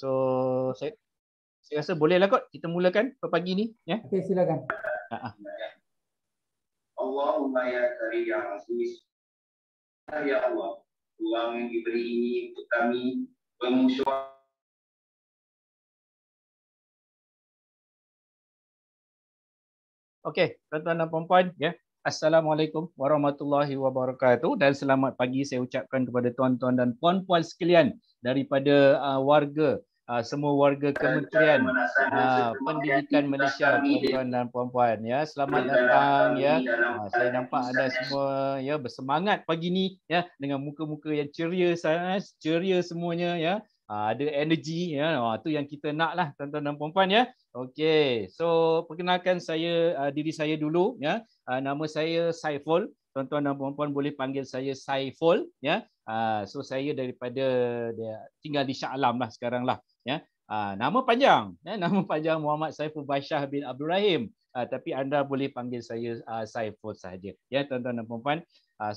So saya saya rasa bolehlah kot kita mulakan pagi ni ya. Yeah. Okey silakan. Ha ah. Allahumma ya kari ya aziz. Ya Allah, ruang yang diberi ini untuk kami bermusyawarah Okey, tuan-tuan dan puan-puan, ya. Yeah. Assalamualaikum warahmatullahi wabarakatuh dan selamat pagi saya ucapkan kepada tuan-tuan dan puan-puan sekalian daripada uh, warga uh, semua warga Kementerian uh, Pendidikan Malaysia tuan-tuan dan puan-puan ya selamat datang ya uh, saya nampak ada semua ya bersemangat pagi ni ya dengan muka-muka yang ceria sangat ceria semuanya ya uh, ada energi ya uh, tu yang kita nak lah tuan-tuan dan puan-puan ya okey so perkenalkan saya uh, diri saya dulu ya uh, nama saya Saiful tuan-tuan dan puan-puan boleh panggil saya Saiful ya Ah, so saya daripada dia tinggal di Shah Alam lah sekarang lah. Ya. Ah, nama panjang, ya, nama panjang Muhammad Saiful Bashar bin Abdul Rahim. Ah, tapi anda boleh panggil saya Saiful sahaja. Ya, tuan-tuan dan puan-puan.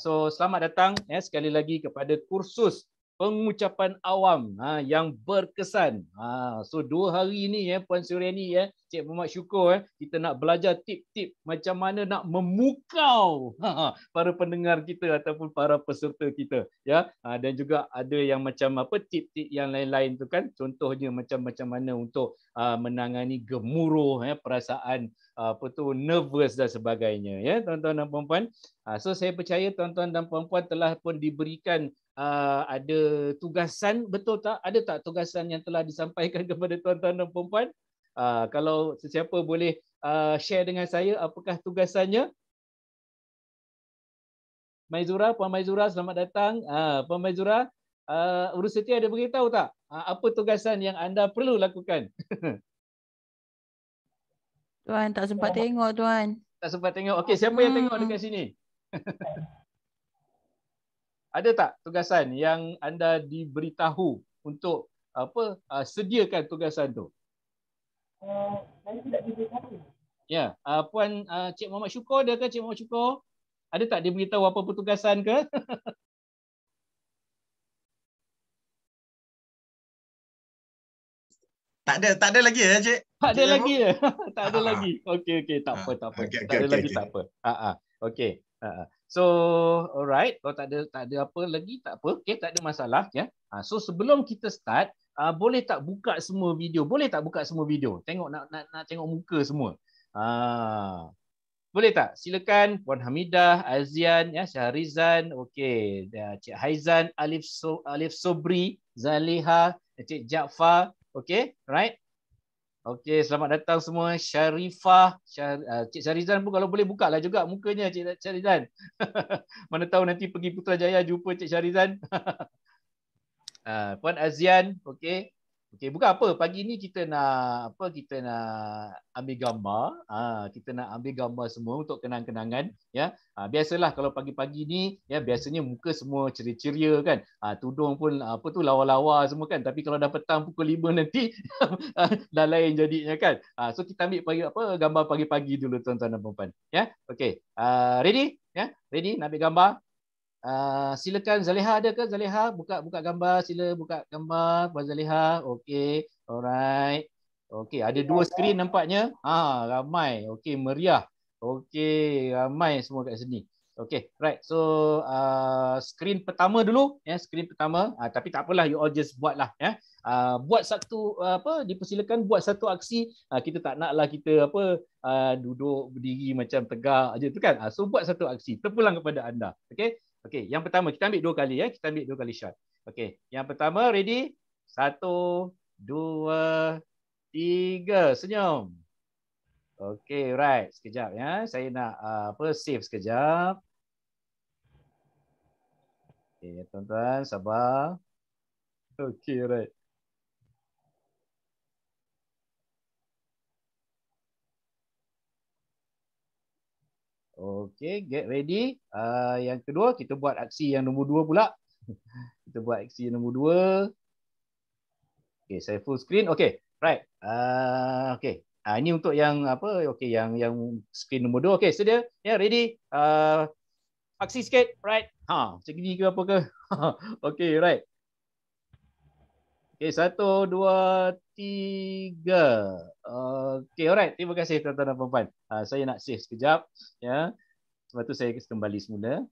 so selamat datang ya, sekali lagi kepada kursus pengucapan awam ha, yang berkesan. Ha, so dua hari ini ya Puan Suriani ya, Cik Muhammad Syukur ya, kita nak belajar tip-tip macam mana nak memukau ha, ha, para pendengar kita ataupun para peserta kita ya. Ha, dan juga ada yang macam apa tip-tip yang lain-lain tu kan. Contohnya macam macam mana untuk ha, menangani gemuruh ya, perasaan apa tu nervous dan sebagainya ya tuan-tuan dan puan-puan. Ha, so saya percaya tuan-tuan dan puan-puan telah pun diberikan Ah, ada tugasan betul tak ada tak tugasan yang telah disampaikan kepada tuan-tuan dan puan-puan uh, kalau sesiapa boleh uh, share dengan saya apakah tugasannya Maizura puan Maizura selamat datang uh, puan Maizura Uh, Urus setia ada beritahu tak uh, apa tugasan yang anda perlu lakukan? tuan tak sempat tengok tuan. Tak sempat tengok. Okey siapa yang tengok dekat sini? ada tak tugasan yang anda diberitahu untuk apa uh, sediakan tugasan tu? Uh, tidak diberitahu. Ya, uh, puan uh, Cik Muhammad Syukur ada ke Cik Muhammad Syukur? Ada tak dia beritahu apa-apa tugasan ke? Tak ada tak ada lagi ya cik. Tak ada cik lagi ya. tak ada ah. lagi. Okey okey tak, ah. okay, okay, tak apa okay, Okay. Tak ada lagi tak apa. Ha ah. Okey. Ha So, alright, kalau tak ada tak ada apa lagi tak apa. okay tak ada masalah ya. Ha, so sebelum kita start, uh, boleh tak buka semua video? Boleh tak buka semua video? Tengok nak nak, nak tengok muka semua. Ha. Boleh tak? Silakan Puan Hamidah, Azian ya, Syahrizan, okey, Cik Haizan, Alif so Alif Sobri, Zaliha, Cik Jaafar, okay, right? Okey, selamat datang semua Sharifah, Syar, uh, Cik Syarizan pun kalau boleh buka lah juga mukanya Cik Syarizan. Mana tahu nanti pergi Putrajaya jumpa Cik Syarizan. uh, Puan Azian, okey. Okey, bukan apa. Pagi ni kita nak apa? Kita nak ambil gambar. Ha, kita nak ambil gambar semua untuk kenang-kenangan. Ya, ha, biasalah kalau pagi-pagi ni, ya biasanya muka semua ceria-ceria kan. Ha, tudung pun apa tu lawa-lawa semua kan. Tapi kalau dah petang pukul 5 nanti, ha, dah lain jadinya kan. Ha, so kita ambil pagi apa? Gambar pagi-pagi dulu tuan-tuan dan puan-puan. Ya, okey. Uh, ready? Ya, ready nak ambil gambar? Ah, silakan Zaleha ada ke Zaleha buka buka gambar sila buka gambar buat Zaleha okey alright okey ada dua skrin nampaknya ha ramai okey meriah okey ramai semua kat sini okey right so uh, ah, skrin pertama dulu ya yeah, skrin pertama uh, tapi tak apalah you all just buatlah ya yeah. Uh, buat satu uh, apa dipersilakan buat satu aksi uh, kita tak naklah kita apa uh, duduk berdiri macam tegak aja tu kan uh, so buat satu aksi terpulang kepada anda okey Okey, yang pertama kita ambil dua kali ya, kita ambil dua kali shot. Okey, yang pertama ready? Satu, dua, tiga, senyum. Okey, right. Sekejap ya, saya nak uh, apa save sekejap. Okey, tuan-tuan sabar. Okey, right. Okay, get ready. Uh, yang kedua, kita buat aksi yang nombor dua pula. kita buat aksi yang nombor dua. Okay, saya full screen. Okay, right. Uh, Okey, uh, ini untuk yang apa? Okey, yang yang screen nombor dua. Okey, sedia? Ya, yeah, ready. Uh, aksi sikit, right. Ha, segini ke apa ke? Okey, right. Okay satu, dua, tiga. okay alright. Terima kasih tuan-tuan dan puan Uh, ah, saya nak save sekejap. Ya. Sebab tu saya kembali semula.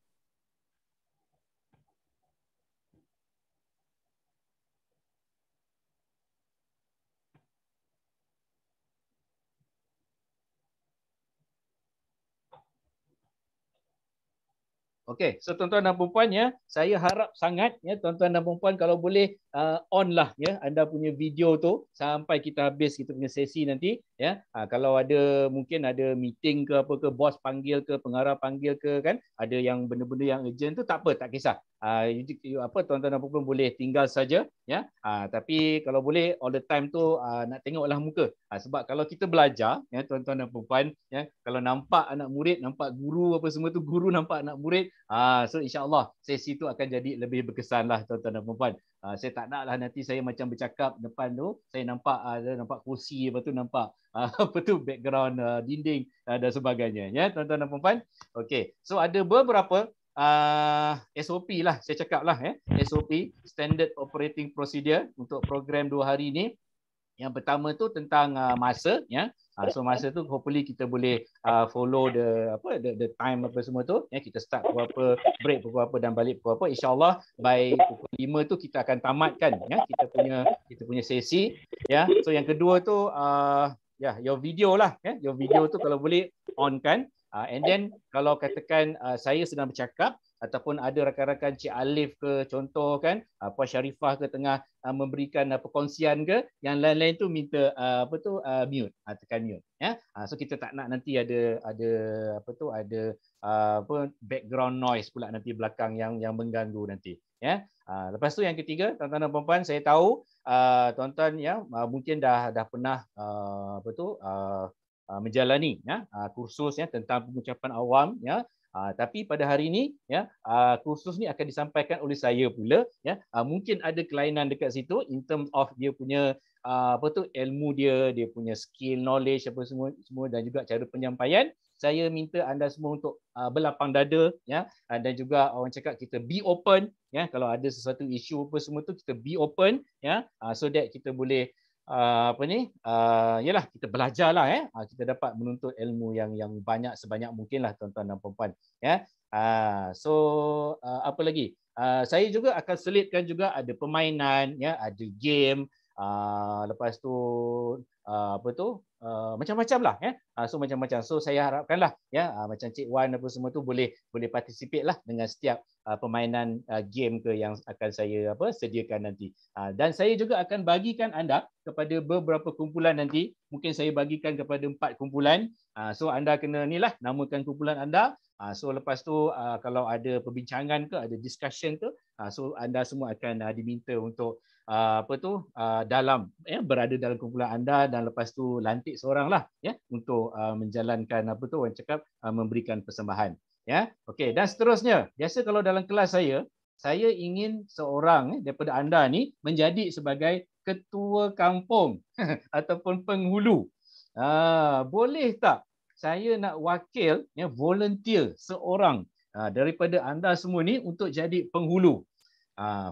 Okey, so tuan-tuan dan puan-puan ya, saya harap sangat ya tuan-tuan dan puan-puan kalau boleh uh, on lah ya anda punya video tu sampai kita habis kita punya sesi nanti ya. Ha, kalau ada mungkin ada meeting ke apa ke bos panggil ke pengarah panggil ke kan, ada yang benda-benda yang urgent tu tak apa, tak kisah uh, you, apa tuan-tuan dan puan boleh tinggal saja ya uh, tapi kalau boleh all the time tu uh, nak tengoklah muka uh, sebab kalau kita belajar ya tuan-tuan dan puan ya kalau nampak anak murid nampak guru apa semua tu guru nampak anak murid uh, so insyaallah sesi tu akan jadi lebih berkesanlah tuan-tuan dan puan Uh, saya tak naklah nanti saya macam bercakap depan tu saya nampak uh, nampak kursi apa tu nampak uh, apa tu background uh, dinding uh, dan sebagainya ya tuan-tuan dan puan-puan okey so ada beberapa uh, ah, SOP lah saya cakap lah eh. SOP Standard Operating Procedure untuk program dua hari ini. Yang pertama tu tentang uh, masa ya. Yeah. Uh, so masa tu hopefully kita boleh uh, follow the apa the, the time apa semua tu yeah, kita start pukul apa break pukul apa dan balik pukul apa insyaallah by pukul 5 tu kita akan tamatkan ya yeah, kita punya kita punya sesi ya. Yeah. So yang kedua tu uh, ya yeah, your video lah ya yeah. your video tu kalau boleh on kan Ah, and then kalau katakan uh, saya sedang bercakap ataupun ada rakan-rakan Cik Alif ke contoh kan, uh, Puan Sharifah ke tengah uh, memberikan uh, perkongsian ke, yang lain-lain tu minta uh, apa tu uh, mute, uh, tekan mute. Ya, yeah? uh, so kita tak nak nanti ada ada apa tu ada uh, apa background noise pula nanti belakang yang yang mengganggu nanti. Ya, yeah? uh, lepas tu yang ketiga, tuan-tuan dan puan-puan, saya tahu uh, tuan-tuan ya yeah, uh, mungkin dah dah pernah uh, apa tu uh, Uh, menjalani ya uh, kursus ya tentang pengucapan awam ya uh, tapi pada hari ini ya kursus ni akan disampaikan oleh saya pula ya mungkin ada kelainan dekat situ in terms of dia punya apa tu ilmu dia dia punya skill knowledge apa semua semua dan juga cara penyampaian saya minta anda semua untuk berlapang dada ya dan juga orang cakap kita be open ya kalau ada sesuatu isu apa semua tu kita be open ya so that kita boleh Ah, apa ni? Ah, yalah kita belajarlah eh. Ah, kita dapat menuntut ilmu yang yang banyak sebanyak mungkinlah tuan-tuan dan puan-puan. Ya. So apa lagi? Saya juga akan selitkan juga ada permainan, ya, ada game uh, lepas tu uh, apa tu uh, macam-macam lah eh uh, so macam-macam so saya harapkan lah, ya yeah, uh, macam cik Wan apa semua tu boleh boleh participate lah dengan setiap uh, permainan uh, game ke yang akan saya apa sediakan nanti uh, dan saya juga akan bagikan anda kepada beberapa kumpulan nanti mungkin saya bagikan kepada empat kumpulan uh, so anda kena nilah namakan kumpulan anda so lepas tu kalau ada perbincangan ke ada discussion ke so anda semua akan diminta untuk Ah, apa tu ah, dalam ya berada dalam kumpulan anda dan lepas tu lantik seorang lah ya untuk ah, menjalankan apa tu orang cakap memberikan persembahan ya okay dan seterusnya biasa kalau dalam kelas saya saya ingin seorang eh, daripada anda ni menjadi sebagai ketua kampung ataupun penghulu boleh tak saya nak wakil ya volunteer seorang daripada anda semua ni untuk jadi penghulu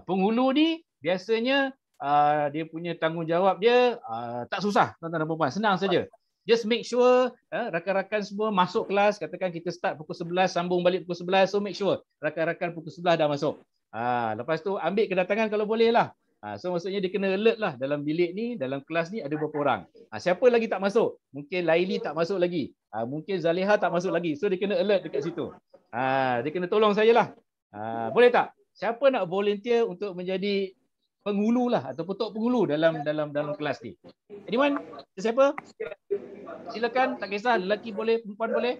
penghulu ni biasanya uh, dia punya tanggungjawab dia uh, tak susah tuan-tuan dan puan senang saja just make sure uh, rakan-rakan semua masuk kelas katakan kita start pukul 11 sambung balik pukul 11 so make sure rakan-rakan pukul 11 dah masuk uh, lepas tu ambil kedatangan kalau boleh lah uh, so maksudnya dia kena alert lah dalam bilik ni dalam kelas ni ada beberapa orang uh, siapa lagi tak masuk mungkin Laili tak masuk lagi uh, mungkin Zaliha tak masuk lagi so dia kena alert dekat situ uh, dia kena tolong saya lah uh, boleh tak Siapa nak volunteer untuk menjadi penghulu lah ataupun tok penghulu dalam ya. dalam dalam kelas ni. Anyone? Siapa? Silakan, tak kisah lelaki boleh, perempuan boleh.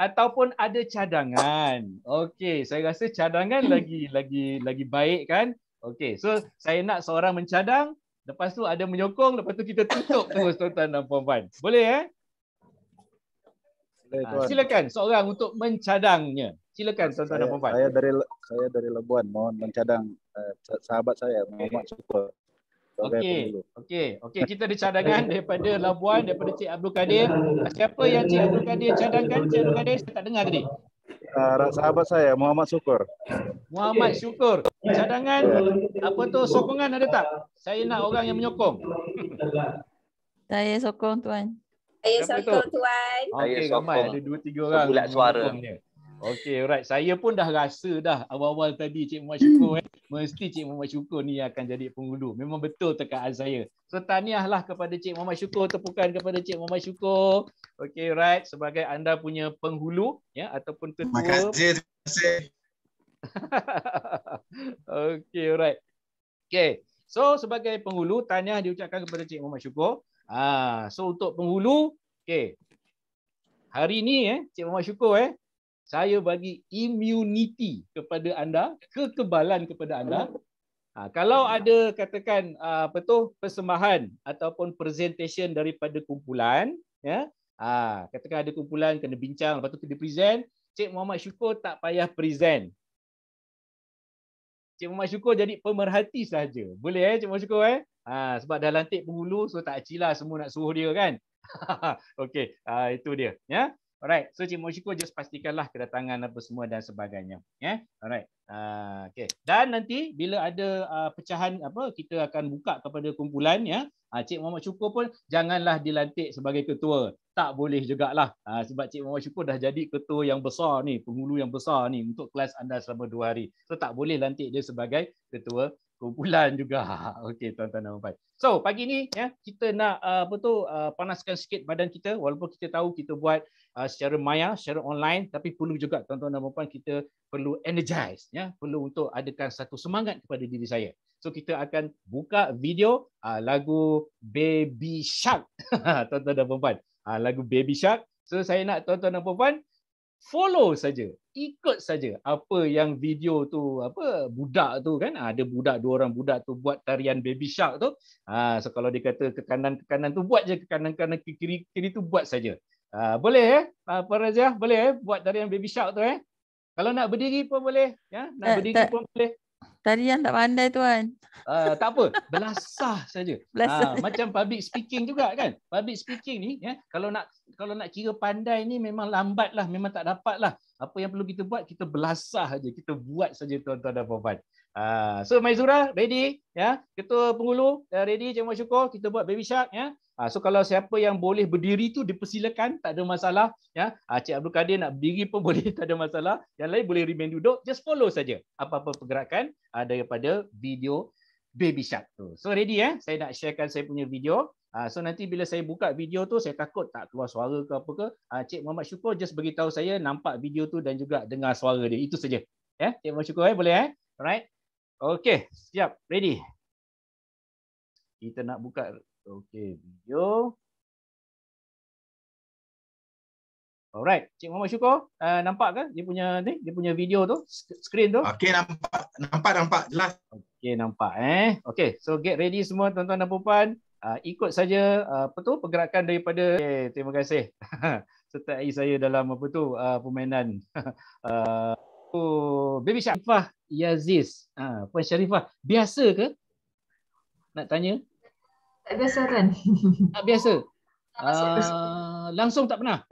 Ataupun ada cadangan. Okey, saya rasa cadangan lagi lagi lagi baik kan? Okey, so saya nak seorang mencadang, lepas tu ada menyokong, lepas tu kita tutup terus tuan-tuan dan puan-puan. Boleh eh? Boleh, ah, Silakan seorang untuk mencadangnya. Silakan tuan-tuan dan puan-puan. Saya dari saya dari Labuan mohon mencadang uh, sahabat saya okay. Muhammad Syukur. Okey. Okey. Okey, kita ada cadangan daripada Labuan daripada Cik Abdul Kadir. Siapa yang Cik Abdul Kadir cadangkan Cik Abdul Kadir? Saya tak dengar tadi. Uh, sahabat saya Muhammad Syukur. Muhammad Syukur. Cadangan ya. apa tu sokongan ada tak? Saya nak orang yang menyokong. Saya sokong tuan. Saya sokong tuan. Okey, ramai ada 2 3 orang. Bulat suara. Sokongnya. Okey, alright. Saya pun dah rasa dah awal-awal tadi Cik Muhammad Syukur eh. Mesti Cik Muhammad Syukur ni akan jadi pengulu. Memang betul tekaan saya. So, tahniahlah kepada Cik Muhammad Syukur. Tepukan kepada Cik Muhammad Syukur. Okey, alright. Sebagai anda punya penghulu ya, ataupun tetua. Terima kasih. Terima kasih. Okey, alright. Okay So, sebagai penghulu, tahniah diucapkan kepada Cik Muhammad Syukur. Ah, so, untuk penghulu, okay Hari ni, eh, Cik Muhammad Syukur, eh, saya bagi immunity kepada anda, kekebalan kepada anda. Ha, kalau ada katakan ah, apa tu persembahan ataupun presentation daripada kumpulan, ya. Ha, katakan ada kumpulan kena bincang lepas tu kena present, Cik Muhammad Syukur tak payah present. Cik Muhammad Syukur jadi pemerhati saja. Boleh eh Cik Muhammad Syukur eh? Ha, sebab dah lantik penghulu so tak acilah semua nak suruh dia kan. Okey, ha, itu dia ya. Alright. So Cik Moshiko just pastikanlah kedatangan apa semua dan sebagainya. Yeah. Alright. Uh, okay. Dan nanti bila ada uh, pecahan apa kita akan buka kepada kumpulan ya. Yeah. Uh, Cik Muhammad Syukur pun janganlah dilantik sebagai ketua. Tak boleh jugalah. Uh, sebab Cik Muhammad Syukur dah jadi ketua yang besar ni, penghulu yang besar ni untuk kelas anda selama dua hari. So tak boleh lantik dia sebagai ketua kumpulan juga. Okey tuan-tuan dan puan. So pagi ni ya kita nak uh, apa tu uh, panaskan sikit badan kita walaupun kita tahu kita buat uh, secara maya, secara online tapi perlu juga tuan-tuan dan puan kita perlu energize ya, perlu untuk adakan satu semangat kepada diri saya. So kita akan buka video lagu Baby Shark. Tuan-tuan dan puan. Lagu Baby Shark. So saya nak tuan-tuan dan puan follow saja ikut saja apa yang video tu apa budak tu kan ah, ada budak dua orang budak tu buat tarian baby shark tu ha so kalau dia kata ke kanan ke kanan tu buat je ke kanan kanan ke kiri kiri tu buat saja ha, boleh eh apa raja boleh eh buat tarian baby shark tu eh kalau nak berdiri pun boleh ya nak eh, berdiri pun boleh tadi yang tak pandai tuan. Uh, ah, tak apa, belasah saja. Belasah. Uh, macam public speaking juga kan. Public speaking ni ya, kalau nak kalau nak kira pandai ni memang lambatlah, memang tak dapatlah. Apa yang perlu kita buat? Kita belasah aja, kita buat saja tuan-tuan dan puan-puan. Uh, so Maizura ready ya. Yeah? Ketua penghulu dah ready Cik Muhammad Syukur kita buat baby shark ya. Yeah? Ha, uh, so kalau siapa yang boleh berdiri tu dipersilakan tak ada masalah ya. Yeah? Ha, uh, Cik Abdul Kadir nak berdiri pun boleh tak ada masalah. Yang lain boleh remain duduk just follow saja apa-apa pergerakan uh, daripada video baby shark tu. So ready ya. Yeah? Saya nak sharekan saya punya video. Uh, so nanti bila saya buka video tu saya takut tak keluar suara ke apa ke. Uh, Cik Muhammad Syukur just beritahu saya nampak video tu dan juga dengar suara dia. Itu saja. Ya, yeah? Cik Muhammad Syukur eh? boleh eh. Alright. Okey, siap, ready. Kita nak buka okey video. Alright, Cik Muhammad Syukur, uh, nampak ke dia punya ni, dia punya video tu, screen tu? Okey, nampak. Nampak nampak jelas. Okey, nampak eh. Okey, so get ready semua tuan-tuan dan puan-puan. Uh, ikut saja uh, apa tu pergerakan daripada okay, terima kasih sertai saya dalam apa tu uh, permainan uh, Oh, Baby Syarifah Yaziz. Ha, Puan Syarifah, biasa ke? Nak tanya? Tak biasa kan? Tak biasa? Tak uh, langsung tak pernah?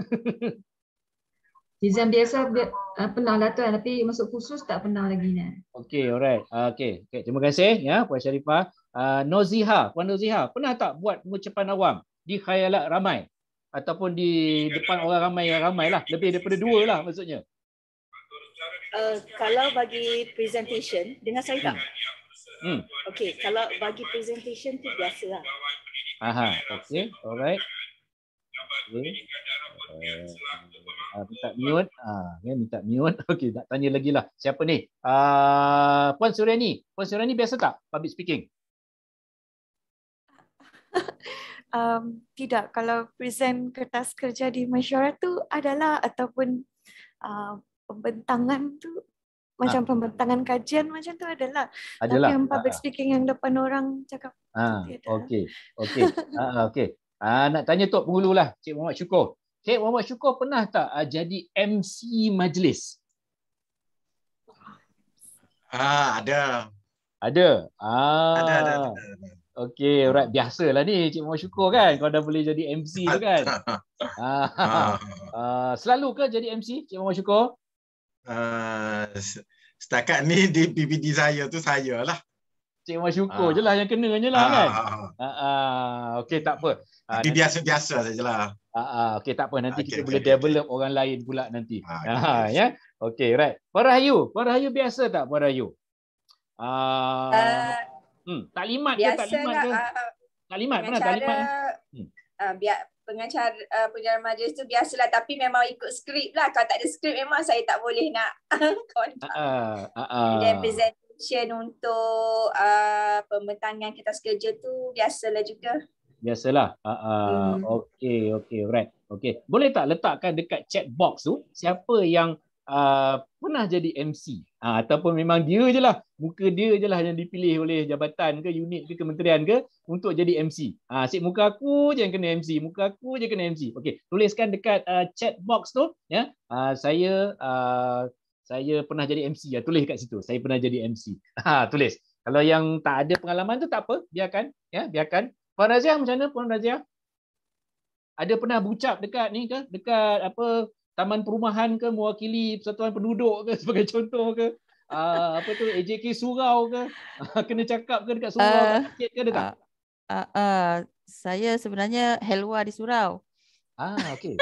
Izan biasa bi- uh, ah, pernah lah tuan tapi masuk khusus tak pernah lagi ni. Okay, alright. Uh, okey. Okay. terima kasih ya Puan Syarifah. Uh, Noziha, Puan Noziha, pernah tak buat pengucapan awam di khayalat ramai? ataupun di depan orang ramai yang ramai lah lebih daripada dua lah maksudnya Uh, kalau bagi presentation, dengar saya tak? Hmm. hmm. Okay, kalau bagi presentation tu biasalah. Aha, okay, alright. Okay. Eh, uh, minta mute. Ah, uh, ya, minta mute. Okay, nak tanya lagi lah. Siapa ni? Uh, Puan Suryani. Puan Suryani biasa tak public speaking? um, tidak. Kalau present kertas kerja di mesyuarat tu adalah ataupun um, pembentangan tu ah. macam ha. pembentangan kajian macam tu adalah. adalah. Tapi yang public ah, ah. speaking yang depan orang cakap. Ha. Okey. Okey. Ha, Okey. Ha, nak tanya Tok Pengulu lah, Cik Muhammad Syukur. Cik Muhammad Syukur pernah tak uh, jadi MC majlis? Ha, ada. Ada? Ha. Ada, ada, ada. Okey, right. biasalah ni Cik Muhammad Syukur kan? Kau dah boleh jadi MC tu kan? ha. ha. selalu ke jadi MC Cik Muhammad Syukur? Eh, setakat ni di PPT saya tu saya lah. Cik Mas syukur ha. je lah yang kena je lah ha. kan. Ha. Ha. Okey tak apa. Ha, nanti biasa-biasa saja lah. Ha. Ha. Okey tak apa nanti okay, kita okay, boleh okay. develop orang lain pula nanti. Okay Ha. Ha. Ya? Okey right. Puan Rahayu. Puan Rahayu biasa tak Puan Rahayu? Uh, uh, hmm. Taklimat ke taklimat lah, ke? Uh, taklimat mana taklimat? Cara... Uh, hmm. biar pengacara uh, pengajar majlis tu biasalah tapi memang ikut skrip lah kalau tak ada skrip memang saya tak boleh nak kontak uh, uh, uh. representation untuk uh, pembentangan kita kerja tu biasalah juga biasalah uh, uh. Hmm. okay okay right okay boleh tak letakkan dekat chat box tu siapa yang Uh, pernah jadi MC uh, ah, ataupun memang dia je lah muka dia je lah yang dipilih oleh jabatan ke unit ke kementerian ke untuk jadi MC uh, ah, asyik muka aku je yang kena MC muka aku je kena MC okay. tuliskan dekat uh, chat box tu ya. Yeah. Uh, saya uh, saya pernah jadi MC ya. Ah, tulis kat situ saya pernah jadi MC uh, tulis kalau yang tak ada pengalaman tu tak apa biarkan ya. Yeah. biarkan Puan Razia macam mana Puan Razia ada pernah bucap dekat ni ke dekat apa taman perumahan ke mewakili persatuan penduduk ke sebagai contoh ke uh, apa tu AJK surau ke ah, kena cakap ke dekat surau uh, ah, sakit ke ada tak uh, uh, uh, saya sebenarnya helwa di surau ah okey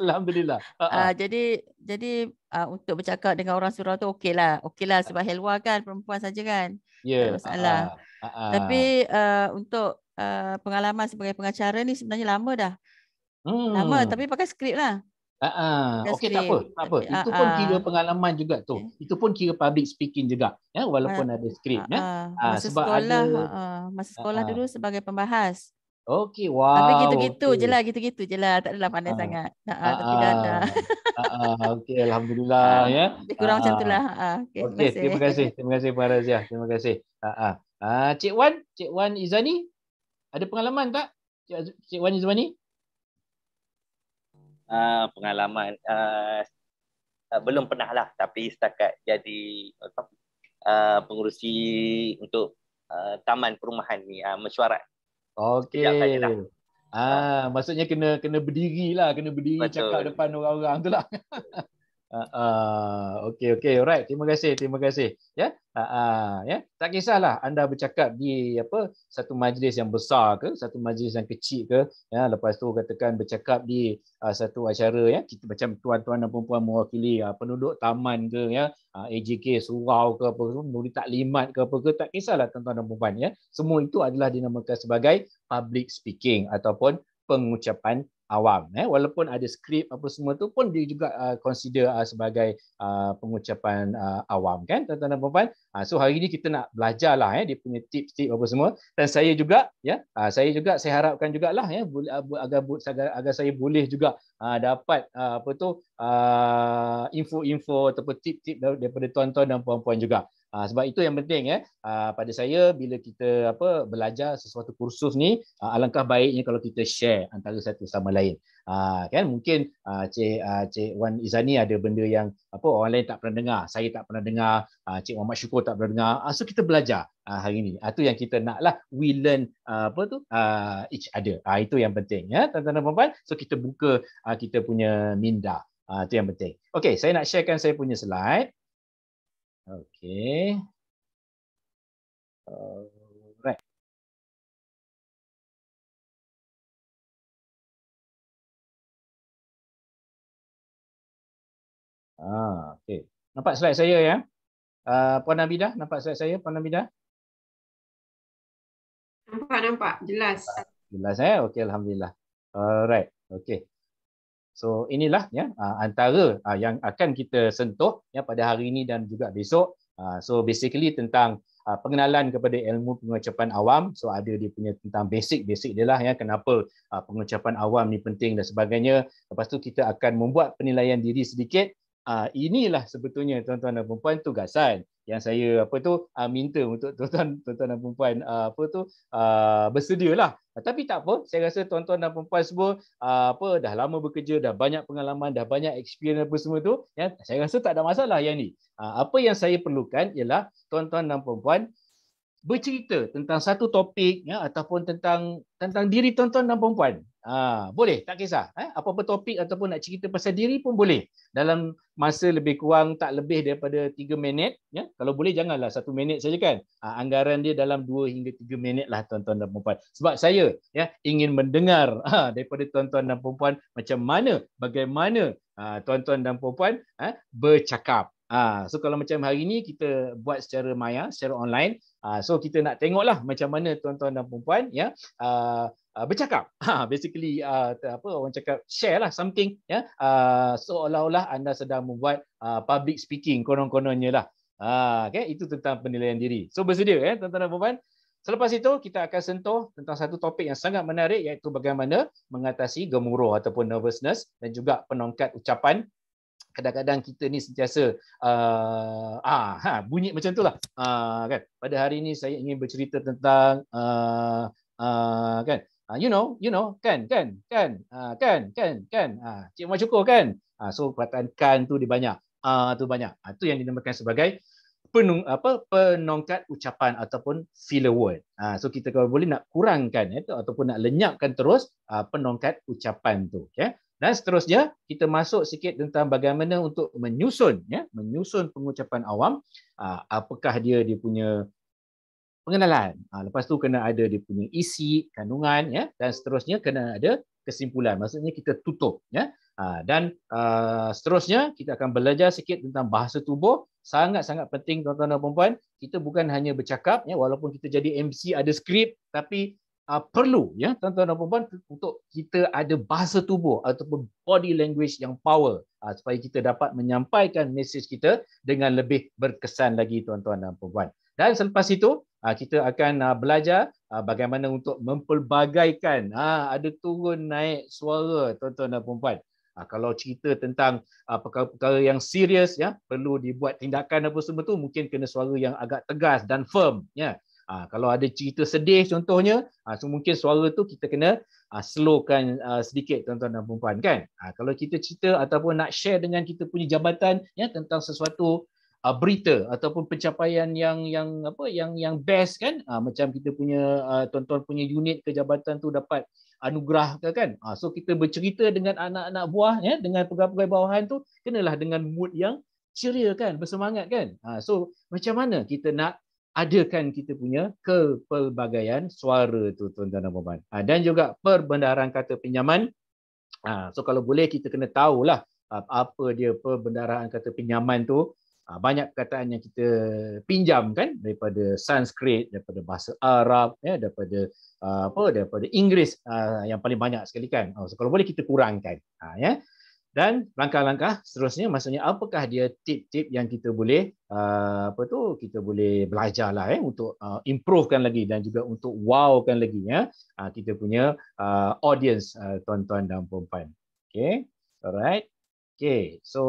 alhamdulillah uh, uh, uh. jadi jadi uh, untuk bercakap dengan orang surau tu okeylah okeylah sebab helwa kan perempuan saja kan ya yeah, masalah uh, uh. Uh, uh. Tapi uh, untuk uh, pengalaman sebagai pengacara ni sebenarnya lama dah. Hmm. Lama tapi pakai skrip lah. Ah, okey tak apa, tak apa. Itu pun kira pengalaman juga tu. Itu pun kira public speaking juga, ya, walaupun ada skrip, ya. Ah, sebab sekolah, ada masa sekolah dulu sebagai pembahas. Okey, wow. Tapi gitu-gitu okay. je lah, gitu-gitu je lah. Tak adalah pandai ah, sangat. Ha, ah, tapi dah ada. Ah, okey, alhamdulillah. ya. Lebih kurang ah, macam itulah. Ha, okay, okay, terima, terima kasih. Terima kasih, Puan Razia. Terima kasih. ah, ah. ah, Cik Wan, Cik Wan Izani. Ada pengalaman tak? Cik Wan Izani? Ah, pengalaman uh, uh, belum pernah lah tapi setakat jadi uh, pengurusi untuk uh, taman perumahan ni uh, mesyuarat. Okey. Ah, maksudnya kena kena berdiri lah, kena berdiri Betul. cakap depan orang-orang tu lah. uh, ah, ah. okay, okay, alright. Terima kasih, terima kasih. Ya, yeah? ah, uh, uh, ah. Yeah? Tak kisahlah anda bercakap di apa satu majlis yang besar ke, satu majlis yang kecil ke. Ya, yeah? lepas tu katakan bercakap di uh, satu acara ya, yeah? kita macam tuan-tuan dan puan-puan mewakili uh, penduduk taman ke, ya, yeah? uh, AJK surau ke apa tu, murid taklimat ke apa ke, tak kisahlah tuan-tuan dan puan-puan ya. Yeah? Semua itu adalah dinamakan sebagai public speaking ataupun pengucapan awam eh walaupun ada skrip apa semua tu pun dia juga uh, consider uh, sebagai uh, pengucapan uh, awam kan tuan-tuan dan puan-puan uh, so hari ini kita nak belajarlah eh dia punya tips-tips apa semua dan saya juga ya yeah, uh, saya juga saya harapkan jugalah ya yeah, agar, agar agar saya boleh juga uh, dapat uh, apa tu uh, info-info ataupun tip-tip daripada tuan-tuan dan puan-puan juga Ah, sebab itu yang penting ya. pada saya bila kita apa belajar sesuatu kursus ni ah, alangkah baiknya kalau kita share antara satu sama lain. kan mungkin Cik Cik Wan Izani ada benda yang apa orang lain tak pernah dengar, saya tak pernah dengar, Cik Muhammad Syukur tak pernah dengar. So kita belajar hari ini. Itu yang kita nak lah we learn apa tu each other. itu yang penting ya. Tuan-tuan dan puan-puan, so kita buka kita punya minda. Ah itu yang penting. Okey, saya nak sharekan saya punya slide. Okay. Alright. Ah, okay. Nampak slide saya ya? Uh, Puan Nabidah, nampak slide saya Puan Nabidah? Nampak, nampak. Jelas. Jelas eh? Okay, Alhamdulillah. Alright. Okay. So inilah ya ah, antara ah, yang akan kita sentuh ya pada hari ini dan juga besok. Ah, so basically tentang pengenalan kepada ilmu pengucapan awam. So ada dia punya tentang basic-basic dia lah ya kenapa pengucapan awam ni penting dan sebagainya. Lepas tu kita akan membuat penilaian diri sedikit. inilah sebetulnya tuan-tuan dan puan-puan tugasan yang saya apa tu uh, minta untuk tuan-tuan tuan-tuan dan puan uh, ah, apa tu uh, bersedialah tapi tak apa saya rasa tuan-tuan dan puan semua uh, apa dah lama bekerja dah banyak pengalaman dah banyak experience apa semua tu ya saya rasa tak ada masalah yang ni uh, apa yang saya perlukan ialah tuan-tuan dan puan bercerita tentang satu topik ya ataupun tentang tentang diri tuan-tuan dan puan Ha, boleh, tak kisah. Eh? Apa-apa topik ataupun nak cerita pasal diri pun boleh. Dalam masa lebih kurang tak lebih daripada 3 minit. Ya? Kalau boleh, janganlah 1 minit saja kan. Ha, anggaran dia dalam 2 hingga 3 minit lah tuan-tuan dan perempuan. Sebab saya ya, ingin mendengar ha, daripada tuan-tuan dan perempuan macam mana, bagaimana ha, tuan-tuan dan perempuan ha, bercakap. Ha, so kalau macam hari ini kita buat secara maya, secara online. Ha, so kita nak tengoklah macam mana tuan-tuan dan perempuan ya, ha, Ah, bercakap ha, basically uh, apa orang cakap share lah something yeah? Ya. uh, seolah-olah anda sedang membuat uh, public speaking konon-kononnya lah ha, okay? itu tentang penilaian diri so bersedia eh, tuan-tuan dan puan selepas itu kita akan sentuh tentang satu topik yang sangat menarik iaitu bagaimana mengatasi gemuruh ataupun nervousness dan juga penongkat ucapan kadang-kadang kita ni sentiasa uh, ah ha, bunyi macam itulah uh, kan pada hari ini saya ingin bercerita tentang uh, Uh, kan uh, you know, you know, kan, kan, kan, uh, kan, kan, kan, uh, cik Umar cukup kan? Uh, so perkataan kan tu di banyak, uh, tu banyak. Uh, tu yang dinamakan sebagai penung apa penongkat ucapan ataupun filler word. Ha, so kita kalau boleh nak kurangkan itu eh, tu, ataupun nak lenyapkan terus uh, penongkat ucapan tu. Ya. Dan seterusnya kita masuk sikit tentang bagaimana untuk menyusun ya, menyusun pengucapan awam. Uh, apakah dia dia punya pengenalan. Ha, lepas tu kena ada dia punya isi, kandungan ya dan seterusnya kena ada kesimpulan. Maksudnya kita tutup ya. Ha, dan uh, seterusnya kita akan belajar sikit tentang bahasa tubuh. Sangat-sangat penting tuan-tuan dan puan-puan. Kita bukan hanya bercakap ya walaupun kita jadi MC ada skrip tapi uh, perlu ya tuan-tuan dan puan-puan untuk kita ada bahasa tubuh ataupun body language yang power uh, supaya kita dapat menyampaikan mesej kita dengan lebih berkesan lagi tuan-tuan dan puan-puan. Dan selepas itu ah, kita akan ah, belajar ah, bagaimana untuk mempelbagaikan ada turun naik suara tuan-tuan dan puan-puan. Kalau cerita tentang perkara-perkara yang serius ya perlu dibuat tindakan apa semua tu mungkin kena suara yang agak tegas dan firm ya. Ha, kalau ada cerita sedih contohnya ha, so mungkin suara tu kita kena ha, slowkan ha, sedikit tuan-tuan dan puan-puan kan ha, kalau kita cerita ataupun nak share dengan kita punya jabatan ya tentang sesuatu uh, berita ataupun pencapaian yang yang apa yang yang best kan uh, macam kita punya uh, tuan-tuan punya unit ke jabatan tu dapat anugerah ke kan uh, so kita bercerita dengan anak-anak buah ya dengan pegawai-pegawai bawahan tu kenalah dengan mood yang ceria kan bersemangat kan uh, so macam mana kita nak adakan kita punya kepelbagaian suara tu tuan-tuan dan puan dan juga perbendaharaan kata pinjaman so kalau boleh kita kena tahulah apa dia perbendaharaan kata pinjaman tu Ha, banyak perkataan yang kita pinjam kan daripada Sanskrit, daripada bahasa Arab, ya, daripada ha, apa, daripada Inggeris ha, yang paling banyak sekali kan. Oh, so kalau boleh kita kurangkan. ya. Dan langkah-langkah seterusnya, maksudnya apakah dia tip-tip yang kita boleh apa tu kita boleh belajar lah eh, ya, untuk improvekan lagi dan juga untuk wowkan lagi ya kita punya audience tuan-tuan dan puan-puan. Okay, alright. Okay, so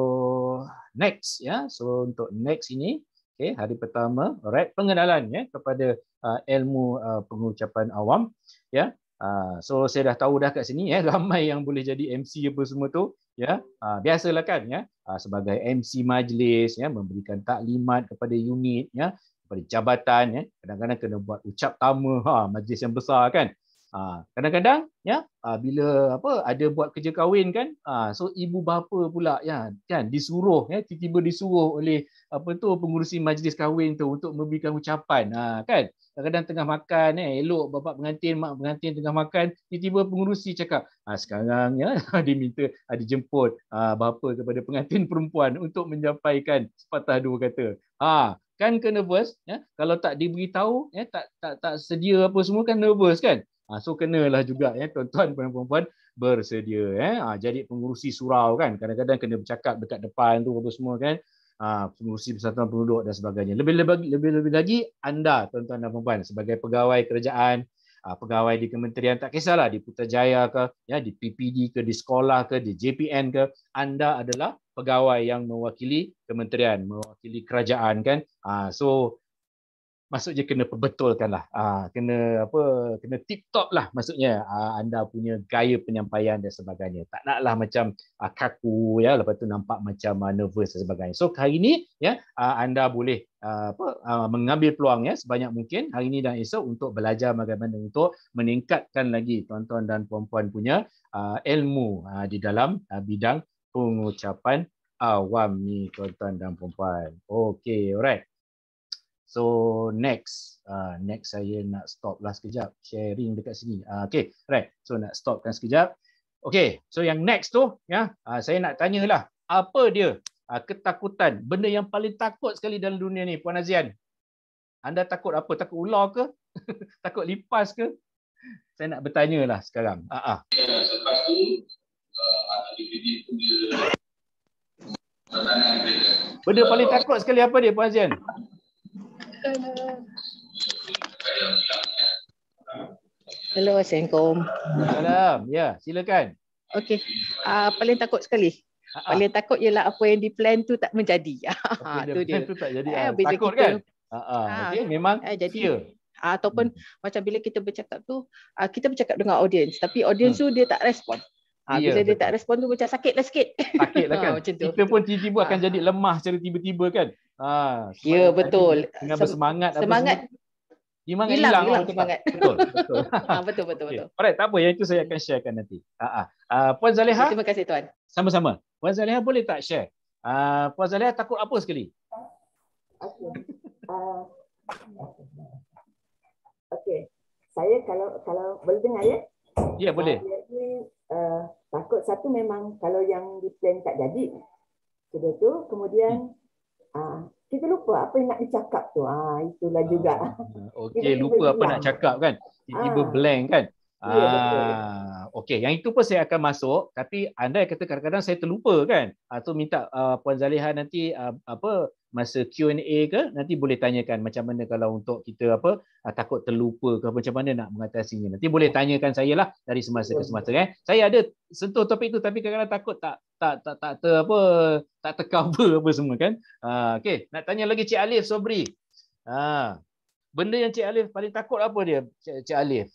next ya. Yeah. So untuk next ini, okay, hari pertama, alright, pengenalan ya yeah, kepada uh, ilmu uh, pengucapan awam, ya. Yeah. Uh, so saya dah tahu dah kat sini ya, yeah, ramai yang boleh jadi MC apa semua tu, ya. Yeah. Uh, biasalah kan ya, yeah. uh, sebagai MC majlis ya, yeah, memberikan taklimat kepada unit ya, yeah, kepada jabatan ya, kadang-kadang kena buat ucap tamu, ha, majlis yang besar kan. Ha, kadang-kadang ya ha, bila apa ada buat kerja kahwin kan ha, so ibu bapa pula ya kan disuruh ya tiba-tiba disuruh oleh apa tu pengurusi majlis kahwin tu untuk memberikan ucapan kan kadang-kadang tengah makan eh elok bapa pengantin mak pengantin tengah makan tiba-tiba pengurusi cakap ah sekarang ya dia minta ada jemput bapa kepada pengantin perempuan untuk menyampaikan sepatah dua kata ha kan kena nervous ya kalau tak diberitahu ya tak tak tak sedia apa semua kan nervous kan Ha, so kenalah juga ya tuan-tuan dan puan-puan bersedia eh ha, jadi pengurusi surau kan kadang-kadang kena bercakap dekat depan tu apa semua kan ha, pengurusi persatuan penduduk dan sebagainya lebih lebih lebih, lebih lagi anda tuan-tuan dan puan-puan sebagai pegawai kerajaan ha, pegawai di kementerian tak kisahlah di Putrajaya ke ya di PPD ke di sekolah ke di JPN ke anda adalah pegawai yang mewakili kementerian mewakili kerajaan kan ha, so maksudnya kena perbetulkanlah ah kena apa kena tip top lah maksudnya ah, anda punya gaya penyampaian dan sebagainya tak nak lah macam ah, kaku ya lepas tu nampak macam ah, nervous dan sebagainya so hari ini ya anda boleh apa mengambil peluang ya sebanyak mungkin hari ini dan esok untuk belajar bagaimana untuk meningkatkan lagi tuan-tuan dan puan-puan punya ilmu di dalam bidang pengucapan awam ni tuan-tuan dan puan-puan okey alright So next, uh, next saya nak stop lah sekejap sharing dekat sini. Uh, okay, right. So nak stopkan sekejap. Okay, so yang next tu, ya, uh, saya nak tanyalah apa dia uh, ketakutan, benda yang paling takut sekali dalam dunia ni, Puan Azian. Anda takut apa? Takut ular ke? takut lipas ke? Saya nak bertanya lah sekarang. Uh -huh. ya, selepas tu, uh, dia... benda paling takut sekali apa dia, Puan Azian? Hello, Assalamualaikum. Salam. Ya, silakan. Okey. Uh, paling takut sekali. Ha-ha. Paling takut ialah apa yang diplan tu tak menjadi. Okay, ah, tu dia. Tu tak jadi. Eh, takut kita, kan? Ha-ha. Okay, memang eh, jadi. fear. Ataupun hmm. macam bila kita bercakap tu, uh, kita bercakap dengan audience. Tapi audience hmm. tu dia tak respon. Ha, yeah, ya, bila dia tak respon tu macam sakit lah sikit. Sakit lah kan? ha, macam tu. Kita pun tiba-tiba ha. akan jadi lemah secara tiba-tiba kan? Ah, ya yeah, betul. Dengan bersemangat Sem- semangat semangat hilang, hilang, lah hilang semangat. Betul. Betul. Ah, betul betul betul. Alright, tak apa yang itu saya akan sharekan nanti. Ha ah. Uh, Puan Zaliha. Terima kasih tuan. Sama-sama. Puan Zaliha boleh tak share? Uh, Puan Zaliha takut apa sekali? Okey. Okey. Saya kalau kalau boleh dengar ya? Ya, yeah, boleh. Jadi uh, eh, takut satu memang kalau yang diplan tak jadi. sudah tu kemudian hmm. Ha. kita lupa apa yang nak dicakap tu. Ah, itulah ah, juga. Okey, lupa apa nak cakap kan? Tiba-tiba ah. blank kan? Ya, ah. Yeah, okey yang itu pun saya akan masuk tapi anda kata kadang-kadang saya terlupa kan atau ah, minta uh, puan Zaliha nanti uh, apa masa Q&A ke nanti boleh tanyakan macam mana kalau untuk kita apa uh, takut terlupa ke macam mana nak mengatasinya nanti boleh tanyakan saya lah dari semasa ke semasa kan saya ada sentuh topik tu tapi kadang-kadang takut tak tak tak tak ter, apa tak tercover apa semua kan uh, okey nak tanya lagi Cik Alif Sobri ha uh, benda yang Cik Alif paling takut apa dia Cik, Cik Alif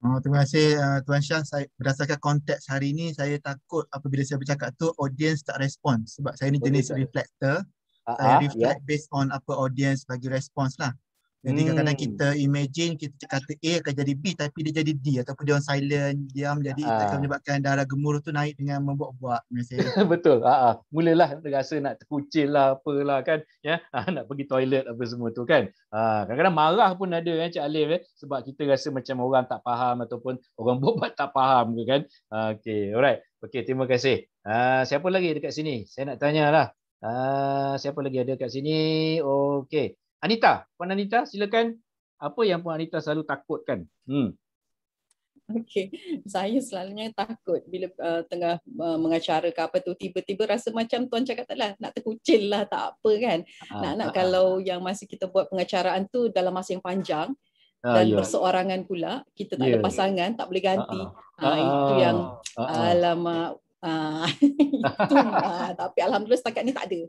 Oh, terima kasih uh, Tuan Syah. Saya, berdasarkan konteks hari ini, saya takut apabila saya bercakap tu audience tak respon. Sebab saya ni jenis reflector. Uh-huh, saya ah, ah, reflect yeah. based on apa audience bagi respons lah. Jadi kadang-kadang hmm. kita imagine kita kata A akan jadi B tapi dia jadi D ataupun dia orang silent, diam jadi ha. akan ah. menyebabkan darah gemuruh tu naik dengan membuat-buat Betul. Ha ah. Mulalah rasa nak terkucil lah apalah kan ya. Ha, nak pergi toilet apa semua tu kan. Ha kadang-kadang marah pun ada ya Cik Alif ya sebab kita rasa macam orang tak faham ataupun orang buat tak faham ke kan. Ha okey. Alright. Okey, terima kasih. Ha siapa lagi dekat sini? Saya nak tanyalah. Ha siapa lagi ada dekat sini? Okey. Anita, Puan Anita silakan. Apa yang Puan Anita selalu takutkan? Hmm. Okey, saya selalunya takut bila uh, tengah uh, mengacara ke apa tu tiba-tiba rasa macam tuan cakap taklah nak terkucil lah tak apa kan. Ha, ah, nak nak ha, ah, kalau ha. yang masih kita buat pengacaraan tu dalam masa yang panjang ha, dan ya. berseorangan pula, kita tak ya, ada ya. pasangan, tak boleh ganti. Ha, ha, ha, itu yang ha, alamak. Ha, itu, ha, tapi alhamdulillah setakat ni tak ada.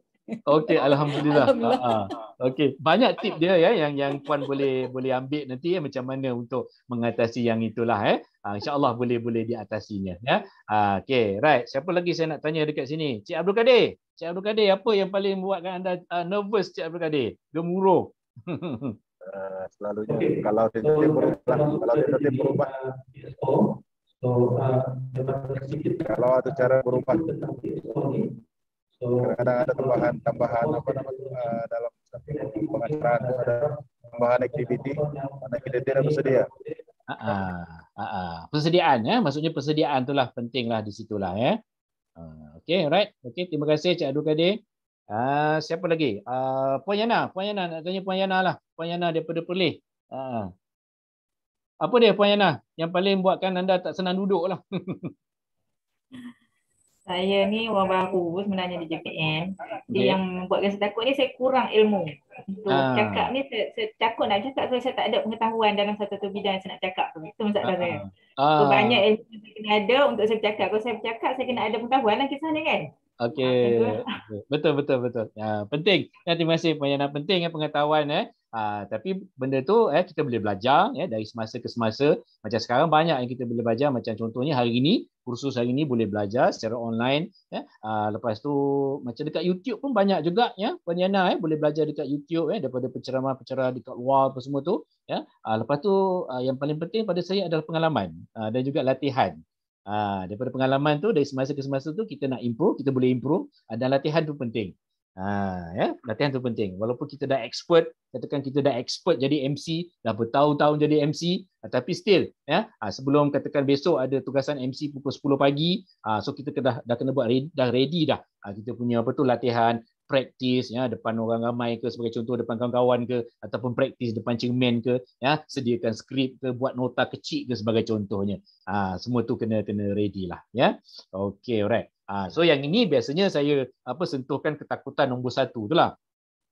Okey, alhamdulillah. alhamdulillah. Ha, ha. Okey, banyak tip dia ya yang yang puan boleh boleh ambil nanti ya macam mana untuk mengatasi yang itulah eh. Ha, insya-Allah boleh-boleh diatasinya ya. Ha, Okey, right. Siapa lagi saya nak tanya dekat sini? Cik Abdul Kadir. Cik Abdul Kadir, apa yang paling buatkan anda uh, nervous Cik Abdul Kadir? Gemuruh. uh, selalunya okay. kalau dia so, berubah, kalau dia tetap berubah. Uh, so, uh, kalau ada cara berubah. Kita kadang kadang ada tambahan tambahan apa nama uh, dalam pengacara itu ada tambahan aktiviti, mana kita tidak bersedia ah ah, ah ah, persediaan ya maksudnya persediaan itulah pentinglah di situlah ya ah, Okay, right. Okay, terima kasih Cik Abdul Kadir. Uh, siapa lagi? Uh, Puan Yana. Puan tanya Puan lah. Puan Yana daripada Perlis. Uh. Apa dia Puan yang paling buatkan anda tak senang duduk lah? Saya ni orang baru sebenarnya di JPM. Jadi yang buat saya takut ni saya kurang ilmu. Untuk ah. cakap ni saya, saya takut nak cakap sebab saya tak ada pengetahuan dalam satu-satu bidang yang saya nak cakap tu. Itu masalah saya. Ah. ah. So, banyak ilmu yang saya kena ada untuk saya cakap. Kalau saya bercakap saya kena ada pengetahuan lah kisah ni kan. Okey. Betul betul betul. Ya, penting. Ya, terima kasih Yana. penting ya pengetahuan eh. Ha, tapi benda tu eh kita boleh belajar ya dari semasa ke semasa. Macam sekarang banyak yang kita boleh belajar macam contohnya hari ini kursus hari ini boleh belajar secara online ya. Ha, lepas tu macam dekat YouTube pun banyak juga ya Puan eh ya, boleh belajar dekat YouTube eh daripada penceramah-penceramah dekat luar apa semua tu ya. Ha, lepas tu yang paling penting pada saya adalah pengalaman dan juga latihan Ha, daripada pengalaman tu, dari semasa ke semasa tu, kita nak improve, kita boleh improve. Dan latihan tu penting. Ha, ya? Latihan tu penting. Walaupun kita dah expert, katakan kita dah expert jadi MC, dah bertahun-tahun jadi MC, ha, tapi still, ya? ha, sebelum katakan besok ada tugasan MC pukul 10 pagi, ha, so kita dah, dah kena buat dah ready dah. Ha, kita punya apa tu latihan praktis ya depan orang ramai ke sebagai contoh depan kawan-kawan ke ataupun praktis depan cermin ke ya sediakan skrip ke buat nota kecil ke sebagai contohnya ha, semua tu kena kena ready lah ya okey alright ha, so yang ini biasanya saya apa sentuhkan ketakutan nombor satu tu lah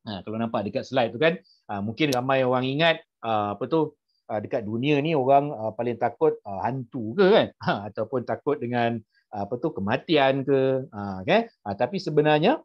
ha, kalau nampak dekat slide tu kan ha, mungkin ramai orang ingat ha, apa tu ha, dekat dunia ni orang ha, paling takut ha, hantu ke kan ha, ataupun takut dengan ha, apa tu kematian ke ha, kan? ha, tapi sebenarnya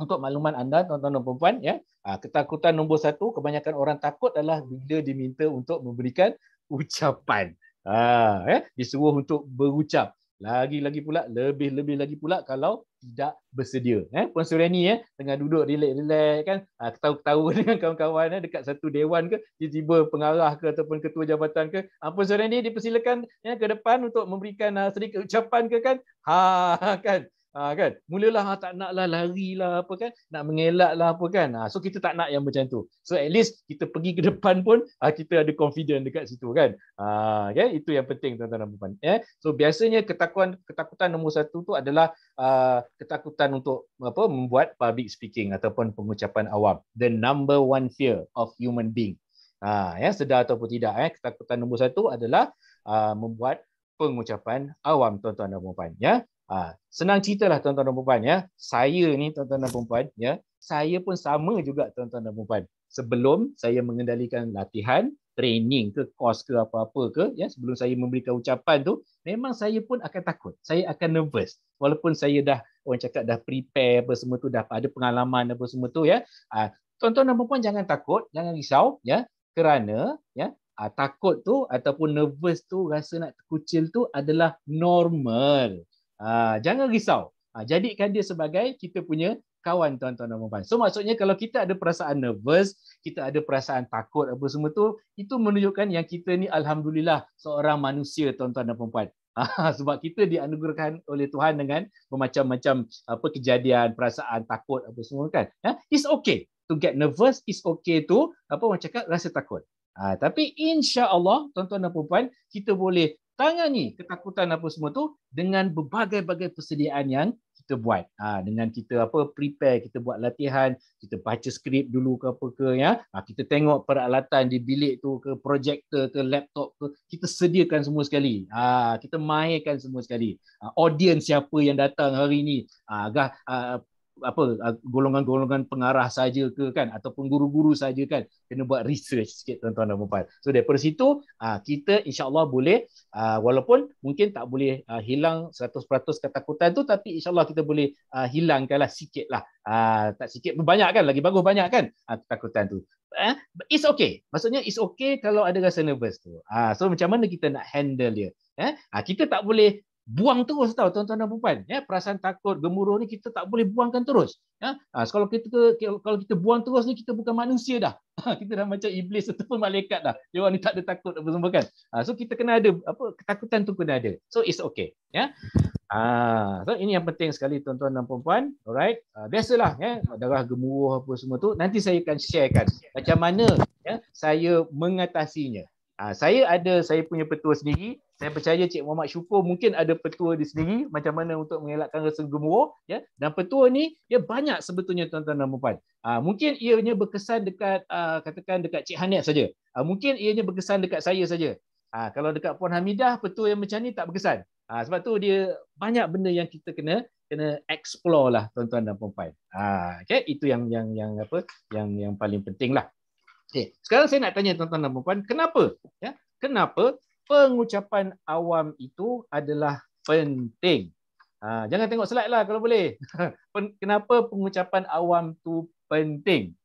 untuk makluman anda tuan-tuan dan puan-puan ya ah, ketakutan nombor satu kebanyakan orang takut adalah bila diminta untuk memberikan ucapan ha ya disuruh untuk berucap lagi-lagi pula lebih-lebih lagi pula kalau tidak bersedia eh puan Sureni ya tengah duduk relax-relax kan ah, ketawa-ketawa dengan kawan-kawan ya, dekat satu dewan ke tiba-tiba pengarah ke ataupun ketua jabatan ke puan Sureni dipersilakan ya ke depan untuk memberikan sedikit ucapan ke kan ha kan Ha, kan? Mulalah ah, tak nak lah lari lah apa kan? Nak mengelak lah apa kan? Ha, so kita tak nak yang macam tu. So at least kita pergi ke depan pun ha, kita ada confident dekat situ kan? Ha, okay? Itu yang penting tuan-tuan dan puan Eh? Ya? So biasanya ketakuan ketakutan nombor satu tu adalah uh, ketakutan untuk apa membuat public speaking ataupun pengucapan awam. The number one fear of human being. Ha, ya? Sedar ataupun tidak. Eh? Ketakutan nombor satu adalah uh, membuat pengucapan awam tuan-tuan dan puan Ya? Ha, senang ceritalah tuan-tuan dan perempuan ya. Saya ni tuan-tuan dan perempuan ya. Saya pun sama juga tuan-tuan dan perempuan. Sebelum saya mengendalikan latihan, training ke, kos ke apa-apa ke ya, sebelum saya memberikan ucapan tu, memang saya pun akan takut. Saya akan nervous. Walaupun saya dah orang cakap dah prepare apa semua tu, dah ada pengalaman apa semua tu ya. Ha, tuan-tuan dan perempuan jangan takut, jangan risau ya. Kerana ya, Ha, takut tu ataupun nervous tu rasa nak terkucil tu adalah normal Ha, jangan risau. Ha, jadikan dia sebagai kita punya kawan tuan-tuan dan puan-puan. So maksudnya kalau kita ada perasaan nervous, kita ada perasaan takut apa semua tu, itu menunjukkan yang kita ni alhamdulillah seorang manusia tuan-tuan dan puan-puan. Ha, sebab kita dianugerahkan oleh Tuhan dengan bermacam-macam apa kejadian, perasaan takut apa semua kan. Ya, it's okay to get nervous, it's okay tu apa macam cakap rasa takut. Ha, tapi insya-Allah tuan-tuan dan puan-puan kita boleh tangani ketakutan apa semua tu dengan berbagai-bagai persediaan yang kita buat ha, dengan kita apa prepare kita buat latihan kita baca skrip dulu ke apa ke ya ha, kita tengok peralatan di bilik tu ke projector ke laptop ke kita sediakan semua sekali ha, kita mainkan semua sekali ha, audience siapa yang datang hari ni ha, agak ha, apa ah, golongan-golongan pengarah saja ke kan ataupun guru-guru saja kan kena buat research sikit tuan-tuan dan puan so daripada situ ah, kita insyaallah boleh ah, walaupun mungkin tak boleh hilang 100% ketakutan tu tapi insyaallah kita boleh hilangkanlah sikitlah tak sikit banyak kan lagi bagus banyak kan ketakutan tu eh, it's okay maksudnya it's okay kalau ada rasa nervous tu so macam mana kita nak handle dia Eh, kita tak boleh buang terus tau tuan-tuan dan puan ya perasaan takut gemuruh ni kita tak boleh buangkan terus ya ha, kalau kita kalau kita buang terus ni kita bukan manusia dah kita dah macam iblis ataupun malaikat dah dia ni tak ada takut apa semua kan ha, so kita kena ada apa ketakutan tu kena ada so it's okay ya ha, so ini yang penting sekali tuan-tuan dan puan-puan alright ha, biasalah ya darah gemuruh apa semua tu nanti saya akan sharekan macam mana ya saya mengatasinya ha, saya ada saya punya petua sendiri saya percaya Cik Muhammad Syukur mungkin ada petua di sendiri macam mana untuk mengelakkan rasa gemuruh ya dan petua ni ya banyak sebetulnya tuan-tuan dan puan uh, ah, mungkin ianya berkesan dekat uh, katakan dekat Cik Hanif saja uh, mungkin ianya berkesan dekat saya saja uh, kalau dekat Puan Hamidah petua yang macam ni tak berkesan uh, sebab tu dia banyak benda yang kita kena kena explore lah tuan-tuan dan puan-puan. Ha, okay? itu yang yang yang apa yang yang paling penting lah. sekarang saya nak tanya tuan-tuan dan puan kenapa ya? Kenapa pengucapan awam itu adalah penting. Ha, jangan tengok slide lah kalau boleh. Kenapa pengucapan awam tu penting?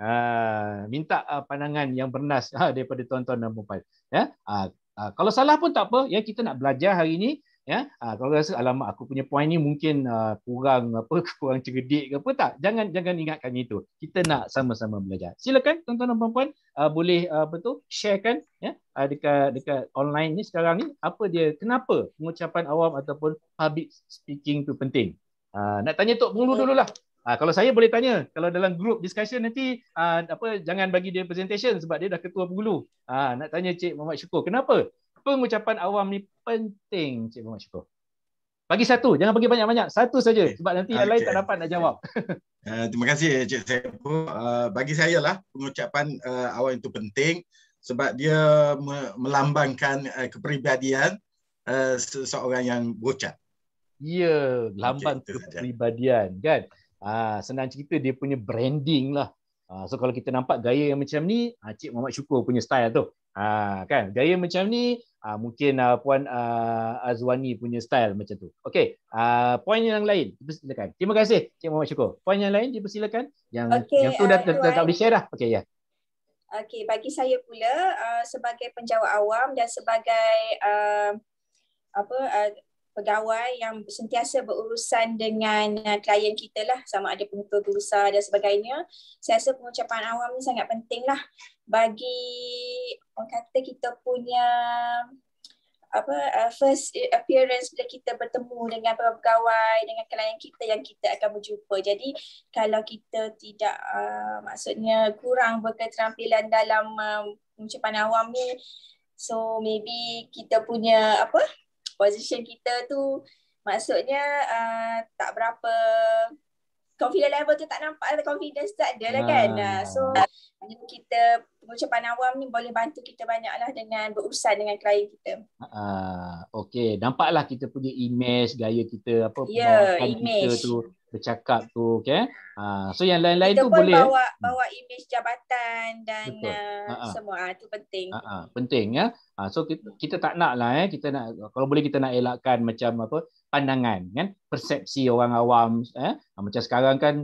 Ha, minta ah, pandangan yang bernas ha, daripada tuan-tuan dan puan-puan. Ya? Ha, kalau salah pun tak apa, ya kita nak belajar hari ini ya ha, kalau rasa alamat aku punya point ni mungkin uh, kurang apa kurang cerdik ke apa tak jangan jangan ingatkan itu kita nak sama-sama belajar silakan tuan-tuan dan puan-puan uh, boleh uh, apa tu sharekan ya uh, dekat dekat online ni sekarang ni apa dia kenapa pengucapan awam ataupun public speaking tu penting uh, nak tanya tok dulu dululah uh, kalau saya boleh tanya kalau dalam group discussion nanti uh, apa jangan bagi dia presentation sebab dia dah ketua bungulu uh, nak tanya cik Muhammad Syukur kenapa Pengucapan awam ni penting Cik Muhammad Syukur? Bagi satu, jangan bagi banyak-banyak. Satu saja sebab nanti okay. yang lain tak dapat nak jawab. Uh, terima kasih Cik Sepo. Uh, bagi saya lah pengucapan uh, awam itu penting sebab dia me- melambangkan uh, kepribadian uh, seseorang yang bocah. Ya, lambang okay, kepribadian sahaja. kan. Ah, senang cerita dia punya branding lah. Ah, so kalau kita nampak gaya yang macam ni, ah, Cik Muhammad Syukur punya style tu. Ha, kan gaya macam ni ha, mungkin uh, puan uh, Azwani punya style macam tu. Okey, uh, ha, poin yang lain dipersilakan. Terima kasih Cik Muhammad Syukur. Poin yang lain dipersilakan yang okay, yang tu uh, dah, eh, tak boleh share dah. Okey ya. Yeah. Okey, bagi saya pula uh, sebagai penjawat awam dan sebagai uh, apa uh, pegawai yang sentiasa berurusan dengan uh, klien kita lah sama ada pengutur berusaha dan sebagainya, saya rasa pengucapan awam ni sangat penting lah bagi orang kata kita punya apa uh, first appearance bila kita bertemu dengan pegawai dengan klien kita yang kita akan berjumpa. Jadi kalau kita tidak uh, maksudnya kurang berketerampilan dalam uh, ucapan awam ni so maybe kita punya apa position kita tu maksudnya uh, tak berapa confidence level tu tak nampak lah, confidence tak ada lah kan. ah. kan. So kita pengucapan awam ni boleh bantu kita banyak lah dengan berusaha dengan klien kita. Ah, okay, nampaklah kita punya image, gaya kita, apa yeah, ya, image. kita tu bercakap tu okay. Ah, so yang lain-lain tu boleh. bawa, hmm. bawa image jabatan dan uh, semua, ah, tu penting. Ah, ah, penting ya. Ah, so kita, kita tak nak lah eh, kita nak, kalau boleh kita nak elakkan macam apa, pandangan kan persepsi orang awam eh ha, macam sekarang kan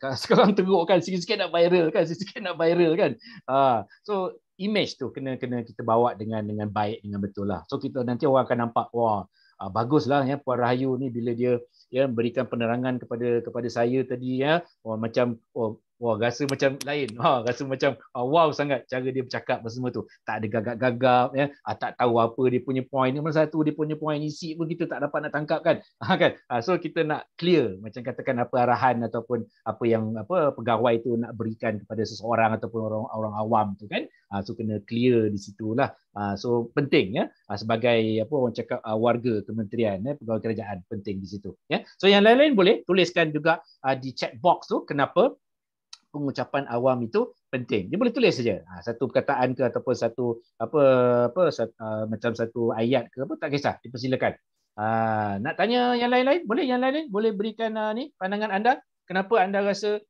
sekarang teruk kan sikit-sikit nak viral kan sikit-sikit nak viral kan uh, so image tu kena kena kita bawa dengan dengan baik dengan betul lah so kita nanti orang akan nampak wah uh, ah, baguslah ya puan rahayu ni bila dia ya berikan penerangan kepada kepada saya tadi ya oh, macam oh, wah rasa macam lain ha rasa macam uh, wow sangat cara dia bercakap pasal semua tu tak ada gagap-gagap ya uh, tak tahu apa dia punya point mana satu dia punya point isi pun kita tak dapat nak tangkap kan ha kan uh, so kita nak clear macam katakan apa arahan ataupun apa yang apa pegawai tu nak berikan kepada seseorang ataupun orang orang awam tu kan uh, so kena clear di situlah uh, so penting ya uh, sebagai apa orang cakap uh, warga kementerian ya pegawai kerajaan penting di situ ya so yang lain-lain boleh tuliskan juga uh, di chat box tu kenapa pengucapan awam itu penting. Dia boleh tulis saja. Ha, satu perkataan ke ataupun satu apa apa satu, uh, macam satu ayat ke apa tak kisah. Dipersilakan. Uh, nak tanya yang lain-lain? Boleh yang lain-lain? Boleh berikan uh, ni pandangan anda kenapa anda rasa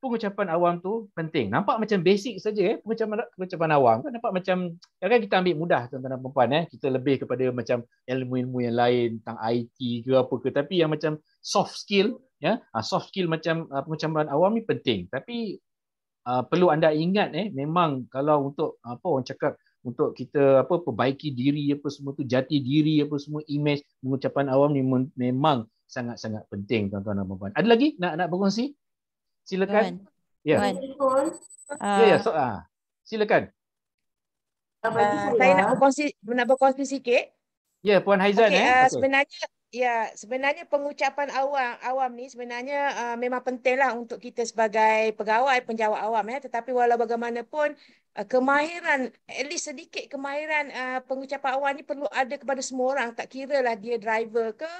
pengucapan awam tu penting. Nampak macam basic saja eh pengucapan pengucapan awam kan nampak macam kan kita ambil mudah tuan-tuan dan puan eh kita lebih kepada macam ilmu-ilmu yang lain tentang IT ke apa ke tapi yang macam soft skill ya ha, soft skill macam uh, pengucapan awam ni penting tapi uh, perlu anda ingat eh memang kalau untuk apa orang cakap untuk kita apa perbaiki diri apa semua tu jati diri apa semua image pengucapan awam ni memang sangat-sangat penting tuan-tuan dan puan Ada lagi nak nak berkongsi? Silakan. Ya. Yeah. Ya, yeah, yeah, so, uh, silakan. Uh, saya nak berkongsi nak berkongsi sikit. Ya, yeah, Puan Haizan okay, eh. Uh, okay. sebenarnya ya, sebenarnya pengucapan awam awam ni sebenarnya uh, memang pentinglah untuk kita sebagai pegawai penjawat awam ya, eh. tetapi walau bagaimanapun uh, kemahiran at least sedikit kemahiran uh, pengucapan awam ni perlu ada kepada semua orang tak kira lah dia driver ke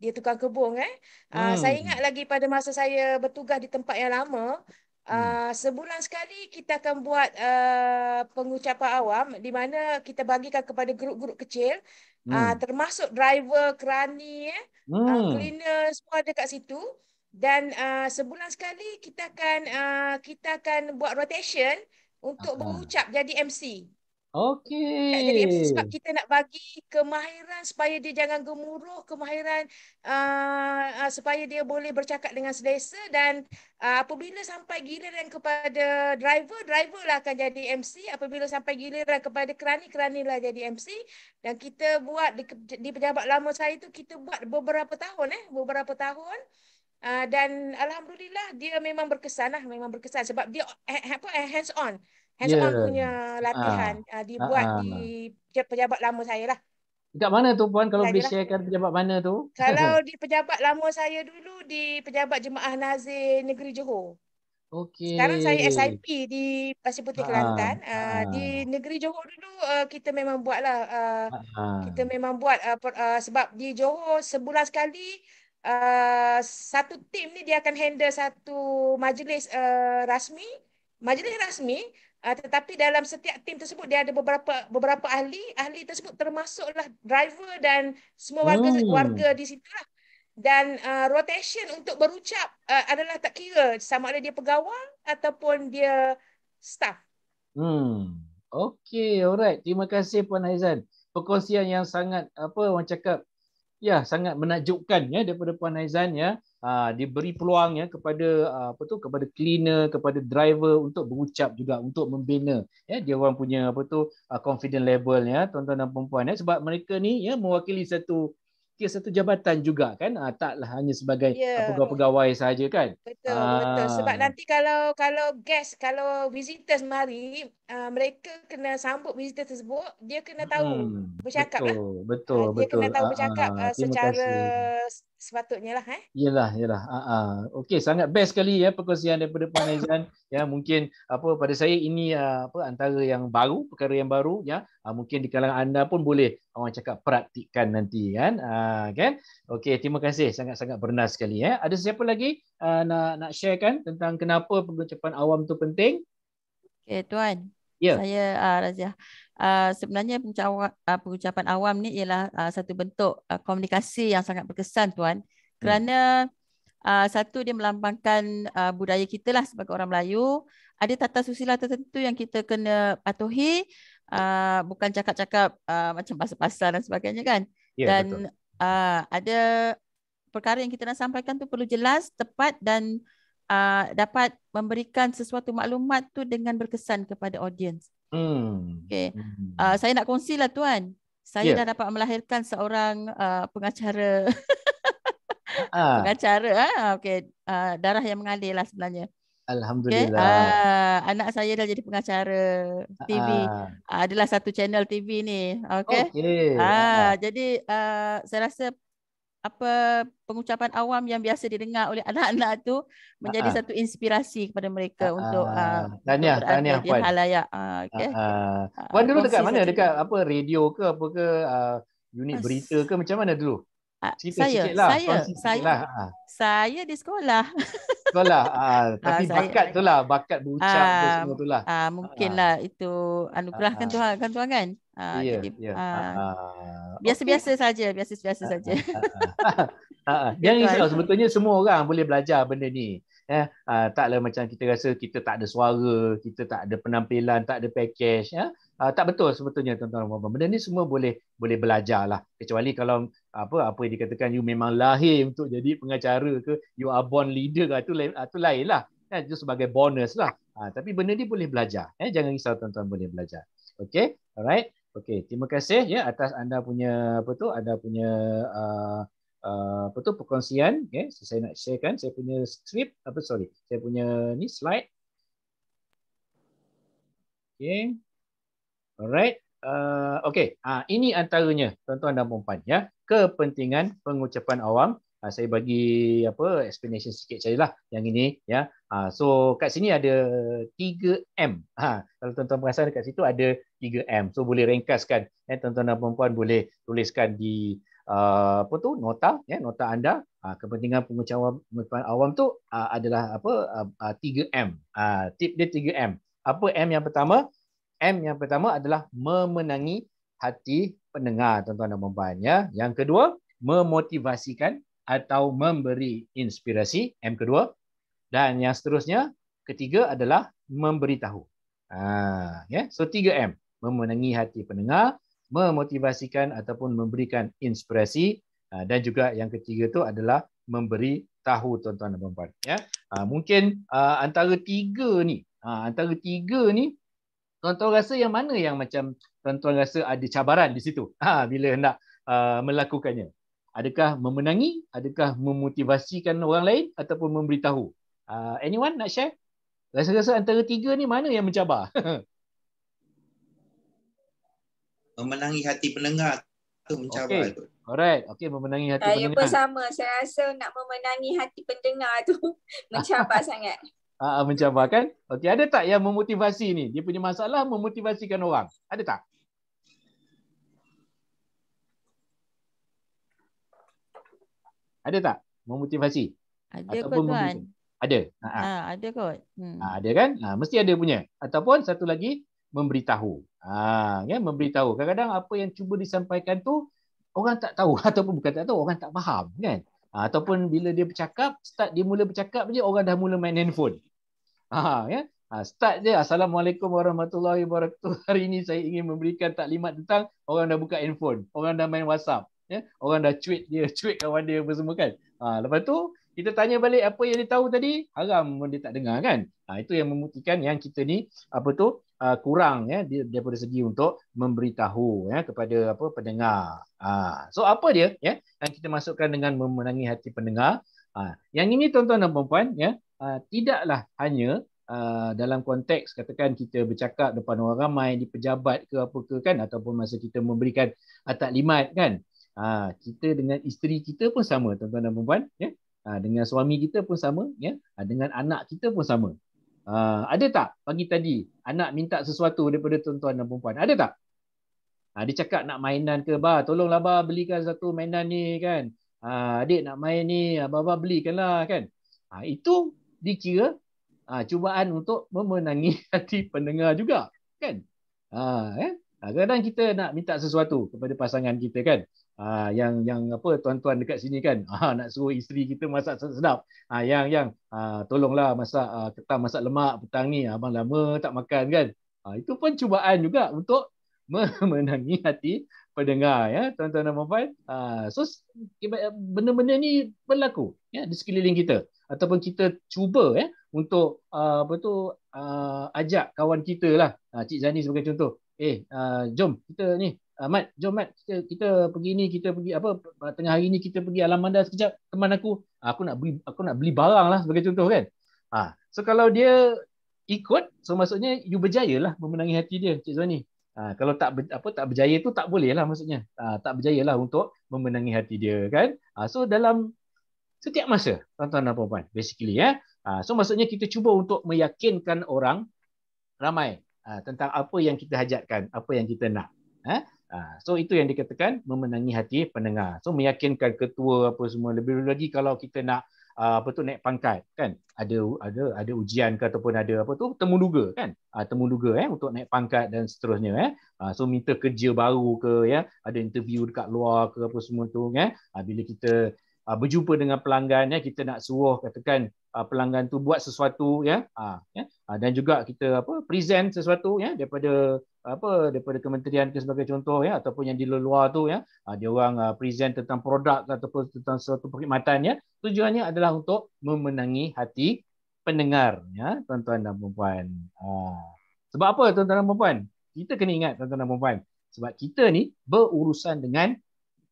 dia tukang kebong eh. Ah, hmm. Uh, saya ingat lagi pada masa saya bertugas di tempat yang lama, uh, sebulan sekali kita akan buat uh, pengucapan awam di mana kita bagikan kepada grup-grup kecil hmm. uh, termasuk driver, kerani, eh, hmm. uh, cleaner semua ada kat situ dan uh, sebulan sekali kita akan uh, kita akan buat rotation untuk berucap jadi MC. Okey. Jadi sebab kita nak bagi kemahiran supaya dia jangan gemuruh, kemahiran uh, supaya dia boleh bercakap dengan selesa dan uh, apabila sampai giliran kepada driver, driver lah akan jadi MC. Apabila sampai giliran kepada kerani, kerani lah jadi MC. Dan kita buat di, di pejabat lama saya itu, kita buat beberapa tahun. eh Beberapa tahun. Uh, dan Alhamdulillah dia memang berkesan lah, memang berkesan sebab dia eh, apa, eh, hands on hands yeah. on punya latihan ha. dibuat ha. di pejabat lama saya lah. Dekat mana tu puan kalau Sajalah. boleh lah. sharekan pejabat mana tu? Kalau di pejabat lama saya dulu di pejabat Jemaah Nazir Negeri Johor. Okey. Sekarang saya SIP di Pasir Putih ha. Kelantan. Ha. di Negeri Johor dulu kita memang buatlah ha. kita memang buat sebab di Johor sebulan sekali Uh, satu tim ni dia akan handle satu majlis uh, rasmi majlis rasmi Ah, tetapi dalam setiap tim tersebut dia ada beberapa beberapa ahli ahli tersebut termasuklah driver dan semua warga hmm. warga di situ lah dan uh, rotation untuk berucap uh, adalah tak kira sama ada dia pegawai ataupun dia staff. Hmm. Okey, alright. Terima kasih Puan Aizan. Perkongsian yang sangat apa orang cakap ya sangat menakjubkan ya daripada Puan Aizan ya. Ah, diberi peluang ya kepada ah, apa tu kepada cleaner kepada driver untuk berucap juga untuk membina ya dia orang punya apa tu ah, confident level ya tuan-tuan dan puan-puan ya sebab mereka ni ya mewakili satu dia satu jabatan juga kan taklah hanya sebagai yeah. Ya, pegawai-pegawai saja kan betul Aa. betul sebab nanti kalau kalau guest kalau visitors mari uh, mereka kena sambut visitor tersebut dia kena tahu hmm. bercakap betul lah. betul uh, dia kena tahu bercakap uh, secara sepatutnya lah eh. Yalah, yalah. Ha ah, ah. Okey, sangat best sekali ya perkongsian daripada Puan Aizan. Ya, mungkin apa pada saya ini ah, apa antara yang baru, perkara yang baru ya. mungkin di kalangan anda pun boleh orang cakap praktikkan nanti kan. kan? Okey, terima kasih sangat-sangat bernas sekali ya. Ada siapa lagi nak nak share kan tentang kenapa pengucapan awam tu penting? Okey, tuan. Yeah Saya uh, Razia. Ah, sebenarnya ah, pengucapan awam ni ialah uh, satu bentuk uh, komunikasi yang sangat berkesan tuan hmm. kerana uh, satu dia melambangkan uh, budaya kita lah sebagai orang Melayu ada tata susila tertentu yang kita kena patuhi uh, bukan cakap-cakap uh, macam pasal-pasal dan sebagainya kan ya, dan uh, ada perkara yang kita nak sampaikan tu perlu jelas tepat dan uh, dapat memberikan sesuatu maklumat tu dengan berkesan kepada audiens Hmm. Okay. Uh, hmm. ah, saya nak kongsi lah tuan. Saya yeah. dah dapat melahirkan seorang uh, pengacara. uh. Pengacara. Uh, okay. uh, darah yang mengalir lah sebenarnya. Alhamdulillah. Okay. Uh, anak saya dah jadi pengacara TV. Uh. Uh, adalah satu channel TV ni. Okay. okay. Uh, uh. Jadi uh, saya rasa apa pengucapan awam yang biasa didengar oleh anak-anak tu menjadi uh-huh. satu inspirasi kepada mereka uh-huh. untuk uh, ah, tanya untuk tanya puan halayak uh, okey uh-huh. puan dulu dekat mana dekat apa radio ke apa ke uh, unit berita ke macam mana dulu Cerita saya lah. saya saya lah. saya di sekolah sekolah uh, tapi uh, bakat tu lah bakat berucap uh, tu semua tu lah uh, mungkinlah uh, itu anugerah uh, kan tuhan kan tuhan kan Ah, ah, ah, biasa-biasa saja biasa-biasa saja Jangan risau sebetulnya semua orang boleh belajar benda ni eh uh, taklah macam kita rasa kita tak ada suara kita tak ada penampilan tak ada package ya uh, tak betul sebetulnya tuan-tuan dan puan benda ni semua boleh boleh belajar lah. kecuali kalau apa apa yang dikatakan you memang lahir untuk jadi pengacara ke you are born leader ke itu lain itu lainlah kan eh, itu sebagai bonus lah uh, tapi benda ni boleh belajar eh jangan risau tuan-tuan boleh belajar Okay, alright Okey, terima kasih ya atas anda punya apa tu, anda punya uh, uh, apa tu perkongsian. Okay, ya. so, saya nak sharekan saya punya script apa sorry, saya punya ni slide. Okey. Alright. Uh, ah, okay. Uh, ini antaranya tuan-tuan dan puan-puan ya, kepentingan pengucapan awam uh, saya bagi apa explanation sikit sajalah yang ini ya. Uh, so kat sini ada 3M. Ha, kalau tuan-tuan perasan dekat situ ada 3M. So boleh ringkaskan ya eh, tuan-tuan dan puan boleh tuliskan di uh, apa tu nota ya nota anda uh, kepentingan pengecawaan awam tu uh, adalah apa uh, uh, 3M. Uh, tip dia 3M. Apa M yang pertama? M yang pertama adalah memenangi hati pendengar tuan-tuan dan puan ya. Yang kedua, memotivasikan atau memberi inspirasi, M kedua. Dan yang seterusnya, ketiga adalah memberitahu. Ha, ya. So, 3M. Memenangi hati pendengar, memotivasikan ataupun memberikan inspirasi. Ha, dan juga yang ketiga tu adalah memberi tahu tuan-tuan dan perempuan. Ya. Ha, mungkin uh, antara tiga ni, ha, antara tiga ni, tuan-tuan rasa yang mana yang macam tuan-tuan rasa ada cabaran di situ ha, bila hendak uh, melakukannya adakah memenangi adakah memotivasikan orang lain ataupun memberitahu uh, anyone nak share rasa-rasa antara tiga ni mana yang mencabar memenangi hati pendengar tu mencabar okay. tu Alright, okay memenangi hati saya pendengar. Saya pun sama. Saya rasa nak memenangi hati pendengar tu mencabar sangat. Ah, ah mencabar kan? Okay, ada tak yang memotivasi ni? Dia punya masalah memotivasikan orang. Ada tak? Ada tak memotivasi? Ada kot tuan. Ada. Ha, ha. ha ada kot. Hmm. Ha, ada kan? Ha, mesti ada punya. Ataupun satu lagi memberitahu. Ha, ya, memberitahu. Kadang-kadang apa yang cuba disampaikan tu orang tak tahu ataupun bukan tak tahu, orang tak faham kan? Ha, ataupun bila dia bercakap, start dia mula bercakap je orang dah mula main handphone. Ha, ya. Ha, start dia assalamualaikum warahmatullahi wabarakatuh. Hari ini saya ingin memberikan taklimat tentang orang dah buka handphone, orang dah main WhatsApp ya orang dah cuit dia cuit kawan dia apa semua kan ha lepas tu kita tanya balik apa yang dia tahu tadi haram pun dia tak dengar kan ha itu yang membuktikan yang kita ni apa tu ha, kurang ya daripada segi untuk memberitahu ya kepada apa pendengar ha so apa dia ya yang kita masukkan dengan memenangi hati pendengar ha yang ini tuan-tuan dan puan-puan ya ha, tidaklah hanya Uh, dalam konteks katakan kita bercakap depan orang ramai di pejabat ke apa ke kan ataupun masa kita memberikan uh, taklimat kan Ha, kita dengan isteri kita pun sama, tuan-tuan dan perempuan. Ya? Ha, dengan suami kita pun sama. Ya? Ha, dengan anak kita pun sama. Ha, ada tak pagi tadi anak minta sesuatu daripada tuan-tuan dan perempuan? Ada tak? Ha, dia cakap nak mainan ke? Ba, tolonglah Ba belikan satu mainan ni kan. Ha, adik nak main ni, Ba-Ba belikanlah kan. Ha, itu dikira ha, cubaan untuk memenangi hati pendengar juga kan. Ha, eh? Kadang-kadang kita nak minta sesuatu kepada pasangan kita kan. Ha, yang yang apa tuan-tuan dekat sini kan ha, nak suruh isteri kita masak sedap. Ha, yang yang ha, tolonglah masak ha, ketam masak lemak petang ni abang lama tak makan kan. Ha, itu pun cubaan juga untuk memenangi hati pendengar ya tuan-tuan dan puan-puan. Ha, so benda-benda ni berlaku ya di sekeliling kita ataupun kita cuba ya untuk apa tu ajak kawan kita lah Cik Zani sebagai contoh. Eh, uh, jom kita ni Uh, Mat, jom Mat, kita, kita pergi ni, kita pergi apa, tengah hari ni kita pergi alam mandar sekejap, teman aku, ah, aku nak beli aku nak beli barang lah sebagai contoh kan. Ha. Uh, so kalau dia ikut, so maksudnya you berjaya lah memenangi hati dia, Cik Zoni. uh, ah, kalau tak apa tak berjaya tu tak boleh lah maksudnya. Uh, tak berjaya lah untuk memenangi hati dia kan. uh, so dalam setiap masa, tuan-tuan dan puan basically ya. Ha, uh, so maksudnya kita cuba untuk meyakinkan orang ramai uh, tentang apa yang kita hajatkan, apa yang kita nak. Ha? Ha, so itu yang dikatakan memenangi hati pendengar. So meyakinkan ketua apa semua lebih lagi kalau kita nak ah, apa tu naik pangkat kan ada ada ada ujian ke ataupun ada apa tu temuduga kan ah, temuduga eh untuk naik pangkat dan seterusnya eh ah, so minta kerja baru ke ya ada interview dekat luar ke apa semua tu kan bila kita berjumpa dengan pelanggan ya kita nak suruh katakan pelanggan tu buat sesuatu ya, ya. dan juga kita apa present sesuatu ya daripada apa daripada kementerian ke sebagai contoh ya ataupun yang di luar tu ya ah, dia orang ah, present tentang produk ataupun tentang suatu perkhidmatan ya tujuannya adalah untuk memenangi hati pendengar ya tuan-tuan dan puan-puan ah, sebab apa tuan-tuan dan puan kita kena ingat tuan-tuan dan puan sebab kita ni berurusan dengan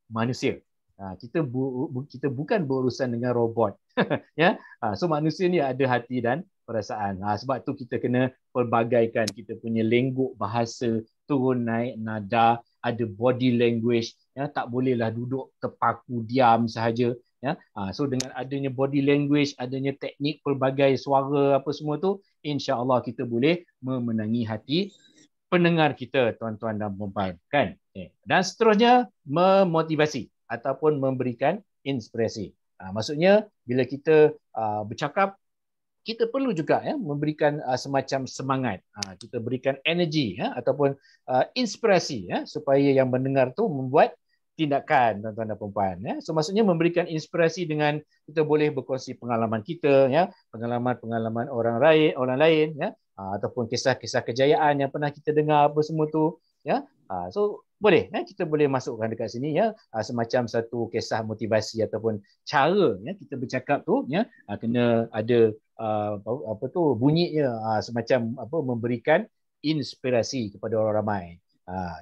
manusia kita bu- kita bukan berurusan dengan robot ya so manusia ni ada hati dan perasaan. Ha, sebab tu kita kena pelbagaikan kita punya lengguk bahasa, turun naik nada, ada body language, ya, tak bolehlah duduk terpaku diam sahaja. Ya. Ha, so dengan adanya body language, adanya teknik pelbagai suara apa semua tu, insya Allah kita boleh memenangi hati pendengar kita tuan-tuan dan puan Kan? Okay. Eh, dan seterusnya, memotivasi ataupun memberikan inspirasi. Ha, maksudnya, bila kita uh, bercakap, kita perlu juga ya memberikan uh, semacam semangat uh, kita berikan energi ya ataupun uh, inspirasi ya supaya yang mendengar tu membuat tindakan tuan-tuan dan puan-puan ya so maksudnya memberikan inspirasi dengan kita boleh berkongsi pengalaman kita ya pengalaman-pengalaman orang lain orang lain ya ha, ataupun kisah-kisah kejayaan yang pernah kita dengar apa semua tu ya ha, so boleh ya kita boleh masukkan dekat sini ya ah, semacam satu kisah motivasi ataupun cara ya kita bercakap tu ya ah, kena ada ah, apa, apa tu bunyinya semacam apa memberikan inspirasi kepada orang ramai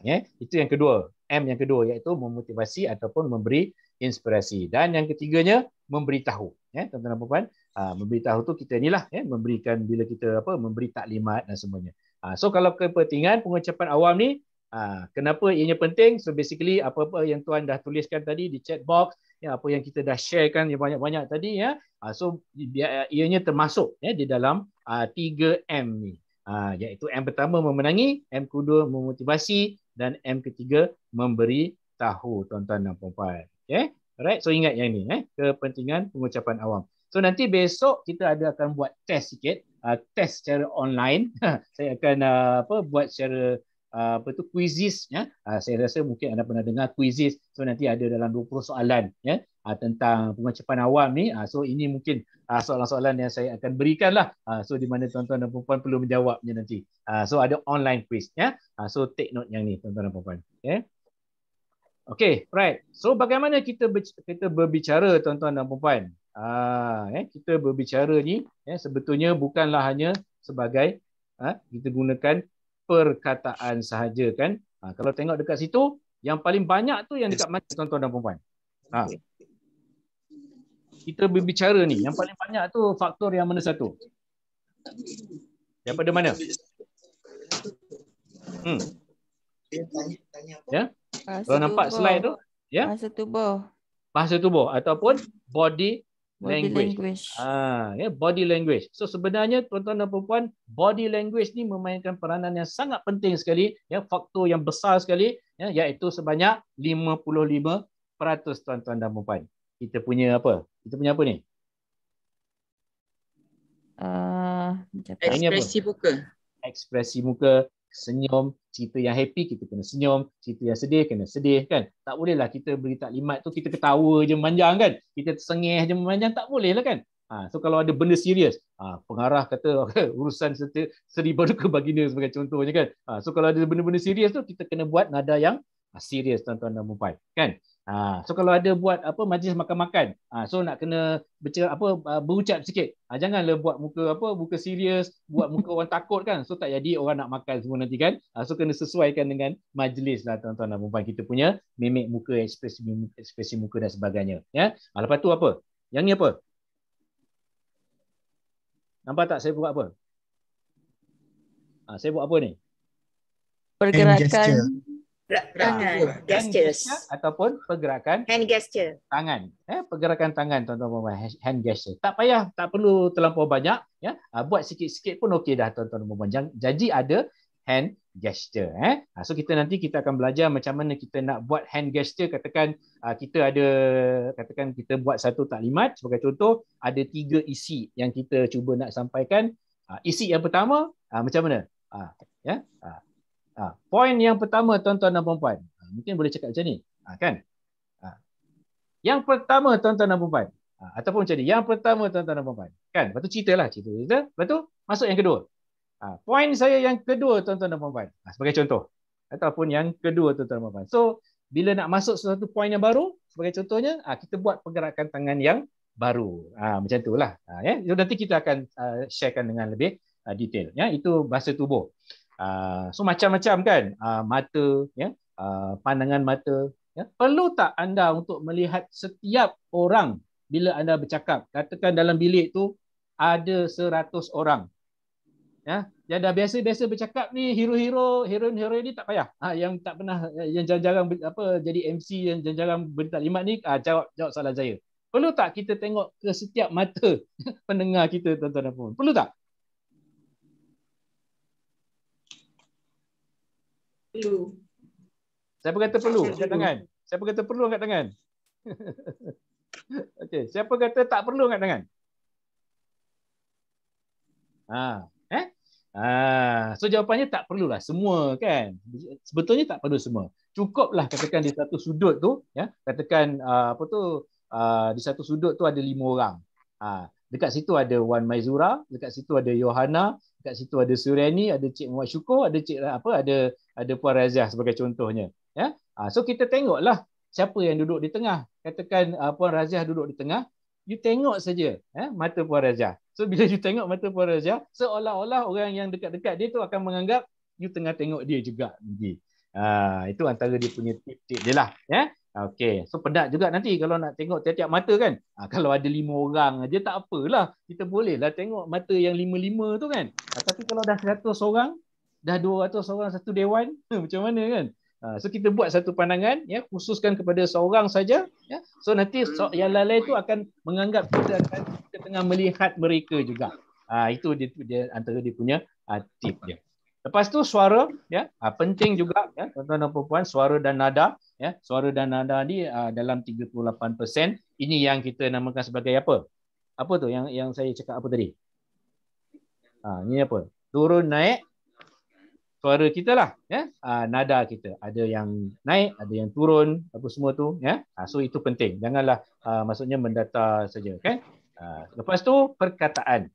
ya itu yang kedua M yang kedua iaitu memotivasi ataupun memberi inspirasi dan yang ketiganya memberitahu ya tuan-tuan dan puan memberitahu tu kita inilah ya memberikan bila kita apa memberi taklimat dan semuanya so kalau kepentingan pengucapan awam ni Ha, kenapa ianya penting? So basically apa-apa yang tuan dah tuliskan tadi di chat box, ya, apa yang kita dah sharekan yang banyak-banyak tadi ya. Ha, so ianya termasuk ya di dalam uh, ha, 3M ni. Ha, iaitu M pertama memenangi, M kedua memotivasi dan M ketiga memberi tahu tuan-tuan dan puan-puan. Okay? Ya, alright, so ingat yang ini eh, ya, kepentingan pengucapan awam. So nanti besok kita ada akan buat test sikit, uh, test secara online. saya akan uh, apa buat secara Ah, apa tu quizzes ya ah, saya rasa mungkin anda pernah dengar quizzes so nanti ada dalam 20 soalan ya ah, tentang pengucapan awam ni so ini mungkin soalan-soalan yang saya akan berikan lah so di mana tuan-tuan dan puan-puan perlu menjawabnya nanti so ada online quiz ya so take note yang ni tuan-tuan dan puan-puan okay. Ya. Okay, right. So bagaimana kita ber, kita berbicara tuan-tuan dan puan-puan? Ah, eh, kita berbicara ni eh, sebetulnya bukanlah hanya sebagai ah, kita gunakan perkataan sahaja kan. Ha, kalau tengok dekat situ, yang paling banyak tu yang dekat mana tuan-tuan dan perempuan? Ha. Kita berbicara ni, yang paling banyak tu faktor yang mana satu? pada mana? Hmm. Ya? Kalau nampak slide tu, ya? Bahasa tubuh. Bahasa tubuh ataupun body language. language. Ah, ya, body language. So sebenarnya tuan-tuan dan puan-puan, body language ni memainkan peranan yang sangat penting sekali, ya, faktor yang besar sekali, ya, iaitu sebanyak 55% tuan-tuan dan puan-puan. Kita punya apa? Kita punya apa ni? Uh, ekspresi muka. Ekspresi muka senyum, cerita yang happy kita kena senyum, cerita yang sedih kena sedih kan. Tak bolehlah kita beri taklimat tu kita ketawa je memanjang kan. Kita tersengih je memanjang tak boleh lah kan. Ha, so kalau ada benda serius, ha, pengarah kata urusan seri, seri Baduka Baginda sebagai contohnya kan. Ha, so kalau ada benda-benda serius tu kita kena buat nada yang ha, serius tuan-tuan dan puan kan. Ha, so kalau ada buat apa majlis makan-makan, ha, so nak kena bercakap apa ah, berucap sikit. Ha, janganlah buat muka apa muka serius, buat muka orang takut kan. So tak jadi orang nak makan semua nanti kan. Ha, so kena sesuaikan dengan majlis lah tuan-tuan dan puan kita punya mimik muka, ekspresi mimik, ekspresi muka dan sebagainya. Ya. Ha, lepas tu apa? Yang ni apa? Nampak tak saya buat apa? Ha, saya buat apa ni? Pergerakan tangan gesture ataupun pergerakan hand gesture tangan eh pergerakan tangan tuan-tuan dan puan hand gesture tak payah tak perlu terlampau banyak ya uh, buat sikit-sikit pun okey dah tuan-tuan dan puan jadi ada hand gesture eh ah, so kita nanti kita akan belajar macam mana kita nak buat hand gesture katakan ah, kita ada katakan kita buat satu taklimat sebagai contoh ada tiga isi yang kita cuba nak sampaikan isi yang pertama macam mana ya Ha, point yang pertama tuan-tuan dan puan Ha, mungkin boleh cakap macam ni. Ha, kan? Ha. Yang pertama tuan-tuan dan puan Ha, ataupun macam ni. Yang pertama tuan-tuan dan puan Kan? Lepas tu lah Cerita, cerita. Lepas tu masuk yang kedua. Ha, point saya yang kedua tuan-tuan dan puan Ha, sebagai contoh. Ataupun yang kedua tuan-tuan dan puan So, bila nak masuk sesuatu poin yang baru, sebagai contohnya, ha, kita buat pergerakan tangan yang baru. Ha, macam itulah. Ha, ya? nanti kita akan uh, sharekan dengan lebih uh, detail. Ya? Itu bahasa tubuh. Ah, so macam-macam kan uh, mata ya yeah? uh, pandangan mata yeah? perlu tak anda untuk melihat setiap orang bila anda bercakap katakan dalam bilik tu ada 100 orang ya yeah? yang dah biasa-biasa bercakap ni hero-hero hero-hero ni tak payah ha, yang tak pernah yang jarang-jarang apa jadi MC yang jarang-jarang lima ni ha, jawab jawab salah saya perlu tak kita tengok ke setiap mata pendengar kita tuan-tuan dan puan perlu tak Perlu. Siapa kata perlu? perlu. Angkat tangan. Siapa kata perlu angkat tangan? Okey, siapa kata tak perlu angkat tangan? Ha, eh? Ha, so jawapannya tak perlulah semua kan. Sebetulnya tak perlu semua. Cukuplah katakan di satu sudut tu, ya. Katakan ah, apa tu? Ah, di satu sudut tu ada lima orang. Ha, dekat situ ada Wan Maizura, dekat situ ada Johanna kat situ ada Suriani, ada Cik Muhammad Syukur, ada Cik apa ada ada Puan Razia sebagai contohnya. Ya. Ha, so kita tengoklah siapa yang duduk di tengah. Katakan uh, Puan Razia duduk di tengah, you tengok saja ya, mata Puan Razia. So bila you tengok mata Puan Razia, seolah-olah orang yang dekat-dekat dia tu akan menganggap you tengah tengok dia juga. Ha, itu antara dia punya tip-tip dia lah. Ya. Okay, so pedak juga nanti kalau nak tengok tiap-tiap mata kan. Ha, kalau ada lima orang aja tak apalah. Kita bolehlah tengok mata yang lima-lima tu kan. Ha, tapi kalau dah seratus orang, dah dua ratus orang satu dewan, macam mana kan? Ha, so kita buat satu pandangan, ya, khususkan kepada seorang saja. Ya. So nanti so, yang lalai tu akan menganggap kita, kita tengah melihat mereka juga. Ha, itu dia, dia antara dia punya uh, tip dia. Lepas tu suara ya ha, penting juga ya tuan-tuan dan puan-puan suara dan nada ya suara dan nada ni ha, dalam 38% ini yang kita namakan sebagai apa? Apa tu yang yang saya cakap apa tadi? Ha, ini apa? Turun naik suara kita lah ya ha, nada kita ada yang naik ada yang turun apa semua tu ya ha, so itu penting janganlah ha, maksudnya mendata saja kan ha, lepas tu perkataan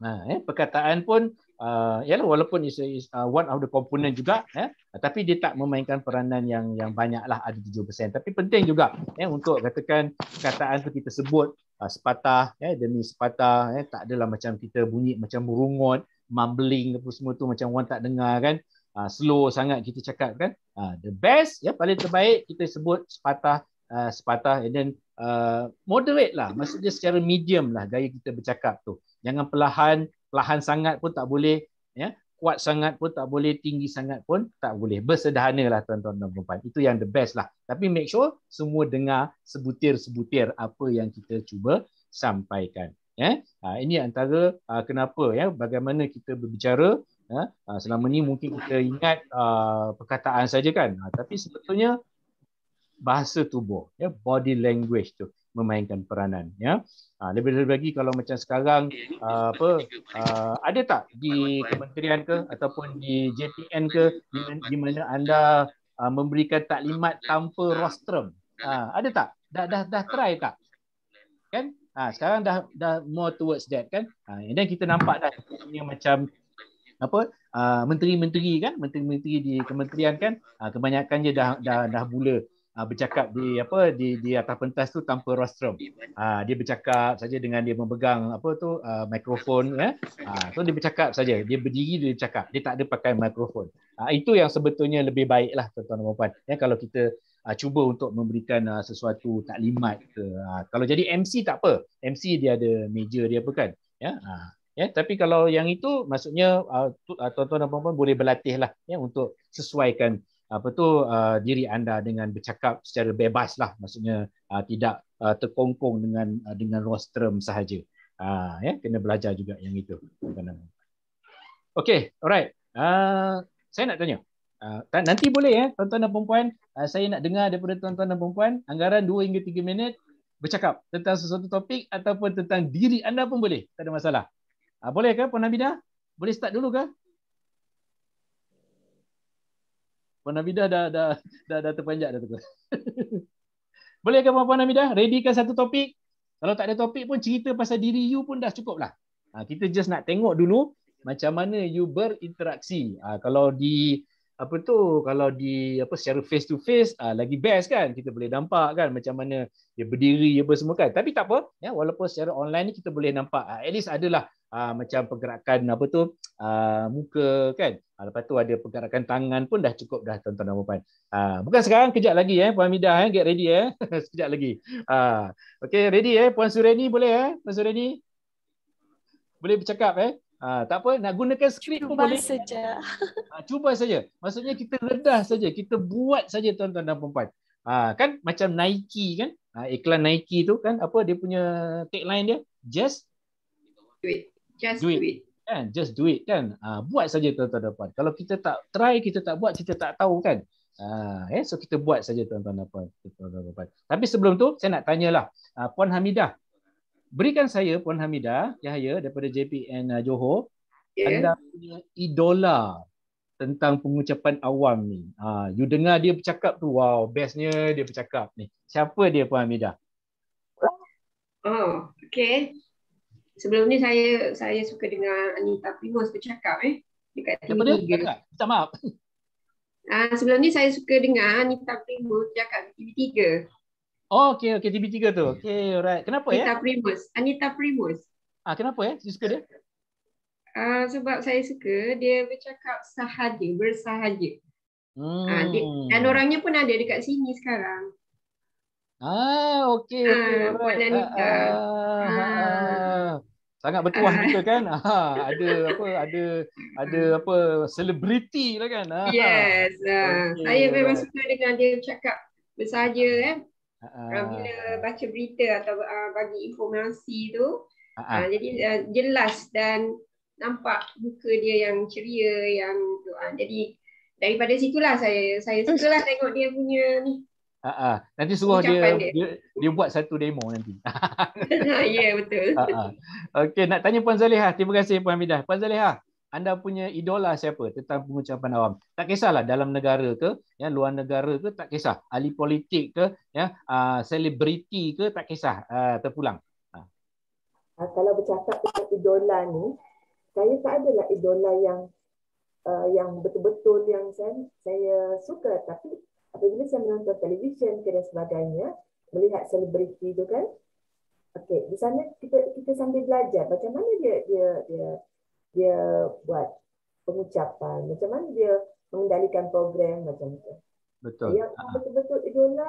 nah eh, ya, perkataan pun uh, yalah walaupun is uh, one of the component juga eh, tapi dia tak memainkan peranan yang yang banyaklah ada 7% tapi penting juga eh, untuk katakan kataan tu kita sebut uh, sepatah ya eh, demi sepatah eh, tak adalah macam kita bunyi macam merungut mumbling apa semua tu macam orang tak dengar kan uh, slow sangat kita cakap kan uh, the best ya yeah, paling terbaik kita sebut sepatah uh, sepatah and then uh, moderate lah maksudnya secara medium lah gaya kita bercakap tu jangan perlahan Lahan sangat pun tak boleh ya kuat sangat pun tak boleh tinggi sangat pun tak boleh bersederhanalah tuan-tuan dan puan itu yang the best lah tapi make sure semua dengar sebutir-sebutir apa yang kita cuba sampaikan ya ha, ini antara ha, kenapa ya bagaimana kita berbicara ya selama ni mungkin kita ingat perkataan saja kan tapi sebetulnya bahasa tubuh ya body language tu memainkan peranan ya ha, lebih lebih lagi kalau macam sekarang ah, apa ah, ada tak di kementerian ke ataupun di JPN ke di mana anda ah, memberikan taklimat tanpa rostrum ha, ada tak dah dah dah try tak kan ha, sekarang dah dah more towards that kan ha, dan kita nampak dah punya macam apa uh, menteri-menteri kan menteri-menteri di kementerian kan uh, kebanyakannya dah dah dah bula uh, bercakap di apa di di atas pentas tu tanpa rostrum. Uh, dia bercakap saja dengan dia memegang apa tu uh, mikrofon ya. Eh? Uh, so dia bercakap saja. Dia berdiri dia bercakap. Dia tak ada pakai mikrofon. Uh, itu yang sebetulnya lebih baiklah tuan-tuan dan puan-puan. eh, kalau kita uh, cuba untuk memberikan uh, sesuatu taklimat ke uh, kalau jadi MC tak apa. MC dia ada meja dia apa kan. Ya. Yeah? Uh, ya tapi kalau yang itu maksudnya uh, tuan-tuan dan puan-puan boleh berlatihlah ya untuk sesuaikan apa tu uh, diri anda dengan bercakap secara bebas lah maksudnya uh, tidak uh, terkongkong dengan uh, dengan rostrum sahaja uh, ya yeah? kena belajar juga yang itu okay alright uh, saya nak tanya uh, nanti boleh ya tuan-tuan dan puan uh, saya nak dengar daripada tuan-tuan dan puan anggaran 2 hingga 3 minit bercakap tentang sesuatu topik ataupun tentang diri anda pun boleh tak ada masalah uh, boleh ke puan Nabila boleh start dulu ke Puan Namidah dah, dah, dah, dah terpanjat dah tu. Boleh ke Puan Namidah? Readykan satu topik. Kalau tak ada topik pun cerita pasal diri you pun dah cukup lah. Ha, kita just nak tengok dulu macam mana you berinteraksi. Ha, kalau di apa tu kalau di apa secara face to face uh, lagi best kan kita boleh nampak kan macam mana dia berdiri apa semua kan tapi tak apa ya walaupun secara online ni kita boleh nampak ah, at least adalah uh, macam pergerakan apa tu uh, muka kan uh, lepas tu ada pergerakan tangan pun dah cukup dah tuan-tuan dan puan-puan uh, bukan sekarang kejap lagi eh puan Mida eh get ready eh sekejap lagi uh, okey ready eh puan Sureni boleh eh puan Sureni boleh bercakap eh Ha, tak apa, nak gunakan skrip cuba pun boleh. saja. Ha, cuba saja. Maksudnya kita redah saja. Kita buat saja tuan-tuan dan perempuan. Ha, kan macam Nike kan. Ha, iklan Nike tu kan. Apa dia punya tagline dia? Just do it just do it. it. Kan? Just do it kan. Uh, buat saja tuan-tuan dan Kalau kita tak try, kita tak buat, kita tak tahu kan. Uh, eh? So kita buat saja tuan-tuan dan puan. Tapi sebelum tu saya nak tanyalah. Uh, puan Hamidah. Berikan saya Puan Hamidah Yahya daripada JPN uh, Johor. Yeah. Anda punya idola tentang pengucapan awam ni. Uh, you dengar dia bercakap tu, wow, bestnya dia bercakap ni. Siapa dia Puan Hamidah? Oh, okay sebelum ni saya saya suka dengar Anita Primos bercakap eh dekat TV. Minta maaf. Ah uh, sebelum ni saya suka dengar Anita Primos cakap TV3. Oh, okay, okay, TV3 tu. Okay, alright. Kenapa Anita ya? Anita Primus. Anita Primus. Ah, kenapa ya? Eh? Saya suka dia? Ah, uh, sebab saya suka dia bercakap sahaja, bersahaja. Hmm. Ah, dan orangnya pun ada dekat sini sekarang. Ah, okay. okay ah, Anita. Ah, ah. ah. ah. ah sangat bertuah uh. kita kan ha, ada apa ada ada hmm. apa selebriti lah kan ha. yes uh. okay. saya memang suka dengan dia cakap bersaja eh uh. bila baca berita atau uh, bagi informasi tu uh. Uh, jadi uh, jelas dan nampak muka dia yang ceria yang tu uh. jadi daripada situlah saya saya sukalah tengok dia punya ni Uh-huh. Nanti suruh dia, dia. dia dia buat satu demo nanti. Ha, ya yeah, betul. Uh-huh. Okey nak tanya Puan Zaliha. Terima kasih Puan Midah. Puan Zaliha, anda punya idola siapa tentang pengucapan awam? Tak kisahlah dalam negara ke, ya luar negara ke tak kisah. Ahli politik ke, ya ah, selebriti uh, ke tak kisah uh, terpulang. Uh, kalau bercakap tentang idola ni, saya tak adalah idola yang uh, yang betul-betul yang saya saya suka. Tapi apabila saya menonton televisyen dan sebagainya, melihat selebriti itu kan, okey di sana kita kita sambil belajar bagaimana dia dia dia dia buat pengucapan, macam mana dia mengendalikan program macam tu. Betul. Yang ah. betul-betul idola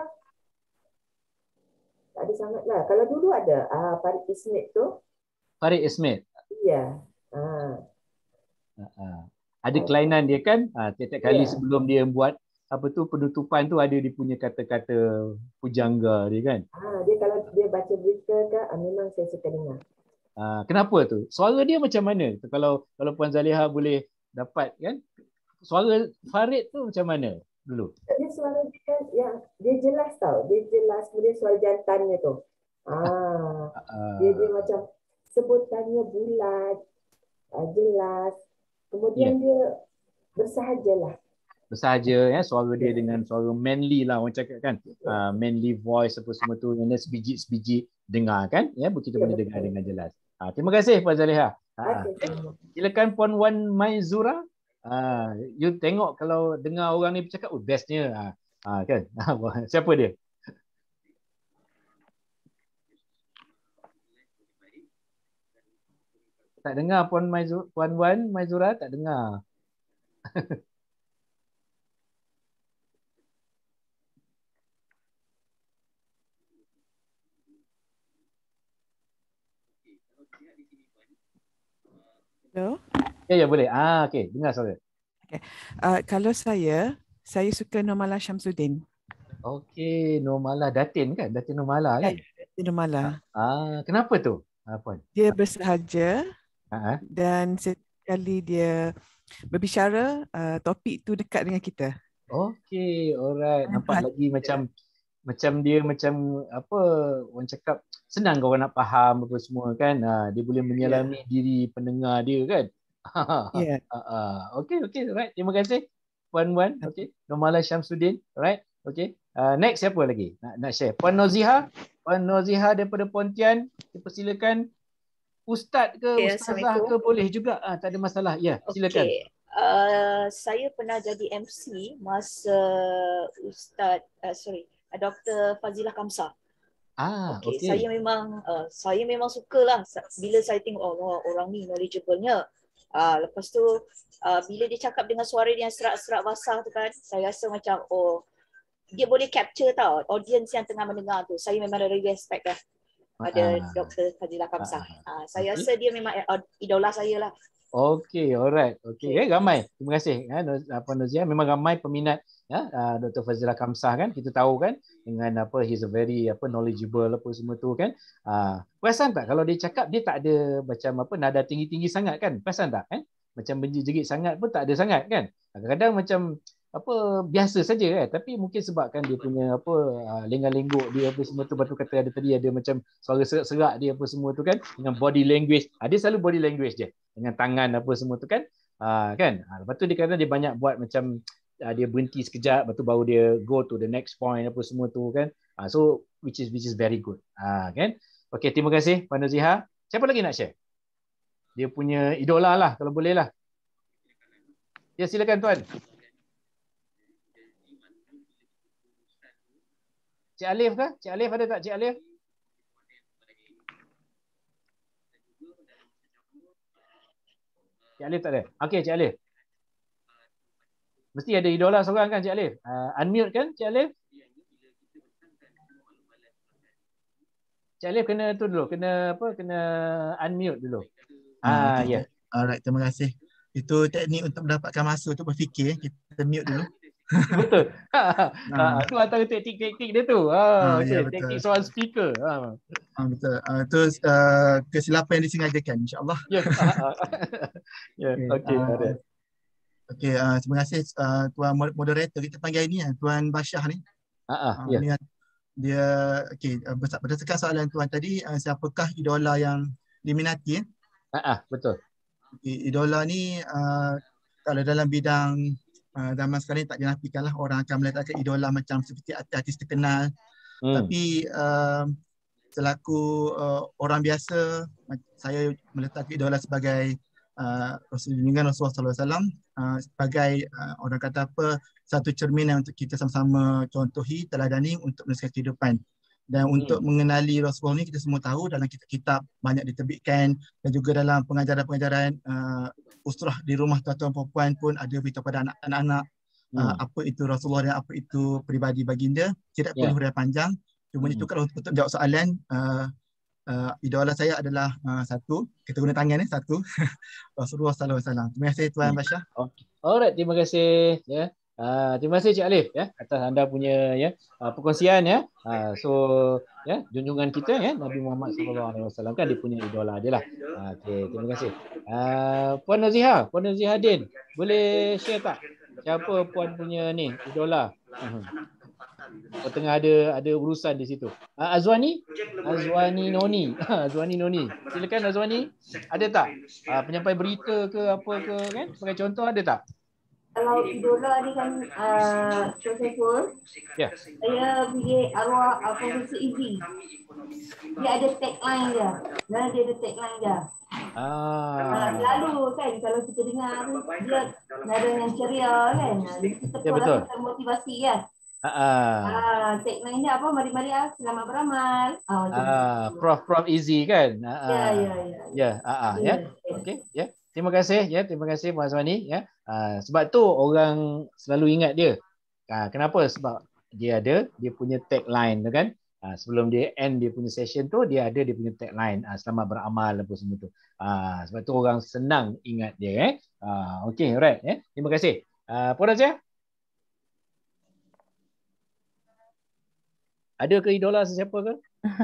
tak ada sangatlah. Kalau dulu ada ah Farid Ismet tu. Farid Ismet. Iya. Ah. Ha. Ada kelainan dia kan? Ah, ha, tiap-tiap kali yeah. sebelum dia buat apa tu penutupan tu ada dia punya kata-kata pujangga dia kan. Ha, dia kalau dia baca berita ke ah, memang saya suka dengar. Ha, kenapa tu? Suara dia macam mana? Kalau kalau Puan Zaliha boleh dapat kan? Suara Farid tu macam mana dulu? Dia suara dia kan, ya, dia jelas tau. Dia jelas kemudian suara jantannya tu. Ah, ha, dia dia macam sebutannya bulat, jelas. Kemudian yeah. dia bersahajalah sahaja ya eh, suara dia dengan suara manly lah orang cakap kan uh, manly voice apa semua tu yang sebiji-sebiji dengar kan ya kita boleh dengar dengan jelas uh, terima kasih Puan Zaliha uh, silakan Puan Wan Maizura uh, you tengok kalau dengar orang ni bercakap oh bestnya uh, kan siapa dia tak dengar Puan Maizura Puan Wan Maizura tak dengar Hello. Ya? ya, ya boleh. Ah, okey. Dengar saya. Okey. Uh, kalau saya, saya suka Nomala Syamsuddin. Okey, Nomala Datin kan? Datin Nomala. kan? Ya, Datin Nurmala. Ah, ah, kenapa tu? Apa? Ah, dia bersahaja. Uh-huh. Dan sekali dia berbicara, uh, topik tu dekat dengan kita. Okey, alright. Nampak, Nampak lagi macam macam dia macam apa orang cakap senang kau nak faham apa semua kan ha, dia boleh menyelami yeah. Ya. diri pendengar dia kan yeah. Ya. Ah. okay okay right terima kasih Puan Wan okay normalah Syamsuddin right okay uh, next siapa lagi nak, nak share Puan Noziha Puan Noziha daripada Pontian dipersilakan Ustaz ke okay, ya, Ustazah ke boleh juga ha, tak ada masalah ya yeah, silakan Uh, saya pernah jadi MC masa Ustaz, uh, sorry, Eh, Dr. Fazilah Kamsa. Ah, okay. okay. Saya memang uh, saya memang sukalah bila saya tengok oh, oh, orang ni knowledgeable-nya. Uh, lepas tu uh, bila dia cakap dengan suara dia yang serak-serak basah tu kan, saya rasa macam oh dia boleh capture tau audience yang tengah mendengar tu. Saya memang ada respect lah pada ah. Dr. Fazilah Kamsah. Ah. Ah, saya rasa dia memang idola saya lah. Okay, alright. Okay, eh, ramai. Terima kasih. Eh, apa Nozia, memang ramai peminat ya uh, ah, Dr Fazila Kamsah kan kita tahu kan dengan apa he's a very apa knowledgeable apa semua tu kan uh, perasan tak kalau dia cakap dia tak ada macam apa nada tinggi-tinggi sangat kan perasan tak kan macam menjerit sangat pun tak ada sangat kan kadang-kadang macam apa biasa saja kan tapi mungkin sebabkan dia punya apa uh, ah, lenggang-lenggok dia apa semua tu batu kata ada tadi ada macam suara serak-serak dia apa semua tu kan dengan body language ada uh, selalu body language je dengan tangan apa semua tu kan Uh, kan uh, lepas tu dia dia banyak buat macam uh, dia berhenti sekejap lepas tu baru dia go to the next point apa semua tu kan uh, so which is which is very good uh, kan okey terima kasih Pak Nuziha siapa lagi nak share dia punya idola lah kalau boleh lah ya silakan tuan Cik Alif ke? Cik Alif ada tak Cik Alif? Cik Alif tak ada. Okey Cik Alif. Mesti ada idola seorang kan Cik Alif? Uh, unmute kan Cik Alif? Cik Alif kena tu dulu, kena apa? Kena unmute dulu. Ah, ah ya. Alright, terima kasih. Itu teknik untuk mendapatkan masa untuk berfikir. Eh. Kita mute dulu. betul. Ha, ha. Ha, Itu ah. antara teknik-teknik dia tu. Ha, ha, Teknik soal speaker. Ha. Ha, betul. Ha, itu uh, kesilapan yang disengajakan insyaAllah. Ya. Yeah. yeah. Okay. okay. Okey, uh, terima kasih uh, tuan moderator kita panggil ini uh, tuan Bashah ni. Ha uh, ya. Dia okey, uh, berdasarkan soalan tuan tadi, uh, siapakah idola yang diminati? Ha uh, uh, betul. Okay, idola ni uh, kalau dalam bidang uh, zaman sekarang ni tak dinafikan lah orang akan meletakkan idola macam seperti artis terkenal. Hmm. Tapi uh, selaku uh, orang biasa saya meletakkan idola sebagai uh, Rasul Rasulullah sallallahu alaihi wasallam uh, sebagai uh, orang kata apa satu cermin yang untuk kita sama-sama contohi teladani untuk meneruskan kehidupan dan hmm. untuk mengenali Rasulullah ni kita semua tahu dalam kitab-kitab banyak diterbitkan dan juga dalam pengajaran-pengajaran uh, usrah di rumah tuan-tuan puan pun ada beritahu pada anak-anak uh, hmm. uh, apa itu Rasulullah dan apa itu peribadi baginda tidak perlu yeah. huraian panjang cuma hmm. itu kalau untuk, untuk jawab soalan uh, uh, idola saya adalah uh, satu kita guna tangan ni eh, satu Rasulullah sallallahu alaihi wasallam. Terima kasih tuan Basyah. Okay. Alright, terima kasih ya. Yeah. Uh, terima kasih Cik Alif ya yeah, atas anda punya ya yeah, uh, perkongsian ya. Yeah. Uh, so ya yeah, junjungan kita ya yeah, Nabi Muhammad sallallahu alaihi wasallam kan dia punya idola dia Uh, lah. ah, okay, terima kasih. Uh, Puan Naziha, Puan Nazihadin, boleh share tak siapa puan punya ni idola? Uh-huh. Oh, tengah ada ada urusan di situ. Uh, Azwani? Azwani Noni. Azwani Noni. Silakan Azwani. Ada tak? Uh, penyampai berita ke apa ke kan? Sebagai contoh ada tak? Kalau idola ni kan uh, ah, Josephus. Ya. Yeah. Saya pergi arwah uh, Profesor Izzy. Dia ada tagline dia. Dan dia ada tagline dia. Ah. Lalu kan kalau kita dengar dia nada yang ceria kan. Kita ya, lah betul. motivasi kan. Ya. Ah, tagline dia apa? Mari-mari ah, selamat beramal. Ah, ah prof prof easy kan? Ha. Ah, ya, ya, ya. Ya, ha ya. Okey, ya. Terima kasih ya, terima kasih Puan Azmani ya. Ah, sebab tu orang selalu ingat dia. Ah, kenapa? Sebab dia ada dia punya tagline tu kan? Ah, sebelum dia end dia punya session tu dia ada dia punya tagline ah, selamat beramal apa semua tu. Ah, sebab tu orang senang ingat dia eh. Ah, okey, alright ya. Terima kasih. Ah, Puan Azmani. Ada ke idola sesiapa ke?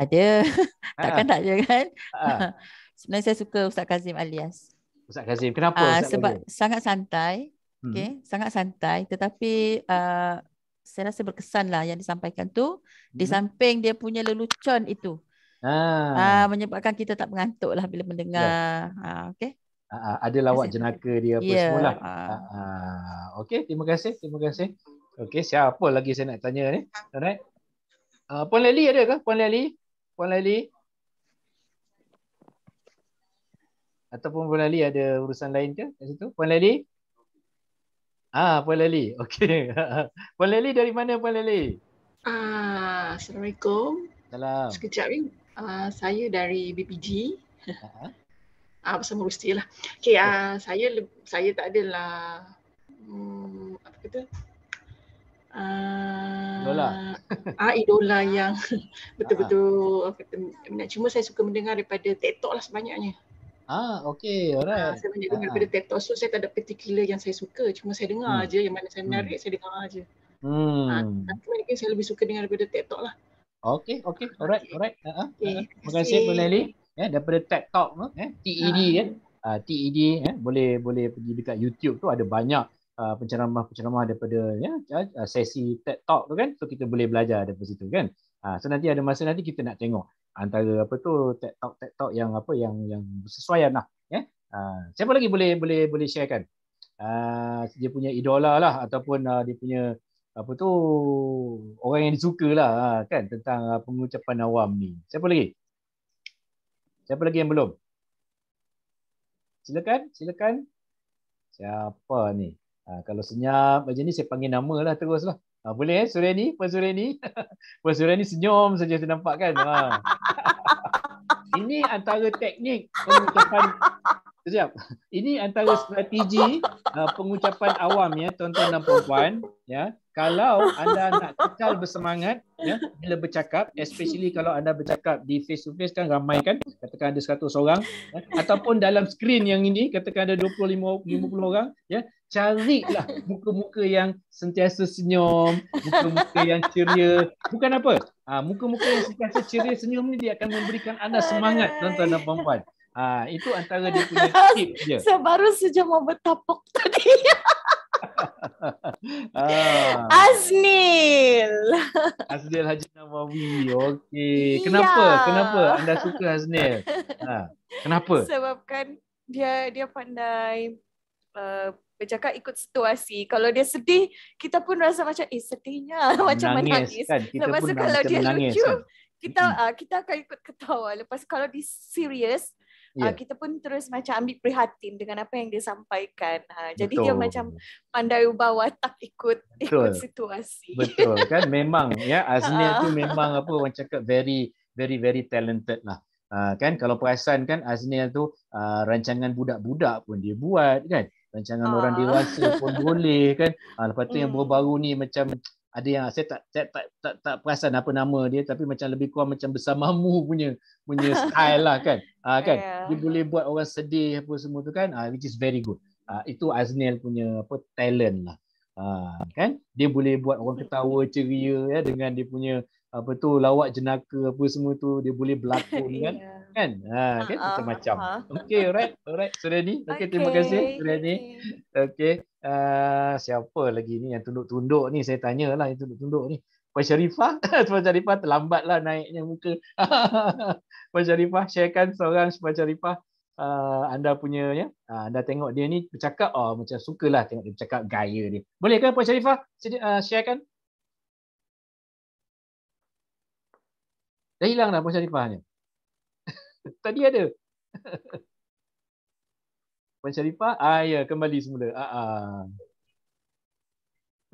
ada. Ha. Takkan tak ah. je kan? Ha. Sebenarnya saya suka Ustaz Kazim alias. Ustaz Kazim. Kenapa ah, Ustaz Sebab Kazim? sangat santai. Hmm. Okay. Sangat santai. Tetapi uh, saya rasa berkesan lah yang disampaikan tu. Hmm. Di samping dia punya lelucon itu. Ha. Uh, menyebabkan kita tak mengantuk lah bila mendengar. Yeah. Uh, okay. Uh, ada lawak jenaka dia apa yeah. semualah. Uh, uh, okay. Terima kasih. Terima kasih. Okey, siapa lagi saya nak tanya ni? Ah. Alright. Uh, Puan Lely ada ke? Puan Lely? Puan Lely? Ataupun Puan Lely ada urusan lain ke kat situ? Puan Lely? Ah, Puan Lely. Okey. Puan Lely dari mana Puan Lely? Ah, uh, Assalamualaikum. Salam. Sekejap ni. Uh, eh. ah, saya dari BPG. Ah, uh-huh. uh, bersama Rusti lah. Okey, oh. saya saya tak adalah um, apa kata? Ah, idola. Ah idola yang betul-betul ah. minat. Cuma saya suka mendengar daripada TikTok lah sebanyaknya. Ah okey alright. Ah, saya banyak dengar daripada ah. TikTok so saya tak ada particular yang saya suka. Cuma saya dengar hmm. aje yang mana saya menarik hmm. saya dengar aje. Hmm. Ah, tapi mungkin saya lebih suka dengar daripada TikTok lah. Okey okey alright okay. alright. Uh-huh. Okay. Uh-huh. Terima kasih Bu Leli. Ya daripada TikTok eh TED ah. kan. Ah TED eh boleh boleh pergi dekat YouTube tu ada banyak Uh, penceramah-penceramah daripada ya uh, sesi TED Talk tu kan so kita boleh belajar daripada situ kan uh, so nanti ada masa nanti kita nak tengok antara apa tu TED Talk TED Talk yang apa yang yang sesuaian lah ya siapa lagi boleh boleh boleh share sharekan dia punya idola lah ataupun dia punya apa tu orang yang disuka lah kan tentang pengucapan awam ni siapa lagi siapa lagi yang belum silakan silakan siapa ni Ha, kalau senyap macam ni saya panggil nama lah terus lah. Ha, ah, boleh eh Suria ni? Puan Suria ni? Puan Suria ni senyum saja saya nampak kan. Ha. Ini antara teknik pengucapan Sekejap. Ini antara strategi uh, pengucapan awam ya tuan-tuan dan puan ya. Kalau anda nak kekal bersemangat ya bila bercakap especially kalau anda bercakap di face to face kan ramai kan katakan ada 100 orang ya? ataupun dalam skrin yang ini katakan ada 25 50 orang ya Cari lah muka-muka yang sentiasa senyum, muka-muka yang ceria. Bukan apa. Ah, muka-muka yang sentiasa ceria senyum ni dia akan memberikan anda semangat tuan-tuan dan puan-puan. Ah, itu antara dia punya tip dia. Saya baru saja mau bertapuk tadi. ah. Aznil. Aznil Haji Nawawi. Okey. Ya. Kenapa? Ya. Kenapa anda suka Aznil? Ha. Kenapa? Sebabkan dia dia pandai uh, bercakap ikut situasi. Kalau dia sedih, kita pun rasa macam eh sedihnya, menangis, macam menangis. Kan? Kita Lepas pun kalau dia menangis, lucu, kan? kita uh, kita akan ikut ketawa. Lepas kalau dia serius, yeah. uh, ya. kita pun terus macam ambil prihatin dengan apa yang dia sampaikan. Uh, jadi dia macam pandai ubah watak ikut Betul. ikut situasi. Betul kan? Memang ya Azmi uh. tu ah. memang apa orang cakap very very very talented lah. Uh, kan kalau perasan kan Aznil tu uh, rancangan budak-budak pun dia buat kan rancangan ah. orang dewasa pun boleh kan. Ah, lepas tu mm. yang hmm. baru-baru ni macam ada yang saya tak, tak tak tak tak perasan apa nama dia tapi macam lebih kurang macam bersamamu punya punya style lah kan. Ah kan. Yeah. Dia boleh buat orang sedih apa semua tu kan. Ah which is very good. Ah itu Aznel punya apa talent lah. Ah kan. Dia boleh buat orang ketawa ceria ya dengan dia punya apa tu lawak jenaka apa semua tu dia boleh berlakon kan kan ha kan uh-huh. macam-macam okey alright alright sudah so, ni okey okay. terima kasih sudah ni okey uh, siapa lagi ni yang tunduk-tunduk ni saya tanyalah yang tunduk-tunduk ni Puan Sharifah Puan Sharifah terlambatlah naiknya muka Puan Sharifah Saya kan seorang Puan Sharifah uh, ah, anda punya ya uh, anda tengok dia ni bercakap oh macam sukalah tengok dia bercakap gaya dia boleh kan Puan Sharifah uh, sharekan Dah hilang dah Puan Sharifah ni. Tadi ada. Puan Sharifah, ah, ya, kembali semula. Ah, ah.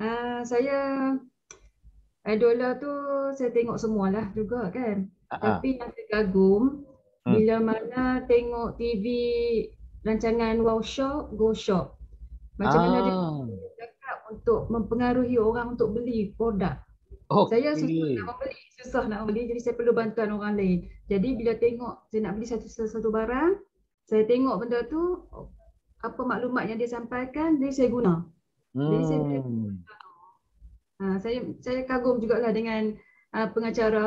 Uh, saya idola tu saya tengok semualah juga kan. uh Tapi yang terkagum hmm. bila mana tengok TV rancangan Wow Shop, Go Shop. Macam ah. mana dia cakap untuk mempengaruhi orang untuk beli produk. Okay. Oh, saya susah nak beli, susah nak beli jadi saya perlu bantuan orang lain. Jadi bila tengok saya nak beli satu satu barang, saya tengok benda tu apa maklumat yang dia sampaikan, dia saya guna. Hmm. Jadi saya beli. Hmm. Ah, saya saya kagum jugalah dengan ah, pengacara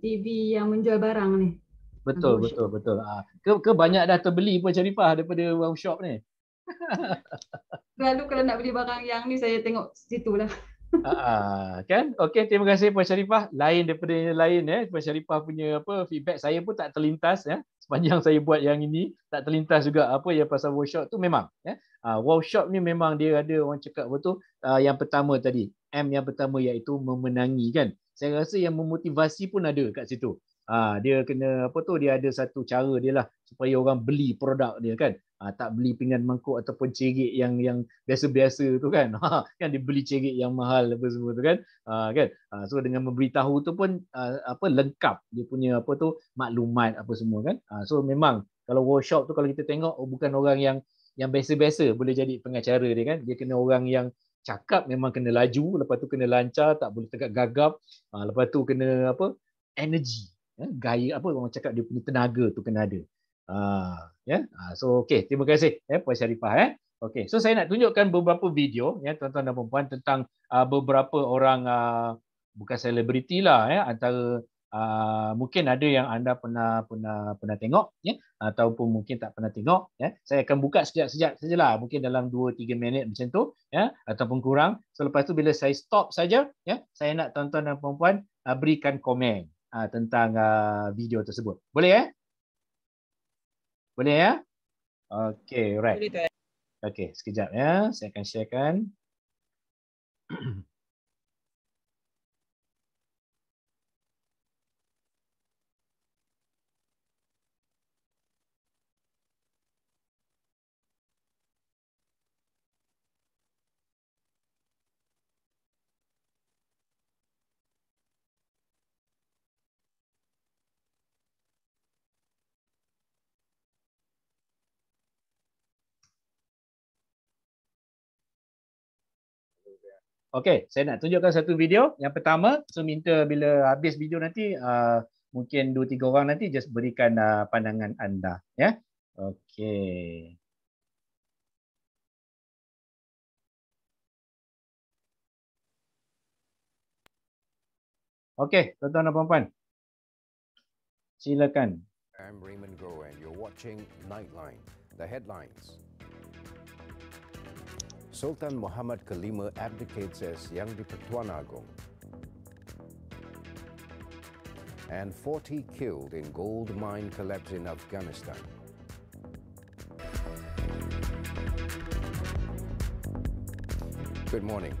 TV yang menjual barang ni. Betul, ah, betul, betul. Ah, ke, ke banyak dah terbeli pun Sharifah daripada workshop ni? Lalu kalau nak beli barang yang ni, saya tengok situ lah kan? Okey, terima kasih Puan Sharifah. Lain daripada yang lain eh, Puan Sharifah punya apa feedback saya pun tak terlintas ya. Eh? Sepanjang saya buat yang ini, tak terlintas juga apa yang pasal workshop tu memang ya. Eh? Uh, workshop ni memang dia ada orang cakap betul uh, ha, yang pertama tadi, M yang pertama iaitu memenangi kan. Saya rasa yang memotivasi pun ada kat situ. Ha, dia kena apa tu dia ada satu cara dia lah supaya orang beli produk dia kan. Ha, tak beli pinggan mangkuk ataupun cerit yang yang biasa-biasa tu kan. Ha, kan dia beli cerit yang mahal apa semua tu kan. Ha, kan. Ha, so dengan memberitahu tu pun ha, apa lengkap dia punya apa tu maklumat apa semua kan. Ha, so memang kalau workshop tu kalau kita tengok oh, bukan orang yang yang biasa-biasa boleh jadi pengacara dia kan. Dia kena orang yang cakap memang kena laju, lepas tu kena lancar, tak boleh tegak gagap. Ha, lepas tu kena apa? Energy ya, gaya apa orang cakap dia punya tenaga tu kena ada. Ha, ya. Ha, so okey, terima kasih Eh, Puan Syarifah eh. Ya. Okey. So saya nak tunjukkan beberapa video ya tuan-tuan dan puan tentang uh, beberapa orang uh, bukan selebriti lah ya antara uh, mungkin ada yang anda pernah pernah pernah tengok ya ataupun mungkin tak pernah tengok ya. Saya akan buka sejak sekejap sajalah mungkin dalam 2 3 minit macam tu ya ataupun kurang. So lepas tu bila saya stop saja ya saya nak tuan-tuan dan puan-puan uh, berikan komen Ah, tentang ah, video tersebut. Boleh ya? Eh? Boleh ya? okay right. okay sekejap ya. Saya akan sharekan. Okey, saya nak tunjukkan satu video. Yang pertama, so minta bila habis video nanti uh, mungkin dua tiga orang nanti just berikan uh, pandangan anda, ya. Yeah? Okey. Okey, tuan-tuan dan puan-puan. Silakan. I'm Raymond Go and you're watching Nightline, the headlines. Sultan Muhammad Kalima abdicates as Yang di Pertuan Agong. And 40 killed in gold mine collapse in Afghanistan. Good morning.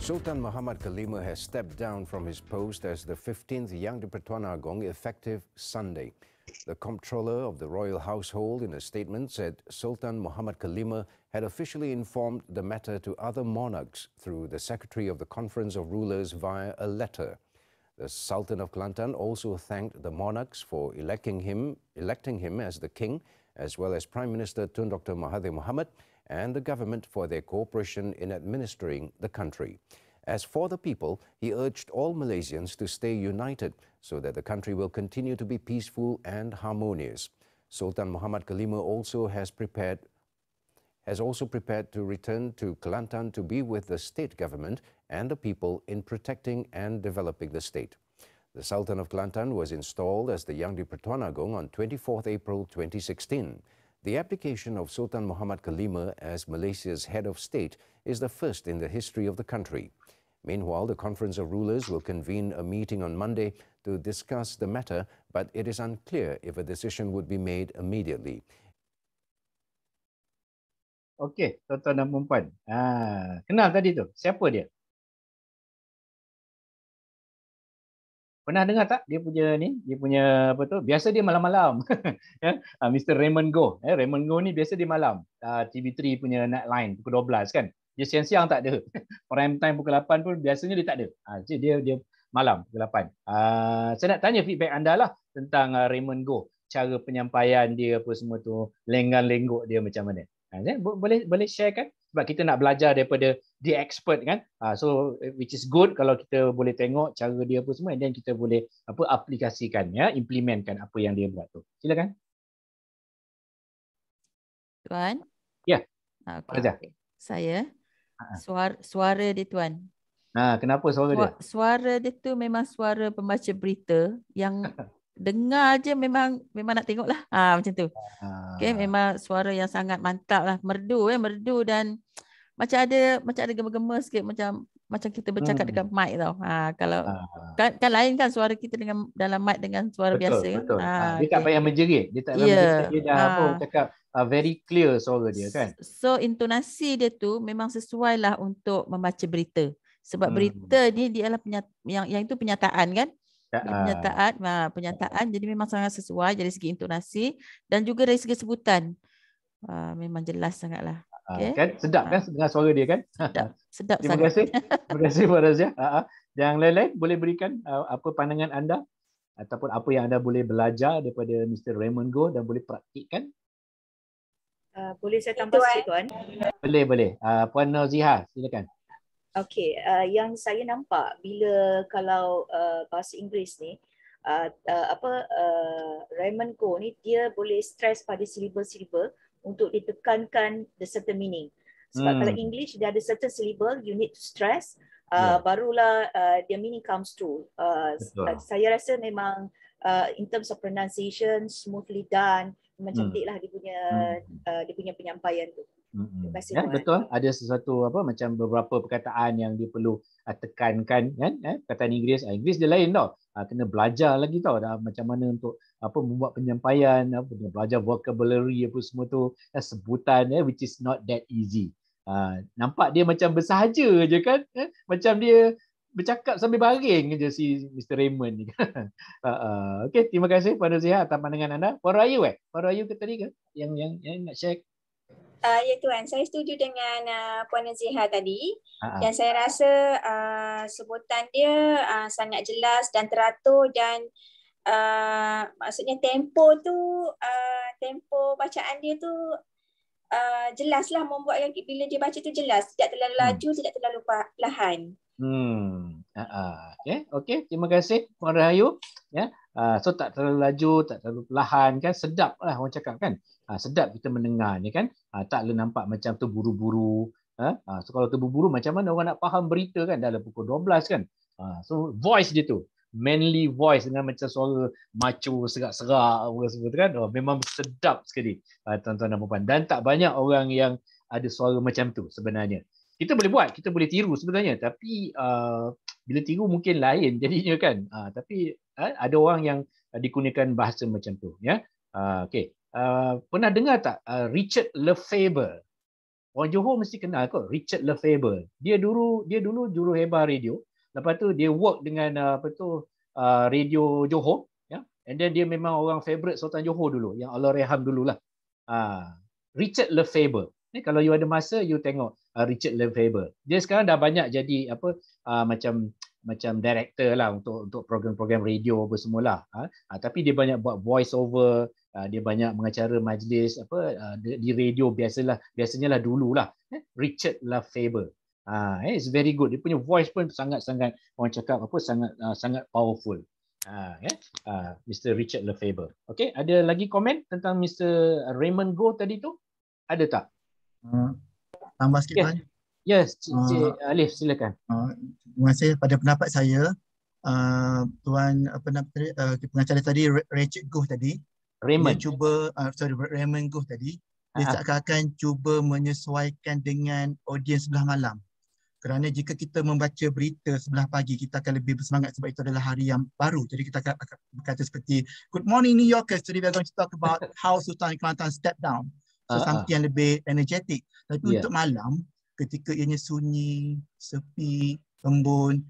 Sultan Muhammad Kalima has stepped down from his post as the 15th Yang di Pertuan Agong effective Sunday. The comptroller of the royal household in a statement said Sultan Muhammad Kalima had officially informed the matter to other monarchs through the secretary of the Conference of Rulers via a letter. The Sultan of Kelantan also thanked the monarchs for electing him, electing him as the king, as well as Prime Minister Tun Dr. Mahathir Mohamad and the government for their cooperation in administering the country. As for the people, he urged all Malaysians to stay united so that the country will continue to be peaceful and harmonious. Sultan Muhammad Kalima also has prepared has also prepared to return to Kelantan to be with the state government and the people in protecting and developing the state. The Sultan of Kelantan was installed as the Yang di Pertuan Agong on 24 April 2016. The application of Sultan Muhammad Kalima as Malaysia's head of state is the first in the history of the country. Meanwhile, the Conference of Rulers will convene a meeting on Monday to discuss the matter, but it is unclear if a decision would be made immediately. Okey, tuan-tuan dan perempuan. Ha, ah, kenal tadi tu? Siapa dia? Pernah dengar tak dia punya ni? Dia punya apa tu? Biasa dia malam-malam. Ya? Ah, Mr. Raymond Goh. Eh, Raymond Goh ni biasa dia malam. Ah, TV3 punya night line pukul 12 kan dia siang-siang tak ada. Prime time pukul 8 pun biasanya dia tak ada. Ha, ah, jadi dia dia malam pukul 8. Uh, ah, saya nak tanya feedback anda lah tentang uh, Raymond Go. Cara penyampaian dia apa semua tu. lenggan lenggok dia macam mana. Ha, ya? boleh boleh share kan? Sebab kita nak belajar daripada the expert kan. Uh, so which is good kalau kita boleh tengok cara dia apa semua. And then kita boleh apa aplikasikan, ya, implementkan apa yang dia buat tu. Silakan. Tuan. Ya. Yeah. Okay. Saya. Ha, ha. suara, suara dia tuan. Ha, kenapa suara, suara dia? Suara dia tu memang suara pembaca berita yang dengar je memang memang nak tengok lah. Ha, macam tu. Ha. Okay, memang suara yang sangat mantap lah. Merdu eh, merdu dan macam ada macam ada gemer-gemer sikit macam macam kita bercakap hmm. dekat mic tau. Ha kalau ha. kan kan lain kan suara kita dengan dalam mic dengan suara betul, biasa. Betul. Ha, ah, dia okay. tak payah menjerit. Dia tak payah yeah. Ya. Dia dah ha. apa cakap uh, very clear suara dia kan. So intonasi dia tu memang sesuai lah untuk membaca berita. Sebab hmm. berita ni dia adalah penyata- yang yang itu penyataan kan? Ha. Penyataan, ha, penyataan jadi memang sangat sesuai dari segi intonasi dan juga dari segi sebutan. Ha, memang jelas sangatlah. Ah, okay. Kan? Sedap ah. kan ha. dengan suara dia kan? Sedap. Sedap Terima kasih. Terima kasih Puan Razia. Ah, yang lain-lain boleh berikan apa pandangan anda ataupun apa yang anda boleh belajar daripada Mr. Raymond Goh dan boleh praktikkan? Uh, boleh saya tambah sikit eh. Tuan? Boleh, boleh. Uh, Puan Noziha, silakan. Okey, uh, yang saya nampak bila kalau uh, bahasa Inggeris ni, uh, uh, apa uh, Raymond Goh ni dia boleh stress pada syllable-syllable untuk ditekankan the certain meaning. Sebab hmm. kalau English dia ada certain syllable you need to stress uh, yeah. barulah uh, the meaning comes true. Uh, uh, saya rasa memang uh, in terms of pronunciation smoothly done macam hmm. cantiklah hmm. dia punya hmm. uh, dia punya penyampaian tu. Mm-hmm. Ya, betul. Ada sesuatu apa macam beberapa perkataan yang dia perlu uh, tekankan kan? Eh, perkataan Inggeris, ah, Inggeris dia lain tau. Ah, kena belajar lagi tau dah macam mana untuk apa membuat penyampaian, apa kena belajar vocabulary apa semua tu, uh, sebutan ya which is not that easy. Uh, nampak dia macam bersahaja je kan? Eh, macam dia bercakap sambil baring je si Mr. Raymond ni. uh, okay, terima kasih Puan Nazihah atas pandangan anda. Puan Rayu eh? Puan Rayu ke tadi ke? Yang, yang, yang nak check uh, ya tuan saya setuju dengan uh, puan Azihah tadi uh dan saya rasa uh, sebutan dia uh, sangat jelas dan teratur dan uh, maksudnya tempo tu uh, tempo bacaan dia tu Uh, jelaslah membuatkan bila dia baca tu jelas tidak terlalu hmm. laju hmm. tidak terlalu perlahan. Hmm. Ha uh, okey ya, okey terima kasih Puan Rahayu ya. Yeah. Uh, so tak terlalu laju tak terlalu perlahan kan sedaplah orang cakap kan. Uh, sedap kita mendengar ni kan. Ah, tak boleh nampak macam tu buru Ha? Eh? Ah, so, kalau tu buru buru macam mana orang nak faham berita kan dalam pukul 12 kan. Ha, so voice dia tu manly voice dengan macam suara macho serak-serak apa semua kan oh, memang sedap sekali tuan-tuan dan dan tak banyak orang yang ada suara macam tu sebenarnya kita boleh buat kita boleh tiru sebenarnya tapi uh, bila tiru mungkin lain jadinya kan uh, tapi uh, ada orang yang dikunikan bahasa macam tu ya yeah? uh, okey Uh, pernah dengar tak uh, Richard Lefebvre? Orang Johor mesti kenal kot Richard Lefebvre. Dia dulu dia dulu juru hebat radio. Lepas tu dia work dengan uh, apa tu uh, radio Johor. Yeah. And then dia memang orang favorite Sultan Johor dulu. Yang Allah reham dululah. Uh, Richard Lefebvre. Eh, kalau you ada masa, you tengok uh, Richard Lefebvre. Dia sekarang dah banyak jadi apa uh, macam macam director lah untuk untuk program-program radio apa semua lah. Uh, ha. ah, tapi dia banyak buat voice over. Ah, dia banyak mengacara majlis apa ah, di radio biasalah biasanya lah dulu lah eh? Richard Lafaber ah eh? it's very good dia punya voice pun sangat sangat orang cakap apa sangat uh, sangat powerful ah eh? ah Mr Richard Lafaber okay ada lagi komen tentang Mr Raymond Go tadi tu ada tak hmm. tambah sedikit okay. banyak yes Cik, Cik uh, Alif silakan uh, terima pada pendapat saya uh, tuan apa nak uh, pengacara tadi Richard Go tadi Raymond. Dia cuba, uh, sorry Raymond Goh tadi. Dia uh-huh. seakan-akan cuba menyesuaikan dengan audiens sebelah malam. Kerana jika kita membaca berita sebelah pagi, kita akan lebih bersemangat sebab itu adalah hari yang baru. Jadi kita akan, akan berkata seperti, Good morning New Yorkers. Today we are going to talk about how Sultan Kelantan step down. So uh-huh. something yang lebih energetic. Tapi yeah. untuk malam, ketika ianya sunyi, sepi, tembun,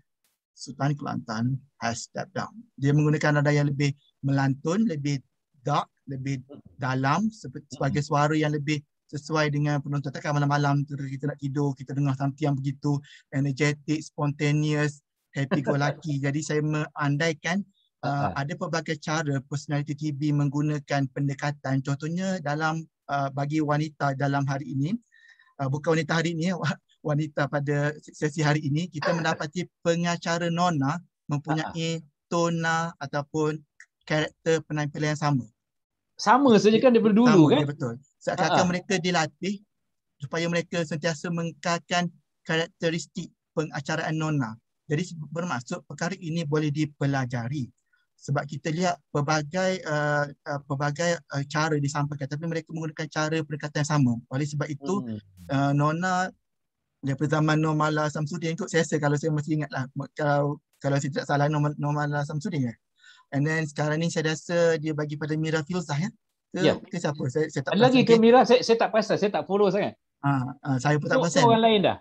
Sultan Kelantan has stepped down. Dia menggunakan nada yang lebih melantun, lebih dark, lebih dalam sebagai suara yang lebih sesuai dengan penonton takkan malam-malam kita nak tidur, kita dengar yang begitu energetic, spontaneous, happy go lucky. Jadi saya mengandaikan uh, uh ada pelbagai cara personality TV menggunakan pendekatan. Contohnya dalam uh, bagi wanita dalam hari ini, uh, bukan wanita hari ini, wanita pada sesi hari ini, kita mendapati pengacara Nona ah. mempunyai uh tona ataupun karakter penampilan yang sama. Sama saja kan daripada dulu sama, kan? Ya, betul. Seakan-akan ha, ha. uh mereka dilatih supaya mereka sentiasa mengekalkan karakteristik pengacaraan nona. Jadi bermaksud perkara ini boleh dipelajari. Sebab kita lihat pelbagai uh, uh pelbagai uh, cara disampaikan tapi mereka menggunakan cara perkataan yang sama. Oleh sebab itu hmm. uh, nona daripada zaman Normala Samsudin kot saya rasa kalau saya masih ingatlah kalau kalau saya tidak salah Normala Samsudin ya. And then sekarang ni saya rasa dia bagi pada Mira Filzah ya. Ke, yeah. ke siapa? Saya, saya tak Lagi ke Mira saya, saya tak pasal, saya tak follow sangat. Ah, ah saya pun tak pasal. Orang lain dah.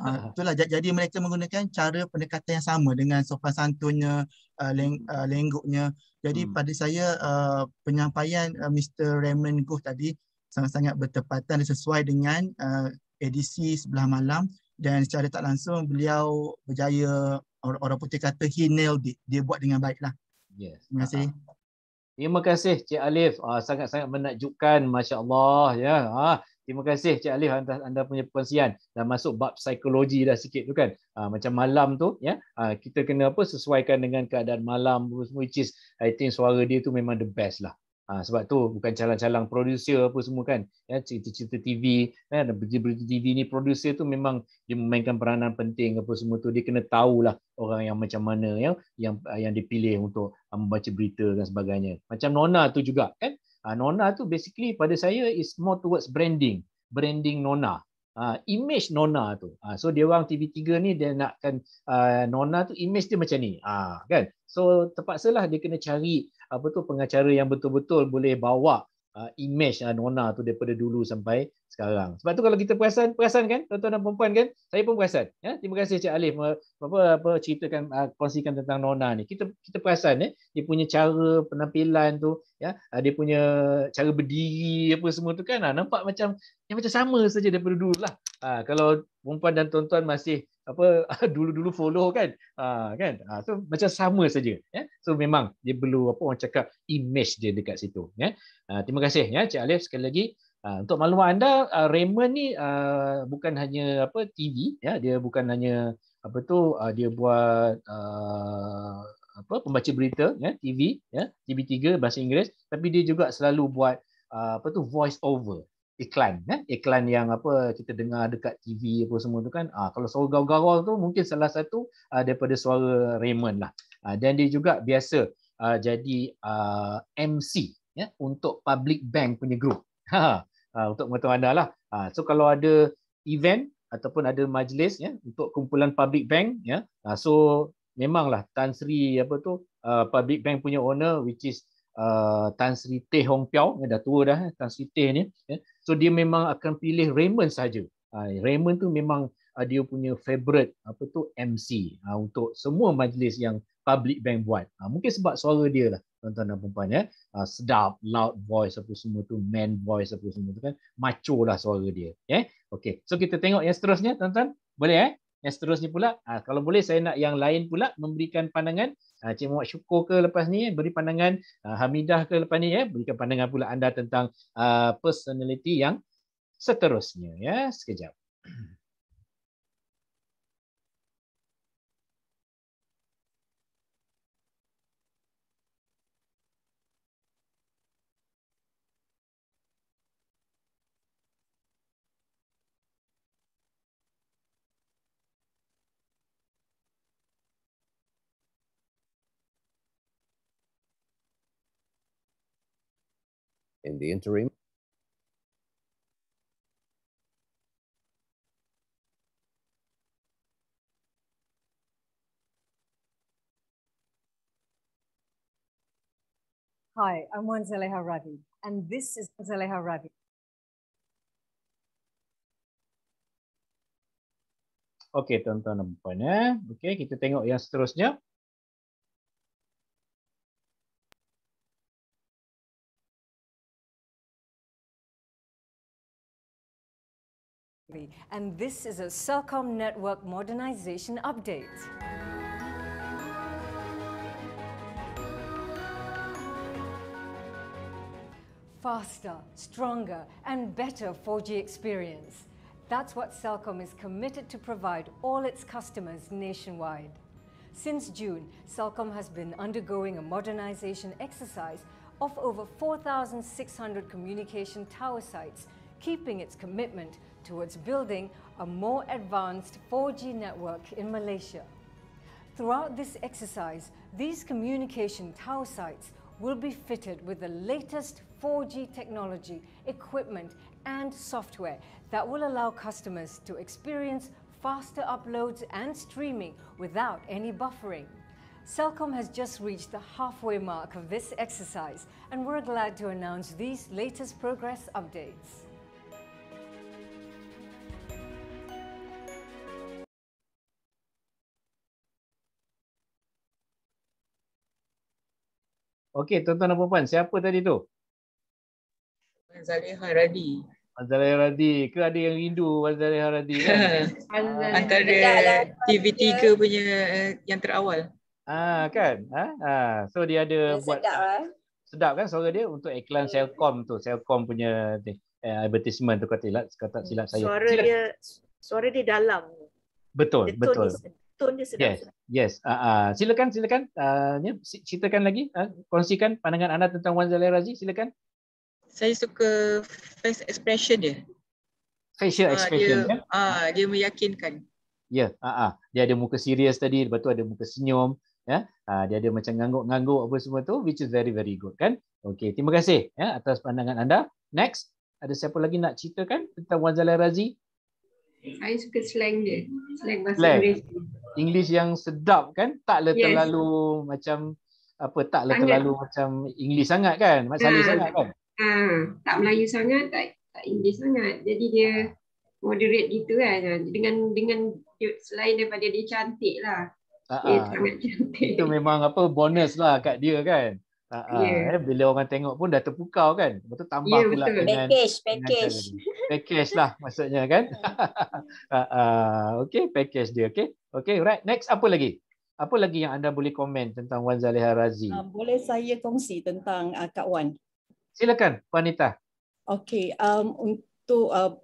Uh, itulah jadi mereka menggunakan cara pendekatan yang sama dengan sopan santunnya uh, leng, uh, hmm. ah, lengguknya jadi hmm. pada saya uh, penyampaian uh, Mr Raymond Goh tadi sangat-sangat bertepatan dan sesuai dengan uh, edisi sebelah malam dan secara tak langsung beliau berjaya orang putih kata he nailed it dia buat dengan baiklah Yes. Terima kasih. Terima kasih Cik Alif. Ah, sangat-sangat menakjubkan masya-Allah ya. Ah, terima kasih Cik Alif anda, anda punya perkongsian dah masuk bab psikologi dah sikit tu kan. Ah, macam malam tu ya. kita kena apa sesuaikan dengan keadaan malam which is I think suara dia tu memang the best lah. Ha, sebab tu bukan calang-calang producer apa semua kan. Ya, cerita-cerita TV, ya, dan berita TV ni producer tu memang dia memainkan peranan penting apa semua tu. Dia kena tahulah orang yang macam mana ya, yang ah, yang dipilih untuk ah, membaca berita dan sebagainya. Macam Nona tu juga kan. Ha, Nona tu basically pada saya is more towards branding. Branding Nona. Ha, image Nona tu. Ha, so dia orang TV3 ni dia nakkan uh, Nona tu image dia macam ni. Ha, kan? So terpaksalah dia kena cari apa tu pengacara yang betul-betul boleh bawa uh, image uh, Nona tu daripada dulu sampai sekarang. Sebab tu kalau kita perasan, perasan kan, tuan-tuan dan perempuan kan, saya pun perasan. Ya, terima kasih Cik Alif apa, apa, apa ceritakan, uh, kongsikan tentang Nona ni. Kita kita perasan ya, dia punya cara penampilan tu, ya, ah, dia punya cara berdiri apa semua tu kan, ah, nampak macam yang macam sama saja daripada dulu lah. Uh, kalau perempuan dan tuan-tuan masih apa dulu-dulu follow kan ha, kan ha, so macam sama saja ya so memang dia perlu apa orang cakap image dia dekat situ ya ha, terima kasih ya cik alif sekali lagi Ah, untuk maklumat anda ah, Raymond ni ah, bukan hanya apa TV ya dia bukan hanya apa tu dia buat apa pembaca berita ya TV ya TV3 bahasa Inggeris tapi dia juga selalu buat apa tu voice over iklan ya iklan yang apa kita dengar dekat TV apa semua tu kan kalau suara garau-garau tu mungkin salah satu daripada suara Raymond lah dan dia juga biasa jadi MC ya untuk public bank punya group ha, ha. Ah, untuk mengetahui anda lah. Uh, so kalau ada event ataupun ada majlis ya untuk kumpulan public bank ya. Uh, so memanglah Tan Sri apa tu uh, public bank punya owner which is uh, Tan Sri Teh Hong Piao ya, dah tua dah eh, Tan Sri Teh ni ya. So dia memang akan pilih Raymond saja. Uh, Raymond tu memang uh, dia punya favourite apa tu MC uh, untuk semua majlis yang public bank buat. Uh, mungkin sebab suara dia lah tuan-tuan dan perempuan ya. Uh, sedap, loud voice apa semua tu, man voice apa semua tu kan. Macho lah suara dia. Yeah? Okay. So kita tengok yang seterusnya tuan-tuan. Boleh eh? Yang seterusnya pula, uh, kalau boleh saya nak yang lain pula memberikan pandangan. Uh, Cik Muhammad Syukur ke lepas ni, beri pandangan. Uh, Hamidah ke lepas ni, ya, eh? berikan pandangan pula anda tentang uh, personality yang seterusnya. ya. Yeah? Sekejap. Sekejap. in the interim. Hi, I'm Wanzeleha Ravi, and this is Wanzeleha Ravi. Okay, tuan-tuan dan puan. Eh? Okay, kita tengok yang seterusnya. And this is a Cellcom network modernization update. Faster, stronger, and better 4G experience. That's what Cellcom is committed to provide all its customers nationwide. Since June, Cellcom has been undergoing a modernization exercise of over 4,600 communication tower sites, keeping its commitment towards building a more advanced 4G network in Malaysia. Throughout this exercise, these communication tower sites will be fitted with the latest 4G technology, equipment and software that will allow customers to experience faster uploads and streaming without any buffering. Cellcom has just reached the halfway mark of this exercise and we're glad to announce these latest progress updates. Okey, tuan-tuan dan puan-puan, siapa tadi tu? Puan Zaleha Radi. Puan Zaleha Radi. Ke ada yang rindu Puan Zaleha Radi? Kan? Zaleha Antara lah, TV3 punya eh, yang terawal. Ah kan? Ha? Ah, so dia ada dia buat sedap, lah. sedap kan suara dia untuk iklan yeah. Hmm. Selcom tu. Selcom punya eh, advertisement tu kata silap, kata silap saya. Suara dia suara dia dalam. betul. betul tone dia sedap. Yes. Yes. Uh, uh, silakan silakan uh, ceritakan lagi uh, kongsikan pandangan anda tentang Wan Zalai Razi silakan. Saya suka face expression dia. Facial expression dia. kan? uh, dia meyakinkan. Ya, yeah, uh, uh. dia ada muka serius tadi, lepas tu ada muka senyum, ya. Yeah? Uh, dia ada macam ngangguk-ngangguk apa semua tu which is very very good kan? Okay, terima kasih ya yeah, atas pandangan anda. Next, ada siapa lagi nak ceritakan tentang Wan Zalai Razi? Saya suka slang dia. Slang bahasa Inggeris. English yang sedap kan tak yes. terlalu macam apa tak terlalu macam English sangat kan macam ha. Ah. sangat kan ha. tak Melayu sangat tak, tak English sangat jadi dia moderate gitu kan ah, dengan dengan selain daripada dia cantik lah Ha-ha. sangat cantik itu memang apa bonus lah kat dia kan Uh-huh. Yeah. Eh, bila orang tengok pun dah terpukau kan. Lepas tu tambah yeah, pula betul. dengan package. Dengan package. package lah maksudnya kan. Hmm. uh-huh. Okay, package dia. Okay. okay, right. Next, apa lagi? Apa lagi yang anda boleh komen tentang Wan Zaliha Razi? Uh, ah, boleh saya kongsi tentang uh, Kak Wan? Silakan, Wanita. Okay, um, untuk uh,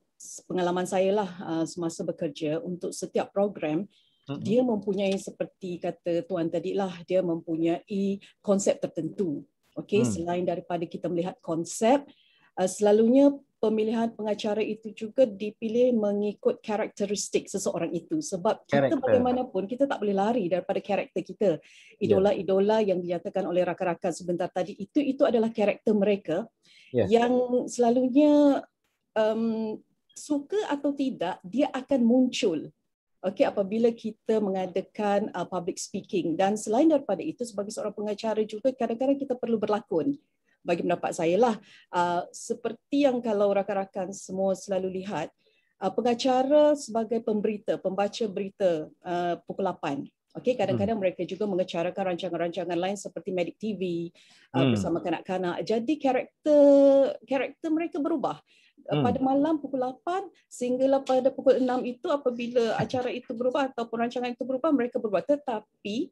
pengalaman saya lah uh, semasa bekerja, untuk setiap program, dia mempunyai seperti kata tuan tadi lah dia mempunyai konsep tertentu okey hmm. selain daripada kita melihat konsep uh, selalunya pemilihan pengacara itu juga dipilih mengikut karakteristik seseorang itu sebab kita character. bagaimanapun kita tak boleh lari daripada karakter kita ya. idola-idola yang dinyatakan oleh rakan-rakan sebentar tadi itu itu adalah karakter mereka yes. Ya. yang selalunya um, suka atau tidak dia akan muncul okey apabila kita mengadakan uh, public speaking dan selain daripada itu sebagai seorang pengacara juga kadang-kadang kita perlu berlakon bagi pendapat saya lah uh, seperti yang kalau rakan-rakan semua selalu lihat uh, pengacara sebagai pemberita pembaca berita uh, pukul 8 Okey, kadang-kadang hmm. mereka juga mengecarakan rancangan-rancangan lain seperti Medic TV uh, hmm. bersama kanak-kanak. Jadi karakter karakter mereka berubah hmm. pada malam pukul 8 sehinggalah pada pukul 6 itu apabila acara itu berubah ataupun rancangan itu berubah mereka berubah tetapi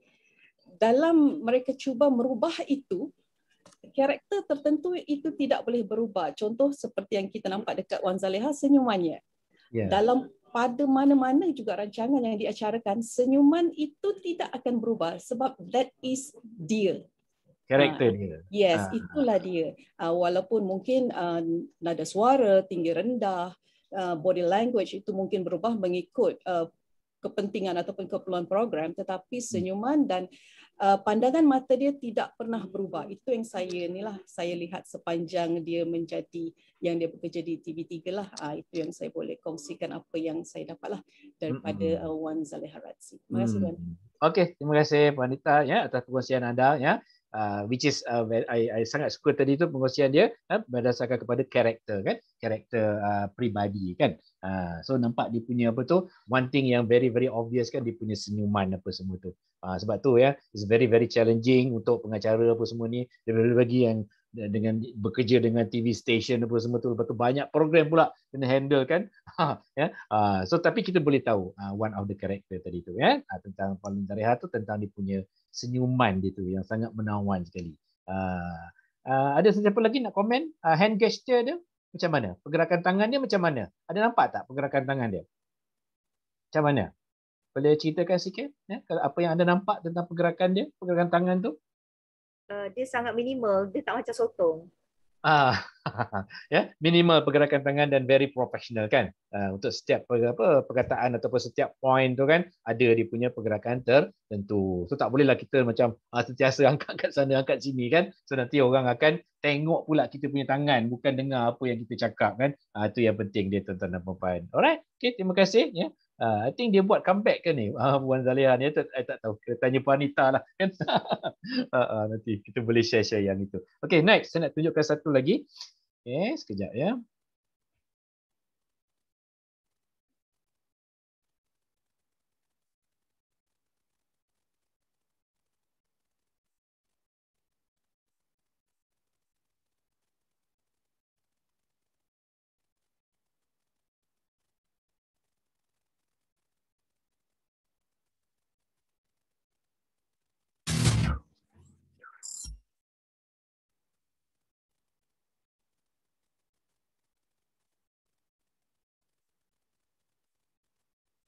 dalam mereka cuba merubah itu karakter tertentu itu tidak boleh berubah contoh seperti yang kita nampak dekat Wan Zaleha senyumannya yeah. dalam pada mana-mana juga rancangan yang diacarakan senyuman itu tidak akan berubah sebab that is dia karakter ah, dia. Yes, uh. itulah dia. Uh, walaupun mungkin uh, nada suara tinggi rendah, uh, body language itu mungkin berubah mengikut uh, kepentingan ataupun keperluan program tetapi hmm. senyuman dan uh, pandangan mata dia tidak pernah berubah. Itu yang saya inilah saya lihat sepanjang dia menjadi yang dia bekerja di TV3 lah. Uh, itu yang saya boleh kongsikan apa yang saya dapat lah daripada uh, Wan Zaleharatsi. Terima kasih hmm. Tuan. terima kasih Puan Nita ya atas perkongsian anda ya uh, which is uh, I, I sangat suka tadi tu pengusian dia uh, berdasarkan kepada karakter kan karakter uh, pribadi kan uh, so nampak dia punya apa tu one thing yang very very obvious kan dia punya senyuman apa semua tu uh, sebab tu ya yeah, it's very very challenging untuk pengacara apa semua ni lebih bagi yang dengan bekerja dengan TV station apa semua tu lepas tu banyak program pula kena handle kan ya yeah. uh, so tapi kita boleh tahu uh, one of the character tadi tu ya yeah? uh, tentang paling dari tu tentang dia punya senyuman dia yang sangat menawan sekali. Uh, uh, ada sesiapa lagi nak komen uh, hand gesture dia macam mana? Pergerakan tangan dia macam mana? Ada nampak tak pergerakan tangan dia? Macam mana? Boleh ceritakan sikit ya kalau apa yang anda nampak tentang pergerakan dia, pergerakan tangan tu? Uh, dia sangat minimal, dia tak macam sotong. Ah, ya, minimal pergerakan tangan dan very professional kan. Uh, untuk setiap apa perkataan ataupun setiap point tu kan ada dia punya pergerakan tertentu. So tak bolehlah kita macam uh, sentiasa angkat kat sana angkat sini kan. So nanti orang akan tengok pula kita punya tangan bukan dengar apa yang kita cakap kan. Ah uh, tu yang penting dia tuan-tuan dan puan-puan. Alright. Okay, terima kasih ya. Yeah. Uh, I think dia buat comeback kan ni uh, Puan Zaliha ni tak, tak tahu Kita tanya Puan Anita lah uh, uh, Nanti kita boleh share-share yang itu Okay next Saya nak tunjukkan satu lagi Okay eh, sekejap ya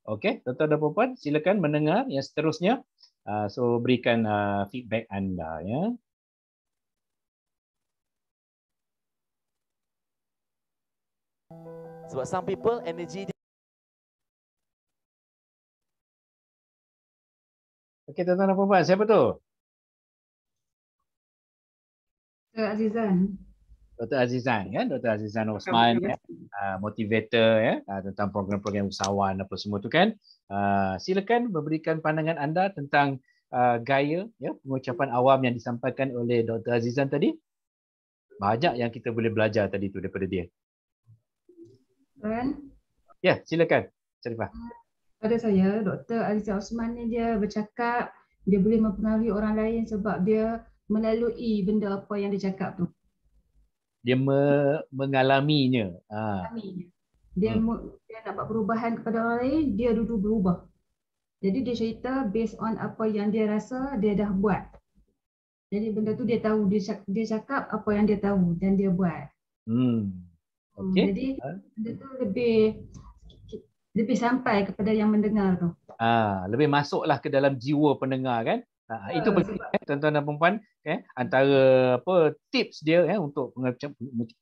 Okey, tuan-tuan dan puan-puan, silakan mendengar yang seterusnya. Uh, so berikan uh, feedback anda ya. Sebab some people energy dia Okey, tuan-tuan dan puan-puan, siapa tu? Tuan Azizan. Dr. Azizan ya Dr. Azizan Osman ya ah, motivator ya ah, tentang program-program usahawan apa semua tu kan ah, silakan memberikan pandangan anda tentang gaya ya pengucapan awam yang disampaikan oleh Dr. Azizan tadi banyak yang kita boleh belajar tadi tu daripada dia Tuan ya silakan Sharifah pada saya Dr. Azizan Osman ni dia bercakap dia boleh mempengaruhi orang lain sebab dia melalui benda apa yang dia cakap tu dia me- mengalaminya. Ha. Dia hmm. dia dapat perubahan kepada orang lain, dia dulu berubah. Jadi dia cerita based on apa yang dia rasa dia dah buat. Jadi benda tu dia tahu dia cakap, dia cakap apa yang dia tahu dan dia buat. Hmm. hmm okay. Jadi ha? benda tu lebih lebih sampai kepada yang mendengar tu. Ah, lebih masuklah ke dalam jiwa pendengar kan? Ha, itu uh, penting eh, tuan-tuan dan perempuan eh, antara apa tips dia eh, untuk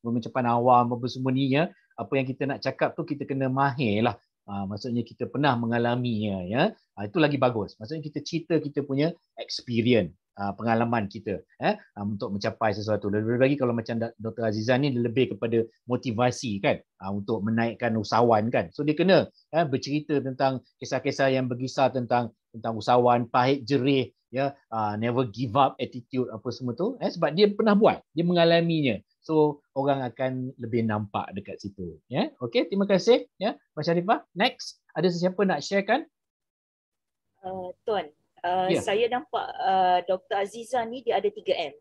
pengecapan awam apa semua ni ya apa yang kita nak cakap tu kita kena mahir lah ha, maksudnya kita pernah mengalaminya ya ha, itu lagi bagus maksudnya kita cerita kita punya experience ha, pengalaman kita eh, untuk mencapai sesuatu lebih lagi kalau macam Dr. Azizan ni lebih kepada motivasi kan ha, untuk menaikkan usahawan kan so dia kena eh, bercerita tentang kisah-kisah yang bergisar tentang tentang usahawan pahit jerih ya uh, never give up attitude apa semua tu eh sebab dia pernah buat dia mengalaminya so orang akan lebih nampak dekat situ ya yeah? okey terima kasih ya yeah? Mas Sharifah next ada sesiapa nak sharekan uh, tuan Uh, yeah. Saya nampak uh, Dr. Aziza ni dia ada 3M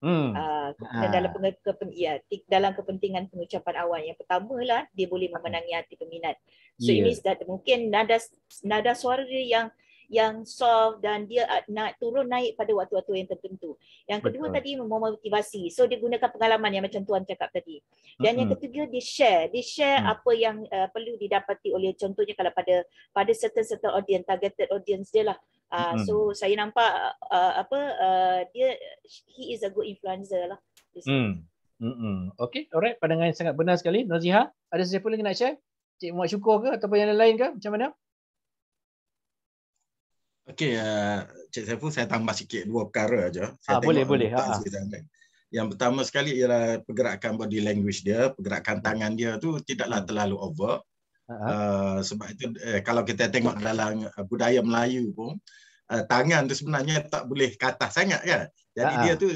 hmm. uh, dalam, kepen- ya, dalam kepentingan pengucapan awal. Yang pertama lah dia boleh memenangi hati peminat. So yeah. it ya. means mungkin nada, nada suara dia yang yang soft dan dia nak turun naik pada waktu-waktu yang tertentu. Yang kedua Betul. tadi memotivasi. So dia gunakan pengalaman yang macam tuan cakap tadi. Dan yang ketiga dia share, dia share hmm. apa yang uh, perlu didapati oleh contohnya kalau pada pada certain-certain audience targeted audience dia lah. Uh, hmm. so saya nampak uh, apa uh, dia he is a good influencer lah. Hmm. Hmm. Okay. Alright, pandangan yang sangat benar sekali Noziha. Ada sesiapa lagi nak share? Cik Muhammad Syukur ke ataupun yang lain ke? Macam mana? Okey, uh, Cik Saiful saya tambah sikit dua perkara aja. ha, boleh, boleh. Ha. Yang pertama sekali ialah pergerakan body language dia, pergerakan tangan dia tu tidaklah hmm. terlalu over. Uh, sebab itu uh, kalau kita tengok dalam budaya Melayu pun uh, tangan tu sebenarnya tak boleh kata sangat kan. Jadi uh dia tu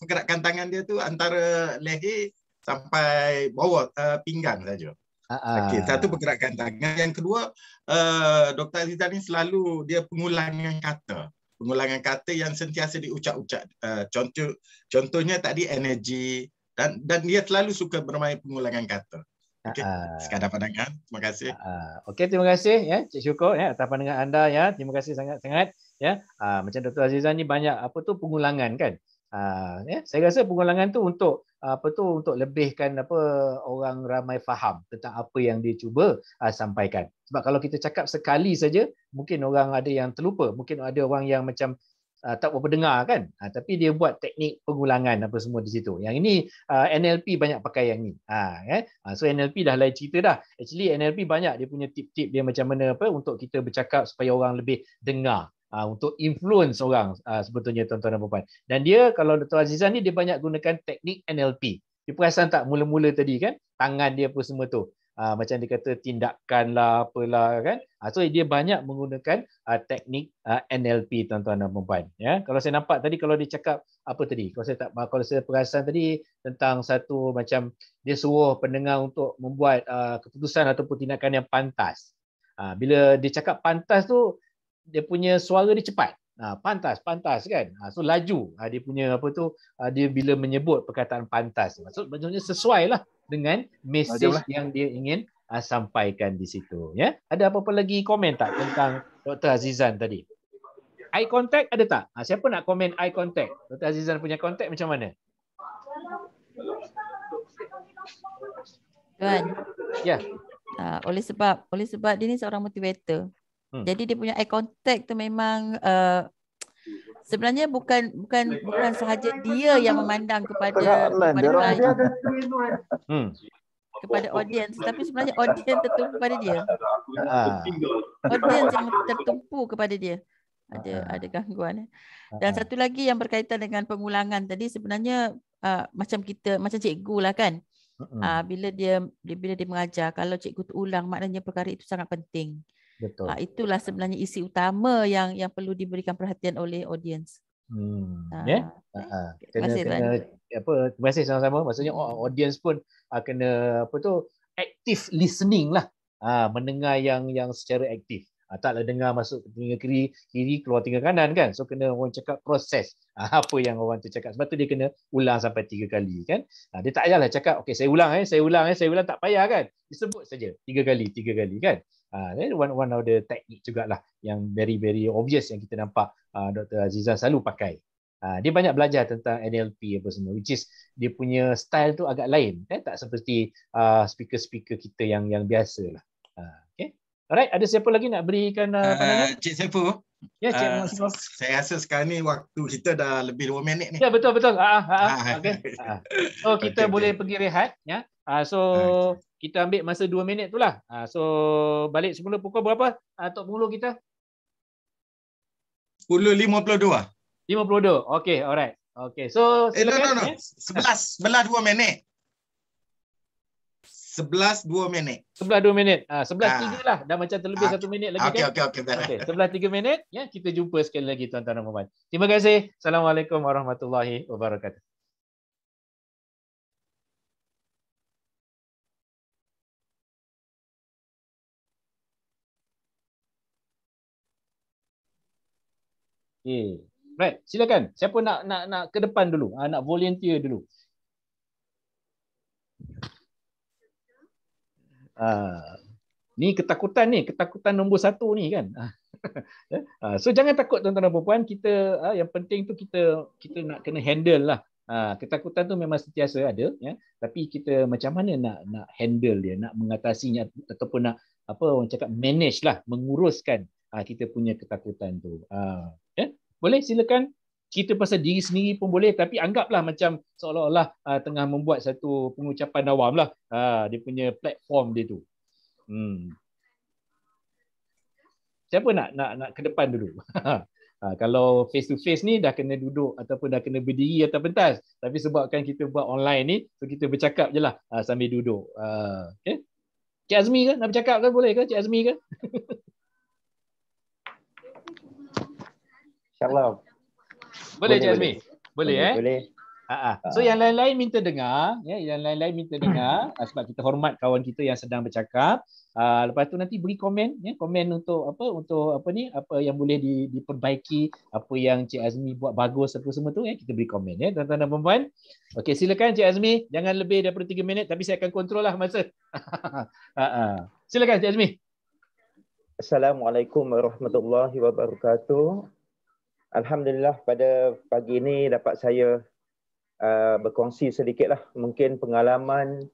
pergerakan tangan dia tu antara leher sampai bawah uh, pinggang saja. Okay, satu pergerakan tangan. Yang kedua, uh, eh, Dr. Aziza ni selalu dia pengulangan kata. Pengulangan kata yang sentiasa diucap-ucap. Uh, contoh, contohnya tadi energi dan dan dia selalu suka bermain pengulangan kata. Okey, sekadar pandangan. Terima kasih. Okay, terima kasih ya, Cik Syukur ya, atas pandangan anda ya. Terima kasih sangat-sangat ya. Uh, macam Dr. Aziza ni banyak apa tu pengulangan kan. Ah, ya saya rasa pengulangan tu untuk ah, apa tu untuk lebihkan apa orang ramai faham tentang apa yang dia cuba uh, sampaikan sebab kalau kita cakap sekali saja mungkin orang ada yang terlupa mungkin ada orang yang macam uh, tak berapa dengar kan uh, tapi dia buat teknik pengulangan apa semua di situ yang ini uh, NLP banyak pakai yang ni uh, eh? uh, so NLP dah lain cerita dah actually NLP banyak dia punya tip-tip dia macam mana apa untuk kita bercakap supaya orang lebih dengar uh, untuk influence orang uh, sebetulnya tuan-tuan dan puan Dan dia kalau Dr. Azizan ni dia banyak gunakan teknik NLP. Dia perasan tak mula-mula tadi kan tangan dia apa semua tu. Uh, macam dia kata tindakan lah apalah kan. Uh, so dia banyak menggunakan uh, teknik uh, NLP tuan-tuan dan puan Ya? Kalau saya nampak tadi kalau dia cakap apa tadi. Kalau saya, tak, kalau saya perasan tadi tentang satu macam dia suruh pendengar untuk membuat uh, keputusan ataupun tindakan yang pantas. Uh, bila dia cakap pantas tu dia punya suara dia cepat. Ah pantas, pantas kan. Ah so laju. Ah dia punya apa tu? Ah dia bila menyebut perkataan pantas. Maksud maksudnya lah dengan mesej lah. yang dia ingin ah, sampaikan di situ, ya. Ada apa-apa lagi komen tak tentang Dr Azizan tadi? Eye contact ada tak? Ah siapa nak komen eye contact? Dr Azizan punya contact macam mana? Tuan. Ya. Yeah. Uh, oleh sebab oleh sebab dia ni seorang motivator. Hmm. Jadi dia punya eye contact tu memang uh, sebenarnya bukan bukan bukan sahaja dia yang memandang kepada lah, kepada pelajar. Hmm. Kepada audience tapi sebenarnya audience tertumpu kepada dia. Ah. Audience yang tertumpu kepada dia. Ada ah. ada gangguan eh. Dan ah. satu lagi yang berkaitan dengan pengulangan tadi sebenarnya uh, macam kita macam cikgu lah kan. Uh, bila dia bila dia mengajar kalau cikgu tu ulang maknanya perkara itu sangat penting. Betul. Uh, itulah ah. sebenarnya isi utama yang yang perlu diberikan perhatian oleh audience. Hmm. Ah, ya. Yeah? Eh, uh, Terima kasih. Kena, apa? Terima kasih sama-sama. Maksudnya oh, audience pun uh, kena apa tu? Active listening lah. Uh, mendengar yang yang secara aktif. Uh, taklah dengar masuk ke telinga kiri, kiri keluar telinga kanan kan. So kena orang cakap proses uh, apa yang orang tu cakap. Sebab tu dia kena ulang sampai tiga kali kan. Uh, dia tak payahlah cakap, okay saya ulang eh, saya ulang eh, saya ulang tak payah kan. Disebut saja tiga kali, tiga kali kan. Uh, one, one of the technique jugalah yang very very obvious yang kita nampak uh, ah, Dr. Aziza selalu pakai. Uh, dia banyak belajar tentang NLP apa semua which is dia punya style tu agak lain eh? tak seperti uh, speaker-speaker kita yang yang biasa lah. Uh, okay. Alright, ada siapa lagi nak berikan uh, pandangan? Uh, Cik Sefu. Ya, Cik uh, Saya rasa sekarang ni waktu kita dah lebih 2 minit ni. Ya, betul-betul. Uh, uh, uh, okay. uh. So, kita okay, boleh okay. pergi rehat. ya. Yeah? Uh, so, okay kita ambil masa 2 minit itulah. Ah so balik semula pukul berapa? Ah tok pengulu kita. Pukul 52. 52. Okey, alright. Okey. So silakan. Eh, no, no, no. 11 11 2 minit. 11 2 minit. 11 2 minit. Ah 11 3 ah. lah. Dah macam terlebih okay. Ah, 1 minit lagi okay, kan. Okey okey okey. Okey. 11 3 minit ya kita jumpa sekali lagi tuan-tuan dan puan Terima kasih. Assalamualaikum warahmatullahi wabarakatuh. Okay. Hmm. Right, silakan. Siapa nak nak nak ke depan dulu? Ah, nak volunteer dulu. Ah, ni ketakutan ni, ketakutan nombor satu ni kan. Ah, eh? ah, so jangan takut tuan-tuan dan puan kita ah, yang penting tu kita kita nak kena handle lah. Ah, ketakutan tu memang sentiasa ada ya. Tapi kita macam mana nak nak handle dia, nak mengatasinya ataupun nak apa orang cakap manage lah, menguruskan ah, kita punya ketakutan tu. Ah boleh silakan kita pasal diri sendiri pun boleh tapi anggaplah macam seolah-olah uh, tengah membuat satu pengucapan awam lah uh, dia punya platform dia tu hmm. siapa nak nak nak ke depan dulu uh, kalau face to face ni dah kena duduk ataupun dah kena berdiri atau pentas tapi sebabkan kita buat online ni so kita bercakap je lah uh, sambil duduk uh, okay? Cik Azmi ke nak bercakap ke boleh ke Cik Azmi ke InsyaAllah. Boleh, boleh Cik Azmi? Boleh, boleh eh? Boleh. Ha-ha. Ha. So yang lain-lain minta dengar, ya, yang lain-lain minta dengar ha, sebab kita hormat kawan kita yang sedang bercakap. Uh, lepas tu nanti beri komen, ya, komen untuk apa untuk apa ni, apa yang boleh di, diperbaiki, apa yang Cik Azmi buat bagus apa semua tu ya, kita beri komen ya, tuan-tuan dan puan-puan. silakan Cik Azmi, jangan lebih daripada 3 minit tapi saya akan kontrol lah masa. silakan Cik Azmi. Assalamualaikum warahmatullahi wabarakatuh. Alhamdulillah pada pagi ini dapat saya uh, berkongsi sedikitlah mungkin pengalaman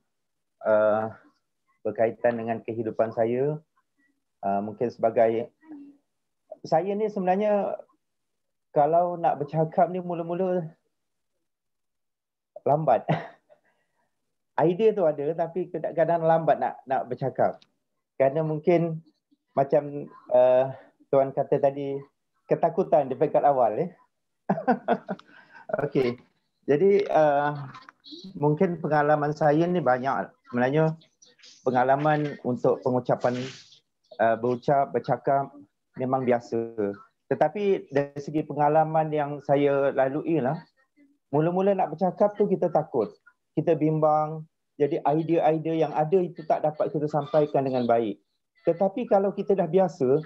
uh, berkaitan dengan kehidupan saya uh, mungkin sebagai saya ni sebenarnya kalau nak bercakap ni mula-mula lambat idea tu ada tapi kadang-kadang lambat nak nak bercakap kerana mungkin macam uh, tuan kata tadi ketakutan di peringkat awal eh. Okey. Jadi uh, mungkin pengalaman saya ni banyak sebenarnya pengalaman untuk pengucapan uh, berucap, bercakap memang biasa. Tetapi dari segi pengalaman yang saya lalui lah, mula-mula nak bercakap tu kita takut. Kita bimbang. Jadi idea-idea yang ada itu tak dapat kita sampaikan dengan baik. Tetapi kalau kita dah biasa,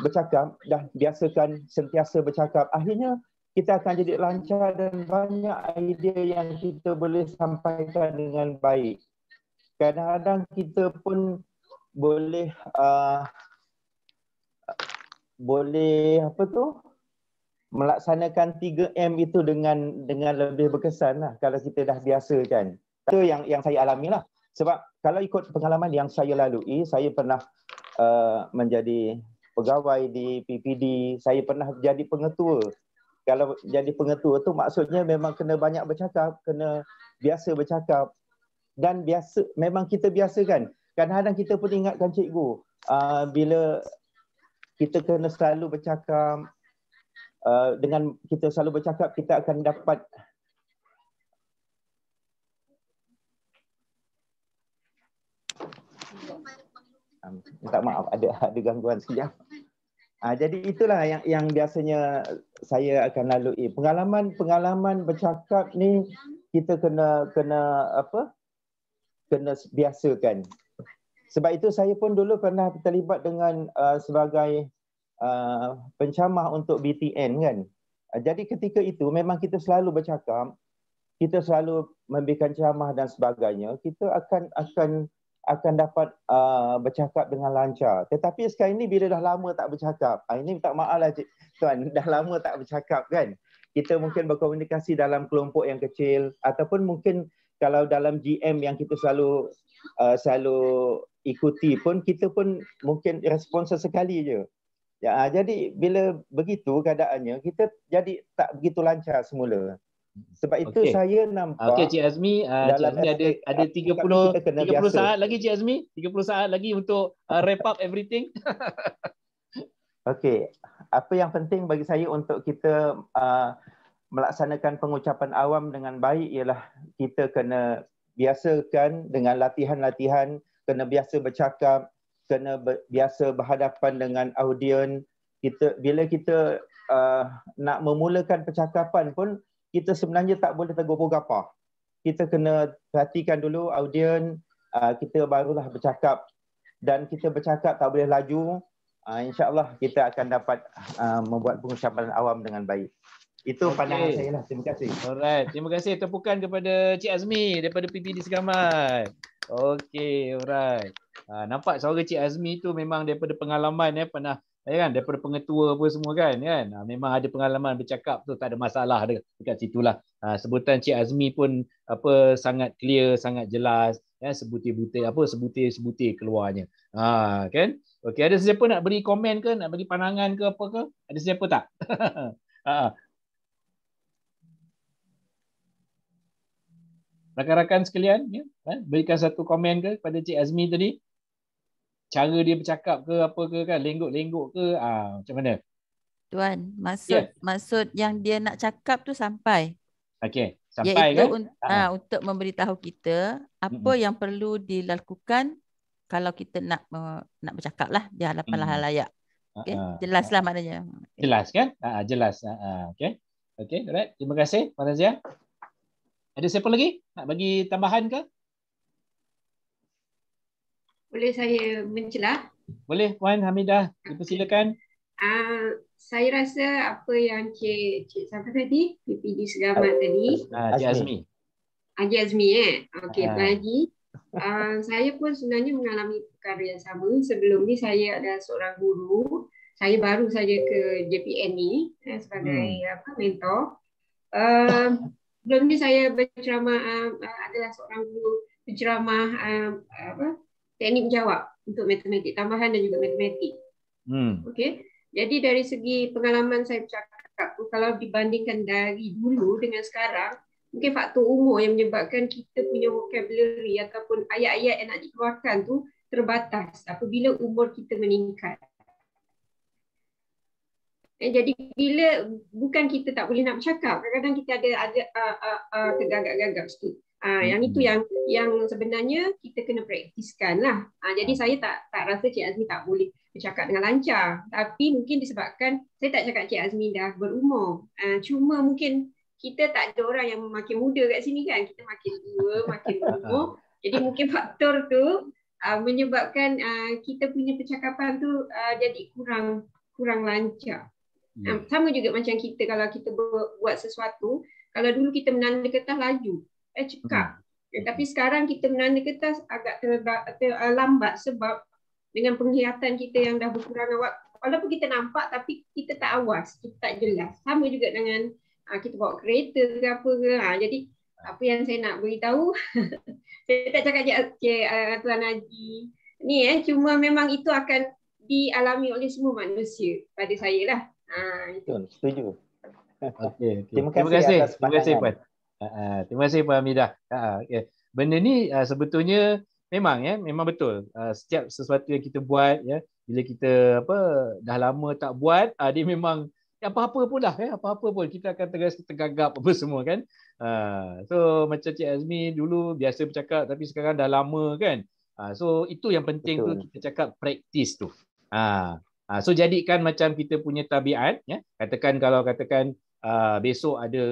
bercakap, dah biasakan sentiasa bercakap, akhirnya kita akan jadi lancar dan banyak idea yang kita boleh sampaikan dengan baik. Kadang-kadang kita pun boleh uh, boleh apa tu melaksanakan 3M itu dengan dengan lebih berkesan lah kalau kita dah biasa kan. Itu yang yang saya alami lah. Sebab kalau ikut pengalaman yang saya lalui, saya pernah uh, menjadi pegawai di PPD, saya pernah jadi pengetua. Kalau jadi pengetua tu maksudnya memang kena banyak bercakap, kena biasa bercakap dan biasa memang kita biasakan. Kadang-kadang kita pun ingatkan cikgu uh, bila kita kena selalu bercakap uh, dengan kita selalu bercakap kita akan dapat Minta maaf ada ada gangguan sejak. Ha, jadi itulah yang yang biasanya saya akan lalui. Pengalaman pengalaman bercakap ni kita kena kena apa? Kena biasakan. Sebab itu saya pun dulu pernah terlibat dengan uh, sebagai uh, pencamah untuk BTN kan. Uh, jadi ketika itu memang kita selalu bercakap, kita selalu memberikan ceramah dan sebagainya. Kita akan akan akan dapat uh, bercakap dengan lancar. Tetapi sekarang ini bila dah lama tak bercakap, uh, ini tak maaf lah cik, tuan, dah lama tak bercakap kan. Kita mungkin berkomunikasi dalam kelompok yang kecil ataupun mungkin kalau dalam GM yang kita selalu uh, selalu ikuti pun kita pun mungkin respon sesekali je. Ya, ah, jadi bila begitu keadaannya kita jadi tak begitu lancar semula. Sebab itu okay. saya nampak Okey Cik Azmi, uh, Cik Azmi ada ada 30 30 biasa. saat lagi Cik Azmi, 30 saat lagi untuk uh, wrap up everything. Okey, apa yang penting bagi saya untuk kita uh, melaksanakan pengucapan awam dengan baik ialah kita kena biasakan dengan latihan-latihan, kena biasa bercakap, kena ber, biasa berhadapan dengan audien. Kita bila kita uh, nak memulakan percakapan pun kita sebenarnya tak boleh tergopoh gapah. Kita kena perhatikan dulu audien, uh, kita barulah bercakap dan kita bercakap tak boleh laju. Uh, InsyaAllah kita akan dapat uh, membuat pengucapan awam dengan baik. Itu okay. pandangan saya lah. Terima kasih. Alright. Terima kasih. Tepukan kepada Cik Azmi daripada PPD Segamat. Okay. Alright. Uh, nampak suara Cik Azmi tu memang daripada pengalaman eh, pernah ya kan daripada pengetua pun semua kan ya kan ha, memang ada pengalaman bercakap tu tak ada masalah dekat situlah ha, sebutan Cik Azmi pun apa sangat clear sangat jelas ya sebutir-butir apa sebutir-sebutir keluarnya ha kan okey ada sesiapa nak beri komen ke nak bagi pandangan ke apa ke ada sesiapa tak ha, ha rakan-rakan sekalian ya ha, berikan satu komen ke kepada Cik Azmi tadi cara dia bercakap ke apa ke kan lengguk-lengguk ke ah macam mana tuan maksud yeah. maksud yang dia nak cakap tu sampai okey sampai Iaitu kan un- ha. Ha, untuk memberitahu kita apa mm-hmm. yang perlu dilakukan kalau kita nak uh, nak bercakap lah di hadapan mm-hmm. halayak ah, okey uh-huh. jelaslah maknanya okay. jelas kan uh-huh. jelas uh-huh. okey okey alright terima kasih Farazia ada siapa lagi nak bagi tambahan ke boleh saya mencelah? Boleh Puan Hamidah, dipersilakan. Uh, saya rasa apa yang Cik, Cik siapa tadi? PPG Segamat uh, tadi. Haji uh, Azmi. Haji ah, Azmi eh. Okey, uh. Tuan Haji. Uh, saya pun sebenarnya mengalami perkara yang sama. Sebelum ni saya adalah seorang guru. Saya baru saja ke JPN ni eh, sebagai hmm. apa mentor. Uh, sebelum ni saya berceramah uh, adalah seorang guru berceramah uh, apa teknik jawab untuk matematik tambahan dan juga matematik. Hmm. Okey. Jadi dari segi pengalaman saya bercakap tu kalau dibandingkan dari dulu dengan sekarang mungkin faktor umur yang menyebabkan kita punya vocabulary ataupun ayat-ayat yang nak dikeluarkan tu terbatas apabila umur kita meningkat. Eh, jadi bila bukan kita tak boleh nak bercakap, kadang-kadang kita ada ada uh, ah, uh, ah, uh, ah, tergagap-gagap sikit. Ha, yang itu hmm. yang yang sebenarnya kita kena praktiskan lah. Ha, jadi hmm. saya tak tak rasa Cik Azmi tak boleh bercakap dengan lancar. Tapi mungkin disebabkan saya tak cakap Cik Azmi dah berumur. Ha, cuma mungkin kita tak ada orang yang makin muda kat sini kan. Kita makin tua, makin berumur. Jadi mungkin faktor tu uh, menyebabkan uh, kita punya percakapan tu uh, jadi kurang kurang lancar. Yeah. Ya. Sama juga macam kita kalau kita buat sesuatu, kalau dulu kita menanda kertas laju, eh cekap. Tetapi hmm. eh, hmm. sekarang kita menanda kertas agak terlambat ah, sebab dengan penglihatan kita yang dah berkurangan waktu, walaupun kita nampak tapi kita tak awas, kita tak jelas. Sama juga dengan ah, kita bawa kereta ke apa ke. Ah, jadi hmm. apa yang saya nak beritahu, saya tak cakap je okay, Tuan Haji. Ni eh, cuma memang itu akan dialami oleh semua manusia pada saya lah. Ha, itu. Setuju. Okay, okay. Terima, kasih Terima kasih Uh, terima kasih Puan Hamidah. Ha, uh, okay. Ya. Benda ni uh, sebetulnya memang ya, memang betul. Uh, setiap sesuatu yang kita buat ya, bila kita apa dah lama tak buat, uh, dia memang ya, apa-apa pun dah ya, apa-apa pun kita akan terasa tergagap apa semua kan. Uh, so macam Cik Azmi dulu biasa bercakap tapi sekarang dah lama kan. Uh, so itu yang penting betul. tu kita cakap praktis tu. Uh, uh, so jadikan macam kita punya tabiat ya. Katakan kalau katakan uh, besok ada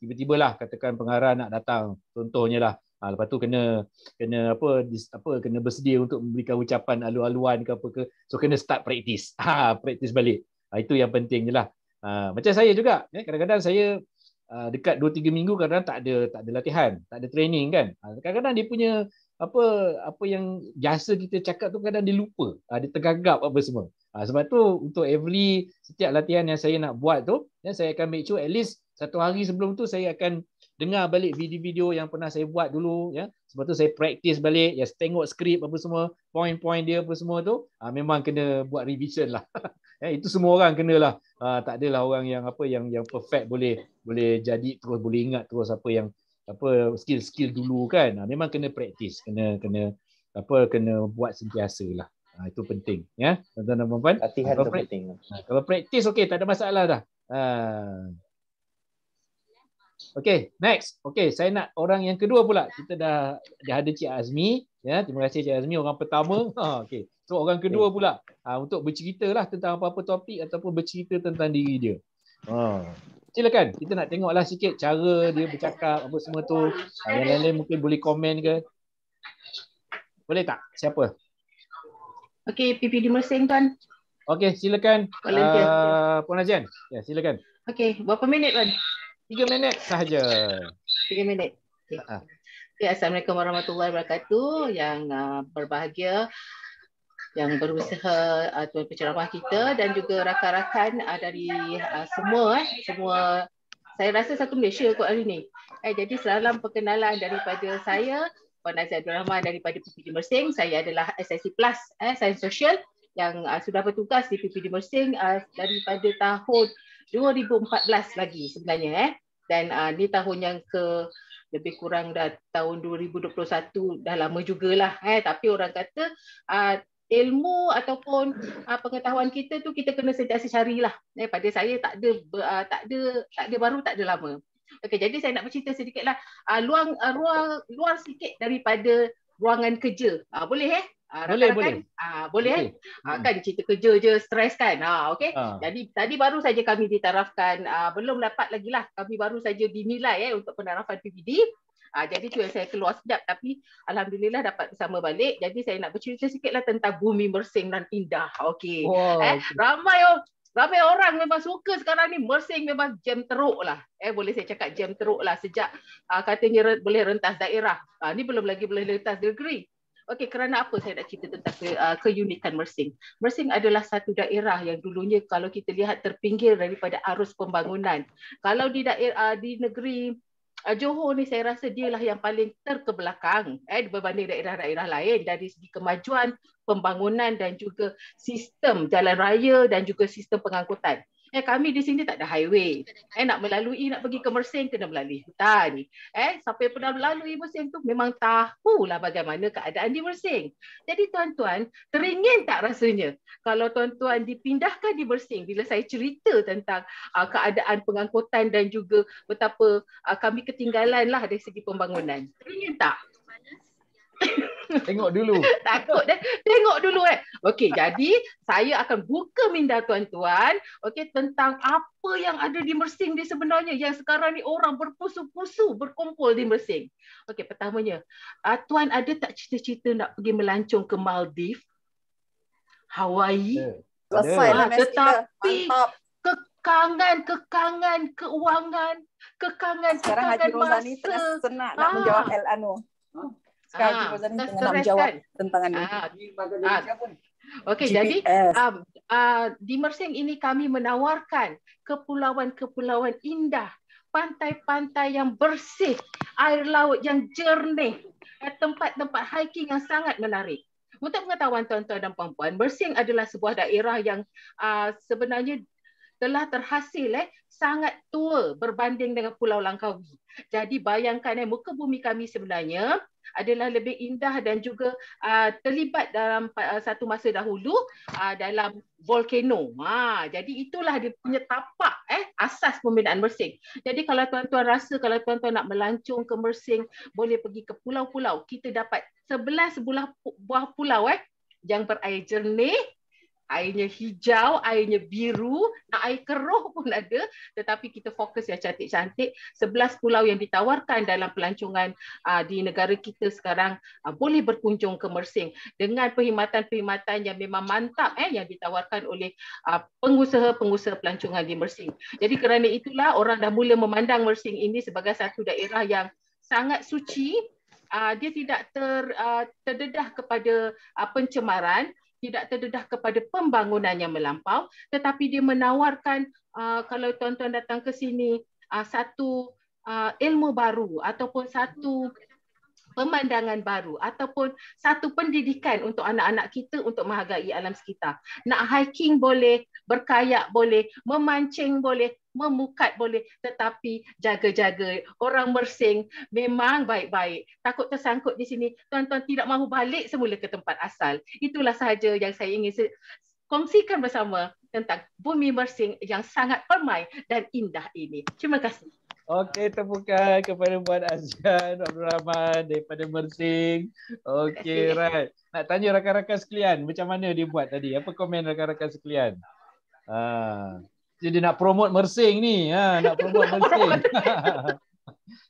tiba-tiba lah katakan pengarah nak datang contohnya lah uh, lepas tu kena kena apa dis, apa kena bersedia untuk memberikan ucapan alu-aluan ke apa ke so kena start praktis ha, praktis balik uh, itu yang penting jelah uh, macam saya juga ya kadang-kadang saya uh, dekat 2 3 minggu kadang-kadang tak ada tak ada latihan tak ada training kan kadang-kadang dia punya apa apa yang jasa kita cakap tu kadang dia ada uh, dia tergagap apa semua Ha, sebab tu untuk every setiap latihan yang saya nak buat tu dan ya, saya akan make sure at least satu hari sebelum tu saya akan dengar balik video-video yang pernah saya buat dulu ya sebab tu saya practice balik ya tengok skrip apa semua point-point dia apa semua tu ha, memang kena buat revision lah ya, itu semua orang kena lah ha, tak adalah orang yang apa yang yang perfect boleh boleh jadi terus boleh ingat terus apa yang apa skill-skill dulu kan ha, memang kena practice kena kena apa kena buat sentiasa lah Ha, itu penting ya tuan-tuan dan puan-puan latihan kalau penting pra- ha, kalau praktis okey tak ada masalah dah ha. okey next okey saya nak orang yang kedua pula kita dah dah ada cik Azmi ya terima kasih cik Azmi orang pertama ha okey so orang kedua ya. pula ha, untuk lah tentang apa-apa topik ataupun bercerita tentang diri dia ha silakan kita nak tengok lah sikit cara dia bercakap apa semua tu yang lain-lain mungkin boleh komen ke boleh tak siapa Okey, PPD Mesin tuan. Okey, silakan. Uh, Puan Najian. Ya, yeah, silakan. Okey, berapa minit tuan? Tiga minit sahaja. Tiga minit. Okay. Ha, ha. Okay, Assalamualaikum warahmatullahi wabarakatuh. Yang uh, berbahagia yang berusaha uh, tuan penceramah kita dan juga rakan-rakan uh, dari uh, semua eh, semua saya rasa satu Malaysia kot hari ni. Eh jadi selalam perkenalan daripada saya Puan Azhar Abdul Rahman daripada PPD Mersing. Saya adalah SSC Plus eh, Sains Sosial yang uh, sudah bertugas di PPD Mersing uh, daripada tahun 2014 lagi sebenarnya. Eh. Dan uh, ah, ini tahun yang ke lebih kurang dah tahun 2021 dah lama jugalah. Eh. Tapi orang kata uh, ilmu ataupun uh, pengetahuan kita tu kita kena sentiasa carilah. Eh, pada saya tak ada uh, tak ada tak ada baru tak ada lama. Okey, jadi saya nak bercerita sedikitlah uh, ah, luang uh, luar luar sikit daripada ruangan kerja. Uh, boleh eh? Uh, boleh, kan? boleh. Uh, boleh eh? Okay. Uh, kan cerita kerja je stres kan. Ha, uh, okey. Uh. Jadi tadi baru saja kami ditarafkan uh, belum dapat lagi lah. Kami baru saja dinilai eh untuk penarafan PBD. Uh, jadi tu saya keluar sekejap tapi alhamdulillah dapat bersama balik. Jadi saya nak bercerita sikitlah tentang bumi bersing dan indah. Okey. Wow, eh, okay. ramai oh Ramai orang memang suka sekarang ni Mersing memang jam teruk lah eh, Boleh saya cakap jam teruk lah Sejak uh, katanya re- boleh rentas daerah uh, Ni belum lagi boleh rentas negeri Okey, kerana apa saya nak cerita tentang ke, uh, keunikan Mersing. Mersing adalah satu daerah yang dulunya kalau kita lihat terpinggir daripada arus pembangunan. Kalau di daerah uh, di negeri uh, Johor ni saya rasa dia lah yang paling terkebelakang eh berbanding daerah-daerah lain dari segi kemajuan pembangunan dan juga sistem jalan raya dan juga sistem pengangkutan. Eh kami di sini tak ada highway. Eh nak melalui nak pergi ke Mersing kena melalui hutan. Eh sampai yang pernah melalui Mersing tu memang tahu lah bagaimana keadaan di Mersing. Jadi tuan-tuan, teringin tak rasanya kalau tuan-tuan dipindahkan di Mersing bila saya cerita tentang uh, keadaan pengangkutan dan juga betapa uh, kami ketinggalanlah dari segi pembangunan. Teringin tak? Tengok dulu. Takut dah. Tengok dulu eh. Okey, jadi saya akan buka minda tuan-tuan okey tentang apa yang ada di Mersing ni sebenarnya yang sekarang ni orang berpusu-pusu berkumpul di Mersing. Okey, pertamanya, uh, tuan ada tak cita-cita nak pergi melancong ke Maldives? Hawaii? Selesai lah. Tetapi kekangan, kekangan keuangan, kekangan, sekarang Haji Rosani Sekarang Haji senang nak ah. menjawab Elano. Ah sekarang ah, Fauzan ni menjawab kan? tentang ini. Ah, di bagian ah. pun. Okey, jadi um, uh, di Mersing ini kami menawarkan kepulauan-kepulauan indah pantai-pantai yang bersih, air laut yang jernih, tempat-tempat hiking yang sangat menarik. Untuk pengetahuan tuan-tuan dan puan-puan, Mersing adalah sebuah daerah yang uh, sebenarnya telah terhasil eh, sangat tua berbanding dengan Pulau Langkawi. Jadi bayangkan eh, muka bumi kami sebenarnya adalah lebih indah dan juga uh, terlibat dalam uh, satu masa dahulu uh, dalam volcano. Ha, jadi itulah dia punya tapak eh asas pembinaan mersing. Jadi kalau tuan-tuan rasa kalau tuan-tuan nak melancung ke mersing boleh pergi ke pulau-pulau. Kita dapat 11 buah pulau eh yang berair jernih airnya hijau, airnya biru, nak air keruh pun ada tetapi kita fokus yang cantik-cantik 11 pulau yang ditawarkan dalam pelancongan uh, di negara kita sekarang uh, boleh berkunjung ke Mersing dengan perkhidmatan-perkhidmatan yang memang mantap eh yang ditawarkan oleh ah, pengusaha-pengusaha pelancongan di Mersing. Jadi kerana itulah orang dah mula memandang Mersing ini sebagai satu daerah yang sangat suci dia tidak ter, terdedah kepada pencemaran tidak terdedah kepada pembangunan yang melampau tetapi dia menawarkan uh, kalau tuan-tuan datang ke sini uh, satu uh, ilmu baru ataupun satu pemandangan baru ataupun satu pendidikan untuk anak-anak kita untuk menghargai alam sekitar. Nak hiking boleh, berkayak boleh, memancing boleh, memukat boleh tetapi jaga-jaga orang mersing memang baik-baik takut tersangkut di sini tuan-tuan tidak mahu balik semula ke tempat asal itulah sahaja yang saya ingin kongsikan bersama tentang bumi mersing yang sangat permai dan indah ini terima kasih Okey, tepukan kepada Puan Azian Abdul Rahman daripada Mersing. Okey, right. Nak tanya rakan-rakan sekalian, macam mana dia buat tadi? Apa komen rakan-rakan sekalian? Ah. Jadi nak promote mersing ni ha nak promote mersing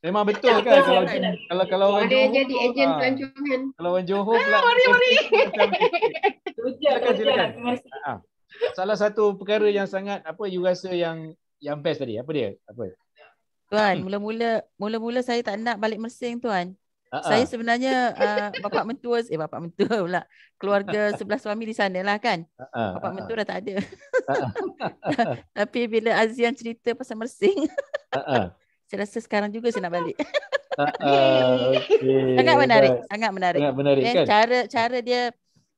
Memang betul kan kalau kalau kalau, orang Johor. jadi ejen ah, pelancongan. Kalau orang Johor ah, pula. Mari mari. Silakan silakan. Ah, Salah satu perkara yang sangat apa you rasa yang yang best tadi apa dia? Apa? Tuan, mula-mula mula-mula saya tak nak balik mesin tuan. Uh-uh. Saya sebenarnya uh, ah, bapa mentua eh bapa mentua pula keluarga sebelah suami di sana lah kan. Uh-uh. Bapa mentua dah tak ada. Uh-uh. Tapi bila Azian cerita pasal mersing. uh-uh. Saya rasa sekarang juga saya nak balik. uh-uh. okay. Sangat menarik, sangat menarik. Sangat menarik kan. Cara cara dia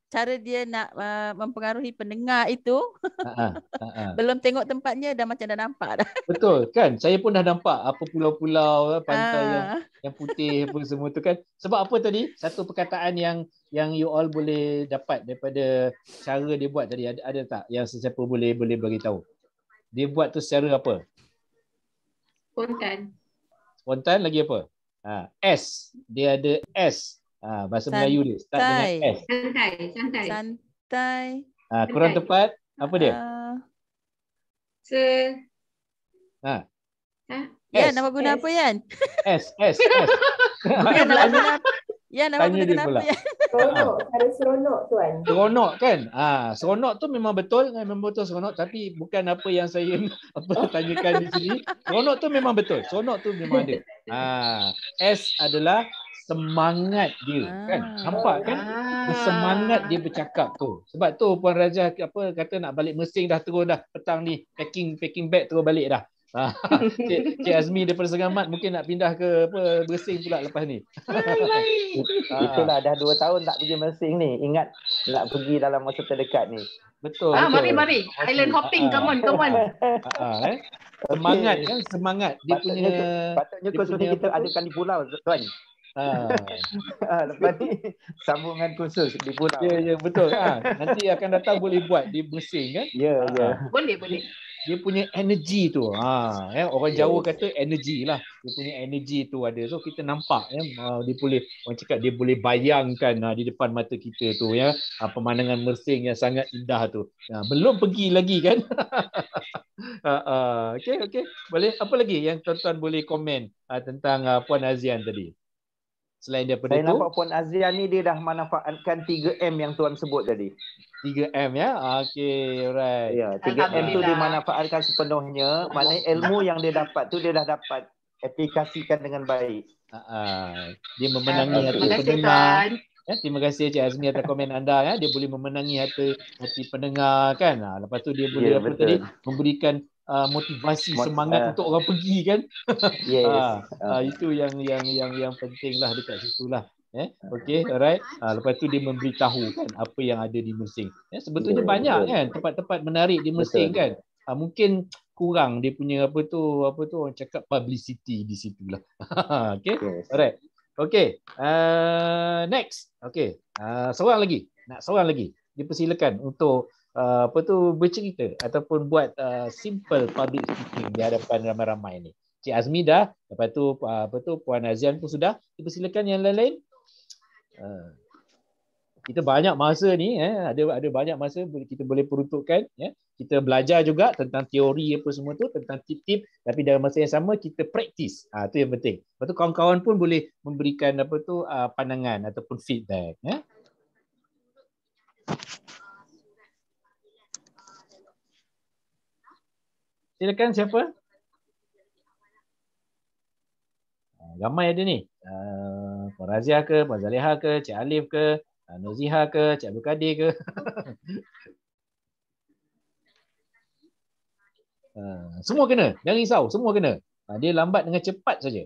cara dia nak uh, mempengaruhi pendengar itu ha-ha, ha-ha. belum tengok tempatnya dah macam dah nampak dah betul kan saya pun dah nampak apa pulau-pulau eh, pantai ha. yang yang putih apa semua tu kan sebab apa tadi satu perkataan yang yang you all boleh dapat daripada cara dia buat tadi ada, ada tak yang sesiapa boleh boleh bagi tahu dia buat tu secara apa spontan spontan lagi apa ha s dia ada s Ha, bahasa santai. Melayu dia start dengan S. Santai, santai. Santai. Ha, kurang santai. tepat apa dia? Uh, se Ha. Ha? Ya, nama guna S. apa Yan? S, S, S. S. S. S. Ya, nama Tanya guna dia kenapa ya? Seronok. Ada seronok tuan. Seronok kan? Ah, ha, seronok tu memang betul. Kan? Memang betul seronok. Tapi bukan apa yang saya apa tanyakan di sini. Seronok tu memang betul. Seronok tu memang ada. Ah, ha, S adalah semangat dia kan? ah. kan nampak kan ah. semangat dia bercakap tu sebab tu puan raja apa kata nak balik mesing dah terus dah petang ni packing packing bag terus balik dah ha. Cik, Cik Azmi daripada Segamat mungkin nak pindah ke apa bersing pula lepas ni. Ha. Itulah dah 2 tahun tak pergi mesing ni. Ingat nak pergi dalam masa terdekat ni. Betul. Ah, mari mari. Island ha, hopping, come on, come on. Eh. Semangat kan, semangat. Dia patutnya, punya patutnya kursus kita adakan di pulau tuan. Ha. Lepas ni sambungan khusus di pulau. Ya, ya betul. Ha. Nanti akan datang boleh buat di Mesir kan? Ya, ya. Boleh, boleh. Dia punya energy tu. Ha, ya. orang ya, Jawa ya. kata energy lah. Dia punya energy tu ada. So kita nampak ya dia boleh orang cakap dia boleh bayangkan ha, di depan mata kita tu ya ha, pemandangan Mersing yang sangat indah tu. Ha, belum pergi lagi kan? ha, ha, okay, okay. Boleh apa lagi yang tuan-tuan boleh komen ha, tentang ha, Puan Azian tadi? Selain daripada saya itu. Saya nampak Puan Azia ni dia dah manfaatkan 3M yang Tuan sebut tadi. 3M ya? Okay, right. Ya, 3M tak, tak, tu dia manfaatkan sepenuhnya. Maknanya ilmu yang dia dapat tu dia dah dapat aplikasikan dengan baik. Uh, dia memenangi hati hati pendengar. Ya, terima kasih Cik Azmi atas komen anda. Ya. Dia boleh memenangi hati, hati pendengar kan. Ha, lepas tu dia boleh yeah, apa tadi memberikan uh, motivasi Mot- semangat uh. untuk orang pergi kan. Yes. Ah, uh, uh. itu yang yang yang yang pentinglah dekat situlah. Eh, uh. okay, alright. Uh, lepas tu dia memberitahu kan apa yang ada di Mersing. Eh, sebetulnya yeah, banyak betul. kan tempat-tempat menarik di Mersing kan. Uh, mungkin kurang dia punya apa tu apa tu orang cakap publicity di situ lah. okay, yes. alright. Okay, uh, next. Okay, uh, seorang lagi. Nak seorang lagi. Dipersilakan untuk uh, apa tu bercerita ataupun buat uh, simple public speaking di hadapan ramai-ramai ni. Cik Azmi dah, lepas tu uh, apa tu Puan Azian pun sudah. Dipersilakan yang lain-lain. Uh, kita banyak masa ni eh ada ada banyak masa kita boleh peruntukkan ya. Kita belajar juga tentang teori apa semua tu tentang tip-tip tapi dalam masa yang sama kita praktis. Ah ha, tu yang penting. Lepas tu kawan-kawan pun boleh memberikan apa tu uh, pandangan ataupun feedback ya. Yeah. Silakan siapa? Ah, ramai ada ni. Ah, Puan Razia ke, Puan Zaliha ke, Cik Alif ke, ah, Noziha ke, Cik Abdul Kadir ke. semua kena. Jangan risau. Semua kena. Dia lambat dengan cepat saja.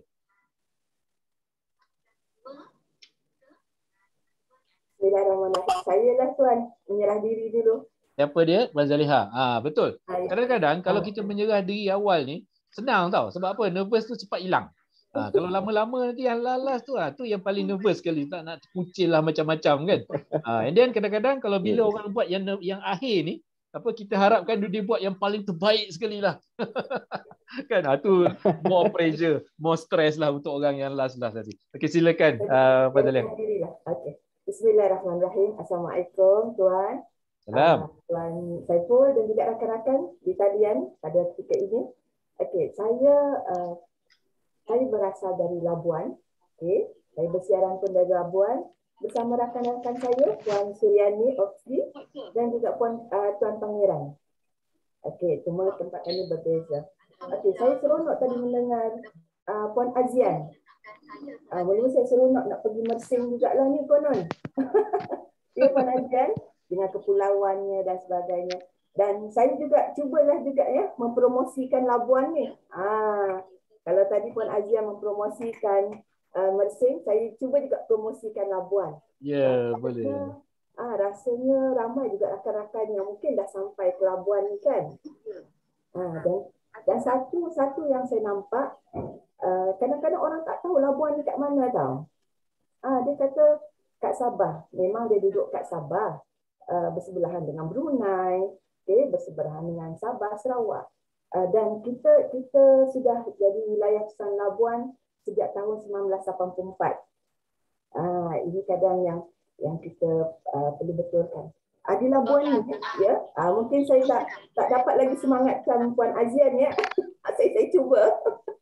Bismillahirrahmanirrahim. Saya lah tuan. Menyerah diri dulu siapa dia Razaliha ah ha, betul kadang-kadang kalau kita menyerah diri awal ni senang tau sebab apa nervous tu cepat hilang ha, kalau lama-lama nanti yang lalas tu ha, tu yang paling nervous sekali tak nak terkucil lah macam-macam kan ha, and then kadang-kadang kalau bila orang buat yang yang akhir ni apa kita harapkan dia buat yang paling terbaik sekali lah kan ha, tu more pressure more stress lah untuk orang yang last last tadi okey silakan uh, Fazalia okey bismillahirrahmanirrahim assalamualaikum tuan Salam. Ah, Tuan Saiful dan juga rakan-rakan di talian pada ketika ini. Okey, saya uh, saya berasal dari Labuan. Okey, saya bersiaran pun dari Labuan bersama rakan-rakan saya Puan Suryani Oksi dan juga Puan uh, Tuan Pangeran. Okey, semua tempat kami berbeza. Okey, saya seronok tadi mendengar uh, Puan Azian. Uh, mula saya seronok nak pergi Mersing juga lah ni konon. ya Puan Azian dengan kepulauannya dan sebagainya. Dan saya juga cubalah juga ya mempromosikan Labuan ni. Ah, kalau tadi pun Azia mempromosikan uh, Mersing, saya cuba juga promosikan Labuan. Ya, yeah, boleh. Ah, rasanya ramai juga rakan-rakan yang mungkin dah sampai ke Labuan ni kan. Ah, dan dan satu satu yang saya nampak uh, kadang-kadang orang tak tahu Labuan ni kat mana tau. Ah, dia kata kat Sabah. Memang dia duduk kat Sabah. Uh, bersebelahan dengan Brunei, okay, bersebelahan dengan Sabah, Sarawak. Uh, dan kita kita sudah jadi wilayah pesan Labuan sejak tahun 1984. Uh, ini kadang yang yang kita uh, perlu betulkan. Adi Labuan ni, ya. Uh, mungkin saya tak tak dapat lagi semangat kan Puan Azian ya. saya, saya cuba.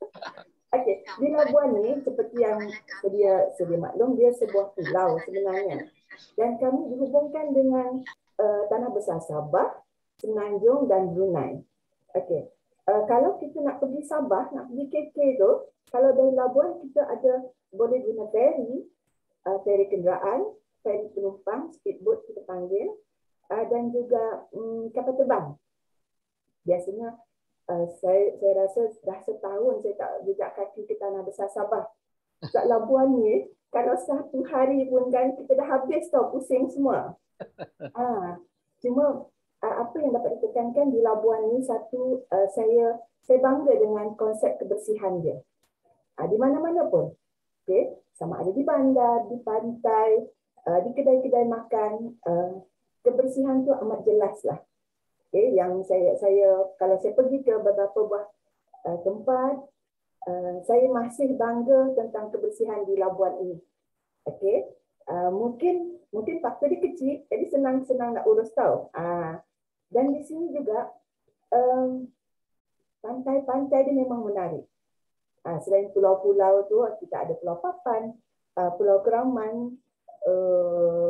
Okey, di Labuan ni seperti yang sedia sedia maklum dia sebuah pulau sebenarnya dan kami dihubungkan dengan uh, tanah besar Sabah, Semenanjung dan Brunei. Okey. Uh, kalau kita nak pergi Sabah, nak pergi KK tu, kalau dari Labuan kita ada boleh guna ferry, uh, ferry kenderaan, ferry penumpang, speedboat kita panggil uh, dan juga um, kapal terbang. Biasanya uh, saya saya rasa dah setahun saya tak jejak kaki ke tanah besar Sabah kat Labuan ni, kalau satu hari pun kan kita dah habis tau pusing semua. Ha. Cuma ah, apa yang dapat ditekankan di Labuan ni, satu ah, saya saya bangga dengan konsep kebersihan dia. Ha, di mana-mana pun. Okay. Sama ada di bandar, di pantai, di kedai-kedai makan, kebersihan tu amat jelas lah. Okay. Yang saya, saya, kalau saya pergi ke beberapa buah tempat, Eh, saya masih bangga tentang kebersihan di Labuan ini. Okey. Uh, mungkin mungkin faktor dia kecil jadi senang-senang nak urus tau. Uh, dan di sini juga um, pantai-pantai dia memang menarik. Uh, selain pulau-pulau tu kita ada Pulau Papan, uh, Pulau Keraman uh,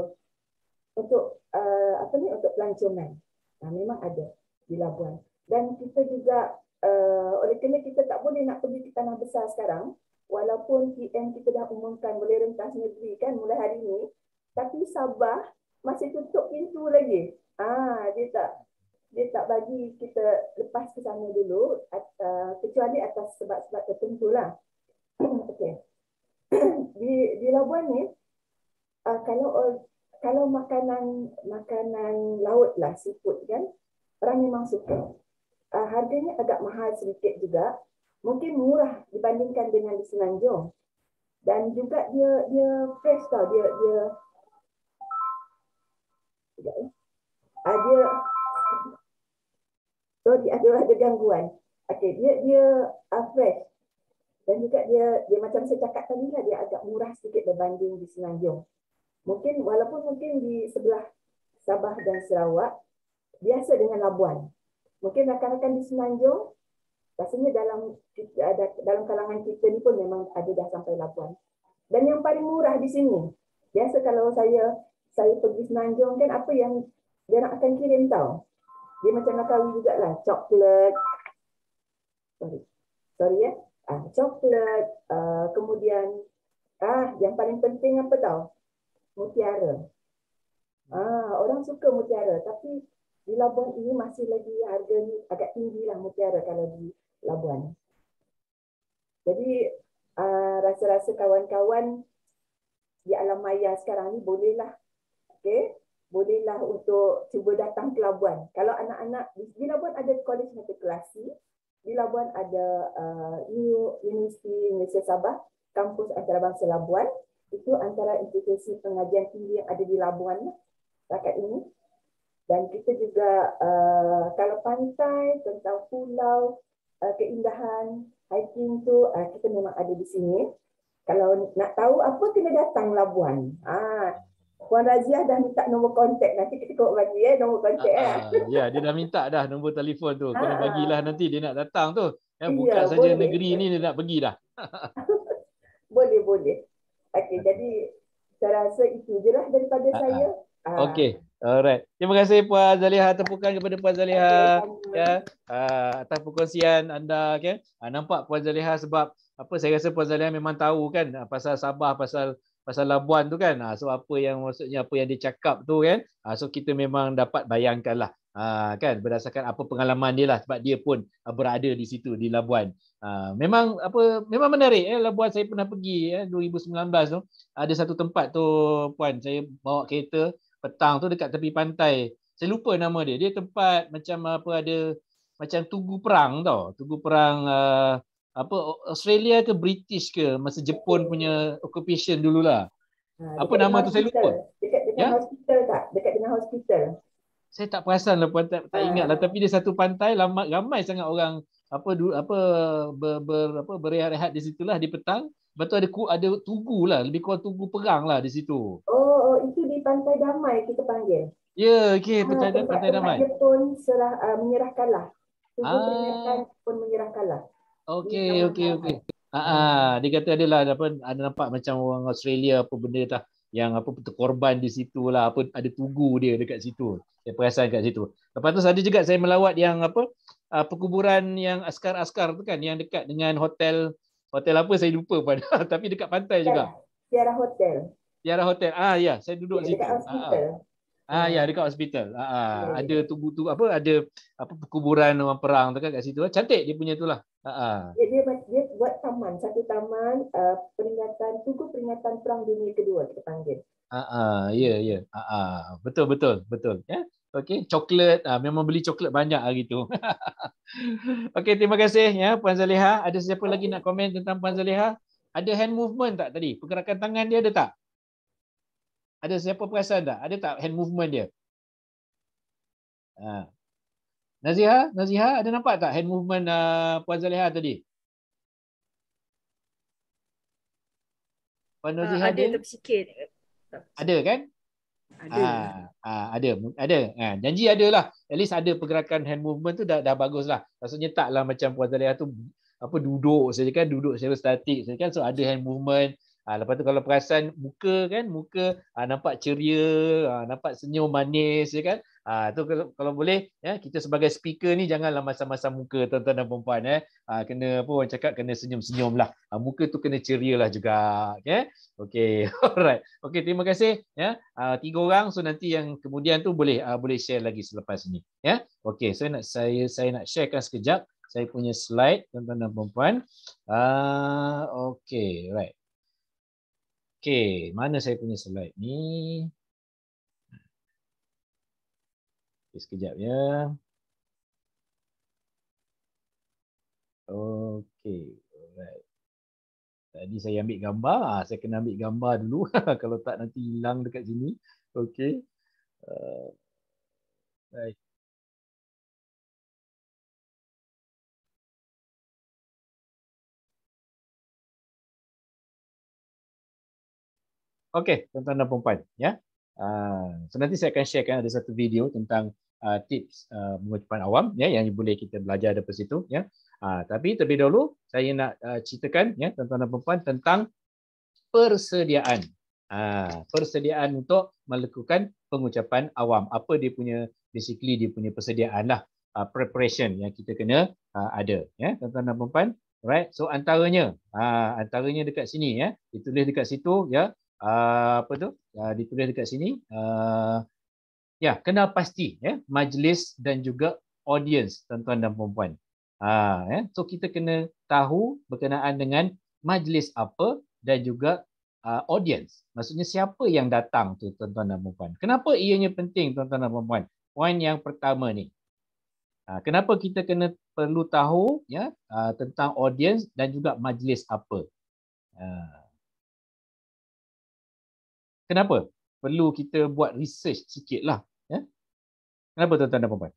untuk uh, apa ni untuk pelancongan. Uh, memang ada di Labuan. Dan kita juga uh, oleh kerana kita tak boleh nak pergi ke tanah besar sekarang walaupun PM kita dah umumkan boleh rentas negeri kan mulai hari ini tapi Sabah masih tutup pintu lagi. Ah dia tak dia tak bagi kita lepas ke sana dulu uh, kecuali atas sebab-sebab tertentu lah. Okey. di di Labuan ni uh, kalau kalau makanan makanan laut lah siput kan orang memang suka uh, harganya agak mahal sedikit juga. Mungkin murah dibandingkan dengan di Semenanjung. Dan juga dia dia fresh tau. Dia dia eh. ah, ada tu dia ada ada gangguan. Okey, dia dia uh, fresh. Dan juga dia dia macam saya cakap tadi lah dia agak murah sedikit berbanding di Semenanjung. Mungkin walaupun mungkin di sebelah Sabah dan Sarawak biasa dengan Labuan mungkin rakan-rakan di Semanjung rasanya dalam eh, dalam kalangan kita ni pun memang ada dah sampai Labuan. Dan yang paling murah di sini. Biasa kalau saya saya pergi Semanjung kan apa yang dia nak akan kirim tau. Dia macam nak juga lah, coklat. Sorry. Sorry ya. Ah coklat uh, kemudian ah yang paling penting apa tau? Mutiara. Ah orang suka mutiara tapi di Labuan ini masih lagi harga ni agak tinggi lah mutiara kalau di Labuan. Jadi ah, rasa-rasa kawan-kawan di alam maya sekarang ni bolehlah. Okay? Bolehlah untuk cuba datang ke Labuan. Kalau anak-anak di, Labuan ada college matrikulasi, di Labuan ada ah, new university Malaysia Sabah, kampus antarabangsa Labuan. Itu antara institusi pengajian tinggi yang ada di Labuan lah, dekat ini dan kita juga uh, kalau pantai tentang pulau uh, keindahan hiking tu uh, kita memang ada di sini kalau nak tahu apa kena datang Labuan ah uh, Puan Raziah dah minta nombor kontak nanti kita kau bagi eh nombor kontak uh, eh. Uh, ya dia dah minta dah nombor telefon tu Kau uh, ah. bagilah nanti dia nak datang tu ya eh, bukan iya, saja boleh. negeri ni dia nak pergi dah boleh boleh okey jadi saya rasa itu jelah daripada uh, saya uh, okey Alright. Terima kasih Puan Zaliha. Tepukan kepada Puan Zaliha. Ya. Uh, atas perkongsian anda. Okay. Uh, nampak Puan Zaliha sebab apa saya rasa Puan Zaliha memang tahu kan uh, pasal Sabah, pasal pasal Labuan tu kan. Uh, so apa yang maksudnya, apa yang dia cakap tu kan. Uh, so kita memang dapat bayangkan lah. Uh, kan berdasarkan apa pengalaman dia lah sebab dia pun uh, berada di situ di Labuan. Uh, memang apa memang menarik eh Labuan saya pernah pergi eh 2019 tu ada satu tempat tu puan saya bawa kereta petang tu dekat tepi pantai. Saya lupa nama dia. Dia tempat macam apa ada macam tugu perang tau. Tugu perang uh, apa Australia ke British ke masa Jepun punya occupation dululah. Ha, apa nama hospital. tu saya lupa. Dekat dengan ya? hospital tak? Dekat dengan hospital. Saya tak perasan lah pantai tak ha. ingat lah tapi dia satu pantai lama ramai sangat orang apa du, apa ber, ber, apa berehat-rehat di situlah di petang. Betul ada ada tugu lah lebih kurang tugu perang lah di situ. Oh pantai damai kita panggil. Ya, yeah, okey, ah, pantai damai. Pantai damai pun serah uh, menyerahkanlah. Tuan ah. pun menyerahkanlah. Okey, okey, okey. Ha ah, dia kata adalah apa ada nampak macam orang Australia apa benda tah yang apa korban di situ lah apa ada tugu dia dekat situ. Saya perasan dekat situ. Lepas tu ada juga saya melawat yang apa uh, perkuburan yang askar-askar tu kan yang dekat dengan hotel hotel apa saya lupa pada tapi dekat pantai juga. Tiara Hotel. Tiara Hotel. Ah ya, saya duduk dekat situ. Hospital. Ah. Ah, ah ya dekat hospital. Ah, ah. Hmm. ada tubuh tu apa ada apa perkuburan orang perang tu kan kat situ. Cantik dia punya itulah. Ah, ah. Dia, dia dia buat taman, satu taman uh, peringatan tugu peringatan perang dunia kedua kita panggil. Ah ah ya ya. Ah, ah betul betul betul ya. Okey, coklat ah, memang beli coklat banyak hari tu. Okey, terima kasih ya Puan Zaliha. Ada siapa lagi nak komen tentang Puan Zaliha? Ada hand movement tak tadi? Pergerakan tangan dia ada tak? Ada siapa perasan tak? Ada tak hand movement dia? Ha. Naziha, Naziha ada nampak tak hand movement uh, Puan Zaleha tadi? Puan ah, Naziha ada tapi sikit. Ada kan? Ada. Ah, ah ada. ada. Ha, janji adalah. At least ada pergerakan hand movement tu dah, dah bagus lah. Maksudnya lah macam Puan Zaleha tu apa duduk saja kan duduk secara statik saja kan so ada hand movement Ha, lepas tu kalau perasan muka kan, muka ha, nampak ceria, ha, nampak senyum manis ya kan. Ha, tu kalau, kalau boleh ya kita sebagai speaker ni janganlah masam-masam muka tuan-tuan dan puan-puan Ha, kena apa orang cakap kena senyum-senyum lah. Ha, muka tu kena ceria lah juga. Okay. Ya. Okay. Alright. Okay. Terima kasih. Ya. Ha, tiga orang. So nanti yang kemudian tu boleh ha, boleh share lagi selepas ni. Ya. Okay. Saya so, nak saya saya nak sharekan sekejap. Saya punya slide tuan-tuan dan puan-puan. okay, right. Okay, mana saya punya slide ni? Okay, sekejap ya. Okay, alright. Tadi saya ambil gambar. Ah, saya kena ambil gambar dulu. Kalau tak nanti hilang dekat sini. Okay. Uh, ah, baik. Okey, tuan-tuan dan puan-puan, ya. Ah, so nanti saya akan sharekan ada satu video tentang ah, tips mengucapkan ah, awam ya yang boleh kita belajar dari situ ya. tapi terlebih dahulu saya nak ceritakan ya tuan-tuan dan puan-puan tentang persediaan. persediaan untuk melakukan pengucapan awam. Apa dia punya basically dia punya persediaan lah preparation yang kita kena ada ya tuan-tuan dan puan-puan. Right. So antaranya, antaranya dekat sini ya. Ditulis dekat situ ya. Ah, apa tu uh, ah, ditulis dekat sini uh, ya kenal pasti ya majlis dan juga audience tuan-tuan dan puan-puan ha uh, ya so kita kena tahu berkenaan dengan majlis apa dan juga uh, audience maksudnya siapa yang datang tu tuan-tuan dan puan-puan kenapa ianya penting tuan-tuan dan puan-puan poin yang pertama ni kenapa kita kena perlu tahu ya tentang audience dan juga majlis apa Kenapa? Perlu kita buat research sikit lah. Ya? Kenapa tuan-tuan dan perempuan?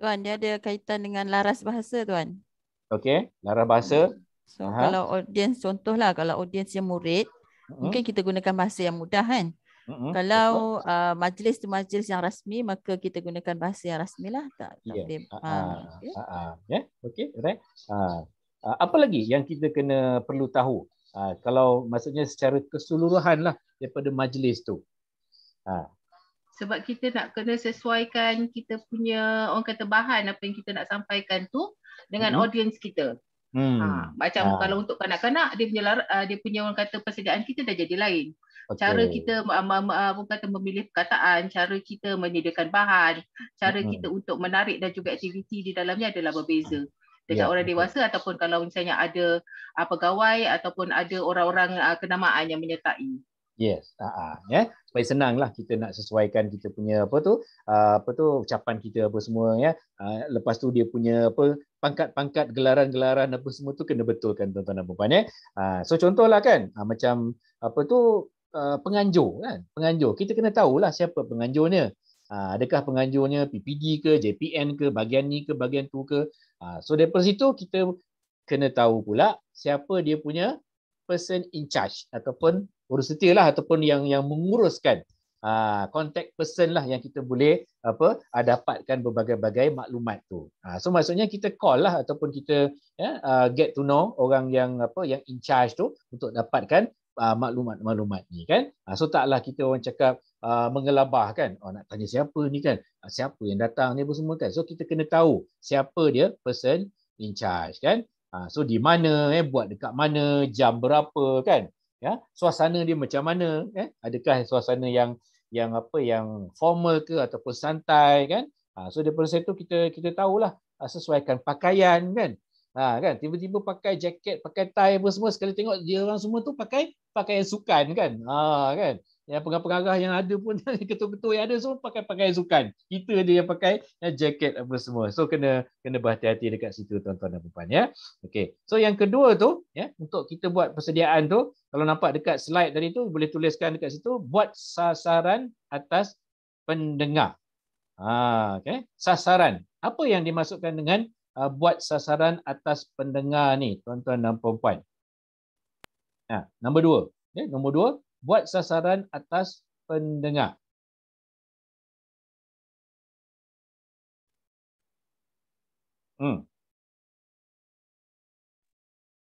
Tuan, dia ada kaitan dengan laras bahasa tuan. Okay, laras bahasa. So, Aha. kalau audience, contohlah kalau audience yang murid, uh-huh. mungkin kita gunakan bahasa yang mudah kan. Uh-huh. Kalau uh, majlis tu majlis yang rasmi, maka kita gunakan bahasa yang rasmi lah. Tak, tak yeah. boleh. uh Uh-huh. Okey, uh yeah. okay. right. uh Uh, apa lagi yang kita kena perlu tahu Ha, kalau maksudnya secara keseluruhan lah daripada majlis tu. Ha. Sebab kita nak kena sesuaikan kita punya orang kata bahan apa yang kita nak sampaikan tu dengan hmm. audience kita. Hmm. Ha, macam ha. kalau untuk kanak-kanak dia punya ah, dia punya orang kata persediaan kita dah jadi lain. Okay. Cara kita orang ah, kata memilih perkataan, cara kita menyediakan bahan, cara hmm. kita untuk menarik dan juga aktiviti di dalamnya adalah berbeza. Hmm. Ya, dekat yeah. orang dewasa ataupun kalau misalnya ada uh, pegawai ataupun ada orang-orang uh, kenamaan yang menyertai. Yes, ha ah, uh-huh. Yeah. Supaya senanglah kita nak sesuaikan kita punya apa tu? Uh, apa tu ucapan kita apa semua ya. Yeah. Uh, lepas tu dia punya apa pangkat-pangkat gelaran-gelaran apa semua tu kena betulkan tuan-tuan dan puan-puan ya. Uh, so contohlah kan uh, macam apa tu uh, penganjur kan? Penganjur. Kita kena tahulah siapa penganjurnya. adakah penganjurnya PPD ke JPN ke bahagian ni ke bahagian tu ke Ha, so daripada situ kita kena tahu pula siapa dia punya person in charge ataupun urus setia lah ataupun yang yang menguruskan ha, contact person lah yang kita boleh apa ah, dapatkan berbagai-bagai maklumat tu. Ha, so maksudnya kita call lah ataupun kita ya, uh, get to know orang yang apa yang in charge tu untuk dapatkan uh, maklumat-maklumat ni kan. Uh, so taklah kita orang cakap uh, mengelabah kan. Oh nak tanya siapa ni kan. Uh, siapa yang datang ni apa semua kan. So kita kena tahu siapa dia person in charge kan. Uh, so di mana eh buat dekat mana, jam berapa kan. Ya, suasana dia macam mana eh? Adakah suasana yang yang apa yang formal ke ataupun santai kan? Ha, so daripada situ kita kita tahulah sesuaikan pakaian kan Ha, kan tiba-tiba pakai jaket, pakai tie apa semua sekali tengok dia orang semua tu pakai pakai yang sukan kan. Ha kan. Yang pengarah-pengarah yang ada pun ketua-ketua yang ada semua pakai pakai sukan. Kita dia yang pakai ya, jaket apa semua. So kena kena berhati-hati dekat situ tuan-tuan dan puan ya. Okey. So yang kedua tu ya untuk kita buat persediaan tu kalau nampak dekat slide tadi tu boleh tuliskan dekat situ buat sasaran atas pendengar. Ha okey. Sasaran. Apa yang dimasukkan dengan uh, buat sasaran atas pendengar ni, tuan-tuan dan puan-puan. Ha, nombor dua. Okay, ya, nombor dua, buat sasaran atas pendengar. Hmm.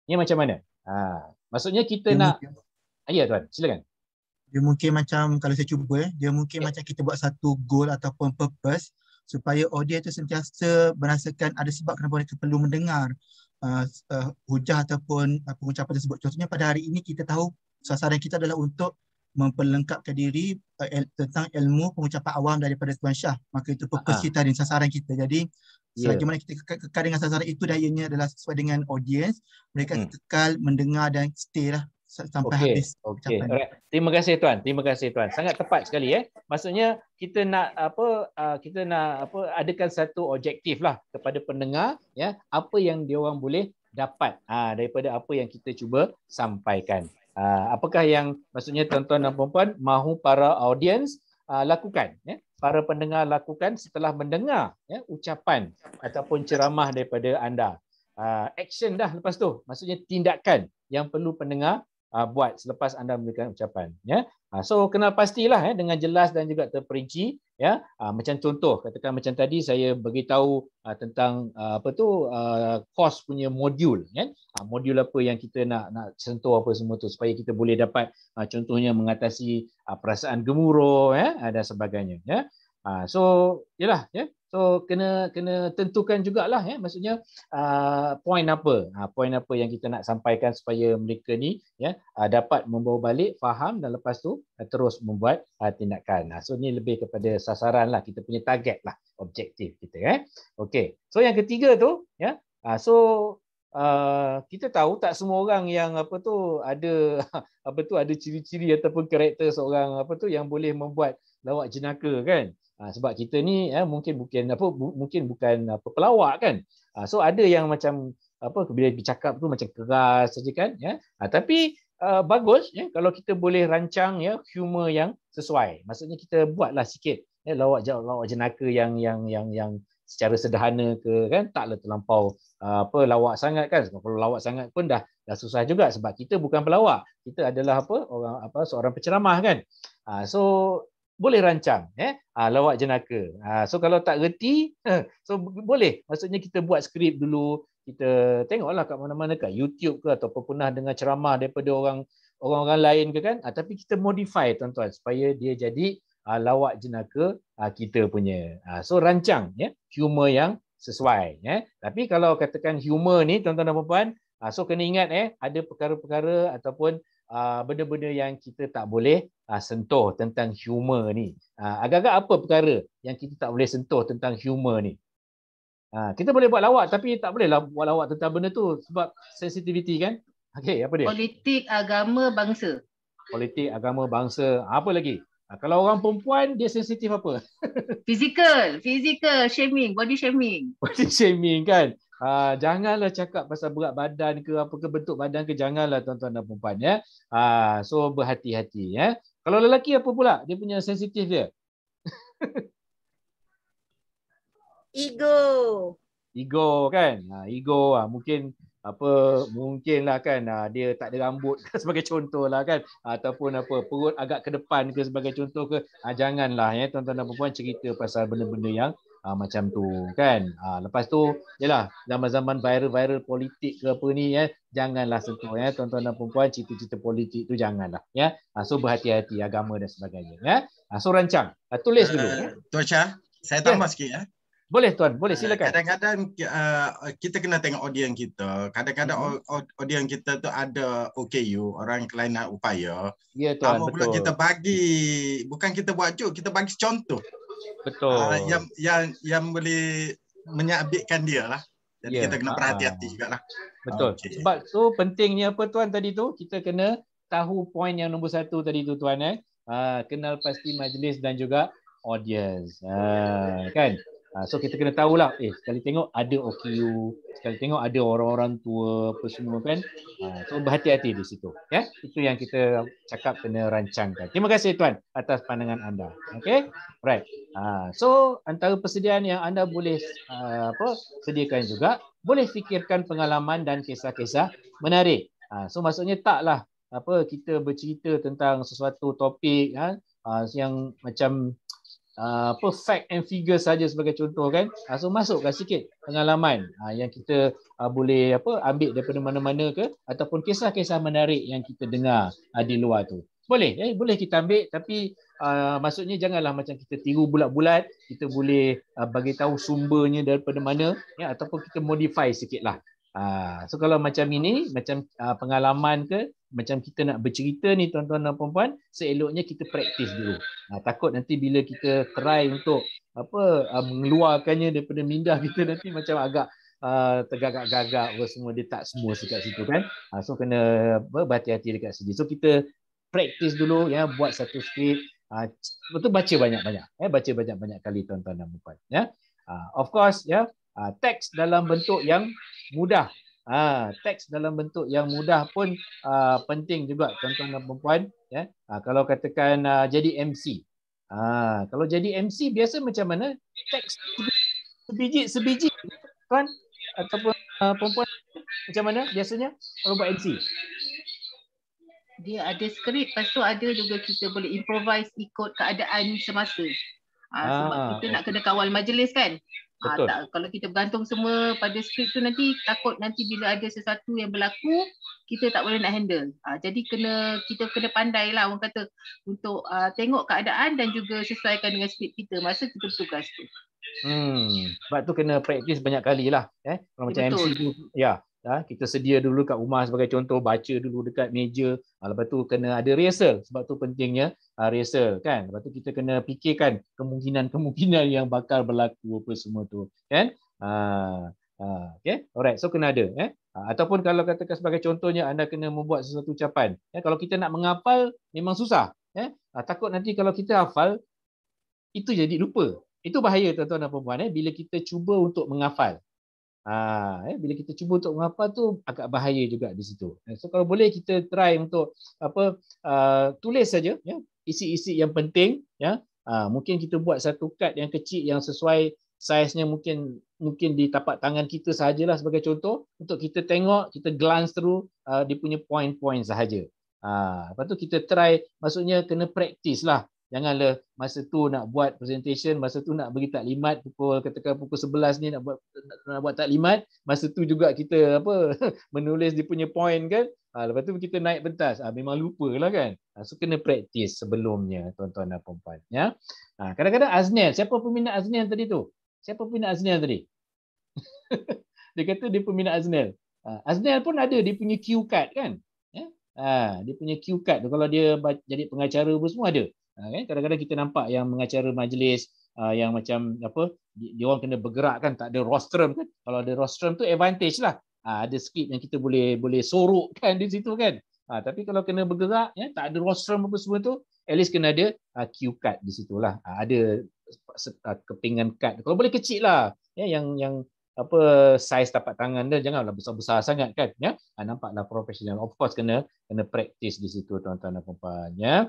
Ini macam mana? Ha, maksudnya kita dia nak... Mungkin, ah, ya tuan, silakan. Dia mungkin macam, kalau saya cuba, eh, dia mungkin okay. Ya. macam kita buat satu goal ataupun purpose supaya audiens itu sentiasa merasakan ada sebab kenapa mereka perlu mendengar uh, uh, hujah ataupun uh, pengucapan tersebut. Contohnya pada hari ini kita tahu sasaran kita adalah untuk memperlengkapkan diri uh, el- tentang ilmu pengucapan awam daripada Tuan Syah. Maka itu purpose ah. uh-huh. kita dan sasaran kita. Jadi yeah. selagi mana kita kekal, kekal dengan sasaran itu dayanya adalah sesuai dengan audiens, mereka hmm. kekal mendengar dan stay lah sampai okay. habis okay. Alright. Terima kasih tuan. Terima kasih tuan. Sangat tepat sekali eh. Maksudnya kita nak apa ah, kita nak apa adakan satu objektif lah kepada pendengar ya apa yang dia orang boleh dapat ah daripada apa yang kita cuba sampaikan. Ah, apakah yang maksudnya tuan-tuan dan puan-puan mahu para audiens ah, lakukan ya para pendengar lakukan setelah mendengar ya ucapan ataupun ceramah daripada anda. action dah lepas tu maksudnya tindakan yang perlu pendengar Uh, buat selepas anda memberikan ucapan ya uh, so kenal pastilah eh dengan jelas dan juga terperinci ya uh, macam contoh katakan macam tadi saya beritahu tentang apa tu kos punya modul kan modul apa yang kita nak nak sentuh apa semua tu supaya kita boleh dapat contohnya mengatasi perasaan gemuruh ya dan sebagainya ya Ha, so yalah ya. So kena kena tentukan jugalah ya. Maksudnya uh, point apa? Ha, point apa yang kita nak sampaikan supaya mereka ni ya uh, dapat membawa balik faham dan lepas tu uh, terus membuat uh, tindakan. Ha, so ni lebih kepada sasaran lah kita punya target lah objektif kita eh. Ya. Okay. So yang ketiga tu ya. uh, so Uh, kita tahu tak semua orang yang apa tu ada apa tu ada ciri-ciri ataupun karakter seorang apa tu yang boleh membuat lawak jenaka kan Ha, sebab kita ni ya, mungkin bukan apa bu, mungkin bukan apa pelawak kan. Ha, so ada yang macam apa bila bercakap tu macam keras saja kan ya. Ha, tapi uh, bagus ya kalau kita boleh rancang ya humor yang sesuai. Maksudnya kita buatlah sikit ya lawak jauh lawak jenaka yang yang yang yang secara sederhana ke kan taklah terlampau uh, apa lawak sangat kan sebab kalau lawak sangat pun dah dah susah juga sebab kita bukan pelawak kita adalah apa orang apa seorang penceramah kan uh, so boleh rancang eh ha, lawak jenaka ha, so kalau tak reti eh, so boleh maksudnya kita buat skrip dulu kita tengoklah kat mana-mana kat YouTube ke ataupun pernah dengar ceramah daripada orang orang-orang lain ke kan ha, tapi kita modify tuan-tuan supaya dia jadi ha, lawak jenaka ha, kita punya ha, so rancang ya humor yang sesuai ya tapi kalau katakan humor ni tuan-tuan dan puan-puan so kena ingat eh ada perkara-perkara ataupun uh, benda-benda yang kita tak boleh uh, sentuh tentang humor ni. Uh, agak-agak apa perkara yang kita tak boleh sentuh tentang humor ni? Uh, kita boleh buat lawak tapi tak boleh lah buat lawak tentang benda tu sebab sensitivity kan? Okey, apa dia? Politik, agama, bangsa. Politik, agama, bangsa. Apa lagi? Uh, kalau orang perempuan dia sensitif apa? physical, physical shaming, body shaming. Body shaming kan? Uh, janganlah cakap pasal berat badan ke apa ke bentuk badan ke janganlah tuan-tuan dan puan-puan ya. Uh, so berhati-hati ya. Kalau lelaki apa pula? Dia punya sensitif dia. ego. Ego kan? Uh, ego uh, mungkin apa mungkinlah kan uh, dia tak ada rambut sebagai contohlah kan uh, ataupun apa perut agak ke depan ke sebagai contoh ke uh, janganlah ya tuan-tuan dan puan-puan cerita pasal benda-benda yang Ha, macam tu kan. Ha, lepas tu yalah zaman-zaman viral-viral politik ke apa ni ya, janganlah sentuh ya tuan-tuan dan puan-puan cerita-cerita politik tu janganlah ya. Ha, so berhati-hati agama dan sebagainya ya. Ha, so rancang. Ha, tulis dulu. Uh, ya. Tuan Syah, saya tambah ya. sikit ya. Boleh tuan, boleh silakan. Kadang-kadang uh, kita kena tengok audien kita. Kadang-kadang hmm. audien kita tu ada OKU, orang kelainan upaya. Ya tuan, Lama betul. kita bagi, bukan kita buat joke, kita bagi contoh. Betul. Uh, yang yang yang boleh menyabitkan dia lah. Jadi yeah. kita kena berhati-hati uh. jugalah. Betul. Okay. Sebab tu pentingnya apa tuan tadi tu, kita kena tahu poin yang nombor satu tadi tu tuan eh. Uh, kenal pasti majlis dan juga audience. Uh, kan? Ha, so kita kena tahulah eh sekali tengok ada OKU, sekali tengok ada orang-orang tua apa semua kan. Ha, so berhati-hati di situ ya. Itu yang kita cakap kena rancangkan. Terima kasih tuan atas pandangan anda. Okay, Right. Ha, so antara persediaan yang anda boleh uh, apa sediakan juga boleh fikirkan pengalaman dan kisah-kisah menarik. Ha, so maksudnya taklah apa kita bercerita tentang sesuatu topik kan ha, yang macam Ah, perfect and figure saja sebagai contoh kan. Uh, so masukkan sikit pengalaman uh, yang kita uh, boleh apa ambil daripada mana-mana ke ataupun kisah-kisah menarik yang kita dengar uh, di luar tu. Boleh eh boleh kita ambil tapi uh, maksudnya janganlah macam kita tiru bulat-bulat. Kita boleh uh, bagi tahu sumbernya daripada mana ya ataupun kita modify sikitlah. Ah, so kalau macam ini macam uh, pengalaman ke macam kita nak bercerita ni tuan-tuan dan puan-puan seeloknya kita praktis dulu ha, takut nanti bila kita try untuk apa uh, mengeluarkannya daripada minda kita nanti macam agak uh, tergagak-gagak apa semua dia tak semua dekat situ kan ha, so kena berhati-hati dekat sini so kita praktis dulu ya buat satu skrip betul baca banyak-banyak Eh, baca banyak-banyak kali tuan-tuan dan puan-puan ya uh, of course ya ha, teks dalam bentuk yang mudah. Ha, teks dalam bentuk yang mudah pun ha, penting juga tuan-tuan dan puan Ya. Ha, kalau katakan ha, jadi MC. Ha, kalau jadi MC biasa macam mana? Teks sebiji-sebiji. Tuan ataupun ha, puan macam mana biasanya kalau buat MC? Dia ada skrip, lepas tu ada juga kita boleh improvise ikut keadaan semasa. Ha, sebab ah, kita okay. nak kena kawal majlis kan. Ah, Betul. Ha, tak, kalau kita bergantung semua pada skrip tu nanti takut nanti bila ada sesuatu yang berlaku kita tak boleh nak handle. Ha, jadi kena kita kena pandai lah orang kata untuk uh, tengok keadaan dan juga sesuaikan dengan skrip kita masa kita bertugas tu. Hmm, sebab tu kena praktis banyak kali lah eh. Kalau macam MC tu ya ya, kita sedia dulu kat rumah sebagai contoh baca dulu dekat meja ha, lepas tu kena ada rehearsal sebab tu pentingnya ha, rehearsal kan lepas tu kita kena fikirkan kemungkinan-kemungkinan yang bakal berlaku apa semua tu kan ha, ha, okay? alright so kena ada eh? ha, ataupun kalau katakan sebagai contohnya anda kena membuat sesuatu ucapan ya, kalau kita nak mengapal memang susah eh? ha, takut nanti kalau kita hafal itu jadi lupa itu bahaya tuan-tuan dan puan eh bila kita cuba untuk menghafal Ha, eh, bila kita cuba untuk mengapa tu agak bahaya juga di situ. Eh, so kalau boleh kita try untuk apa uh, tulis saja ya isi-isi yang penting ya. Ha, mungkin kita buat satu kad yang kecil yang sesuai saiznya mungkin mungkin di tapak tangan kita sajalah sebagai contoh untuk kita tengok kita glance through uh, dia punya point-point sahaja. Ha, lepas tu kita try maksudnya kena praktis lah Janganlah masa tu nak buat presentation, masa tu nak bagi taklimat pukul katakan pukul 11 ni nak buat nak, nak buat taklimat, masa tu juga kita apa menulis dia punya point kan. Ha, lepas tu kita naik pentas. Ah ha, memang lupalah kan. Ha, so kena praktis sebelumnya tuan-tuan dan puan-puan ya. Ha, kadang-kadang Aznel, siapa peminat Aznel tadi tu? Siapa peminat Aznel tadi? dia kata dia peminat Aznel. Ha, Aznel pun ada dia punya cue card kan? Ya. Ha, dia punya cue card tu kalau dia jadi pengacara pun semua ada. Ha, kan kadang-kadang kita nampak yang mengacara majlis uh, yang macam apa dia, dia orang kena bergerak kan tak ada rostrum kan kalau ada rostrum tu advantage lah uh, ada skip yang kita boleh boleh sorokkan di situ kan uh, tapi kalau kena bergerak ya tak ada rostrum apa semua tu at least kena ada uh, cue card di situlah uh, ada uh, kepingan card kalau boleh kecil lah ya yang yang apa saiz tapak tangan dia janganlah besar-besar sangat kan ya nampaklah profesional of course kena kena practice di situ tuan-tuan dan puan-puan ya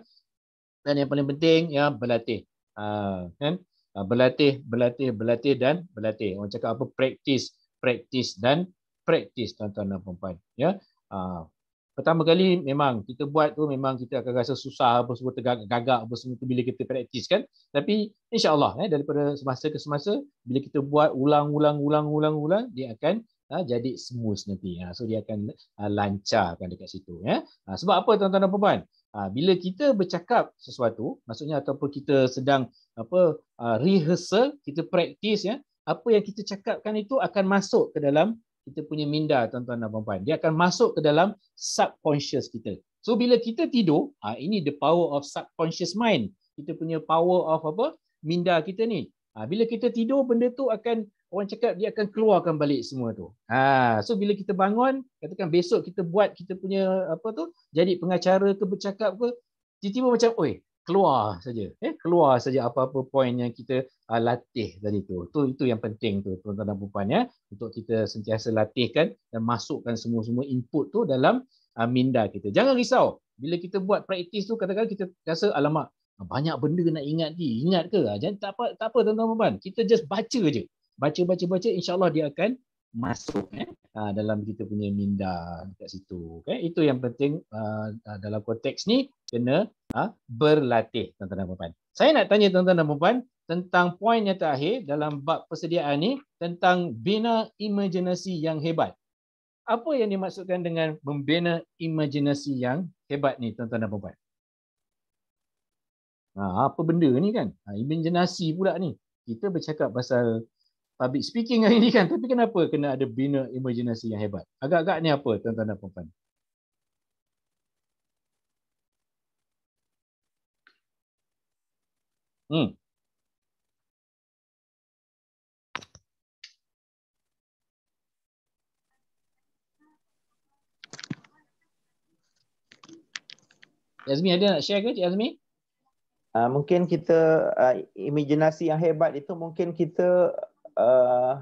dan yang paling penting ya berlatih ha, kan ha, berlatih berlatih berlatih dan berlatih orang cakap apa practice practice dan practice tuan-tuan dan puan-puan ya ha, pertama kali memang kita buat tu memang kita akan rasa susah apa semua tegak-gagak apa semua tu bila kita praktis kan tapi insyaallah eh daripada semasa ke semasa bila kita buat ulang-ulang-ulang-ulang-ulang dia akan ha, jadi smooth nanti ha, so dia akan ha, lancarkan dekat situ ya ha, sebab apa tuan-tuan dan puan-puan Ha, bila kita bercakap sesuatu maksudnya ataupun kita sedang apa ha, rehearsal kita praktis ya apa yang kita cakapkan itu akan masuk ke dalam kita punya minda tuan-tuan dan puan-puan dia akan masuk ke dalam subconscious kita so bila kita tidur ha, ini the power of subconscious mind kita punya power of apa minda kita ni bila kita tidur benda tu akan orang cakap dia akan keluarkan balik semua tu. Ha, so bila kita bangun, katakan besok kita buat kita punya apa tu, jadi pengacara ke bercakap ke, tiba-tiba macam, oi, keluar saja. Eh, keluar saja apa-apa poin yang kita uh, latih tadi tu. Tu itu yang penting tu, tuan-tuan dan puan ya, untuk kita sentiasa latihkan dan masukkan semua-semua input tu dalam uh, minda kita. Jangan risau. Bila kita buat praktis tu, katakan kita rasa alamak banyak benda nak ingat ni. Ingat ke? Ah, Jangan tak apa, tak apa tuan-tuan dan puan. Kita just baca je baca-baca-baca insyaallah dia akan masuk eh ah, dalam kita punya minda dekat situ okay? itu yang penting uh, dalam konteks ni kena uh, berlatih tuan-tuan dan puan saya nak tanya tuan-tuan dan puan tentang poin yang terakhir dalam bab persediaan ni tentang bina imaginasi yang hebat apa yang dimaksudkan dengan membina imaginasi yang hebat ni tuan-tuan dan puan ha, apa benda ni kan ha, imaginasi pula ni kita bercakap pasal public speaking hari ini kan. Tapi kenapa kena ada bina imajinasi yang hebat? Agak-agak ni apa tuan-tuan dan puan-puan? Hmm. Yazmi ada nak share ke Cik Yazmi? Uh, ah, mungkin kita uh, ah, imajinasi yang hebat itu mungkin kita uh,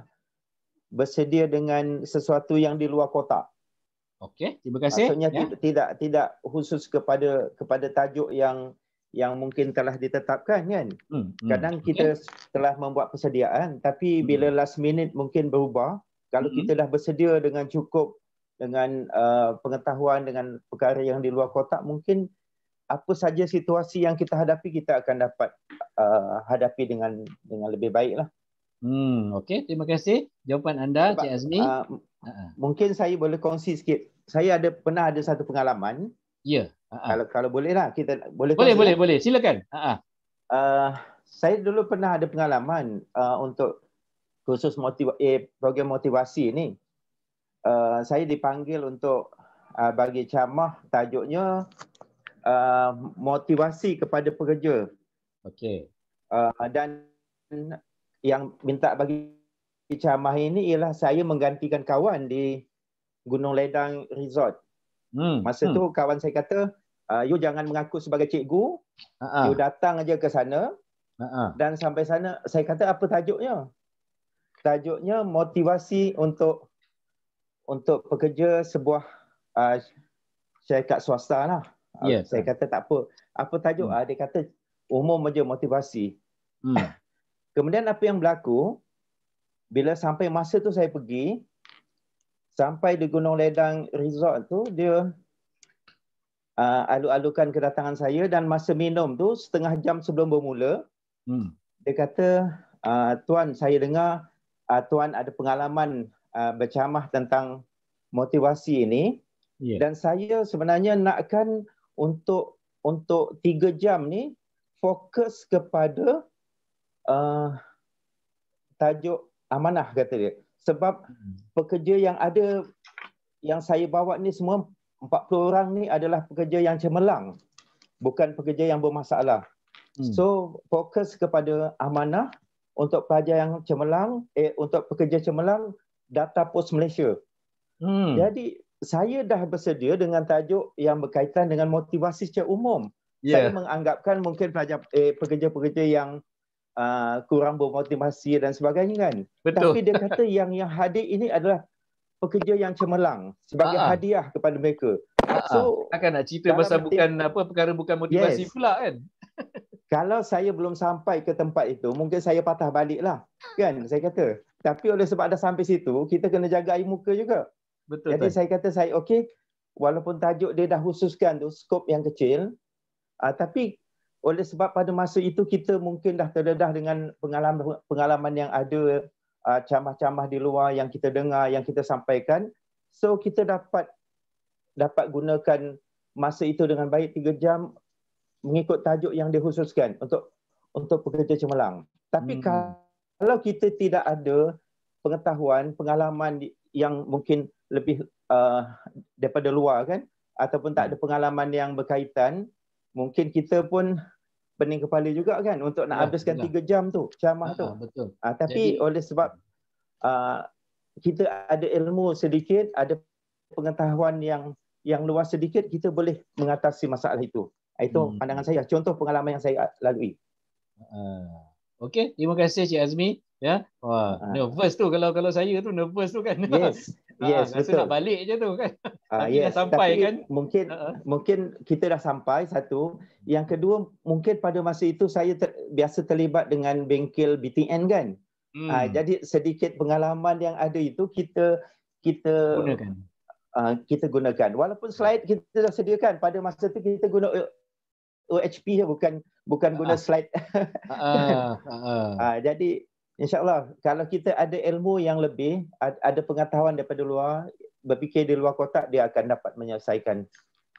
bersedia dengan sesuatu yang di luar kota. Okey, terima kasih. Maksudnya ya. tidak tidak khusus kepada kepada tajuk yang yang mungkin telah ditetapkan kan. Hmm, hmm, Kadang okay. kita telah membuat persediaan tapi hmm. bila last minute mungkin berubah, kalau hmm. kita dah bersedia dengan cukup dengan uh, pengetahuan dengan perkara yang di luar kota, mungkin apa saja situasi yang kita hadapi kita akan dapat uh, hadapi dengan dengan lebih baiklah. Hmm, okay. Terima kasih jawapan anda, Sebab, Cik Azmi. Uh, ah, uh -huh. Ha, ha. Mungkin saya boleh kongsi sikit. Saya ada pernah ada satu pengalaman. Ya. Yeah. Ha, uh -huh. Kalau kalau bolehlah kita boleh. Boleh boleh lah. boleh. Silakan. Uh -huh. uh, saya dulu pernah ada pengalaman uh, untuk khusus motiva eh, program motivasi ini. Uh, ah, saya dipanggil untuk uh, bagi ceramah tajuknya uh, motivasi kepada pekerja. Okey. Uh, dan yang minta bagi ceramah ini ialah saya menggantikan kawan di Gunung Ledang Resort. Hmm. Masa hmm. tu kawan saya kata, uh, you jangan mengaku sebagai cikgu. Uh-huh. You datang aja ke sana. Uh-huh. Dan sampai sana saya kata apa tajuknya? Tajuknya motivasi untuk untuk pekerja sebuah uh, syarikat swasta lah. Yes. Saya kata tak apa. Apa tajuk? Hmm. Ah, dia kata umum aja motivasi. Hmm. Kemudian apa yang berlaku, bila sampai masa tu saya pergi, sampai di Gunung Ledang Resort tu, dia uh, alu-alukan kedatangan saya dan masa minum tu setengah jam sebelum bermula, hmm. dia kata, uh, Tuan, saya dengar uh, Tuan ada pengalaman uh, bercamah tentang motivasi ini yeah. dan saya sebenarnya nakkan untuk untuk tiga jam ni fokus kepada Eh, tajuk amanah kata dia. Sebab hmm. pekerja yang ada yang saya bawa ni semua 40 orang ni adalah pekerja yang cemerlang. Bukan pekerja yang bermasalah. Hmm. So fokus kepada amanah untuk pekerja yang cemerlang eh untuk pekerja cemerlang data pos Malaysia. Hmm. Jadi saya dah bersedia dengan tajuk yang berkaitan dengan motivasi secara umum. Yeah. Saya menganggapkan mungkin pelajar eh pekerja-pekerja yang Uh, kurang bermotivasi dan sebagainya kan. Betul. Tapi dia kata yang yang hadir ini adalah pekerja yang cemerlang sebagai ha hadiah kepada mereka. ha So akan nak cerita pasal mati- bukan apa perkara bukan motivasi yes. pula kan. Kalau saya belum sampai ke tempat itu, mungkin saya patah baliklah. Kan saya kata. Tapi oleh sebab dah sampai situ, kita kena jaga air muka juga. Betul. Jadi tak? saya kata saya okey walaupun tajuk dia dah khususkan tu skop yang kecil, uh, tapi oleh sebab pada masa itu kita mungkin dah terdedah dengan pengalaman-pengalaman yang ada uh, ah, camah-camah di luar yang kita dengar yang kita sampaikan so kita dapat dapat gunakan masa itu dengan baik 3 jam mengikut tajuk yang dikhususkan untuk untuk pekerja cemerlang tapi hmm. kalau kita tidak ada pengetahuan pengalaman yang mungkin lebih uh, daripada luar kan ataupun tak ada pengalaman yang berkaitan mungkin kita pun pening kepala juga kan untuk nak ya, habiskan lah. tiga jam tu ceramah tu. Ha, betul. Ha, tapi Jadi, oleh sebab uh, kita ada ilmu sedikit, ada pengetahuan yang yang luas sedikit, kita boleh mengatasi masalah itu. Ah, itu hmm. pandangan saya. Contoh pengalaman yang saya lalui. Uh, Okey, terima kasih Cik Azmi ya wah ha. nervous tu kalau kalau saya tu nervous tu kan yes ah, yes ha, rasa betul. nak balik je tu kan uh, yes. dah sampai Tapi kan mungkin uh-huh. mungkin kita dah sampai satu yang kedua mungkin pada masa itu saya ter- biasa terlibat dengan bengkel BTN kan hmm. uh, jadi sedikit pengalaman yang ada itu kita kita gunakan uh, kita gunakan walaupun slide kita dah sediakan pada masa itu kita guna OHP ya bukan bukan guna slide uh-huh. Uh-huh. Uh, jadi InsyaAllah, kalau kita ada ilmu yang lebih, ada pengetahuan daripada luar, berfikir di luar kotak, dia akan dapat menyelesaikan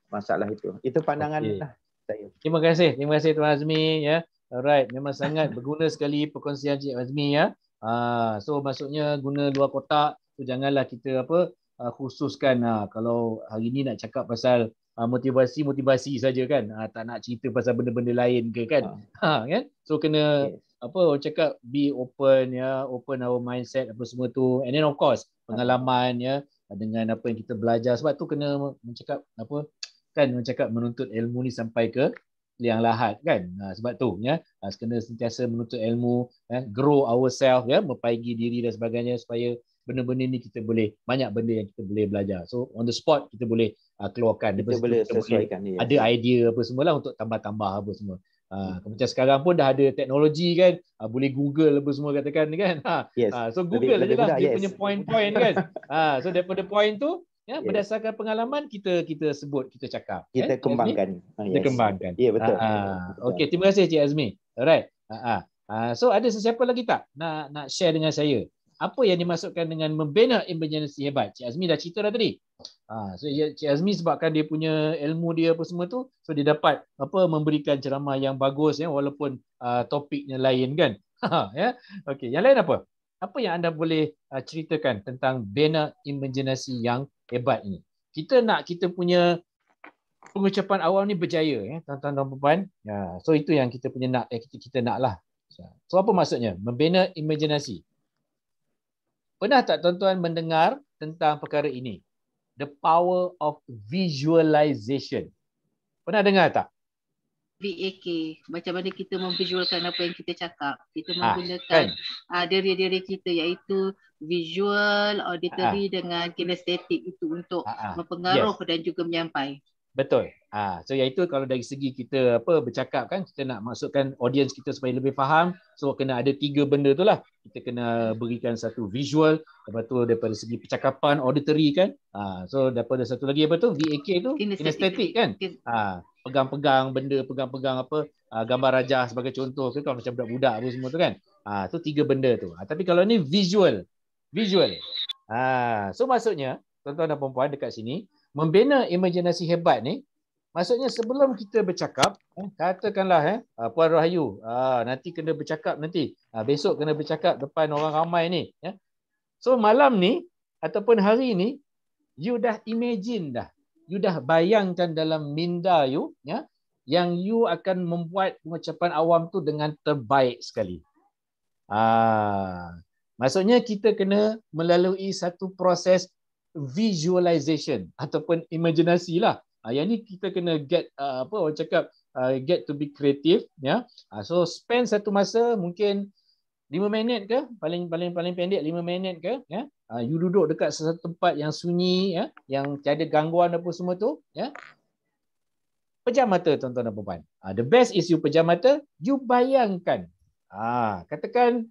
masalah itu. Itu pandangan okay. Lah saya. Terima kasih. Terima kasih Tuan Azmi. Ya. Alright, memang sangat berguna sekali perkongsian Cik Azmi. Ya. Ah, so, maksudnya guna luar kotak, tu janganlah kita apa ah, khususkan ah, kalau hari ini nak cakap pasal motivasi-motivasi saja kan. tak nak cerita pasal benda-benda lain ke kan. Ha, kan? So, kena apa orang cakap be open ya open our mindset apa semua tu and then of course pengalaman ya dengan apa yang kita belajar sebab tu kena mencakap apa kan mencakap menuntut ilmu ni sampai ke liang lahat kan ha, sebab tu ya ha, kena sentiasa menuntut ilmu ya, grow ourselves ya memperbaiki diri dan sebagainya supaya benda-benda ni kita boleh banyak benda yang kita boleh belajar so on the spot kita boleh uh, keluarkan kita, kita boleh sesuaikan ya. ada idea apa semua lah untuk tambah-tambah apa semua Ha, macam sekarang pun dah ada teknologi kan ha, boleh google apa semua katakan kan ha, yes. ha so google lebih, lebih lah budak, dia yes. punya point-point kan ha so daripada point tu ya yes. berdasarkan pengalaman kita kita sebut kita cakap kita eh, kembangkan ah, yes. kita kembangkan ya yeah, betul ha, ha. okey terima kasih cik azmi alright ha, ha. ha so ada sesiapa lagi tak nak nak share dengan saya apa yang dimasukkan dengan membina emergency hebat cik azmi dah cerita dah tadi Ha, so ya, Cik Azmi sebabkan dia punya ilmu dia apa semua tu, so dia dapat apa memberikan ceramah yang bagus ya walaupun uh, topiknya lain kan. Ha, ya. Okey, yang lain apa? Apa yang anda boleh uh, ceritakan tentang bina imaginasi yang hebat ini? Kita nak kita punya pengucapan awal ni berjaya ya, tuan-tuan dan puan. Ya, so itu yang kita punya nak eh, kita, kita nak lah. So apa maksudnya? Membina imaginasi. Pernah tak tuan-tuan mendengar tentang perkara ini? the power of visualization. Pernah dengar tak? VAK, macam mana kita memvisualkan apa yang kita cakap. Kita ah, menggunakan kan? ah, diri-diri kita iaitu visual, auditory ha. dengan kinestetik itu untuk ha. mempengaruh yes. dan juga menyampai. Betul. Ah, so yang itu kalau dari segi kita apa bercakap kan kita nak masukkan audience kita supaya lebih faham. So kena ada tiga benda tu lah. Kita kena berikan satu visual. Lepas tu daripada segi percakapan auditory kan. Ah, so daripada satu lagi apa tu? VAK tu. Kinestetik kan. Ah, pegang-pegang benda, pegang-pegang apa ah, gambar raja sebagai contoh kan macam budak-budak apa semua tu kan. Ah, tu tiga benda tu. Ah, tapi kalau ni visual. Visual. Ah, so maksudnya tuan-tuan dan puan dekat sini, membina imajinasi hebat ni maksudnya sebelum kita bercakap eh, katakanlah eh ah, puan rahayu ah, nanti kena bercakap nanti ah, besok kena bercakap depan orang ramai ni ya so malam ni ataupun hari ni you dah imagine dah you dah bayangkan dalam minda you ya yang you akan membuat pengucapan awam tu dengan terbaik sekali ah maksudnya kita kena melalui satu proses visualization ataupun imaginasi lah. Uh, yang ni kita kena get uh, apa orang cakap uh, get to be creative ya. Yeah. Uh, so spend satu masa mungkin 5 minit ke paling paling paling pendek 5 minit ke ya. Yeah. Uh, you duduk dekat sesuatu tempat yang sunyi ya, yang tiada gangguan apa semua tu ya. Pejam mata tuan-tuan dan puan. Uh, the best is you pejam mata, you bayangkan. Ah, uh, katakan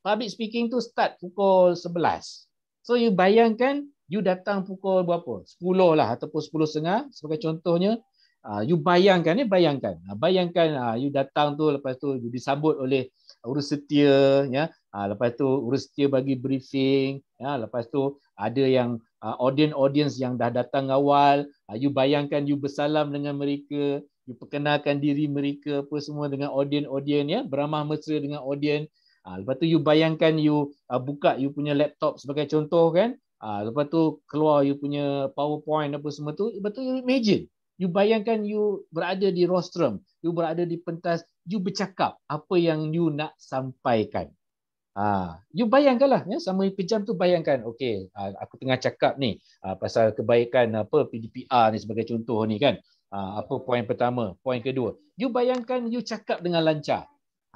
public speaking tu start pukul 11. So you bayangkan you datang pukul berapa? 10 lah ataupun setengah sebagai contohnya. Ah, you bayangkan ni, eh, bayangkan. Ah, bayangkan ah, you datang tu lepas tu you disambut oleh urus setia. Ya. Lepas tu urus setia bagi briefing. Ya. Lepas tu ada yang audience-audience yang dah datang awal. You bayangkan you bersalam dengan mereka. You perkenalkan diri mereka apa semua dengan audience-audience. Ya. Beramah mesra dengan audience. Ha, lepas tu you bayangkan you uh, buka you punya laptop sebagai contoh kan. Ha, lepas tu keluar you punya PowerPoint apa semua tu. Lepas tu you imagine. You bayangkan you berada di rostrum. You berada di pentas. You bercakap apa yang you nak sampaikan. Ha, you bayangkanlah. Ya, sama pejam tu bayangkan. Okay, ha, aku tengah cakap ni. Ha, pasal kebaikan apa PDPR ni sebagai contoh ni kan. Ha, apa poin pertama. Poin kedua. You bayangkan you cakap dengan lancar.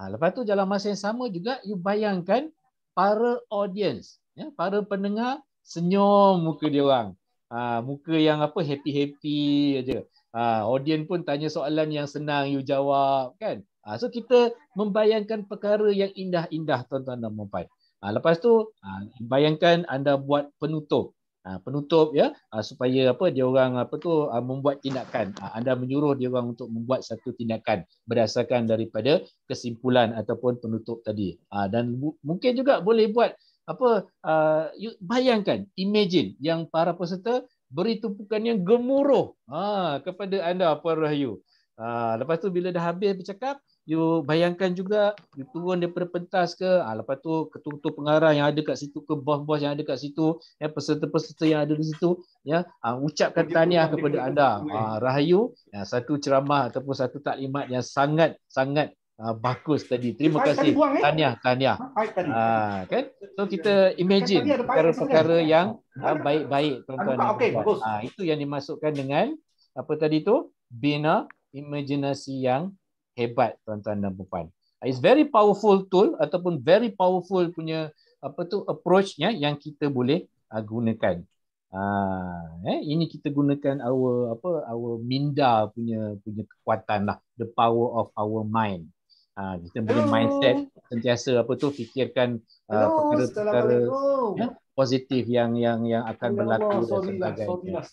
Ha, lepas tu dalam masa yang sama juga, you bayangkan para audience, ya, para pendengar senyum muka dia orang. Ha, muka yang apa happy-happy aja. Ha, audience pun tanya soalan yang senang you jawab kan. Ha, so kita membayangkan perkara yang indah-indah tuan-tuan dan puan-puan. Ha, lepas tu ha, bayangkan anda buat penutup Ha, penutup ya ha, supaya apa dia orang apa tu ha, membuat tindakan anda menyuruh dia orang untuk membuat satu tindakan berdasarkan daripada kesimpulan ataupun penutup tadi dan mungkin juga boleh buat apa bayangkan imagine yang para peserta beri tumpukan yang gemuruh kepada anda para rahayu lepas tu bila dah habis bercakap you bayangkan juga you turun daripada pentas ke ha, lepas tu ketua-ketua pengarah yang ada kat situ ke bos-bos yang ada kat situ ya peserta-peserta yang ada di situ ya ha, ucapkan tahniah kepada anda ha, rahayu ya, satu ceramah ataupun satu taklimat yang sangat sangat ha, bagus tadi terima baik kasih tadi buang, eh? tahniah tahniah ha, kan so kita imagine perkara-perkara yang ha, baik-baik tuan-tuan okay, ha, itu yang dimasukkan dengan apa tadi tu bina imajinasi yang hebat tuan-tuan dan puan It's very powerful tool ataupun very powerful punya apa tu approachnya yang kita boleh uh, gunakan. Uh, eh, ini kita gunakan our apa our minda punya punya kekuatan lah, the power of our mind. Uh, kita boleh mindset sentiasa apa tu fikirkan uh, perkara-perkara ya, positif yang yang yang akan berlaku dan lah, sebagainya. Lah,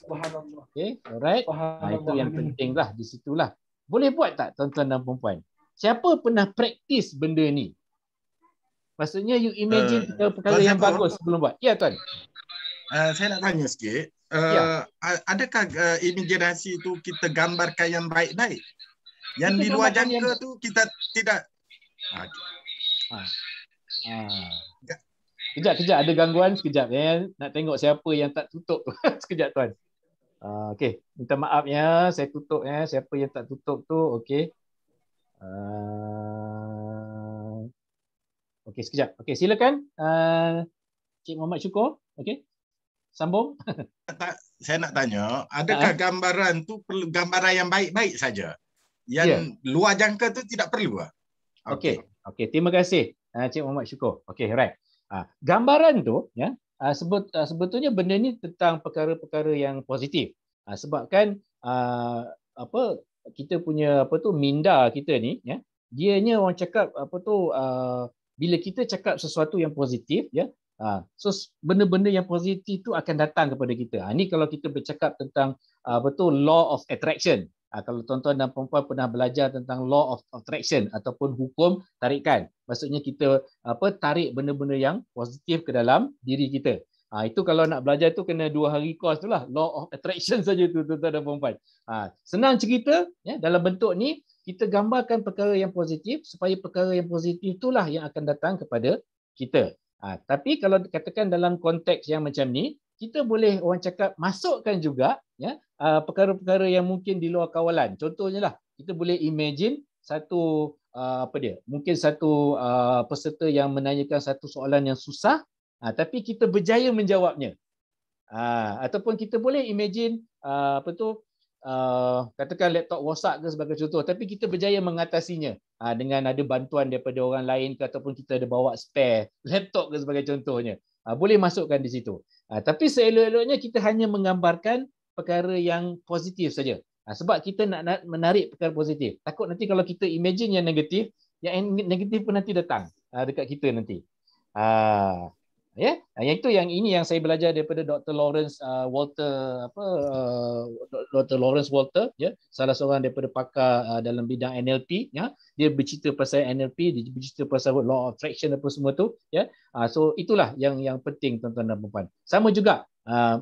okay, alright. Nah, itu yang penting lah di situ lah. Boleh buat tak tuan-tuan dan perempuan? Siapa pernah praktis benda ni? Maksudnya you imagine uh, perkara tuan yang bagus sebelum buat. Ya tuan. Uh, saya nak tanya sikit. Uh, ya. Adakah uh, imaginasi tu kita gambarkan yang baik-baik? Yang kita di luar jangka yang... tu kita tidak. Ah, ha. Ha. Kejap, kejap. Ada gangguan sekejap. Eh. Nak tengok siapa yang tak tutup. sekejap tuan. Ah, okay. minta maaf ya saya tutup ya siapa yang tak tutup tu okey uh, okey sekejap okey silakan uh, cik Muhammad Syukur okey sambung tak, saya nak tanya adakah uh, gambaran tu perlu gambaran yang baik-baik saja yang yeah. luar jangka tu tidak perlu lah. okey okey okay. terima kasih uh, cik Muhammad Syukur okey right uh, gambaran tu ya yeah, Ah, sebut ah, sebetulnya benda ni tentang perkara-perkara yang positif ah, sebabkan apa kita punya apa tu minda kita ni ya ni orang cakap apa tu bila kita cakap sesuatu yang positif ya so benda-benda yang positif tu akan datang kepada kita ini kalau kita bercakap tentang apa tu law of attraction Ha, kalau tuan-tuan dan perempuan pernah belajar tentang law of attraction ataupun hukum tarikan maksudnya kita apa tarik benda-benda yang positif ke dalam diri kita ha, itu kalau nak belajar tu kena dua hari course tu lah law of attraction saja tu tuan-tuan dan perempuan ha, senang cerita ya, dalam bentuk ni kita gambarkan perkara yang positif supaya perkara yang positif itulah yang akan datang kepada kita ha, tapi kalau katakan dalam konteks yang macam ni kita boleh orang cakap masukkan juga ya uh, perkara-perkara yang mungkin di luar kawalan. Contohnya lah kita boleh imagine satu uh, apa dia? Mungkin satu uh, peserta yang menanyakan satu soalan yang susah tapi kita berjaya menjawabnya. ataupun kita boleh imagine apa tu katakan laptop rosak ke sebagai contoh tapi kita berjaya mengatasinya dengan ada bantuan daripada orang lain ke ataupun kita ada bawa spare laptop ke sebagai contohnya. Ah, boleh masukkan di situ. Ah, tapi seelok-eloknya kita hanya menggambarkan perkara yang positif saja. Ah, sebab kita nak menarik perkara positif. Takut nanti kalau kita imagine yang negatif, yang negatif pun nanti datang dekat kita nanti. Ah ya yeah? yang itu yang ini yang saya belajar daripada Dr Lawrence uh, Walter apa uh, Dr Lawrence Walter ya salah seorang daripada pakar uh, dalam bidang NLP ya dia bercerita pasal NLP dia bercerita pasal law of attraction apa semua tu ya uh, so itulah yang yang penting tuan-tuan dan puan sama juga uh,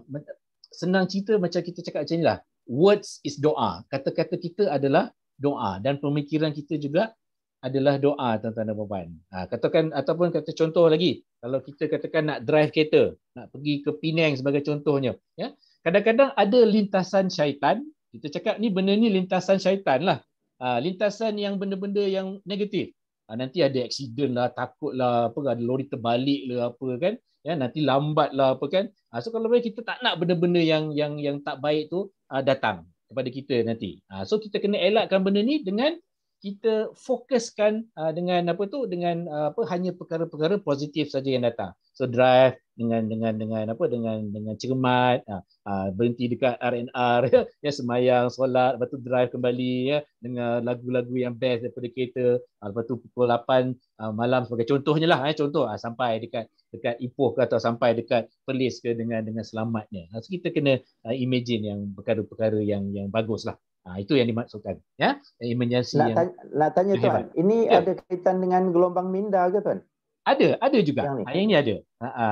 senang cerita macam kita cakap macam inilah words is doa kata-kata kita adalah doa dan pemikiran kita juga adalah doa tuan-tuan dan puan Ha, ah, katakan ataupun kata contoh lagi, kalau kita katakan nak drive kereta nak pergi ke Penang sebagai contohnya ya kadang-kadang ada lintasan syaitan kita cakap ni benda ni lintasan syaitan lah ha, lintasan yang benda-benda yang negatif ha, nanti ada accident lah takut lah apa ada lori terbalik lah apa kan ya nanti lambat lah apa kan ha, so kalau kita tak nak benda-benda yang yang yang tak baik tu ha, datang kepada kita nanti ha, so kita kena elakkan benda ni dengan kita fokuskan ah, dengan apa tu dengan ah, apa hanya perkara-perkara positif saja yang datang so drive dengan dengan dengan apa dengan dengan cermat ah, berhenti dekat R&R ya, ya semayang solat lepas tu drive kembali ya dengan lagu-lagu yang best daripada kereta lepas tu pukul 8 malam sebagai contohnya lah eh, contoh sampai dekat dekat Ipoh ke atau sampai dekat Perlis ke dengan dengan selamatnya so kita kena imagine yang perkara-perkara yang yang baguslah Ha, itu yang dimaksudkan. Ya, emergency nak tanya, yang nak tanya tuan, hebat. ini ya. ada kaitan dengan gelombang minda ke tuan? Ada, ada juga. Yang ini, ha, yang ini ada. Ha, ha.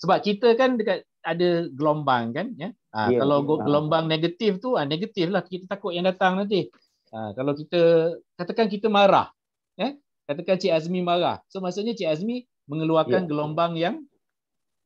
Sebab kita kan dekat ada gelombang kan, ya. Ha, ya kalau ya. gelombang negatif tu, ha, negatif lah kita takut yang datang nanti. Ha, kalau kita katakan kita marah, ya. Katakan Cik Azmi marah. So maksudnya Cik Azmi mengeluarkan ya. gelombang yang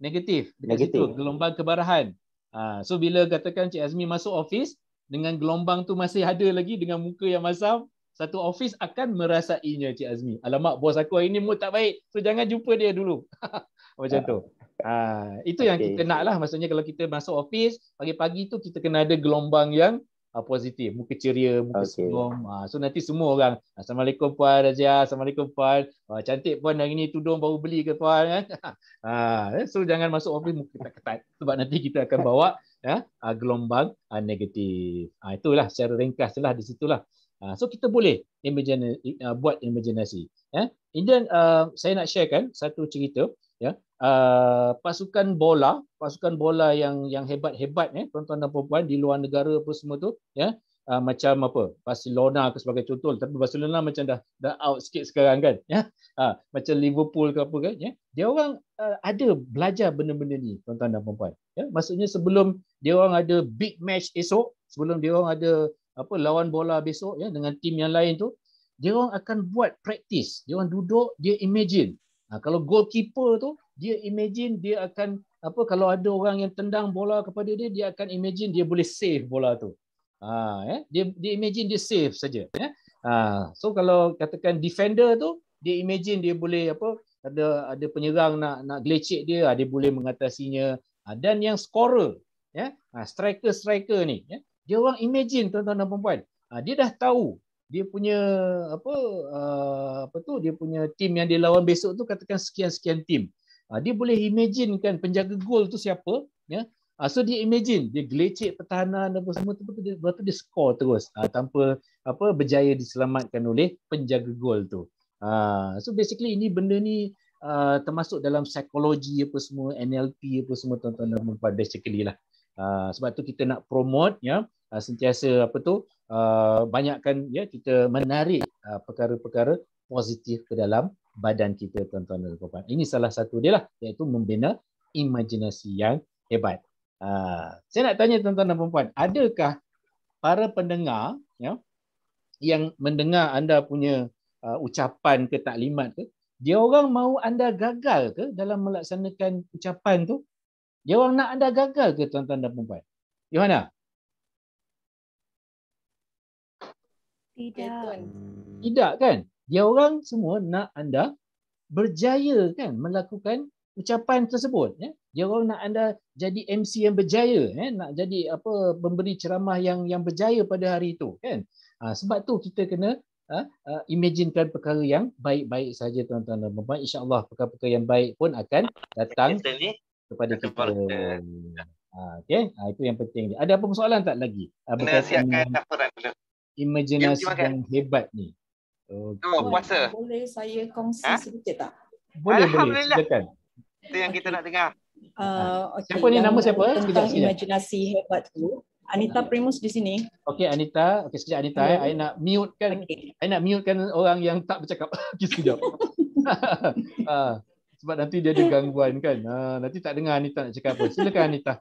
negatif dekat negatif. situ, gelombang kebarahan. Ha, so bila katakan Cik Azmi masuk office, dengan gelombang tu masih ada lagi dengan muka yang masam, satu ofis akan merasainya Cik Azmi. Alamak bos aku hari ni mood tak baik. So jangan jumpa dia dulu. Macam tu. Ha, itu yang kita nak lah. Maksudnya kalau kita masuk ofis, pagi-pagi tu kita kena ada gelombang yang uh, positif. Muka ceria, muka okay. senyum. Ha, so nanti semua orang, Assalamualaikum Puan Raja, Assalamualaikum Puan. Ha, cantik Puan hari ni tudung baru beli ke Puan. Ha, so jangan masuk ofis muka ketat-ketat. Sebab nanti kita akan bawa ya, ah, gelombang ah, negatif. Ha, itulah secara ringkas lah di situlah. Ha, so kita boleh imagine, uh, buat imaginasi. Ya. And then uh, saya nak sharekan satu cerita. Ya. Uh, pasukan bola, pasukan bola yang yang hebat-hebat ya, tuan-tuan dan puan-puan di luar negara apa semua tu. Ya uh, macam apa Barcelona ke sebagai contoh tapi Barcelona macam dah dah out sikit sekarang kan ya yeah? uh, macam Liverpool ke apa kan yeah? dia orang uh, ada belajar benda-benda ni tuan-tuan dan puan-puan ya yeah? maksudnya sebelum dia orang ada big match esok sebelum dia orang ada apa lawan bola besok ya dengan tim yang lain tu dia orang akan buat praktis dia orang duduk dia imagine Ha, kalau goalkeeper tu dia imagine dia akan apa kalau ada orang yang tendang bola kepada dia dia akan imagine dia boleh save bola tu Ha, eh? dia, dia imagine dia safe saja. Eh? Ha, so kalau katakan defender tu, dia imagine dia boleh apa ada ada penyerang nak nak gelecek dia, ah, dia boleh mengatasinya. Ha, dan yang scorer, ya, ha, striker striker ni, ya? dia orang imagine tuan-tuan dan puan Ha, dia dah tahu dia punya apa uh, apa tu dia punya tim yang dia lawan besok tu katakan sekian-sekian tim. Ha, dia boleh imaginekan penjaga gol tu siapa, ya. Uh, so dia imagine dia glecek pertahanan apa semua tu betul dia betul dia skor terus uh, tanpa apa berjaya diselamatkan oleh penjaga gol tu. Uh, so basically ini benda ni uh, termasuk dalam psikologi apa semua NLP apa semua tuan-tuan dan puan basically lah. Uh, sebab tu kita nak promote ya uh, sentiasa apa tu uh, banyakkan ya kita menarik uh, perkara-perkara positif ke dalam badan kita tuan-tuan dan puan. Ini salah satu dia lah iaitu membina imajinasi yang hebat. Ha, saya nak tanya tuan-tuan dan perempuan, adakah para pendengar ya, yang mendengar anda punya uh, ucapan ke taklimat ke, dia orang mahu anda gagal ke dalam melaksanakan ucapan tu? Dia orang nak anda gagal ke tuan-tuan dan perempuan? Johanna? Tidak. Tidak kan? Dia orang semua nak anda berjaya kan melakukan ucapan tersebut ya dia orang nak anda jadi MC yang berjaya eh nak jadi apa memberi ceramah yang yang berjaya pada hari itu kan ha, sebab tu kita kena ha, ah, uh, imaginekan perkara yang baik-baik saja tuan-tuan dan puan-puan insya-Allah perkara-perkara yang baik pun akan datang kepada kita ha, okey ha, itu yang penting ada apa persoalan tak lagi ha, berkaitan imaginasi yang hebat ni okay. Oh, puasa boleh saya kongsi ha? sedikit tak boleh boleh itu yang kita nak dengar. Uh, okay. Siapa ni nama siapa? Tentang sekejap, imajinasi sekejap. hebat tu. Anita Primus di sini. Okey Anita, okey sekejap Anita eh. Yeah. Ya. nak mute kan. Okay. nak mute kan orang yang tak bercakap. okey sekejap. uh, sebab nanti dia ada gangguan kan. Ha, nanti tak dengar Anita nak cakap apa. Silakan Anita.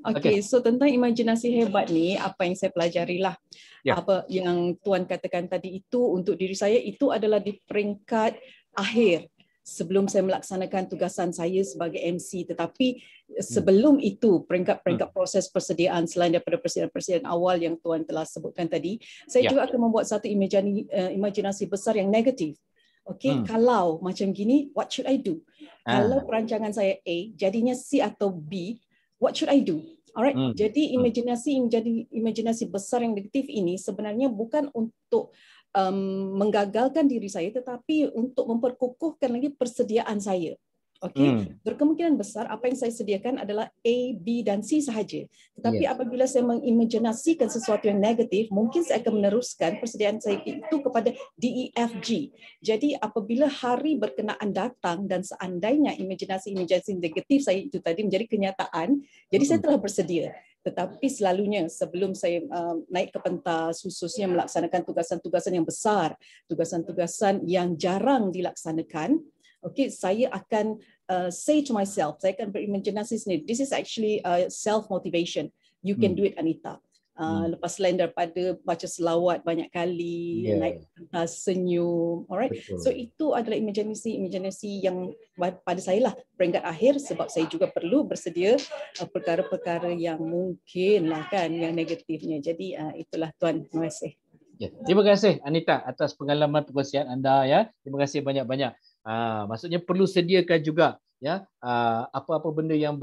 Okey, okay. so tentang imajinasi hebat ni, apa yang saya pelajari lah. Yeah. Apa yang Tuan katakan tadi itu untuk diri saya, itu adalah di peringkat akhir sebelum saya melaksanakan tugasan saya sebagai MC tetapi hmm. sebelum itu peringkat-peringkat hmm. proses persediaan selain daripada persediaan-persediaan awal yang tuan telah sebutkan tadi saya ya. juga akan membuat satu imajinasi, uh, eh, imajinasi besar yang negatif okey hmm. kalau macam gini what should i do ah. kalau perancangan saya A jadinya C atau B what should i do alright hmm. jadi hmm. imajinasi menjadi imajinasi besar yang negatif ini sebenarnya bukan untuk um, menggagalkan diri saya tetapi untuk memperkukuhkan lagi persediaan saya. Okey, hmm. berkemungkinan besar apa yang saya sediakan adalah A, B dan C sahaja. Tetapi yes. apabila saya mengimajinasikan sesuatu yang negatif, mungkin saya akan meneruskan persediaan saya itu kepada D, E, F, G. Jadi apabila hari berkenaan datang dan seandainya imajinasi-imajinasi negatif saya itu tadi menjadi kenyataan, hmm. jadi saya hmm. telah bersedia tetapi selalunya sebelum saya um, naik ke pentas khususnya ya. melaksanakan tugasan-tugasan yang besar, tugasan-tugasan yang jarang dilaksanakan, okay saya akan uh, say to myself, saya akan berimajinasi sendiri, this is actually uh, self motivation. You can hmm. do it Anita. Uh, hmm. Lepas lain daripada baca selawat banyak kali, yeah. naik uh, senyum, alright. So itu adalah imajinasi imajinasi yang pada saya lah peringkat akhir sebab saya juga perlu bersedia uh, perkara-perkara yang mungkin lah kan yang negatifnya. Jadi uh, itulah tuan terima kasih. Yeah. Terima kasih Anita atas pengalaman perkongsian anda ya. Terima kasih banyak-banyak. Uh, maksudnya perlu sediakan juga ya ah, apa-apa benda yang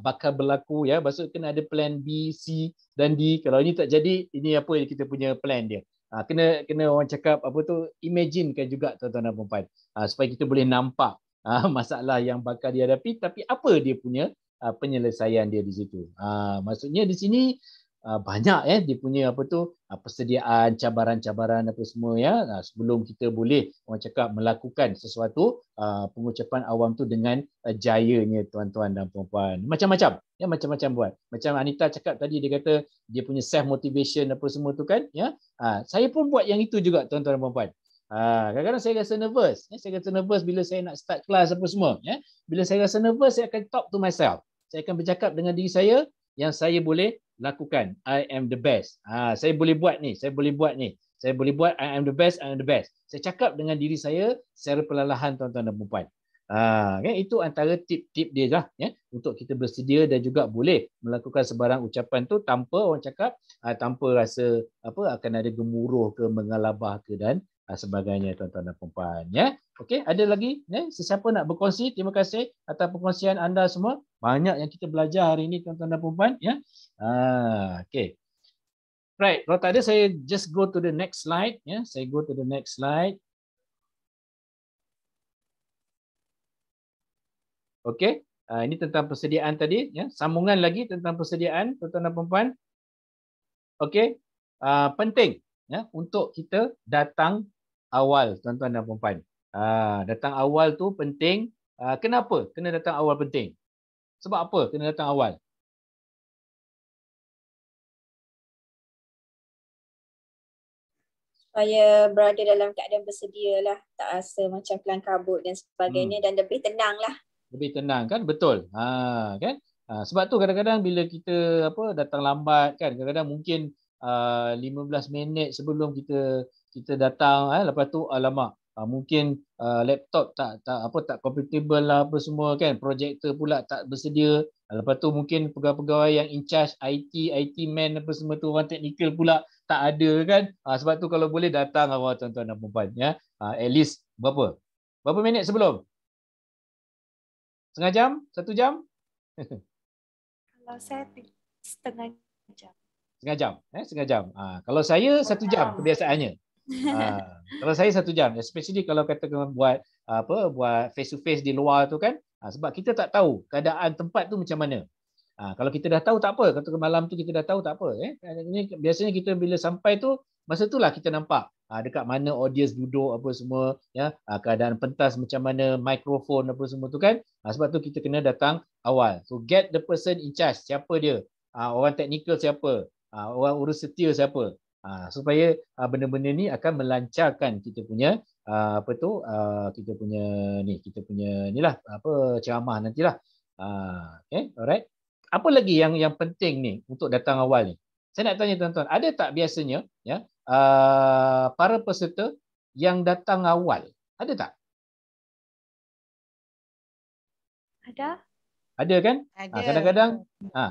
bakal berlaku ya maksud kena ada plan B C dan D kalau ini tak jadi ini apa yang kita punya plan dia ah, kena kena orang cakap apa tu imagine kan juga tuan-tuan dan puan-puan ah, supaya kita boleh nampak masalah yang bakal dihadapi tapi apa dia punya penyelesaian dia di situ maksudnya di sini Ah, banyak eh dia punya apa tu ah, persediaan cabaran-cabaran apa semua ya ah, sebelum kita boleh orang cakap melakukan sesuatu pengucapan awam tu dengan eh, jayanya tuan-tuan dan puan-puan macam-macam ya macam-macam buat macam Anita cakap tadi dia kata dia punya self motivation apa semua tu kan ya saya pun buat yang itu juga tuan-tuan dan puan-puan kadang-kadang saya rasa nervous ya. saya rasa nervous bila saya nak start kelas apa semua ya bila saya rasa nervous saya akan talk to myself saya akan bercakap dengan diri saya yang saya boleh lakukan I am the best. Ha, saya boleh buat ni, saya boleh buat ni. Saya boleh buat I am the best, I am the best. Saya cakap dengan diri saya secara perlahan tuan-tuan dan puan Ha, kan? Itu antara tip-tip dia lah ya? Untuk kita bersedia dan juga boleh Melakukan sebarang ucapan tu Tanpa orang cakap ha, Tanpa rasa apa akan ada gemuruh ke Mengalabah ke dan ha, sebagainya Tuan-tuan dan perempuan ya? okay? Ada lagi? Ya? Sesiapa nak berkongsi? Terima kasih atas perkongsian anda semua Banyak yang kita belajar hari ini Tuan-tuan dan perempuan ya? Ah, okay. Right, kalau tak ada saya just go to the next slide Yeah, Saya go to the next slide. Okay. Uh, ini tentang persediaan tadi ya. Sambungan lagi tentang persediaan tuan-tuan dan puan-puan. Uh, penting ya untuk kita datang awal tuan-tuan dan puan Uh, ah, datang awal tu penting. Uh, kenapa? Kena datang awal penting. Sebab apa? Kena datang awal. supaya berada dalam keadaan bersedia lah. Tak rasa macam kelang kabut dan sebagainya hmm. dan lebih tenang lah. Lebih tenang kan? Betul. Ha, kan? Ha, sebab tu kadang-kadang bila kita apa datang lambat kan, kadang-kadang mungkin uh, ha, 15 minit sebelum kita kita datang eh, lepas tu alamak uh, mungkin uh, laptop tak tak apa tak compatible lah apa semua kan projector pula tak bersedia lepas tu mungkin pegawai-pegawai yang in charge IT IT man apa semua tu orang technical pula tak ada kan ha, sebab tu kalau boleh datang awal tuan-tuan dan puan ya ha, at least berapa berapa minit sebelum setengah jam satu jam kalau saya setengah jam setengah jam eh setengah jam ha, kalau saya satu jam kebiasaannya ha, kalau saya satu jam especially kalau kata buat apa buat face to face di luar tu kan ha, sebab kita tak tahu keadaan tempat tu macam mana Ha, kalau kita dah tahu tak apa, kata ke malam tu kita dah tahu tak apa. Eh? Ini biasanya kita bila sampai tu, masa tu lah kita nampak ha, dekat mana audience duduk apa semua, ya? ha, keadaan pentas macam mana, mikrofon apa semua tu kan. Ha, sebab tu kita kena datang awal. So get the person in charge, siapa dia, ha, orang teknikal siapa, ha, orang urus setia siapa. Ha, supaya ha, benda-benda ni akan melancarkan kita punya ha, apa tu ha, kita punya ni kita punya ni lah apa ceramah nantilah. Ha, okay, eh, alright apa lagi yang yang penting ni untuk datang awal ni? Saya nak tanya tuan-tuan, ada tak biasanya ya uh, para peserta yang datang awal? Ada tak? Ada. Ada kan? Ah, kadang-kadang ha,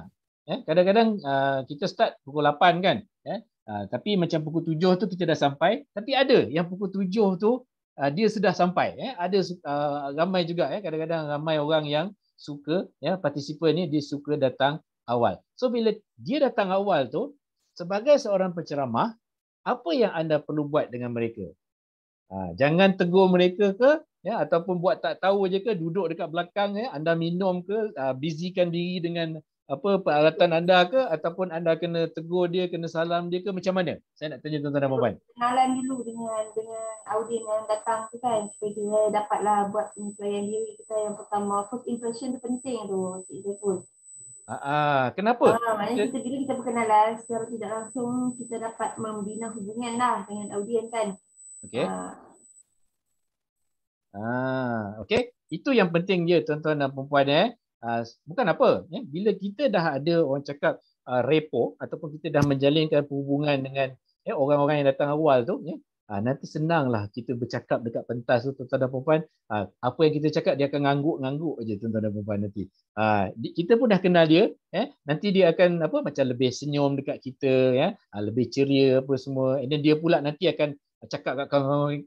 ya, kadang-kadang uh, kita start pukul 8 kan? Ya. Uh, tapi macam pukul 7 tu kita dah sampai, tapi ada yang pukul 7 tu uh, dia sudah sampai ya. Ada uh, ramai juga ya, kadang-kadang ramai orang yang suka ya participant ni dia suka datang awal. So bila dia datang awal tu sebagai seorang penceramah apa yang anda perlu buat dengan mereka? Ha, jangan tegur mereka ke ya ataupun buat tak tahu aje ke duduk dekat belakang ya anda minum ke uh, ha, busykan diri dengan apa peralatan anda ke ataupun anda kena tegur dia kena salam dia ke macam mana? Saya nak tanya tuan-tuan dan puan. Kenalan dulu dengan dengan Audien yang datang tu kan supaya kita dapatlah buat penyesuaian diri kita yang pertama first impression tu penting tu Cik Zaiful Ah, ah kenapa? Ah, maknanya kita bila kita berkenalan secara tidak langsung kita dapat membina hubungan lah dengan audiens kan. Okey. Ah, ah okey. Itu yang penting dia tuan-tuan dan puan eh. Ah, bukan apa, eh. bila kita dah ada orang cakap uh, repo ataupun kita dah menjalinkan hubungan dengan eh, orang-orang yang datang awal tu, eh, Uh, nanti senanglah kita bercakap dekat pentas tu tuan-tuan dan puan-puan. Uh, apa yang kita cakap dia akan ngangguk-ngangguk aja tuan-tuan dan puan-puan nanti. Uh, kita pun dah kenal dia, eh? nanti dia akan apa macam lebih senyum dekat kita ya, yeah? lebih ceria apa semua. And then dia pula nanti akan cakap kat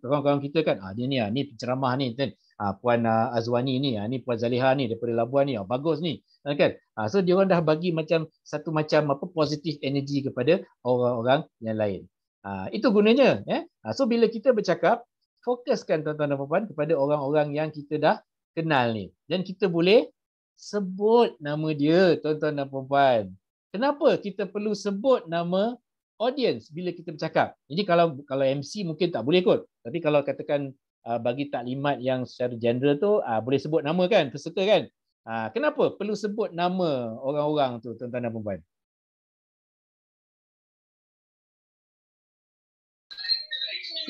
kawan-kawan kita kan, ah dia ni ah, ni penceramah ni kan. Uh, puan uh, Azwani ni, uh, ni puan Zaliha ni daripada Labuan ni, uh, bagus ni. Uh, kan? Uh, so dia orang dah bagi macam satu macam apa positif energy kepada orang-orang yang lain. Ha, itu gunanya. Eh? Ha, so bila kita bercakap, fokuskan tuan-tuan dan puan-puan kepada orang-orang yang kita dah kenal ni. Dan kita boleh sebut nama dia tuan-tuan dan puan-puan. Kenapa kita perlu sebut nama audience bila kita bercakap? Ini kalau kalau MC mungkin tak boleh kot. Tapi kalau katakan uh, bagi taklimat yang secara general tu uh, boleh sebut nama kan peserta kan? Uh, kenapa perlu sebut nama orang-orang tu tuan-tuan dan puan-puan?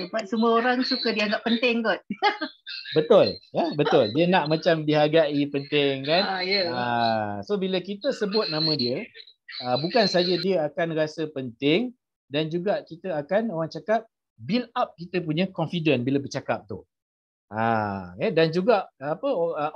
sebab semua orang suka dia dianggap penting kot. Betul. Ya, betul. Dia nak macam dihargai penting kan? Ha, yeah. uh, ya. ah, so bila kita sebut nama dia, uh, bukan saja dia akan rasa penting dan juga kita akan orang cakap build up kita punya confident bila bercakap tu. Ha, eh, dan juga apa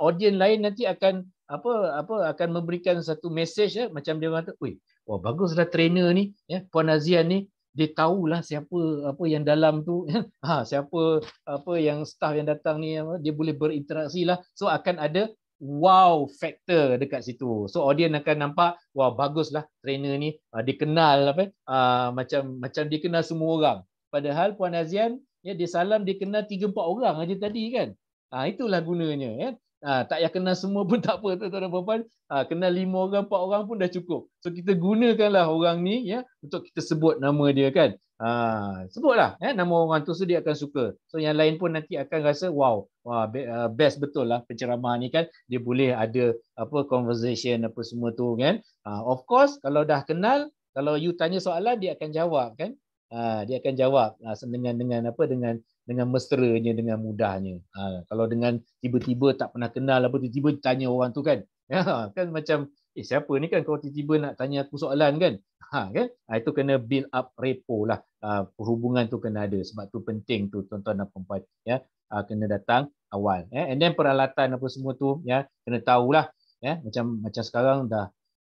audience lain nanti akan apa apa akan memberikan satu message ya macam dia kata, "Wih, wah baguslah trainer ni, ya, eh, Puan Azian ni dia tahulah siapa apa yang dalam tu ha siapa apa yang staff yang datang ni dia boleh berinteraksi lah so akan ada wow factor dekat situ so audience akan nampak wah lah trainer ni uh, kenal apa uh, macam macam kenal semua orang padahal puan Azian ya dia salam dia kenal 3 4 orang aja tadi kan ha itulah gunanya ya Ha, tak payah kenal semua pun tak apa tuan-tuan dan puan-puan. Ha, kenal lima orang, empat orang pun dah cukup. So kita gunakanlah orang ni ya untuk kita sebut nama dia kan. Ha, sebutlah ya, nama orang tu so dia akan suka. So yang lain pun nanti akan rasa wow, wah, eh, best betul lah penceramah ni kan. Dia boleh ada apa conversation apa semua tu kan. Ha, of course kalau dah kenal, kalau you tanya soalan dia akan jawab kan. Ha, dia akan jawab ha, dengan dengan apa dengan dengan mesranya dengan mudahnya ha, kalau dengan tiba-tiba tak pernah kenal apa tiba-tiba tanya orang tu kan ya, kan macam eh siapa ni kan kau tiba-tiba nak tanya aku soalan kan ha kan ha, itu kena build up repo lah ha, perhubungan tu kena ada sebab tu penting tu tuan-tuan dan puan ya ha, kena datang awal ya and then peralatan apa semua tu ya kena tahulah ya macam macam sekarang dah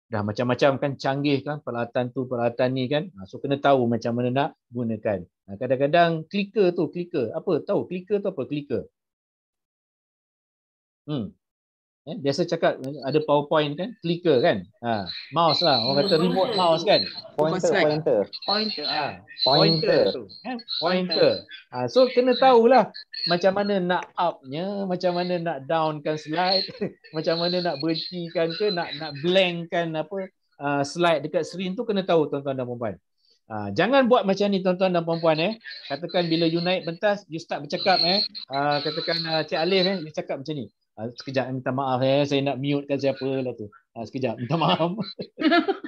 dah macam-macam kan canggih kan peralatan tu peralatan ni kan ha, so kena tahu macam mana nak gunakan ha, kadang-kadang clicker tu clicker apa tahu clicker tu apa clicker hmm eh, biasa cakap ada powerpoint kan clicker kan ha mouse lah orang kata remote mouse kan pointer pointer pointer ha. pointer pointer, tu. Eh, pointer. Ha. so kena tahulah macam mana nak upnya macam mana nak downkan slide macam mana nak berhentikan ke nak nak blankkan apa uh, slide dekat screen tu kena tahu tuan-tuan dan puan-puan uh, jangan buat macam ni tuan-tuan dan puan-puan eh katakan bila you naik pentas you start bercakap eh uh, katakan uh, cik alif eh you cakap macam ni uh, sekejap eh, minta maaf eh saya nak mutekan siapa lah tu uh, sekejap minta maaf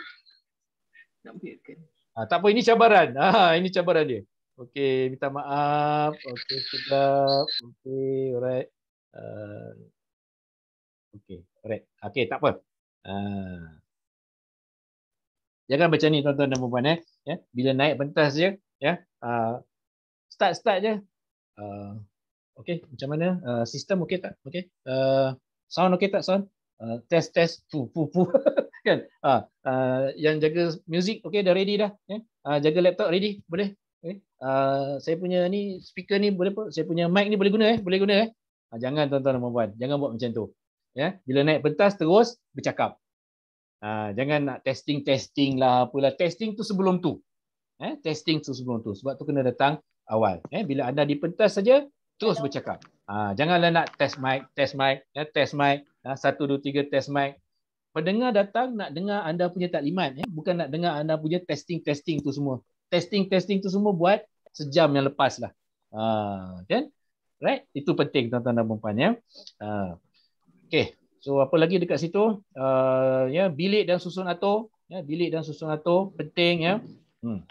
nak mutekan Ah, tak apa ini cabaran. Ah, ini cabaran dia. Okey, minta maaf. Okey, sedap. Okey, alright. Uh, Okey, alright. Okey, tak apa. Uh, jangan macam ni tuan-tuan dan puan-puan. Eh. Yeah. Bila naik pentas je, yeah. uh, ah, start-start je. Uh, okay, macam mana? Uh, sistem okey tak? Okay. Uh, sound okey tak sound? Uh, test, test. Pu, pu, pu. kan? Uh, uh, yang jaga music, okey dah ready dah. Yeah. Ya? Uh, jaga laptop ready, boleh? Okay. Eh, uh, saya punya ni speaker ni boleh apa? Saya punya mic ni boleh guna eh? Boleh guna eh? Ha, jangan tuan-tuan dan puan jangan buat macam tu. Ya, bila naik pentas terus bercakap. Uh, jangan nak testing testing lah apalah testing tu sebelum tu. Eh, testing tu sebelum tu. Sebab tu kena datang awal. Eh, bila anda di pentas saja terus Hello. bercakap. Ha, janganlah nak test mic, test mic, ya, test mic. Ha, satu, dua, tiga, test mic. Pendengar datang nak dengar anda punya taklimat. Eh? Bukan nak dengar anda punya testing-testing tu semua testing-testing tu semua buat sejam yang lepas lah. Uh, kan? Right? Itu penting tuan-tuan dan perempuan. Ya? Uh, okay. So apa lagi dekat situ? Uh, ya, yeah, bilik dan susun atur. Ya, yeah, bilik dan susun atur penting ya. Yeah. Hmm.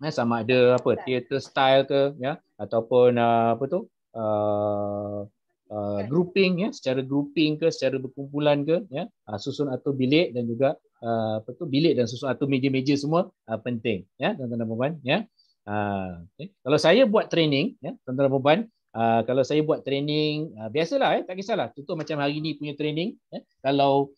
Yeah, sama ada apa theater style ke ya yeah, ataupun uh, apa tu? Uh, uh, grouping ya, yeah, secara grouping ke, secara berkumpulan ke ya. Yeah. Uh, susun atau bilik dan juga Ah, apa tu bilik dan sesuatu meja-meja semua uh, penting ya tuan-tuan dan puan ya uh, ah, okay. kalau saya buat training ya tuan-tuan dan puan uh, kalau saya buat training uh, biasalah eh tak kisahlah contoh macam hari ni punya training ya kalau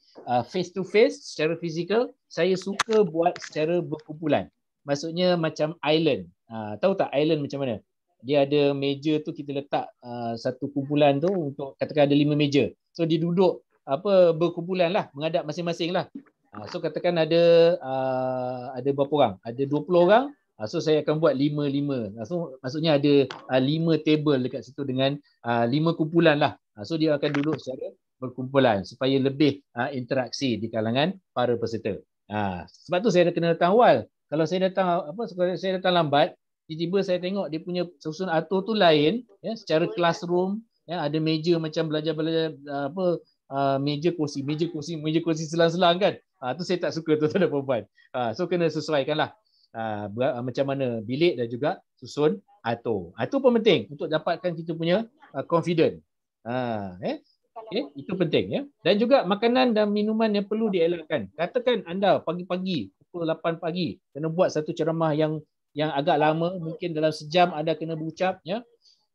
face to face secara fizikal saya suka buat secara berkumpulan maksudnya macam island uh, tahu tak island macam mana dia ada meja tu kita letak uh, satu kumpulan tu untuk katakan ada lima meja so dia duduk apa berkumpulan lah menghadap masing-masing lah Uh, so katakan ada uh, ada berapa orang? Ada 20 orang. Uh, so saya akan buat 5 5. So maksudnya ada uh, 5 table dekat situ dengan uh, 5 kumpulan lah. Uh, so dia akan duduk secara berkumpulan supaya lebih uh, interaksi di kalangan para peserta. Uh, sebab tu saya dah kena datang awal. Kalau saya datang apa kalau saya datang lambat, tiba-tiba saya tengok dia punya susun atur tu lain ya secara classroom ya ada meja macam belajar-belajar apa uh, meja kursi, meja kursi, meja kursi selang-selang kan. Ha, tu saya tak suka tu tuan dan puan. Ha, ah, so kena sesuaikanlah. Ha, macam mana bilik dan juga susun atur. Ha, itu pun penting untuk dapatkan kita punya uh, confident. Ha, eh? Okay, eh, itu penting ya. Dan juga makanan dan minuman yang perlu dielakkan. Katakan anda pagi-pagi pukul 8 pagi kena buat satu ceramah yang yang agak lama, mungkin dalam sejam anda kena berucap ya.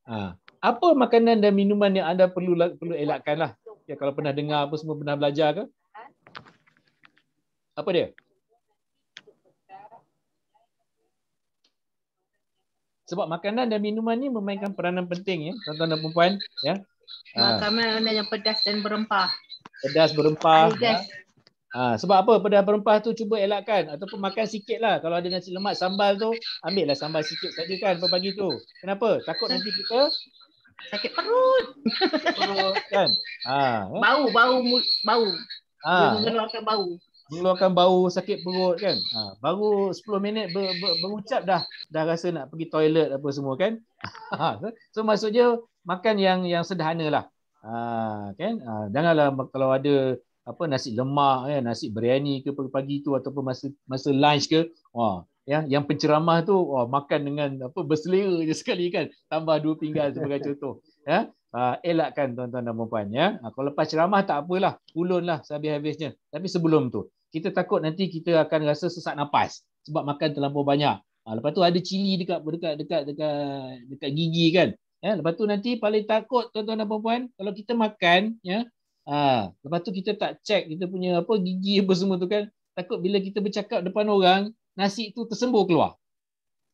Ha. apa makanan dan minuman yang anda perlu perlu elakkan lah. Ya kalau pernah dengar apa semua pernah belajar ke? apa dia? Sebab makanan dan minuman ni memainkan peranan penting ya, tuan-tuan dan puan-puan, ya. Ah. Makanan ha. yang pedas dan berempah. Pedas berempah. Ha. ha. sebab apa? Pedas berempah tu cuba elakkan ataupun makan sikitlah. Kalau ada nasi lemak sambal tu, ambillah sambal sikit saja kan pagi tu. Kenapa? Takut nanti kita sakit perut. Sakit perut kan? Ha. Bau, bau, bau. Ha. Mengeluarkan bau mengeluarkan bau sakit perut kan ha, baru 10 minit ber, ber, berucap dah dah rasa nak pergi toilet apa semua kan ha, so maksudnya makan yang yang sederhana lah ha, kan ha, janganlah kalau ada apa nasi lemak ya nasi biryani ke pagi-pagi tu ataupun masa masa lunch ke wah ya yang penceramah tu wah makan dengan apa berselera je sekali kan tambah dua pinggan sebagai contoh ya Uh, elakkan tuan-tuan dan puan ya. Uh, kalau lepas ceramah tak apalah, ulunlah sehabis habisnya. Tapi sebelum tu, kita takut nanti kita akan rasa sesak nafas sebab makan terlalu banyak. Ha, lepas tu ada cili dekat dekat dekat dekat dekat gigi kan. Ya, lepas tu nanti paling takut tuan-tuan dan puan-puan kalau kita makan ya. Ha, lepas tu kita tak check kita punya apa gigi apa semua tu kan. Takut bila kita bercakap depan orang nasi tu tersembur keluar.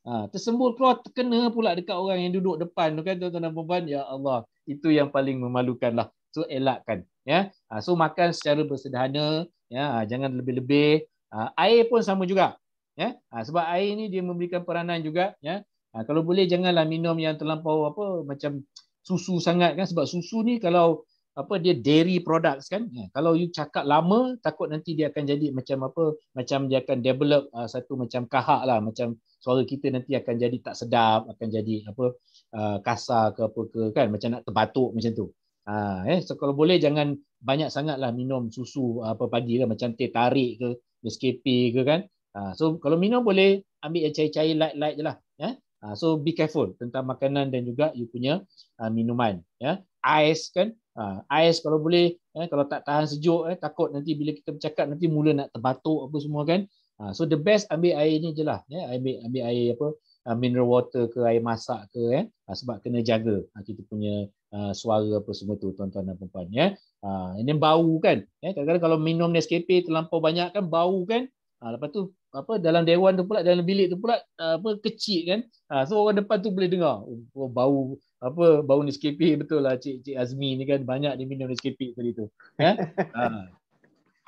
Ha, tersembur keluar terkena pula dekat orang yang duduk depan tu kan tuan-tuan dan puan-puan. Ya Allah, itu yang paling memalukan lah. So elakkan ya ah, so makan secara bersederhana ya ah, jangan lebih-lebih ah, air pun sama juga ya sebab air ini dia memberikan peranan juga ya kalau boleh janganlah minum yang terlampau apa macam susu sangat kan sebab susu ni kalau apa dia dairy products kan ya, kalau you cakap lama takut nanti dia akan jadi macam apa macam dia akan develop uh, satu macam kahak lah macam suara kita nanti akan jadi tak sedap akan jadi apa uh, kasar ke apa ke kan macam nak terbatuk macam tu Ha, eh, so kalau boleh jangan banyak sangatlah minum susu apa pagi lah, macam teh tarik ke, Nescafe ke kan. Ha, so kalau minum boleh ambil yang cair-cair light-light je lah. Ya? Ha, so be careful tentang makanan dan juga you punya uh, minuman. Ya? Ais kan. Ha, ais kalau boleh, eh, kalau tak tahan sejuk, eh, takut nanti bila kita bercakap nanti mula nak terbatuk apa semua kan. Ha, so the best ambil air ni je lah. Ya? Ambil, ambil air apa, uh, mineral water ke air masak ke eh? Ha, sebab kena jaga ha, kita punya Ah, suara apa semua tu tuan-tuan dan puan-puan ya. Ah ini bau kan. Ya kadang-kadang kalau minum Nescafe terlampau banyak kan bau kan. Ah lepas tu apa dalam dewan tu pula dalam bilik tu pula ah, apa kecil kan. Ah so orang depan tu boleh dengar oh, oh, bau apa bau Nescafe betul lah cik cik Azmi ni kan banyak dia minum Nescafe tadi tu. Ya. Ah.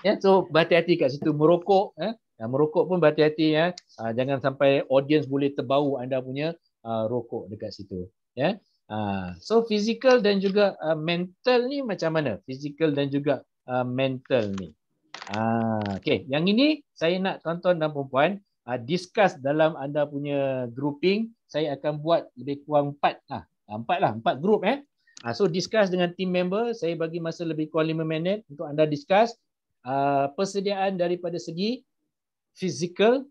Ya so berhati-hati kat situ merokok ya. Yang merokok pun berhati-hati ya. Jangan sampai audience boleh terbau anda punya rokok dekat situ. Ya. Ah, so physical dan juga uh, mental ni macam mana? Physical dan juga uh, mental ni. Ah, okay. Yang ini saya nak tonton dan perempuan uh, discuss dalam anda punya grouping. Saya akan buat lebih kurang empat lah. Empat lah. Empat group eh. Uh, so discuss dengan team member. Saya bagi masa lebih kurang lima minit untuk anda discuss. Uh, persediaan daripada segi physical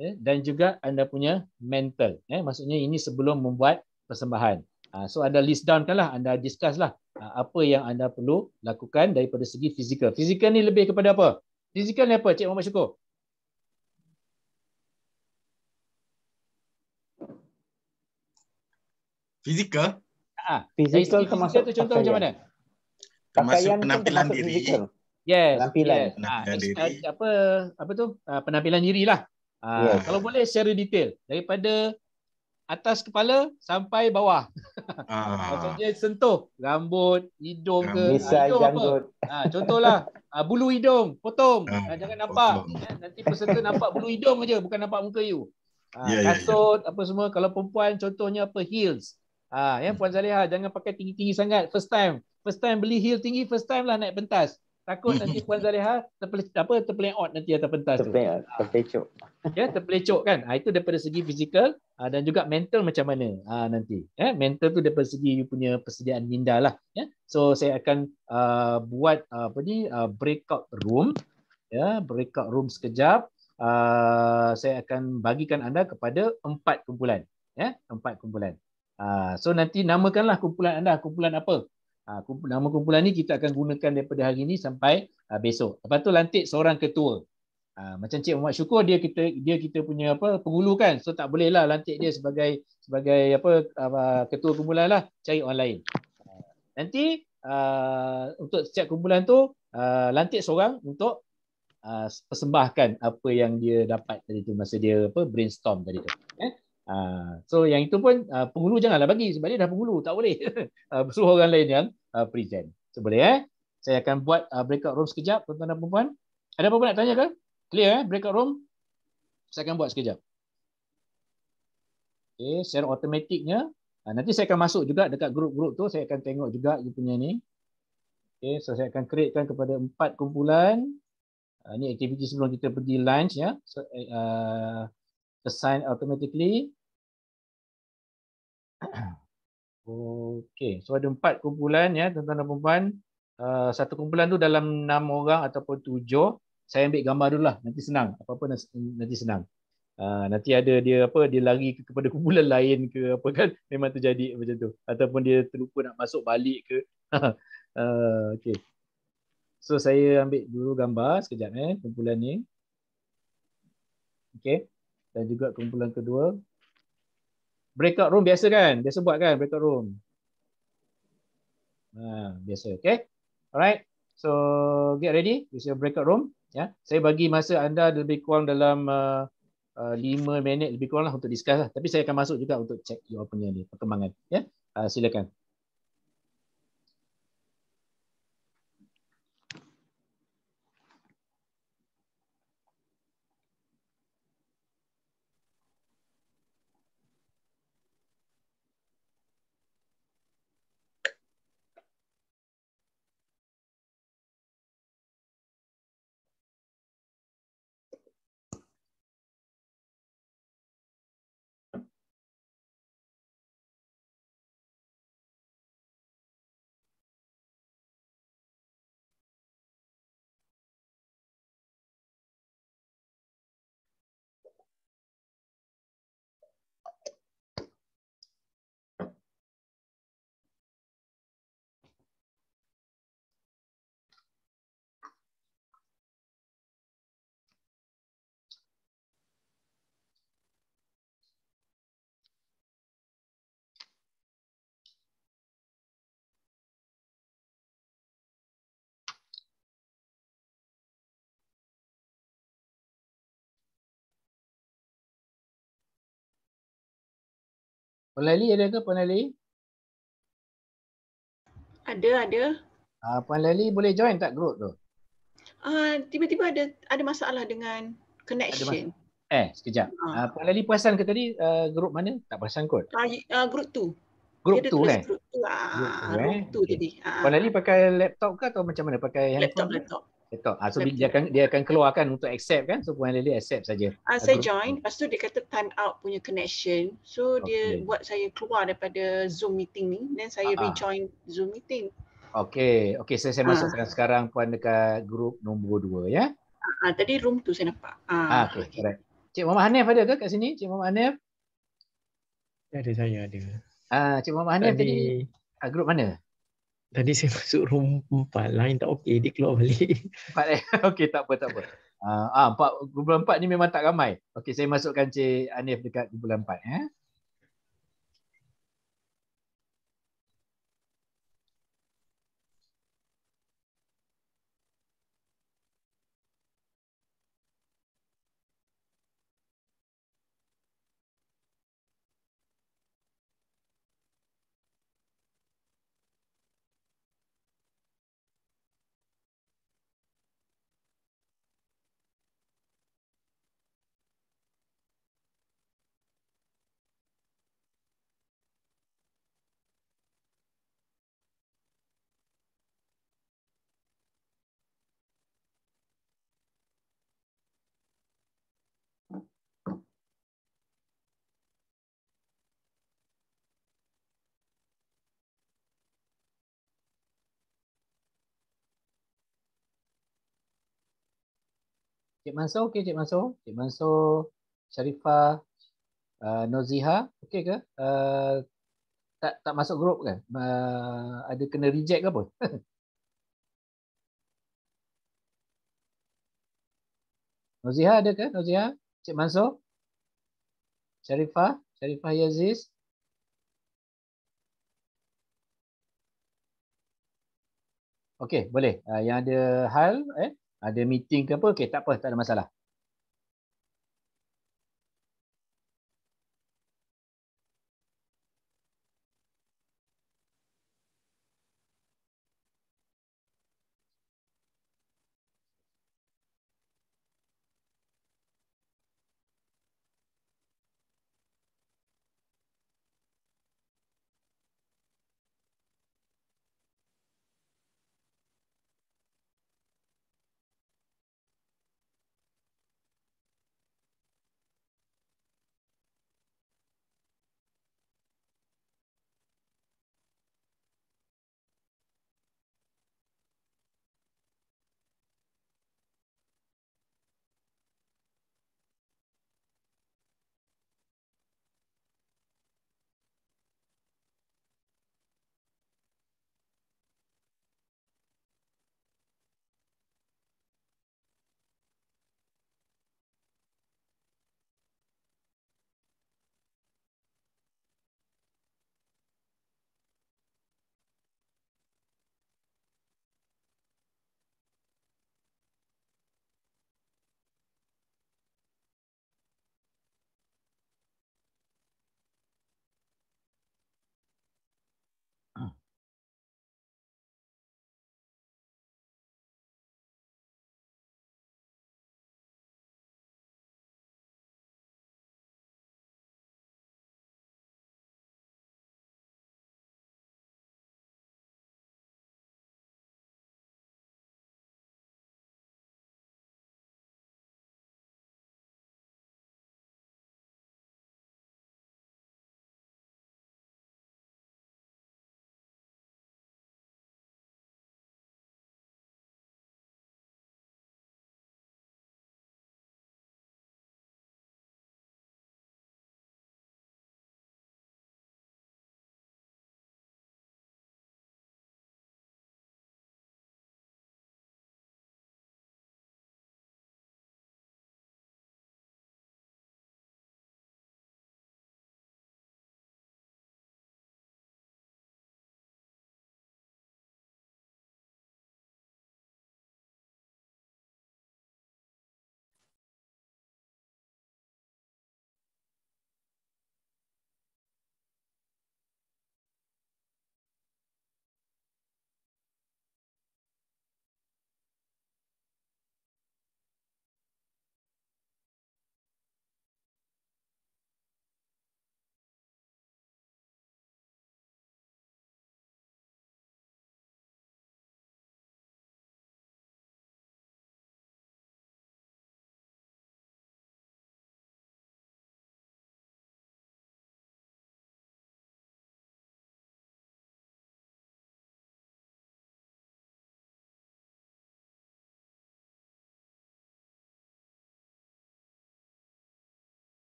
eh, dan juga anda punya mental. Eh. Maksudnya ini sebelum membuat persembahan. Ha, so anda list down kan lah, anda discuss lah ha, apa yang anda perlu lakukan daripada segi fizikal. Fizikal ni lebih kepada apa? Fizikal ni apa Cik Muhammad Syukur? Fizikal? Ha, fizikal termasuk tu contoh macam mana? Termasuk penampilan diri. Yes, penampilan. Yes. Ha, uh, apa apa tu? Penampilan diri lah. Yes. Kalau boleh secara detail. Daripada atas kepala sampai bawah. Ah. Maksudnya sentuh rambut, hidung ke, Misal hidung apa. Ha, contohlah ha, bulu hidung, potong. Ah, ha, jangan nampak. Potong. Ha, nanti peserta nampak bulu hidung aja, bukan nampak muka you. Ha, yeah, ya, ya. kasut, yeah, yeah. apa semua. Kalau perempuan contohnya apa, heels. Ha, ya, hmm. Puan Zaliha, jangan pakai tinggi-tinggi sangat. First time. First time beli heel tinggi, first time lah naik pentas. Takut nanti Puan Zaliha terpele, apa, terpelengot nanti atas pentas. Terpelengot, ha. terpelecok. Ya, terpelecok kan. Ha, itu daripada segi fizikal uh, dan juga mental macam mana uh, nanti eh mental tu dari segi you punya persediaan minda lah ya so saya akan uh, buat uh, apa ni uh, breakout room ya yeah? breakout room sekejap uh, saya akan bagikan anda kepada empat kumpulan ya yeah? empat kumpulan uh, so nanti namakanlah kumpulan anda kumpulan apa Nama kumpulan ni kita akan gunakan daripada hari ni sampai besok. Lepas tu lantik seorang ketua. Ha, macam Cik Muhammad Syukur dia kita dia kita punya apa pengulu kan so tak boleh lah lantik dia sebagai sebagai apa uh, ketua kumpulan lah cari orang lain. Nanti uh, untuk setiap kumpulan tu uh, lantik seorang untuk uh, persembahkan apa yang dia dapat tadi tu masa dia apa brainstorm tadi tu. Eh? Uh, so yang itu pun uh, pengulu janganlah bagi sebab dia dah pengulu tak boleh uh, suruh orang lain yang uh, present. So boleh eh. Saya akan buat uh, breakout room sekejap tuan-tuan dan puan-puan. Ada apa-apa nak tanya ke? Kan? Clear eh? Breakout room. Saya akan buat sekejap. Okay. Share automaticnya. Ah, nanti saya akan masuk juga dekat grup-grup tu. Saya akan tengok juga dia punya ni. Okay. So saya akan createkan kepada empat kumpulan. Ini ah, aktiviti sebelum kita pergi lunch. ya. So, uh, assign automatically. Okay. So ada empat kumpulan ya tuan-tuan dan perempuan. Uh, satu kumpulan tu dalam enam orang ataupun tujuh saya ambil gambar dulu lah nanti senang apa-apa nanti senang uh, nanti ada dia apa dia lari kepada kumpulan lain ke apa kan memang terjadi macam tu ataupun dia terlupa nak masuk balik ke uh, okey so saya ambil dulu gambar sekejap eh kumpulan ni okey dan juga kumpulan kedua breakout room biasa kan biasa buat kan breakout room ha uh, biasa okey alright so get ready this is your breakout room ya saya bagi masa anda lebih kurang dalam uh, uh, lima minit lebih kuranglah untuk discuss lah tapi saya akan masuk juga untuk check your punya ni perkembangan ya uh, silakan Puan Laili ada ke Puan Laili? Ada, ada. Ah uh, Puan Laili boleh join tak grup tu? Ah uh, tiba-tiba ada ada masalah dengan connection. Mas- eh, sekejap. Ah uh. uh, ah, Puan Laili perasan ke tadi uh, ah, grup mana? Tak perasan kot. Ah uh, uh, ah, grup tu. Grup tu, eh? grup tu Grup tu. Ah, grup tu eh? tadi. Ah. Puan Laili pakai laptop ke atau macam mana pakai laptop, handphone? Laptop, laptop. Betul. Ha, so dia akan dia akan keluarkan untuk accept kan. So Puan Lily accept saja. Ha, saya Agro. join. Lepas tu dia kata time out punya connection. So okay. dia buat saya keluar daripada Zoom meeting ni. Then saya Ha-ha. Ah. rejoin Zoom meeting. Okay. Okay so, saya, saya masukkan sekarang Puan dekat group nombor dua ya. Ah tadi room tu saya nampak. Ah, ha, okay. okay. Right. Cik Muhammad Hanif ada ke kat sini? Cik Muhammad Hanif? ada saya ada. Ah, Cik Muhammad Hanif tadi, Ah Ha, group mana? Tadi saya masuk room 4, lain tak okey, dia keluar balik. Empat eh? Okey, tak apa, tak apa. Ah, uh, ah, empat, kumpulan empat ni memang tak ramai. Okay, saya masukkan Cik Anif dekat kumpulan empat. Eh? Cik Mansur, okey Cik Mansur. Cik Mansur, Sharifa, uh, Noziha, okey ke? Uh, tak tak masuk grup kan? Uh, ada kena reject ke apa? Noziha ada ke? Noziha, Cik Mansur? Sharifa, Sharifa Yaziz? Okey, boleh. Uh, yang ada hal, eh? ada meeting ke apa okay tak apa tak ada masalah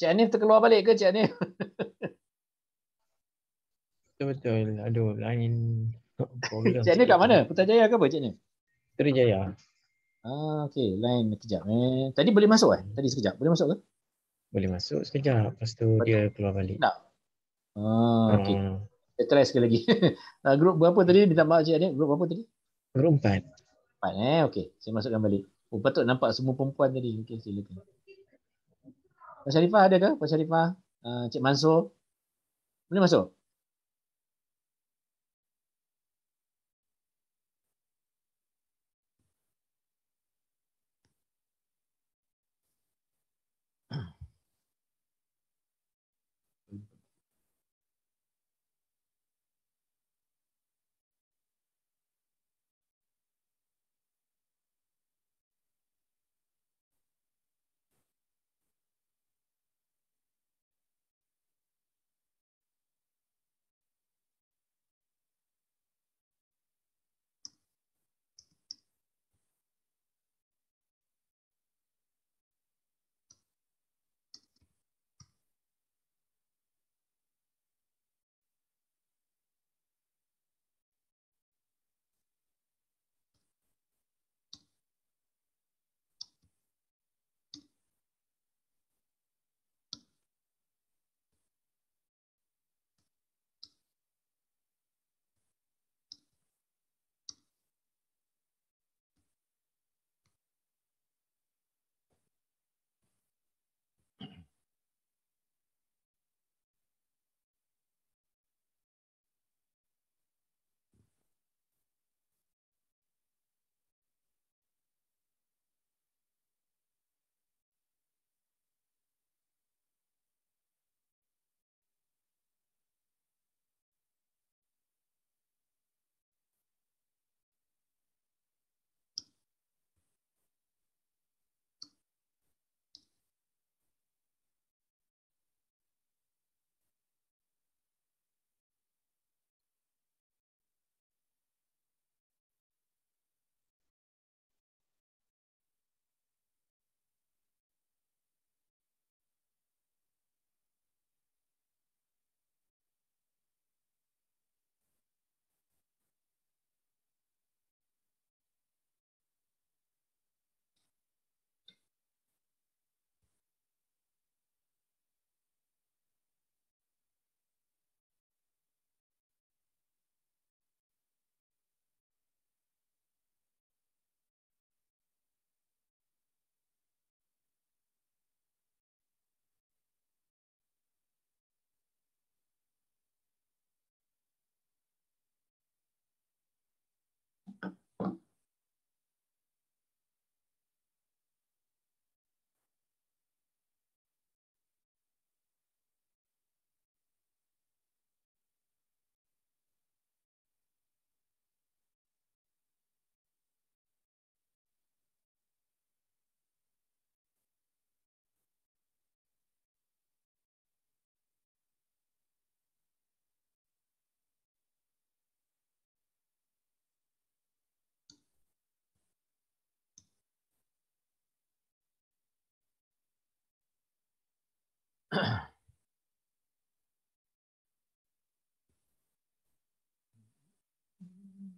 Cik terkeluar balik ke Cik Betul-betul. Aduh, lain problem. kat mana? Putrajaya ke apa Cik Putrajaya. Ah, okey. Lain kejap. Eh. Tadi boleh masuk kan? Tadi sekejap. Boleh masuk ke? Boleh masuk sekejap. Lepas tu Betul. dia keluar balik. Tak. Ah, ah, okey. Uh. Saya try sekali lagi. Ah, grup berapa tadi? Minta maaf Cik Anif. Grup berapa tadi? Grup empat. Empat eh? okey. Saya masukkan balik. Oh, patut nampak semua perempuan tadi. Okey, silakan. Okay. Puan Sharifah ada ke? Puan Sharifah, uh, ah, Cik Mansur. mana masuk?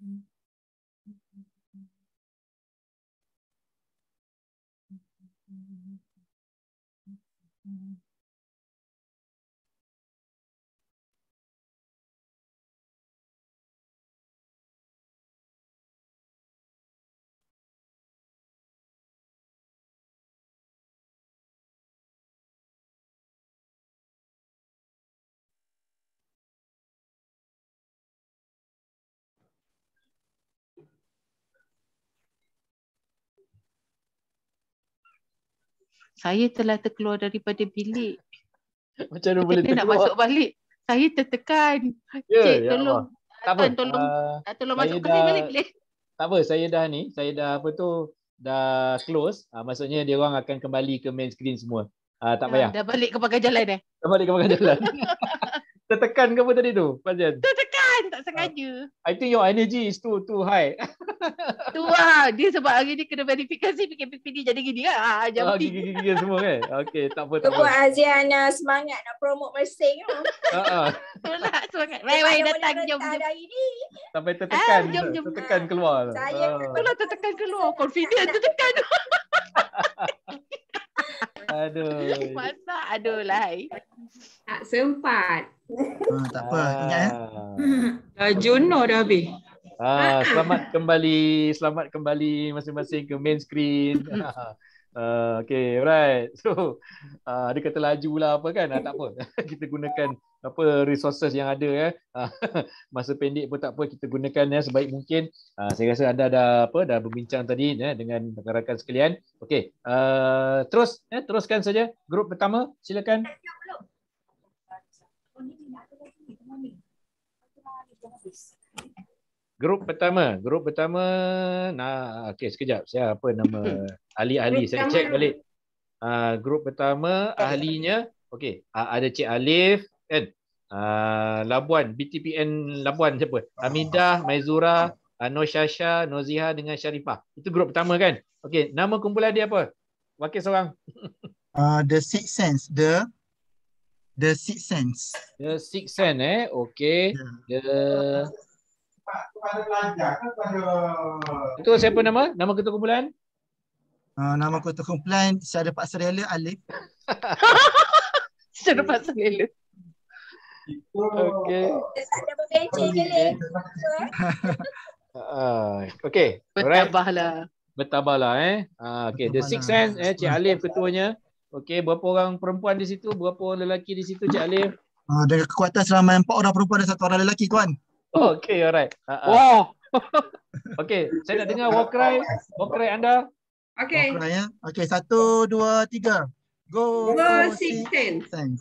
Mm-hmm. saya telah terkeluar daripada bilik. Macam mana boleh terkeluar? Nak masuk balik. Saya tertekan. Ya, Cik, ya tolong. Allah. Tak apa. Tuan, tolong, uh, tolong masuk ke sini balik. Tak apa, saya dah ni. Saya dah apa tu, dah close. Uh, maksudnya, dia orang akan kembali ke main screen semua. Uh, tak payah. Dah, dah balik ke pakai jalan eh? Dah balik ke pakai jalan. tertekan ke apa tadi tu, Pak Jan? Tertekan. Ah. sengaja. Uh, I think your energy is too too high. tu lah. Dia sebab hari ni kena verifikasi PKPPD jadi gini kan. Ah, jam uh, ah, gigi, gigi, gigi semua kan. Okey tak apa. Tunggu Aziana semangat nak promote Mersing tu. Uh, ah, uh. Tolak semangat. Baik, baik. Datang jom. jom. Sampai tertekan. Ah, jom, jom. Tertekan keluar. Saya uh. tertekan keluar. Confident tertekan. Aduh. Masak ada lai. Tak sempat. Ha, ah, tak apa. Eh? Ah. Ingat ya. Dah juno dah habis. Ha, selamat kembali. Selamat kembali masing-masing ke main screen. Uh, okay, alright. So, uh, dia kata laju lah apa kan. Uh, tak apa. Kita gunakan apa resources yang ada ya. Masa pendek pun tak apa kita gunakan ya sebaik mungkin. Ah, saya rasa anda dah apa dah berbincang tadi ya dengan rakan-rakan sekalian. Okey. Uh, terus ya teruskan saja grup pertama silakan. Grup pertama, grup pertama. nak okey sekejap saya apa nama ahli-ahli saya cek balik. Uh, grup pertama ahlinya okey ada Cik Alif kan uh, Labuan BTPN Labuan siapa Amidah oh. Maizura uh, ah, Shasha Noziha dengan Sharifah itu grup pertama kan Okay nama kumpulan dia apa wakil seorang uh, the six sense the the six sense the six sense eh okey yeah. the itu siapa nama nama ketua kumpulan uh, nama ketua kumpulan saya ada Pak Serela Alif Saya dapat selela. Okay. Ada berbenci boleh. Okay. Bertabahlah. Bertabahlah eh. Okay, uh, okey, the six sense eh Cik Alif ketuanya. Okay, berapa orang perempuan di situ? Berapa orang lelaki di situ Cik Alif? Ah uh, ada kekuatan selama empat orang perempuan dan satu orang lelaki tuan. Okay, okey, alright. Uh, uh. Wow. Okay, saya nak dengar war cry, war cry anda. Okay. War okay ya. Okey, satu, dua, tiga. Go, go, go six, six sense. sense.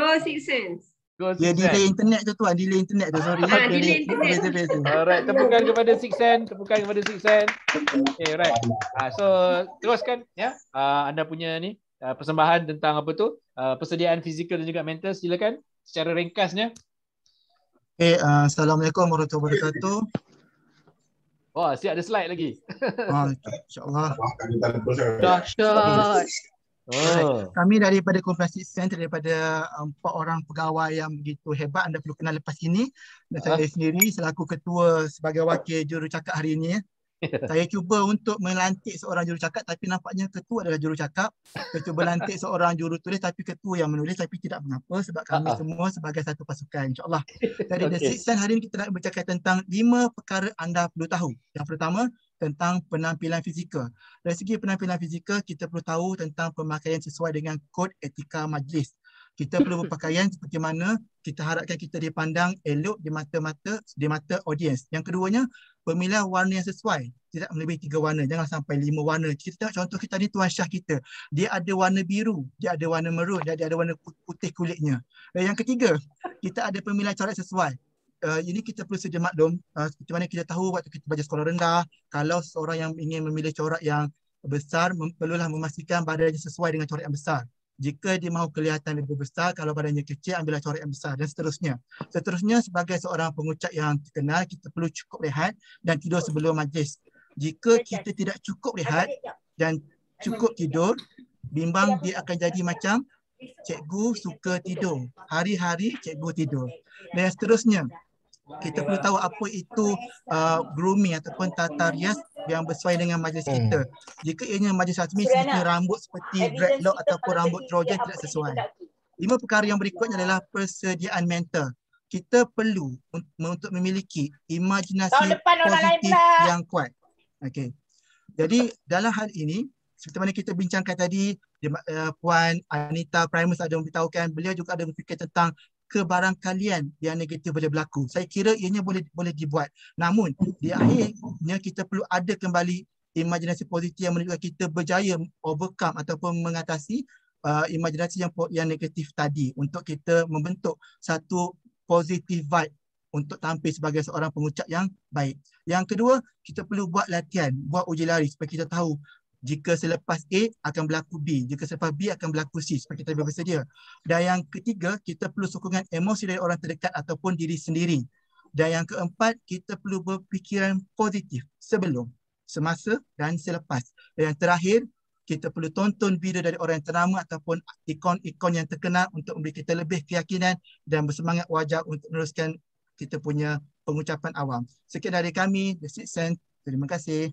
Go six sense. Ya, delay internet tu tuan, delay internet tu, sorry. Ha, delay internet. Alright, tepukan kepada Six Sen, tepukan kepada Six Sen. Okay, right. Uh, so, teruskan ya, yeah. uh, anda punya ni, uh, persembahan tentang apa tu, uh, persediaan fizikal dan juga mental, silakan secara ringkasnya. Okay, uh, Assalamualaikum warahmatullahi wabarakatuh. Wah, oh, siap ada slide lagi. Ah, oh, insyaAllah. Dahsyat. Oh. Kami daripada konferensi Sen daripada um, empat orang pegawai yang begitu hebat anda perlu kenal lepas ini dan ah. saya uh. sendiri selaku ketua sebagai wakil jurucakap hari ini. saya cuba untuk melantik seorang jurucakap tapi nampaknya ketua adalah jurucakap. Saya cuba lantik seorang jurutulis tapi ketua yang menulis tapi tidak mengapa sebab kami uh-huh. semua sebagai satu pasukan insyaAllah. Jadi okay. The Sixth Sense hari ini kita nak bercakap tentang lima perkara anda perlu tahu. Yang pertama, tentang penampilan fizikal. Dari segi penampilan fizikal, kita perlu tahu tentang pemakaian sesuai dengan kod etika majlis. Kita perlu berpakaian seperti mana kita harapkan kita dipandang elok di mata-mata di mata audiens. Yang keduanya, pemilihan warna yang sesuai. Tidak lebih tiga warna. Jangan sampai lima warna. Kita, contoh kita ni Tuan Syah kita. Dia ada warna biru. Dia ada warna merun. Dia ada warna putih kulitnya. Dan eh, yang ketiga, kita ada pemilihan corak sesuai uh, ini kita perlu sedia maklum uh, seperti mana kita tahu waktu kita belajar sekolah rendah kalau seorang yang ingin memilih corak yang besar mem- perlulah memastikan badannya sesuai dengan corak yang besar jika dia mahu kelihatan lebih besar kalau badannya kecil ambillah corak yang besar dan seterusnya seterusnya sebagai seorang pengucap yang terkenal kita perlu cukup rehat dan tidur sebelum majlis jika kita tidak cukup rehat dan cukup tidur bimbang dia akan jadi macam cikgu suka tidur hari-hari cikgu tidur dan ya. seterusnya kita perlu tahu apa itu uh, grooming ataupun tata rias yang bersesuaian dengan majlis hmm. kita. Jika ianya majlis rasmi, sehingga rambut seperti dreadlock ataupun rambut trojan tidak sesuai. Lima perkara yang berikutnya adalah persediaan mental. Kita perlu untuk memiliki imajinasi positif yang kuat. Okay. Jadi dalam hal ini, seperti mana kita bincangkan tadi, eh, Puan Anita Primus ada memberitahukan, beliau juga ada berfikir tentang kebarangkalian yang negatif boleh berlaku. Saya kira ianya boleh boleh dibuat. Namun di hmm. akhirnya kita perlu ada kembali imajinasi positif yang menunjukkan kita berjaya overcome ataupun mengatasi uh, imajinasi yang yang negatif tadi untuk kita membentuk satu positive vibe untuk tampil sebagai seorang pengucap yang baik. Yang kedua, kita perlu buat latihan, buat uji lari supaya kita tahu jika selepas A akan berlaku B jika selepas B akan berlaku C seperti kita biasa dia dan yang ketiga kita perlu sokongan emosi dari orang terdekat ataupun diri sendiri dan yang keempat kita perlu berfikiran positif sebelum semasa dan selepas dan yang terakhir kita perlu tonton video dari orang yang ternama ataupun ikon-ikon yang terkenal untuk memberi kita lebih keyakinan dan bersemangat wajar untuk meneruskan kita punya pengucapan awam. Sekian dari kami, The Sixth Sense. Terima kasih.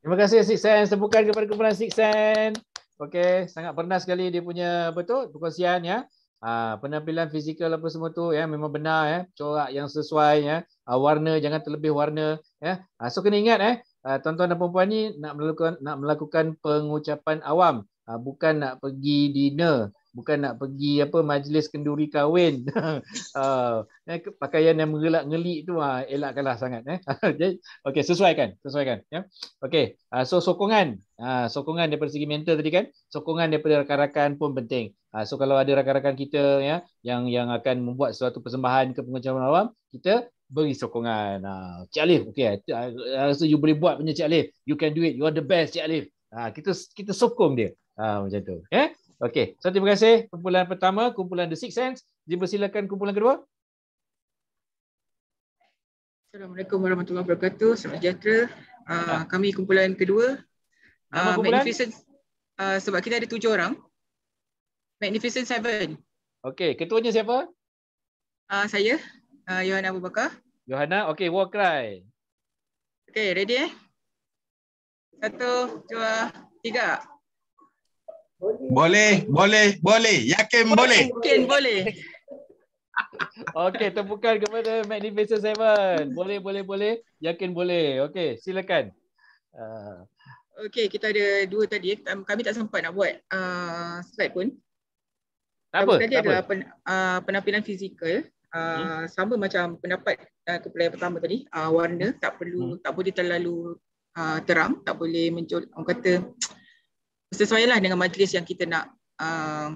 Terima kasih Six Sen sebutkan kepada kumpulan Six Sen. Okey, sangat pernah sekali dia punya apa tu? perkongsian ya. Ah penampilan fizikal apa semua tu ya memang benar ya. Corak yang sesuai ya. Ah, warna jangan terlebih warna ya. Ah, so kena ingat eh ah, tuan-tuan dan puan-puan ni nak melakukan nak melakukan pengucapan awam bukan nak pergi dinner bukan nak pergi apa majlis kenduri kahwin uh, eh, pakaian yang mengelak ngelik tu uh, elakkanlah sangat eh okey sesuaikan sesuaikan ya yeah. okey uh, so sokongan uh, sokongan daripada segi mental tadi kan sokongan daripada rakan-rakan pun penting uh, so kalau ada rakan-rakan kita ya yeah, yang yang akan membuat sesuatu persembahan ke pengajian awam kita beri sokongan uh, cik alif okey uh, rasa you boleh buat punya cik alif you can do it you are the best cik alif uh, kita kita sokong dia uh, macam tu ya yeah? Okey. So terima kasih kumpulan pertama, kumpulan The Six Sense. Dipersilakan kumpulan kedua. Assalamualaikum warahmatullahi wabarakatuh. Selamat sejahtera. Uh, kami kumpulan kedua. Uh, Magnificent. Uh, sebab kita ada tujuh orang. Magnificent Seven. Okey, ketuanya siapa? Uh, saya, uh, Johanna Abu Bakar. Johanna, okey, war cry. Okey, ready eh? Satu, dua, tiga. Boleh, boleh, boleh. Yakin boleh. Yakin boleh. Okey, tepukan kepada Magnificent Seven. Boleh, boleh, boleh. Yakin boleh. Okey, silakan. Uh. Okey, kita ada dua tadi. Kami tak sempat nak buat uh, slide pun. Tak apa, tadi tak ada apa. Pen, uh, penampilan fizikal. Uh, hmm. Sama macam pendapat uh, kepala pertama tadi. Uh, warna tak perlu, hmm. tak boleh terlalu uh, terang. Tak boleh mencolok Orang kata, uh, sesuailah dengan majlis yang kita nak uh,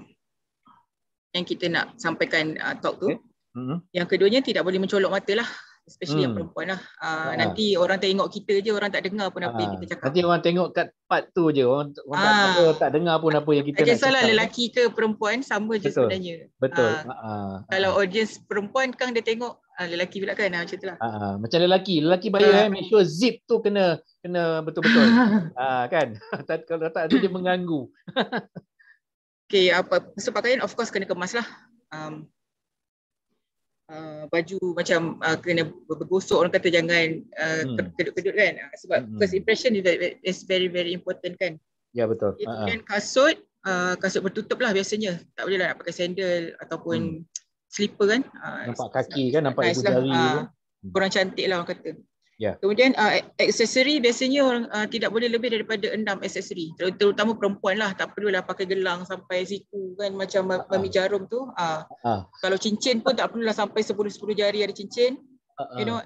yang kita nak sampaikan uh, talk tu. Okay. Mm-hmm. Yang keduanya tidak boleh mencolok matalah especially hmm. yang perempuan lah. Uh, ha. Nanti orang tengok kita je, orang tak dengar pun ha. apa yang ah. kita cakap. Nanti orang tengok kat part tu je, orang, orang ha. tak, tak dengar pun apa yang kita okay, nak cakap. Tak kisahlah lelaki ke perempuan, sama Betul. je sebenarnya. Betul. Ha. Ha. Ha. Kalau audience perempuan kan dia tengok, Ah, lelaki pula kan macam tu lah. Ah, macam lelaki. Lelaki bayar ah. eh. Make sure zip tu kena kena betul-betul. ah, kan? Kalau tak nanti dia mengganggu. okay. Apa, so pakaian of course kena kemas lah. Um, Ah, baju macam uh, kena bergosok orang kata jangan uh, hmm. kan sebab hmm. first impression is very very important kan ya yeah, betul dan uh-huh. kasut uh, kasut tertutup lah biasanya tak boleh lah nak pakai sandal ataupun hmm. slipper kan uh, nampak kaki kan nampak ibu lah. jari uh, kurang cantik lah orang kata Yeah. Kemudian uh, aksesori biasanya uh, tidak boleh lebih daripada enam aksesori. terutama perempuan lah, tak perlu lah pakai gelang sampai siku kan macam uh-huh. mami jarum tu. Uh, uh-huh. Kalau cincin pun tak perlu lah sampai sepuluh sepuluh jari ada cincin. Uh-huh. You know,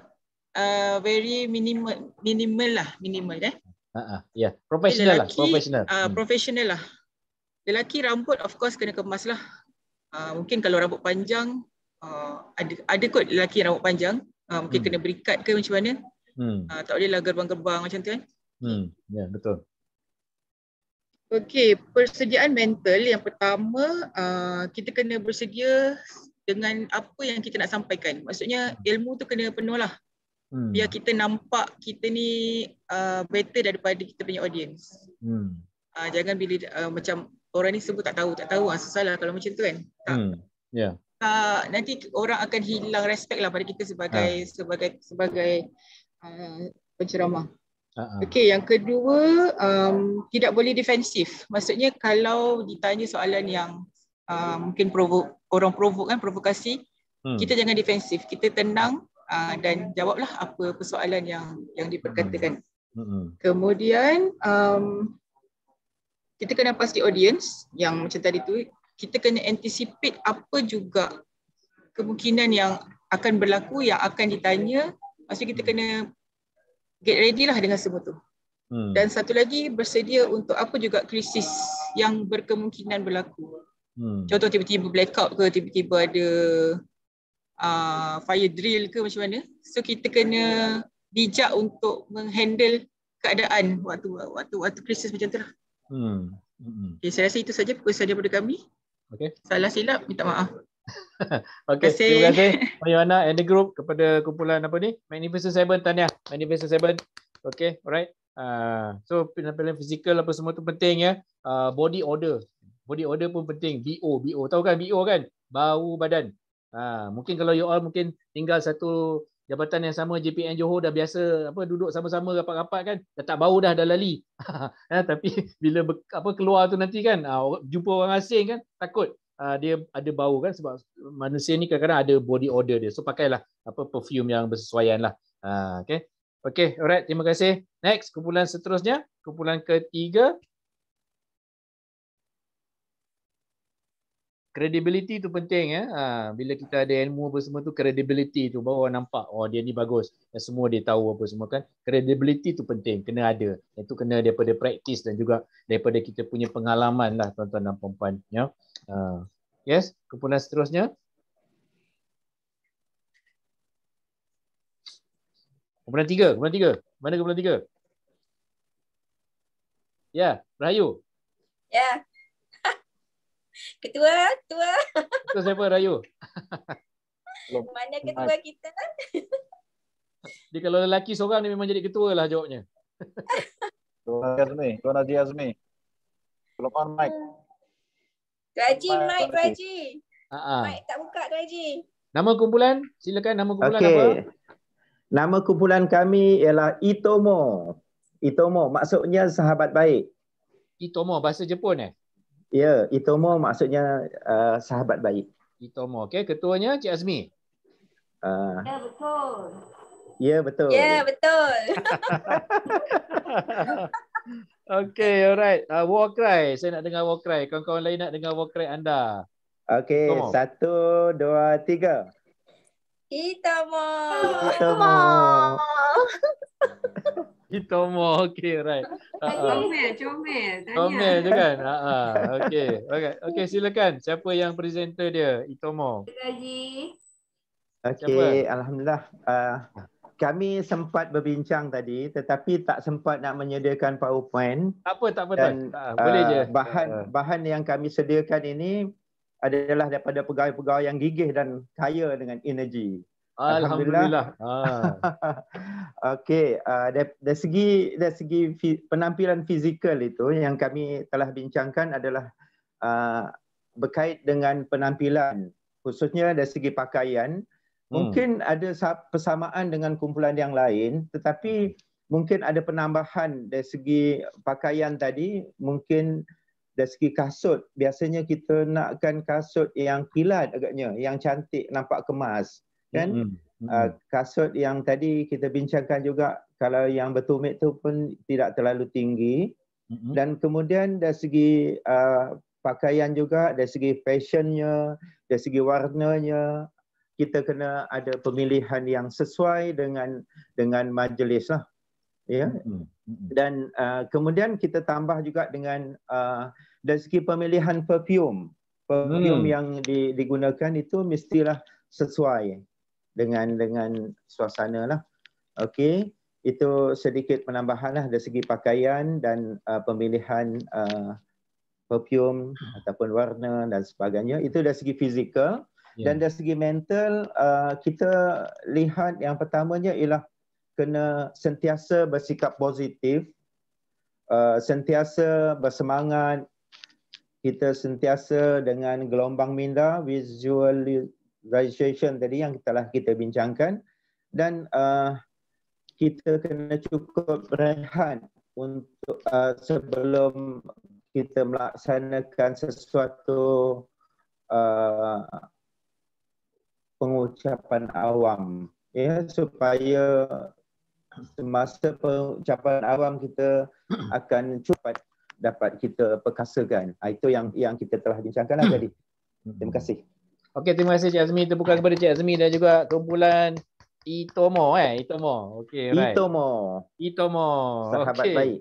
uh, very minimal minimal lah, minimal eh. Uh-huh. Yeah. Professional lah, lelaki, lah, professional. Uh, hmm. professional lah. Lelaki rambut of course kena kemas lah. Uh, mungkin kalau rambut panjang, uh, ada, ada kot lelaki rambut panjang. Uh, mungkin hmm. kena berikat ke macam mana Hmm. Uh, tak bolehlah gerbang-gerbang macam tu kan. Hmm. Ya, yeah, betul. Okey, persediaan mental yang pertama uh, kita kena bersedia dengan apa yang kita nak sampaikan. Maksudnya ilmu tu kena penuh lah. Hmm. Biar kita nampak kita ni uh, better daripada kita punya audience. Hmm. Uh, jangan bila uh, macam orang ni sebut tak tahu, tak tahu. Ah, susah lah kalau macam tu kan. Hmm. Ya. Yeah. Uh, nanti orang akan hilang respect lah pada kita sebagai ha. sebagai sebagai Uh, penceramah. Uh-huh. Okey, yang kedua um, tidak boleh defensif. Maksudnya kalau ditanya soalan yang uh, mungkin provok orang provok kan, provokasi, hmm. kita jangan defensif. Kita tenang uh, dan jawablah apa persoalan yang yang diperkatakan. Hmm. Kemudian um, kita kena pasti audience yang macam tadi tu. Kita kena anticipate apa juga kemungkinan yang akan berlaku yang akan ditanya Maksudnya kita kena get ready lah dengan semua tu. Hmm. Dan satu lagi bersedia untuk apa juga krisis yang berkemungkinan berlaku. Hmm. Contoh tiba-tiba blackout ke, tiba-tiba ada uh, fire drill ke macam mana. So kita kena bijak untuk menghandle keadaan waktu waktu waktu krisis macam tu lah. Hmm. Hmm. Okay, saya rasa itu saja perkongsian daripada kami. Okay. Salah silap, minta maaf. okay, terima kasih. Terima kasih. and the group kepada kumpulan apa ni? Magnificent Seven, tanya. Magnificent Seven. Okay, alright. Uh, so penampilan fizikal apa semua tu penting ya. Uh, body odor, Body odor pun penting. BO, BO. Tahu kan BO kan? Bau badan. Uh, mungkin kalau you all mungkin tinggal satu jabatan yang sama JPN Johor dah biasa apa duduk sama-sama rapat-rapat kan dah tak bau dah dah lali. ya, tapi bila apa keluar tu nanti kan jumpa orang asing kan takut uh, dia ada bau kan sebab manusia ni kadang-kadang ada body odor dia. So pakailah apa perfume yang bersesuaian lah. Uh, okay. Okay, alright. Terima kasih. Next, kumpulan seterusnya. Kumpulan ketiga. Credibility tu penting. ya. Ha, bila kita ada ilmu apa semua tu, credibility tu bawa nampak. Oh, dia ni bagus. Dan semua dia tahu apa semua kan. Credibility tu penting. Kena ada. Itu kena daripada praktis dan juga daripada kita punya pengalaman lah tuan-tuan dan perempuan. Ya. Ha. Yes, kumpulan seterusnya. Kumpulan tiga, kumpulan tiga. Mana kumpulan tiga? Ya, yeah, Rahayu. Ya. Yeah. ketua, ketua. ketua siapa, Rayu? Mana ketua kita? Dia kalau lelaki seorang ni memang jadi ketua lah jawabnya. Tuan Azmi, Tuan Azmi. Kelopan mic. Tu Haji, Mike, Mike Tu Haji. Uh-huh. Mike tak buka Tu Nama kumpulan? Silakan nama kumpulan okay. apa? Nama kumpulan kami ialah Itomo. Itomo maksudnya sahabat baik. Itomo bahasa Jepun eh? Ya, Itomo maksudnya uh, sahabat baik. Itomo, okey. Ketuanya Cik Azmi. Uh, ya, betul. Ya, betul. Ya, betul. Okay, alright. Uh, war cry. Saya nak dengar war cry. Kawan-kawan lain nak dengar war cry anda. Okay, satu, dua, tiga. Itomo. Itomo. Itomo. Okay, right. Uh-uh. Comel, comel. Comel je kan? Uh -huh. okay. okay. Okay, silakan. Siapa yang presenter dia? Itomo. Terima Okay, Siapa? Alhamdulillah. Uh, kami sempat berbincang tadi tetapi tak sempat nak menyediakan PowerPoint. Tak apa, tak apa. Dan, tak. Uh, boleh je. Ah, bahan, ah. bahan yang kami sediakan ini adalah daripada pegawai-pegawai yang gigih dan kaya dengan energi. Alhamdulillah. Alhamdulillah. Okey, uh, dari, dari segi dari segi fi, penampilan fizikal itu yang kami telah bincangkan adalah uh, berkait dengan penampilan khususnya dari segi pakaian. Hmm. Mungkin hmm. ada persamaan dengan kumpulan yang lain, tetapi mungkin ada penambahan dari segi pakaian tadi, mungkin dari segi kasut. Biasanya kita nakkan kasut yang kilat agaknya, yang cantik, nampak kemas. Kan? Hmm. Hmm. hmm. Ah, kasut yang tadi kita bincangkan juga, kalau yang bertumit tu pun tidak terlalu tinggi. Hmm. Dan kemudian dari segi uh, pakaian juga, dari segi fashionnya, dari segi warnanya, kita kena ada pemilihan yang sesuai dengan dengan majlis lah. Ya. Dan uh, kemudian kita tambah juga dengan uh, dari segi pemilihan perfume. Perfume hmm. yang di, digunakan itu mestilah sesuai dengan dengan suasana lah. Okey. Itu sedikit penambahan lah dari segi pakaian dan uh, pemilihan uh, perfume mm. ataupun warna dan sebagainya. Itu dari segi fizikal. Ya. Dan dari segi mental, uh, kita lihat yang pertamanya ialah kena sentiasa bersikap positif, uh, sentiasa bersemangat, kita sentiasa dengan gelombang minda, visualization tadi yang telah kita bincangkan, dan uh, kita kena cukup rehat untuk uh, sebelum kita melaksanakan sesuatu uh, pengucapan awam ya supaya semasa pengucapan awam kita akan cepat dapat kita perkasakan. Ah, itu yang yang kita telah bincangkanlah tadi. Terima kasih. Okey, terima kasih Cik Azmi. Terbuka kepada Cik Azmi dan juga kumpulan Itomo eh, Itomo. Okey, right. Itomo. Itomo. Sahabat okay. baik.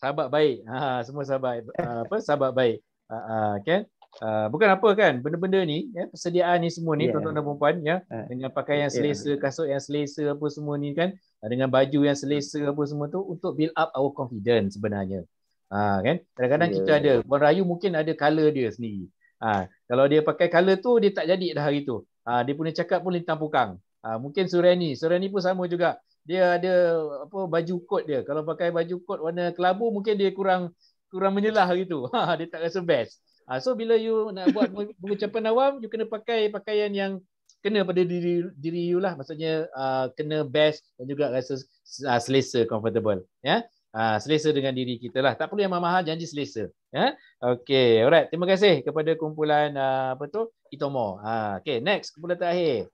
Sahabat baik. Ha, semua sahabat eh. ah, apa sahabat baik. Ha, uh, uh, okay. Ah, bukan apa kan benda-benda ni ya persediaan ni semua ni ya. tuan-tuan yeah. dan puan-puan ya ha. dengan pakaian yang ya. selesa kasut yang selesa apa semua ni kan ah, dengan baju yang selesa apa semua tu untuk build up our confidence sebenarnya ha kan kadang-kadang yeah. kita ada puan rayu mungkin ada color dia sendiri ha kalau dia pakai color tu dia tak jadi dah hari tu ha dia punya cakap pun lintang pukang ha mungkin sureni sureni pun sama juga dia ada apa baju kot dia kalau pakai baju kot warna kelabu mungkin dia kurang kurang menyelah hari tu ha, dia tak rasa best Ha, so bila you nak buat pengucapan awam, you kena pakai pakaian yang kena pada diri diri you lah. Maksudnya uh, kena best dan juga rasa uh, selesa, comfortable. Ya. Yeah? Uh, selesa dengan diri kita lah. Tak perlu yang mahal-mahal, janji selesa. Ya. Yeah? Okay. Alright. Terima kasih kepada kumpulan uh, apa tu? Itomo. Uh, okay. Next. Kumpulan terakhir.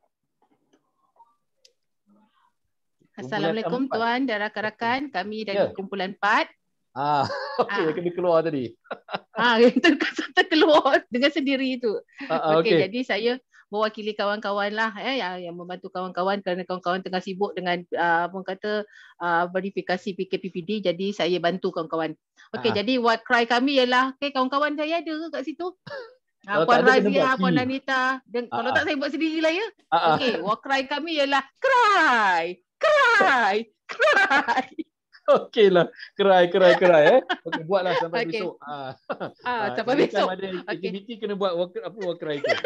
Assalamualaikum Tuan dan rakan-rakan kami dari yeah. kumpulan PAT. Ah, okey, ah. kena keluar tadi. ah, itu kata keluar dengan sendiri itu. Ah, ah, okey, okay. jadi saya mewakili kawan-kawan lah eh, yang, yang membantu kawan-kawan kerana kawan-kawan tengah sibuk dengan uh, ah, pun kata uh, verifikasi PKPPD jadi saya bantu kawan-kawan. Okey, ah. jadi what cry kami ialah okay, kawan-kawan saya ada ke kat situ? Kalau Puan Razia, Puan Anita. Den- kalau tak saya buat sendiri lah ya. Okey, what cry kami ialah cry, cry, cry. Okey lah. Kerai, kerai, kerai. Eh. Okay, buatlah sampai okay. besok. Ah, ah, ah sampai besok. Ada aktiviti okay. kena buat work, apa work cry tu.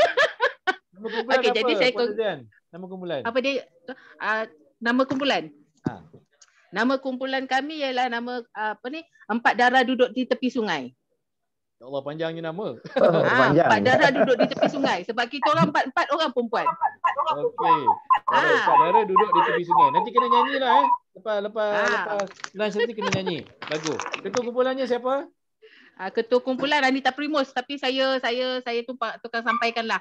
Nama kumpulan okay, apa? Jadi saya kong... Nama kumpulan. Apa dia? Uh, nama kumpulan. Ah. Nama kumpulan kami ialah nama ah, apa ni? Empat darah duduk di tepi sungai. Ya Allah panjangnya nama. Oh, ah, panjang. Pak Dara duduk di tepi sungai sebab kita orang empat-empat orang perempuan. Okey. Ah. Pak Dara duduk di tepi sungai. Nanti kena nyanyilah eh. Lepas lepas ah. lepas lunch nanti kena nyanyi. Lagu. Ketua kumpulannya siapa? Ah, ketua kumpulan Anita Primus tapi saya saya saya tu tukar sampaikanlah.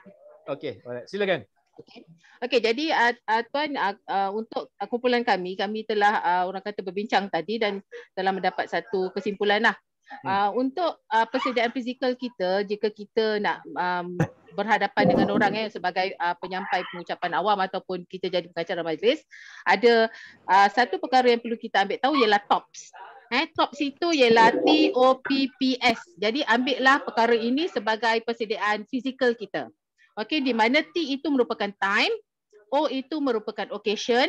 Okey, alright. Silakan. Okey. Okey, jadi uh, uh, tuan uh, uh, untuk kumpulan kami, kami telah uh, orang kata berbincang tadi dan telah mendapat satu kesimpulan lah. Hmm. Ah, untuk uh, persediaan fizikal kita jika kita nak um, berhadapan dengan orang eh sebagai uh, penyampai pengucapan awam ataupun kita jadi pengacara majlis ada uh, satu perkara yang perlu kita ambil tahu ialah tops eh tops itu ialah T O P P S jadi ambillah perkara ini sebagai persediaan fizikal kita okey di mana T itu merupakan time O itu merupakan occasion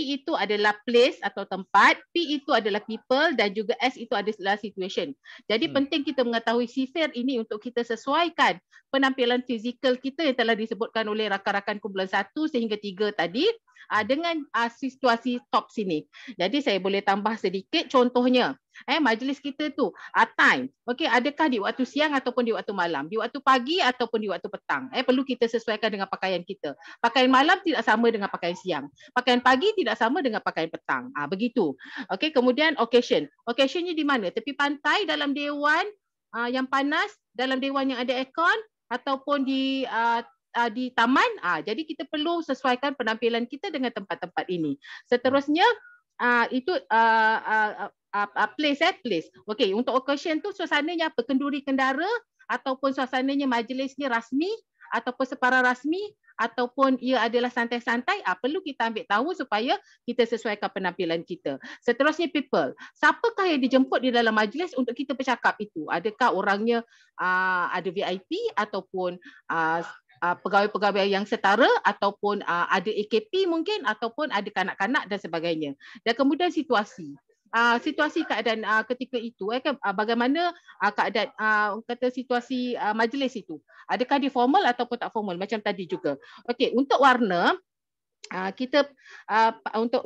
itu adalah place atau tempat, P itu adalah people dan juga S itu adalah situation. Jadi hmm. penting kita mengetahui sifir ini untuk kita sesuaikan penampilan fizikal kita yang telah disebutkan oleh rakan-rakan kumpulan satu sehingga tiga tadi uh, dengan uh, situasi top sini. Jadi saya boleh tambah sedikit contohnya. Eh majlis kita tu uh, time. Okey, adakah di waktu siang ataupun di waktu malam? Di waktu pagi ataupun di waktu petang? Eh perlu kita sesuaikan dengan pakaian kita. Pakaian malam tidak sama dengan pakaian siang. Pakaian pagi tidak sama dengan pakaian petang. Ah uh, begitu. Okey, kemudian occasion. Occasionnya di mana? Tepi pantai dalam dewan uh, yang panas dalam dewan yang ada aircon ataupun di uh, uh, di taman uh, jadi kita perlu sesuaikan penampilan kita dengan tempat-tempat ini seterusnya uh, itu uh, uh, uh, uh, place eh place okey untuk occasion tu suasananya apa kenduri kendara ataupun suasananya majlisnya rasmi ataupun separa rasmi ataupun ia adalah santai-santai uh, perlu kita ambil tahu supaya kita sesuaikan penampilan kita seterusnya people siapakah yang dijemput di dalam majlis untuk kita bercakap itu adakah orangnya ah, ada VIP ataupun uh, uh, pegawai-pegawai yang setara ataupun uh, ada AKP mungkin ataupun ada kanak-kanak dan sebagainya. Dan kemudian situasi. Uh, situasi keadaan uh, ketika itu eh, kan, uh, bagaimana uh, keadaan uh, kata situasi uh, majlis itu. Adakah dia formal ataupun tak formal macam tadi juga. Okey, untuk warna uh, kita uh, untuk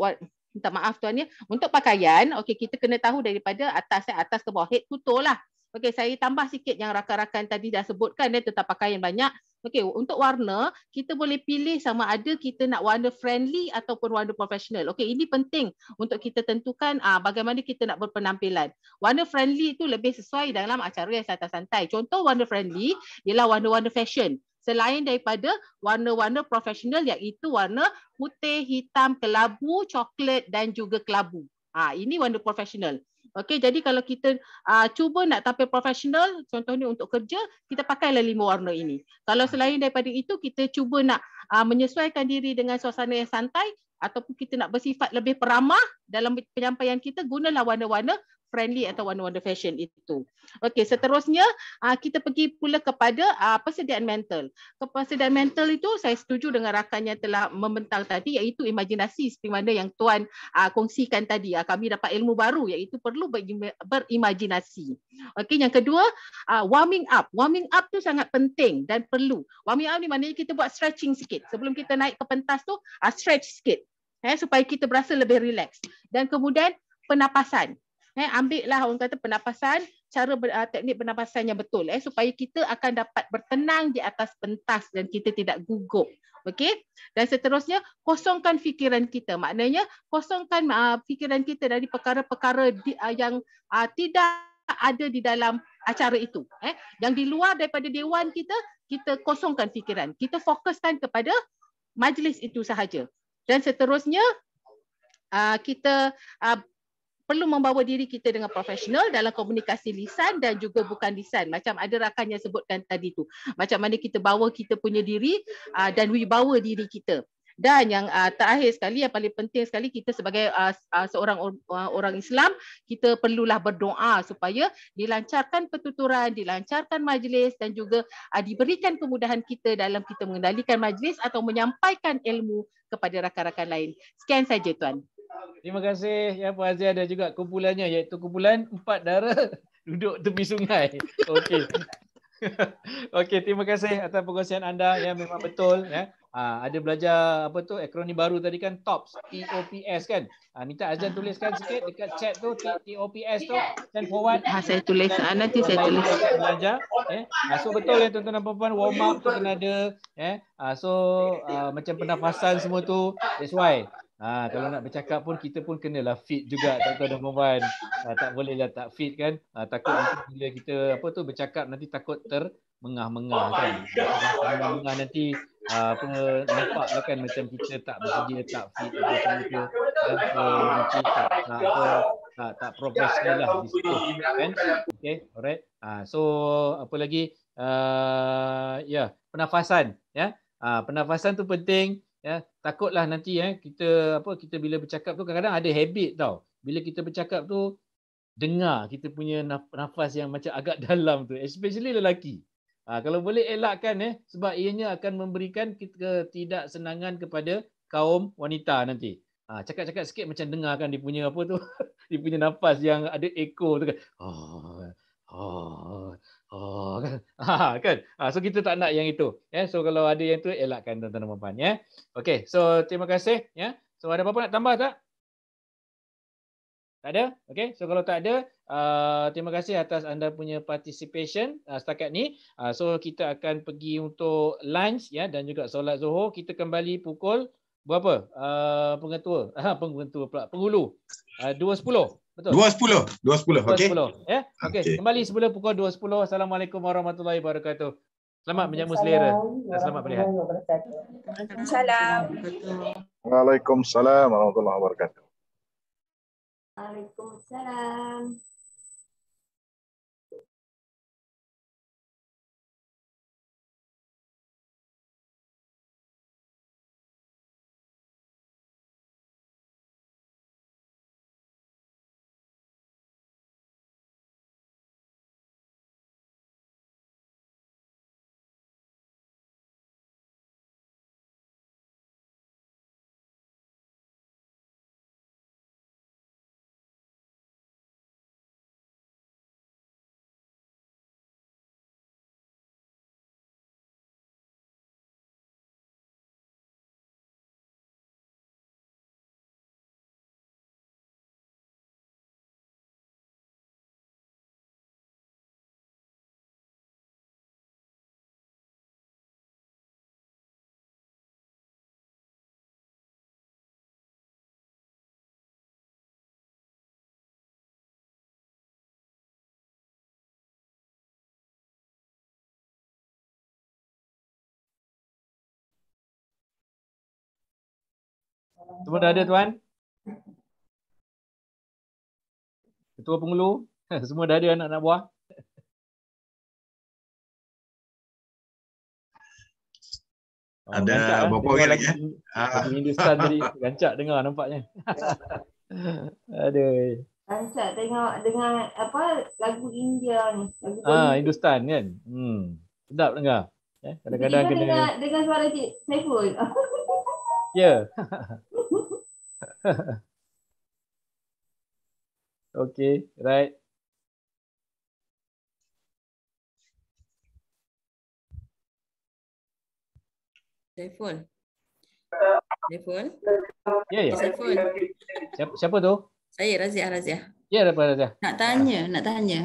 minta maaf tuan ya. Untuk pakaian, okey kita kena tahu daripada atas eh, atas ke bawah head to lah. Okey, saya tambah sikit yang rakan-rakan tadi dah sebutkan eh, tentang pakaian banyak. Okay, untuk warna, kita boleh pilih sama ada kita nak warna friendly ataupun warna professional. Okay, ini penting untuk kita tentukan uh, bagaimana kita nak berpenampilan. Warna friendly itu lebih sesuai dalam acara yang santai-santai. Contoh warna friendly ialah warna-warna fashion. Selain daripada warna-warna professional iaitu warna putih, hitam, kelabu, coklat dan juga kelabu. Ah, ini warna professional. Okey, jadi kalau kita uh, cuba nak tampil profesional, contohnya untuk kerja, kita pakailah lima warna ini. Kalau selain daripada itu, kita cuba nak uh, menyesuaikan diri dengan suasana yang santai ataupun kita nak bersifat lebih peramah dalam penyampaian kita, gunalah warna-warna friendly atau one wonder fashion itu. Okey, seterusnya uh, kita pergi pula kepada uh, persediaan mental. Kepersediaan mental itu saya setuju dengan rakan yang telah membentang tadi iaitu imajinasi seperti mana yang tuan uh, kongsikan tadi. Uh, kami dapat ilmu baru iaitu perlu berimajinasi. Okey, yang kedua, uh, warming up. Warming up tu sangat penting dan perlu. Warming up ni maknanya kita buat stretching sikit. Sebelum kita naik ke pentas tu, uh, stretch sikit. Eh, supaya kita berasa lebih relax. Dan kemudian penapasan eh ambil lah orang kata pernafasan cara uh, teknik pernafasan yang betul eh supaya kita akan dapat bertenang di atas pentas dan kita tidak gugup okay? dan seterusnya kosongkan fikiran kita maknanya kosongkan uh, fikiran kita dari perkara-perkara uh, yang uh, tidak ada di dalam acara itu eh yang di luar daripada dewan kita kita kosongkan fikiran kita fokuskan kepada majlis itu sahaja dan seterusnya uh, kita uh, perlu membawa diri kita dengan profesional dalam komunikasi lisan dan juga bukan lisan macam ada rakan yang sebutkan tadi tu macam mana kita bawa kita punya diri uh, dan bawa diri kita dan yang uh, terakhir sekali yang paling penting sekali kita sebagai uh, uh, seorang uh, orang Islam kita perlulah berdoa supaya dilancarkan pertuturan dilancarkan majlis dan juga uh, diberikan kemudahan kita dalam kita mengendalikan majlis atau menyampaikan ilmu kepada rakan-rakan lain sekian saja tuan Terima kasih ya Puan Azia ada juga kumpulannya iaitu kumpulan empat dara duduk tepi sungai. Okey. Okey, terima kasih atas perkongsian anda yang memang betul ya. Ha, ada belajar apa tu akronim baru tadi kan TOPS, T O P S kan. Ha, minta Azan tuliskan sikit dekat chat tu T O P S tu send kan, forward. Ha, saya tulis. Ha, nanti saya tulis. Belajar. Eh, ha, so betul yang tuan-tuan dan puan-puan warm up tu kena ada eh. Ha, so uh, macam pernafasan semua tu that's why Ha, ya. kalau ya. nak bercakap pun kita pun kena lah fit juga tuan-tuan dan puan Ha, tak boleh lah tak fit kan. Ha, takut nanti bila kita apa tu bercakap nanti takut ter mengah-mengah oh kan. Ha, mengah-mengah nanti ha, apa nampak lah kan macam kita tak bersedia tak fit apa macam tu. Ha, nanti tak tak, apa, tak, tak progress ya, ya, lah di situ kan. Okay alright. Ha, so apa lagi uh, ya yeah, penafasan ya. Yeah? Ha, penafasan tu penting ya takutlah nanti ya kita apa kita bila bercakap tu kadang-kadang ada habit tau bila kita bercakap tu dengar kita punya nafas yang macam agak dalam tu especially lelaki ha, kalau boleh elakkan eh sebab ianya akan memberikan ketidaksenangan kepada kaum wanita nanti ha, cakap-cakap sikit macam dengarkan dia punya apa tu dia punya nafas yang ada echo tu kan oh, oh. Oh kan. Ha, kan. Ha, so kita tak nak yang itu. yeah. So kalau ada yang tu elakkan tuan-tuan dan puan ya. Okey. So terima kasih yeah. So ada apa-apa nak tambah tak? Tak ada? Okey. So kalau tak ada, uh, terima kasih atas anda punya participation uh, setakat ni. Uh, so kita akan pergi untuk lunch ya dan juga solat Zuhur. Kita kembali pukul berapa? Uh, pengetua. Ha, pengetua pula. Pengulu. Uh, 2.10. Betul. 2.10, 2.10. Okey. 2.10. Ya. Yeah? Okey. Okay. Kembali semula pukul 2.10. Assalamualaikum warahmatullahi wabarakatuh. Selamat menjamu selera. Dan selamat berehat. Assalamualaikum. Waalaikumsalam warahmatullahi wabarakatuh. Waalaikumsalam. Semua dah ada tuan? Ketua pengulu, semua dah ada anak-anak buah? Oh, ada eh? berapa orang lagi? Ah. Hindustan tadi gancak dengar nampaknya. Aduh. Gancak ah, tengok dengan apa lagu India ni. ah, Hindustan kan. Hmm. Sedap dengar. Eh, kadang-kadang kena dengan, dengan suara Cik Saiful. ya. Yeah. okay, right. Telefon. Telefon. Yeah, yeah. Telefon. Siapa, siapa tu? Saya Razia Razia. Ya, yeah, apa Razia? Nak tanya, nak tanya.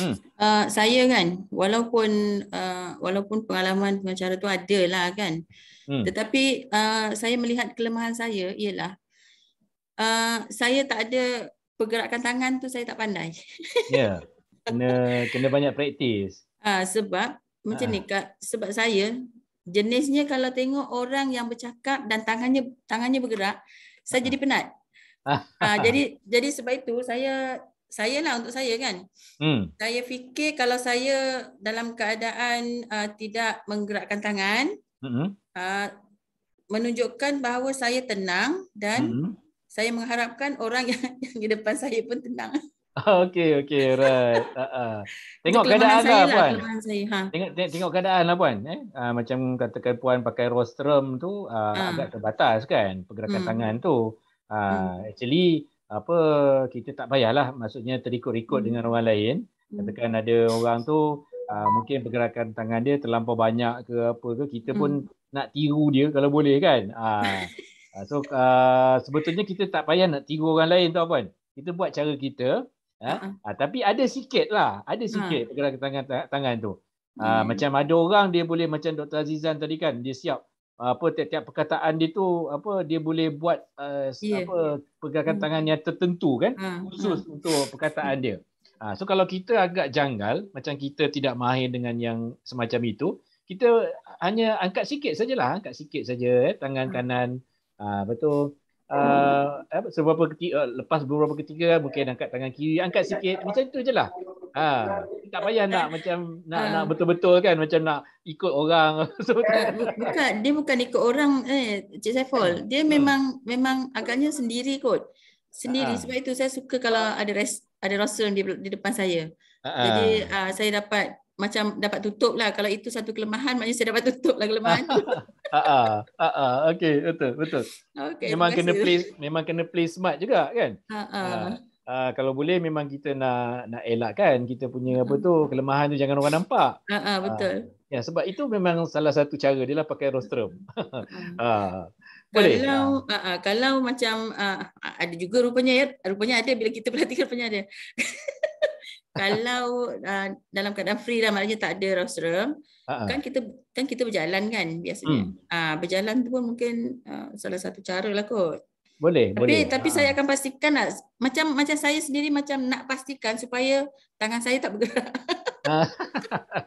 Hmm. Uh, saya kan, walaupun uh, walaupun pengalaman pengacara tu ada lah kan. Hmm. Tetapi uh, saya melihat kelemahan saya ialah uh, saya tak ada pergerakan tangan tu saya tak pandai. Ya. Yeah. Kena kena banyak praktis. Ah ha, uh, sebab macam ha. ni kak, sebab saya jenisnya kalau tengok orang yang bercakap dan tangannya tangannya bergerak, saya jadi penat. Ah uh, jadi jadi sebab itu saya saya lah untuk saya kan. Hmm. Saya fikir kalau saya dalam keadaan uh, tidak menggerakkan tangan, hmm. Uh, menunjukkan bahawa saya tenang dan hmm saya mengharapkan orang yang, yang di depan saya pun tenang. Ah, okey, okey, right. Uh, uh. Tengok keadaan lah, Puan. ha. tengok, tengok keadaan lah, Puan. Eh? Uh, macam katakan Puan pakai rostrum tu uh, uh. agak terbatas kan pergerakan hmm. tangan tu. Uh, hmm. Actually, apa kita tak payahlah maksudnya terikut-ikut hmm. dengan orang lain. Hmm. Katakan ada orang tu uh, mungkin pergerakan tangan dia terlampau banyak ke apa ke, kita hmm. pun nak tiru dia kalau boleh kan. Uh, Uh, so uh, sebetulnya kita tak payah nak tiga orang lain tau puan. Kita buat cara kita. Uh, uh-huh. uh, tapi ada sikit lah. Ada sikit uh-huh. pergerakan tangan, tangan tu. Uh, hmm. Macam ada orang dia boleh macam Dr. Azizan tadi kan. Dia siap apa tiap-tiap perkataan dia tu apa dia boleh buat uh, yeah. apa pergerakan mm. tangan tertentu kan mm. mm. khusus mm. untuk perkataan dia. Ha, so kalau kita agak janggal macam kita tidak mahir dengan yang semacam itu, kita hanya angkat sikit sajalah, angkat sikit saja eh, tangan mm. kanan Ah betul. Ah ha, eh, uh, beberapa ketika eh, lepas beberapa ketika mungkin angkat tangan kiri, angkat sikit macam itu je lah. Ah tak payah nak macam nak nak betul-betul kan macam nak ikut orang. So, bukan dia bukan ikut orang eh Cik Saiful. Dia hmm. memang hmm. memang agaknya sendiri kot. Sendiri sebab itu saya suka kalau ada res, ada Rasul di, di depan saya. Jadi uh, saya dapat macam dapat tutup lah kalau itu satu kelemahan maknanya saya dapat tutup lah kelemahan. Ah ah ah ah okey betul betul. Okay, memang kena play memang kena play smart juga kan? Ha ah. Ah kalau boleh memang kita nak nak elak kan kita punya apa tu kelemahan tu jangan orang nampak. Ha ah betul. Uh, ya sebab itu memang salah satu cara dia lah pakai rostrum. ah. Boleh. Kalau ah ah kalau macam uh, ada juga rupanya ya rupanya ada bila kita perhatikan punya ada. kalau uh, dalam keadaan free lah maknanya tak ada rostrum uh-huh. kan kita kan kita berjalan kan biasanya hmm. uh, berjalan tu pun mungkin uh, salah satu cara lah kot boleh tapi, boleh tapi uh-huh. saya akan pastikan lah macam macam saya sendiri macam nak pastikan supaya tangan saya tak bergerak ha.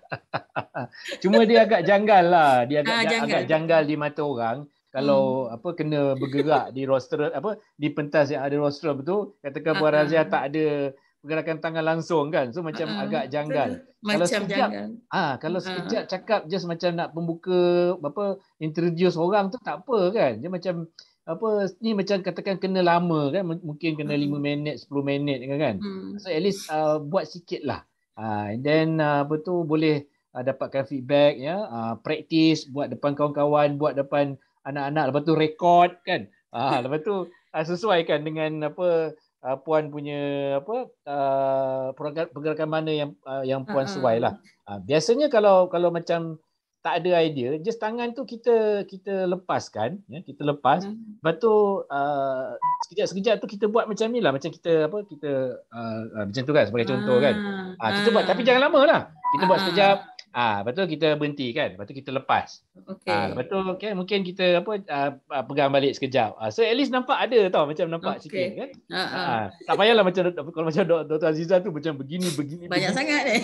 cuma dia agak janggal lah dia agak uh, janggal. agak janggal di mata orang kalau hmm. apa kena bergerak di roster apa di pentas yang ada roster betul katakan uh-huh. Puan ah, Razia tak ada pergerakan tangan langsung kan so macam uh agak janggal macam kalau sekejap, janggal ah kalau sekejap uh cakap just macam nak pembuka apa introduce orang tu tak apa kan dia macam apa ni macam katakan kena lama kan mungkin kena hmm. 5 minit 10 minit kan kan hmm. so at least uh, buat sikit lah uh, ha, and then uh, apa tu boleh uh, dapatkan feedback ya yeah? Ha, uh, practice buat depan kawan-kawan buat depan anak-anak lepas tu record kan uh, lepas tu uh, sesuaikan dengan apa uh, puan punya apa uh, pergerakan mana yang uh, yang puan uh-huh. suai lah. Uh, biasanya kalau kalau macam tak ada idea, just tangan tu kita kita lepaskan, ya, kita lepas. Uh-huh. Lepas tu uh, sekejap-sekejap tu kita buat macam ni lah. Macam kita apa, kita uh, uh, macam tu kan sebagai contoh uh-huh. kan. Uh, kita uh-huh. buat tapi jangan lama lah. Kita uh-huh. buat sekejap, Ah, lepas tu kita berhenti kan. Lepas tu kita lepas. Okay. Ah, lepas tu okay, mungkin kita apa ah, ah pegang balik sekejap. Ah, so at least nampak ada tau macam nampak okay. sikit kan. Uh-huh. Ah, tak payahlah macam kalau macam Dr. Aziza tu macam begini begini. Banyak begini. sangat eh.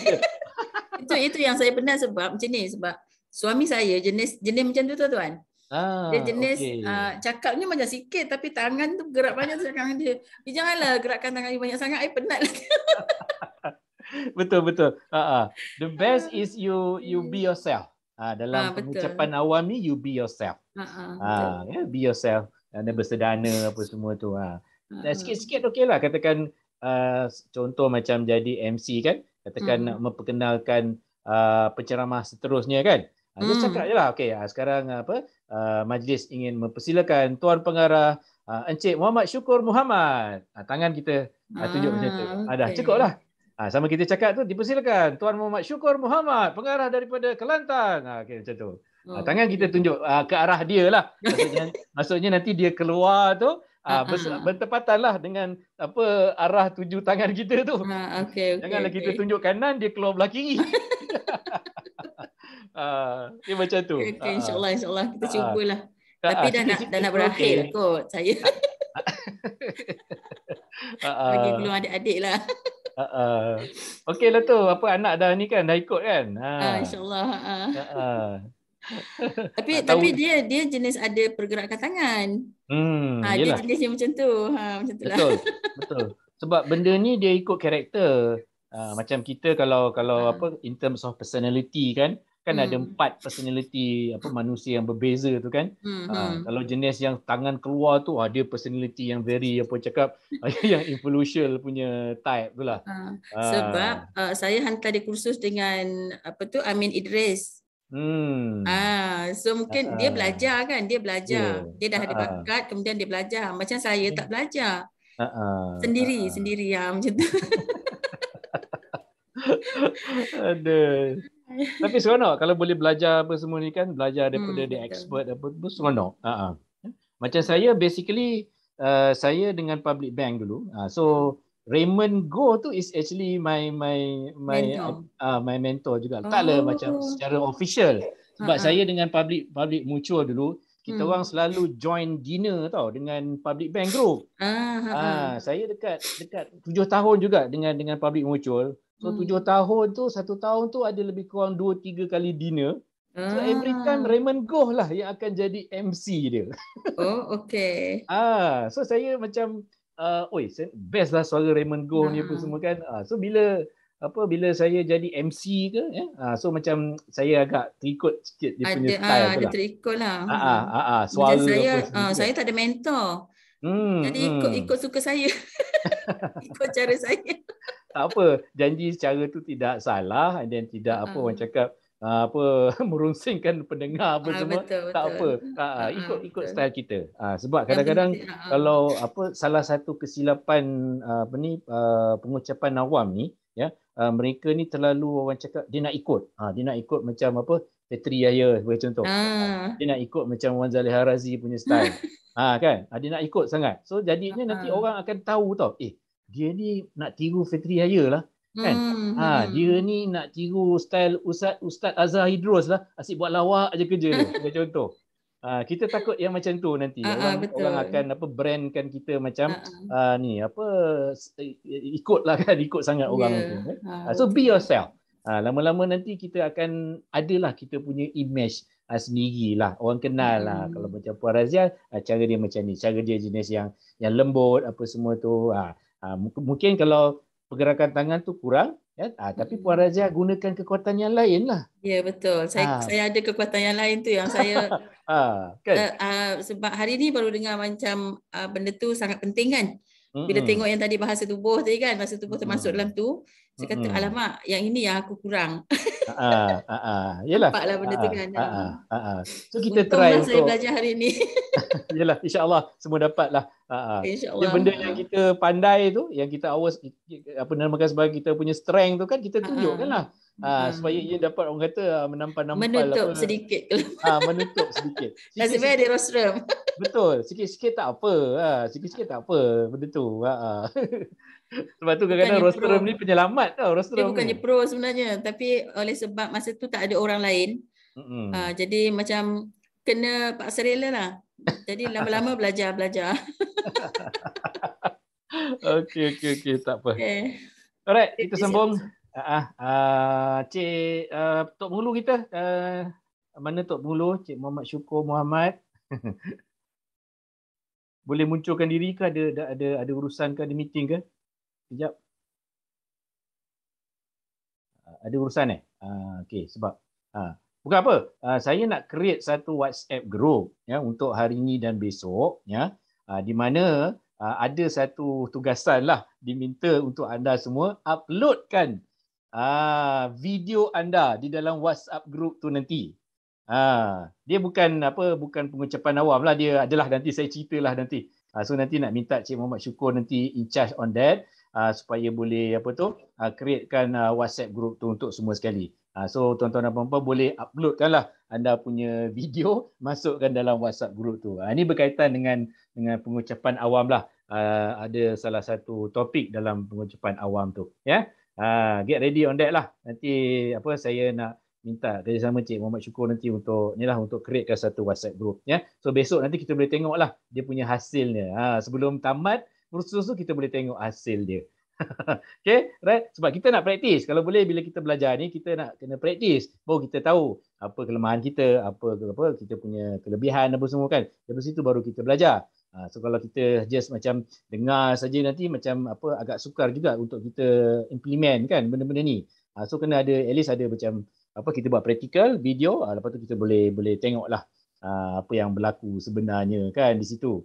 itu itu yang saya pernah sebab macam ni sebab suami saya jenis jenis macam tu tuan-tuan. Ah, dia jenis okay. uh, cakapnya banyak sikit tapi tangan tu gerak banyak tu dia. Eh, janganlah gerakkan tangan dia banyak sangat, I eh, penat. Lah. betul betul. Ah uh-uh. the best is you you be hmm. yourself. Ha, ah uh, dalam uh, pengucapan awam ni you be yourself. Ah uh-uh, uh, yeah, be yourself ah, dan bersedana apa semua tu. Ha. Ah uh. dan ah. sikit-sikit okeylah katakan uh, contoh macam jadi MC kan katakan hmm. nak memperkenalkan uh, penceramah seterusnya kan. Ah uh, hmm. cakap jelah okey uh, sekarang apa uh, majlis ingin mempersilakan tuan pengarah Uh, Encik Muhammad Syukur Muhammad. Uh, tangan kita uh, tunjuk ah, macam tu. Ada okay. cukup lah. Ha, sama kita cakap tu, dipersilakan Tuan Muhammad Syukur Muhammad, pengarah daripada Kelantan. Ha, okay, macam tu. Ha, oh, tangan kita tunjuk uh, ke arah dia lah. Maksudnya, maksudnya nanti dia keluar tu, uh, ha, ah, bers- ah, ah. bertepatan lah dengan apa, arah tuju tangan kita tu. Ha, okay, okay, Janganlah okay. kita tunjuk kanan, dia keluar belah kiri. Uh, dia macam tu. Okay, InsyaAllah, insyaAllah. Kita uh, cubalah. Uh, Tapi dah nak, dah nak berakhir okay. kot saya. Bagi uh, uh. keluar adik-adik lah uh-uh. Okey lah tu apa anak dah ni kan dah ikut kan. Ha. Uh, insyaallah. Uh. tapi tak tapi dia dia jenis ada pergerakan tangan. Hmm. Ha, dia jenis yang macam tu. Ha macam itulah. Betul. Betul. Sebab benda ni dia ikut karakter. Uh, macam kita kalau kalau uh. apa in terms of personality kan kan hmm. ada empat personality apa manusia yang berbeza tu kan hmm. ha, kalau jenis yang tangan keluar tu ada ah, personality yang very apa cakap yang influential punya type tu lah ha, sebab Uh, saya hantar dia kursus dengan apa tu Amin Idris Hmm. Ah, so mungkin uh, dia belajar kan? Dia belajar. Yeah. Dia dah ada bakat, kemudian dia belajar. Macam saya hmm. tak belajar. Uh, sendiri, uh, sendiri ya macam tu. Aduh. Tapi seronok kalau boleh belajar apa semua ni kan, belajar hmm, daripada hmm, the expert okay. apa tu seronok. Uh-huh. Macam saya basically uh, saya dengan public bank dulu. Uh, so Raymond Go tu is actually my my my mentor. Uh, my mentor juga. Oh. Taklah macam secara official. Sebab uh-huh. saya dengan public public mutual dulu kita hmm. orang selalu join dinner tau dengan public bank group. Ah, ha, ha. saya dekat dekat tujuh tahun juga dengan dengan public mutual. So hmm. tujuh tahun tu, satu tahun tu ada lebih kurang dua tiga kali dinner. So ah. every time Raymond Goh lah yang akan jadi MC dia. Oh, okay. ah, so saya macam, uh, oi, best lah suara Raymond Goh ah. ni pun semua kan. Ah, so bila apa bila saya jadi MC ke ya yeah? so macam saya agak terikut sikit dia punya ada, ah, style ada lah. terikut lah ah, ah, ah, ah, suara saya apa ah, saya tak ada mentor hmm, jadi hmm. ikut ikut suka saya ikut cara saya tak apa janji secara tu tidak salah and then tidak apa uh orang hmm. cakap ah, apa merunsingkan pendengar apa uh, semua betul, tak betul. apa uh, ikut ikut uh style kita uh, sebab kadang-kadang uh-huh. kalau apa salah satu kesilapan apa ni pengucapan awam ni ya mereka ni terlalu orang cakap dia nak ikut uh, dia nak ikut macam apa Petri Yahya sebagai contoh. Ah. Dia nak ikut macam Wan Zaliha punya style. ha, kan? Dia nak ikut sangat. So jadinya ah. nanti orang akan tahu tau. Eh, dia ni nak tiru Fitri Haya lah hmm, kan hmm. ha dia ni nak tiru style ustaz ustaz Azhar Idros lah asyik buat lawak aja kerja dia contoh ah, ha, kita takut yang macam tu nanti uh-huh, orang orang akan apa brandkan kita macam uh-huh. uh, ni apa ikut lah kan ikut sangat orang yeah. tu kan? uh-huh. so be yourself ha, lama-lama nanti kita akan adalah kita punya image uh, lah orang kenal lah. hmm. lah kalau macam puan Razia uh, cara dia macam ni cara dia jenis yang yang lembut apa semua tu ha Ha, mungkin kalau pergerakan tangan tu kurang, ya, ha, tapi Puan hmm. Raja gunakan kekuatan yang lain lah. Ya yeah, betul. Saya, ha. saya ada kekuatan yang lain tu yang saya. ha, kan? uh, uh, sebab hari ni baru dengar macam uh, benda tu sangat penting kan. Bila mm-hmm. tengok yang tadi bahasa tubuh tadi kan, bahasa tubuh termasuk mm-hmm. dalam tu, saya kata mm-hmm. alamak, yang ini yang aku kurang. Ya lah. yalah. lah benda tu kan. So kita Untunglah try lah untuk saya belajar hari ni. yalah, insya-Allah semua dapat lah. Ha. Dia benda yang kita pandai tu, yang kita awas apa namakan sebagai kita punya strength tu kan kita tunjukkanlah. Ha uh-huh. supaya ia dapat orang kata ah, menampan-nampal menutup apa. sedikit. Ha menutup sedikit. Nasib baik ada rostrum. Betul. Sikit-sikit tak apa. Ha sikit-sikit tak apa benda tu. Ha. ha. sebab tu kadang-kadang rostrum ni penyelamat tau rostrum. Dia bukannya ni. pro sebenarnya tapi oleh sebab masa tu tak ada orang lain. Uh-huh. Uh, jadi macam kena paksa rela lah. Jadi lama-lama belajar belajar. Okay, okay, okey tak apa. Okay. Eh. Alright, kita sambung. Ah, uh, uh, Cik uh, Tok Mulu kita uh, mana Tok Mulu, Cik Muhammad Syukur Muhammad. Boleh munculkan diri ke ada ada ada, ada urusan ke ada meeting ke? Sekejap. ada urusan eh? Uh, okey, sebab uh bukan apa uh, saya nak create satu WhatsApp group ya untuk hari ini dan besok ya uh, di mana uh, ada satu tugasan lah diminta untuk anda semua uploadkan uh, video anda di dalam WhatsApp group tu nanti uh, dia bukan apa bukan pengucapan awam lah dia adalah nanti saya lah nanti uh, so nanti nak minta Cik Muhammad Syukur nanti in charge on that Uh, supaya boleh apa tu uh, createkan uh, WhatsApp group tu untuk semua sekali. Ah, so tuan-tuan dan puan-puan boleh lah anda punya video masukkan dalam WhatsApp group tu. Ah, ini berkaitan dengan dengan pengucapan awam lah. Ah, ada salah satu topik dalam pengucapan awam tu. Ya, yeah? get ready on that lah. Nanti apa saya nak minta kerjasama Cik Muhammad Syukur nanti untuk ni lah untuk createkan satu WhatsApp group. Ya, so besok nanti kita boleh tengok lah dia punya hasilnya. Ha, sebelum tamat kursus tu kita boleh tengok hasil dia. okay, right? Sebab kita nak praktis. Kalau boleh bila kita belajar ni kita nak kena praktis baru kita tahu apa kelemahan kita, apa apa kita punya kelebihan apa semua kan. Dari situ baru kita belajar. Ah, so kalau kita just macam dengar saja nanti macam apa agak sukar juga untuk kita implement kan benda-benda ni. Ah, so kena ada at least ada macam apa kita buat practical video ah, lepas tu kita boleh boleh tengok tengoklah apa yang berlaku sebenarnya kan di situ.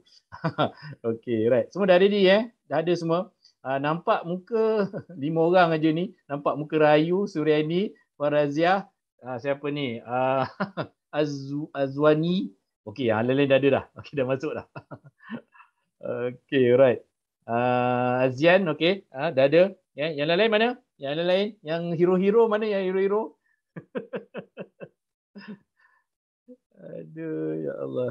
okay, right. Semua dah ready eh? Dah ada semua? uh, nampak muka lima orang aja ni nampak muka Rayu Suryani Farazia uh, ah, siapa ni ah, uh, Azu, Azwani okey yang lain-lain dah ada dah okey dah masuk dah okey alright uh, Azian okey uh, dah ada ya yang lain-lain mana yang lain-lain yang hero-hero mana yang hero-hero Aduh, ya Allah.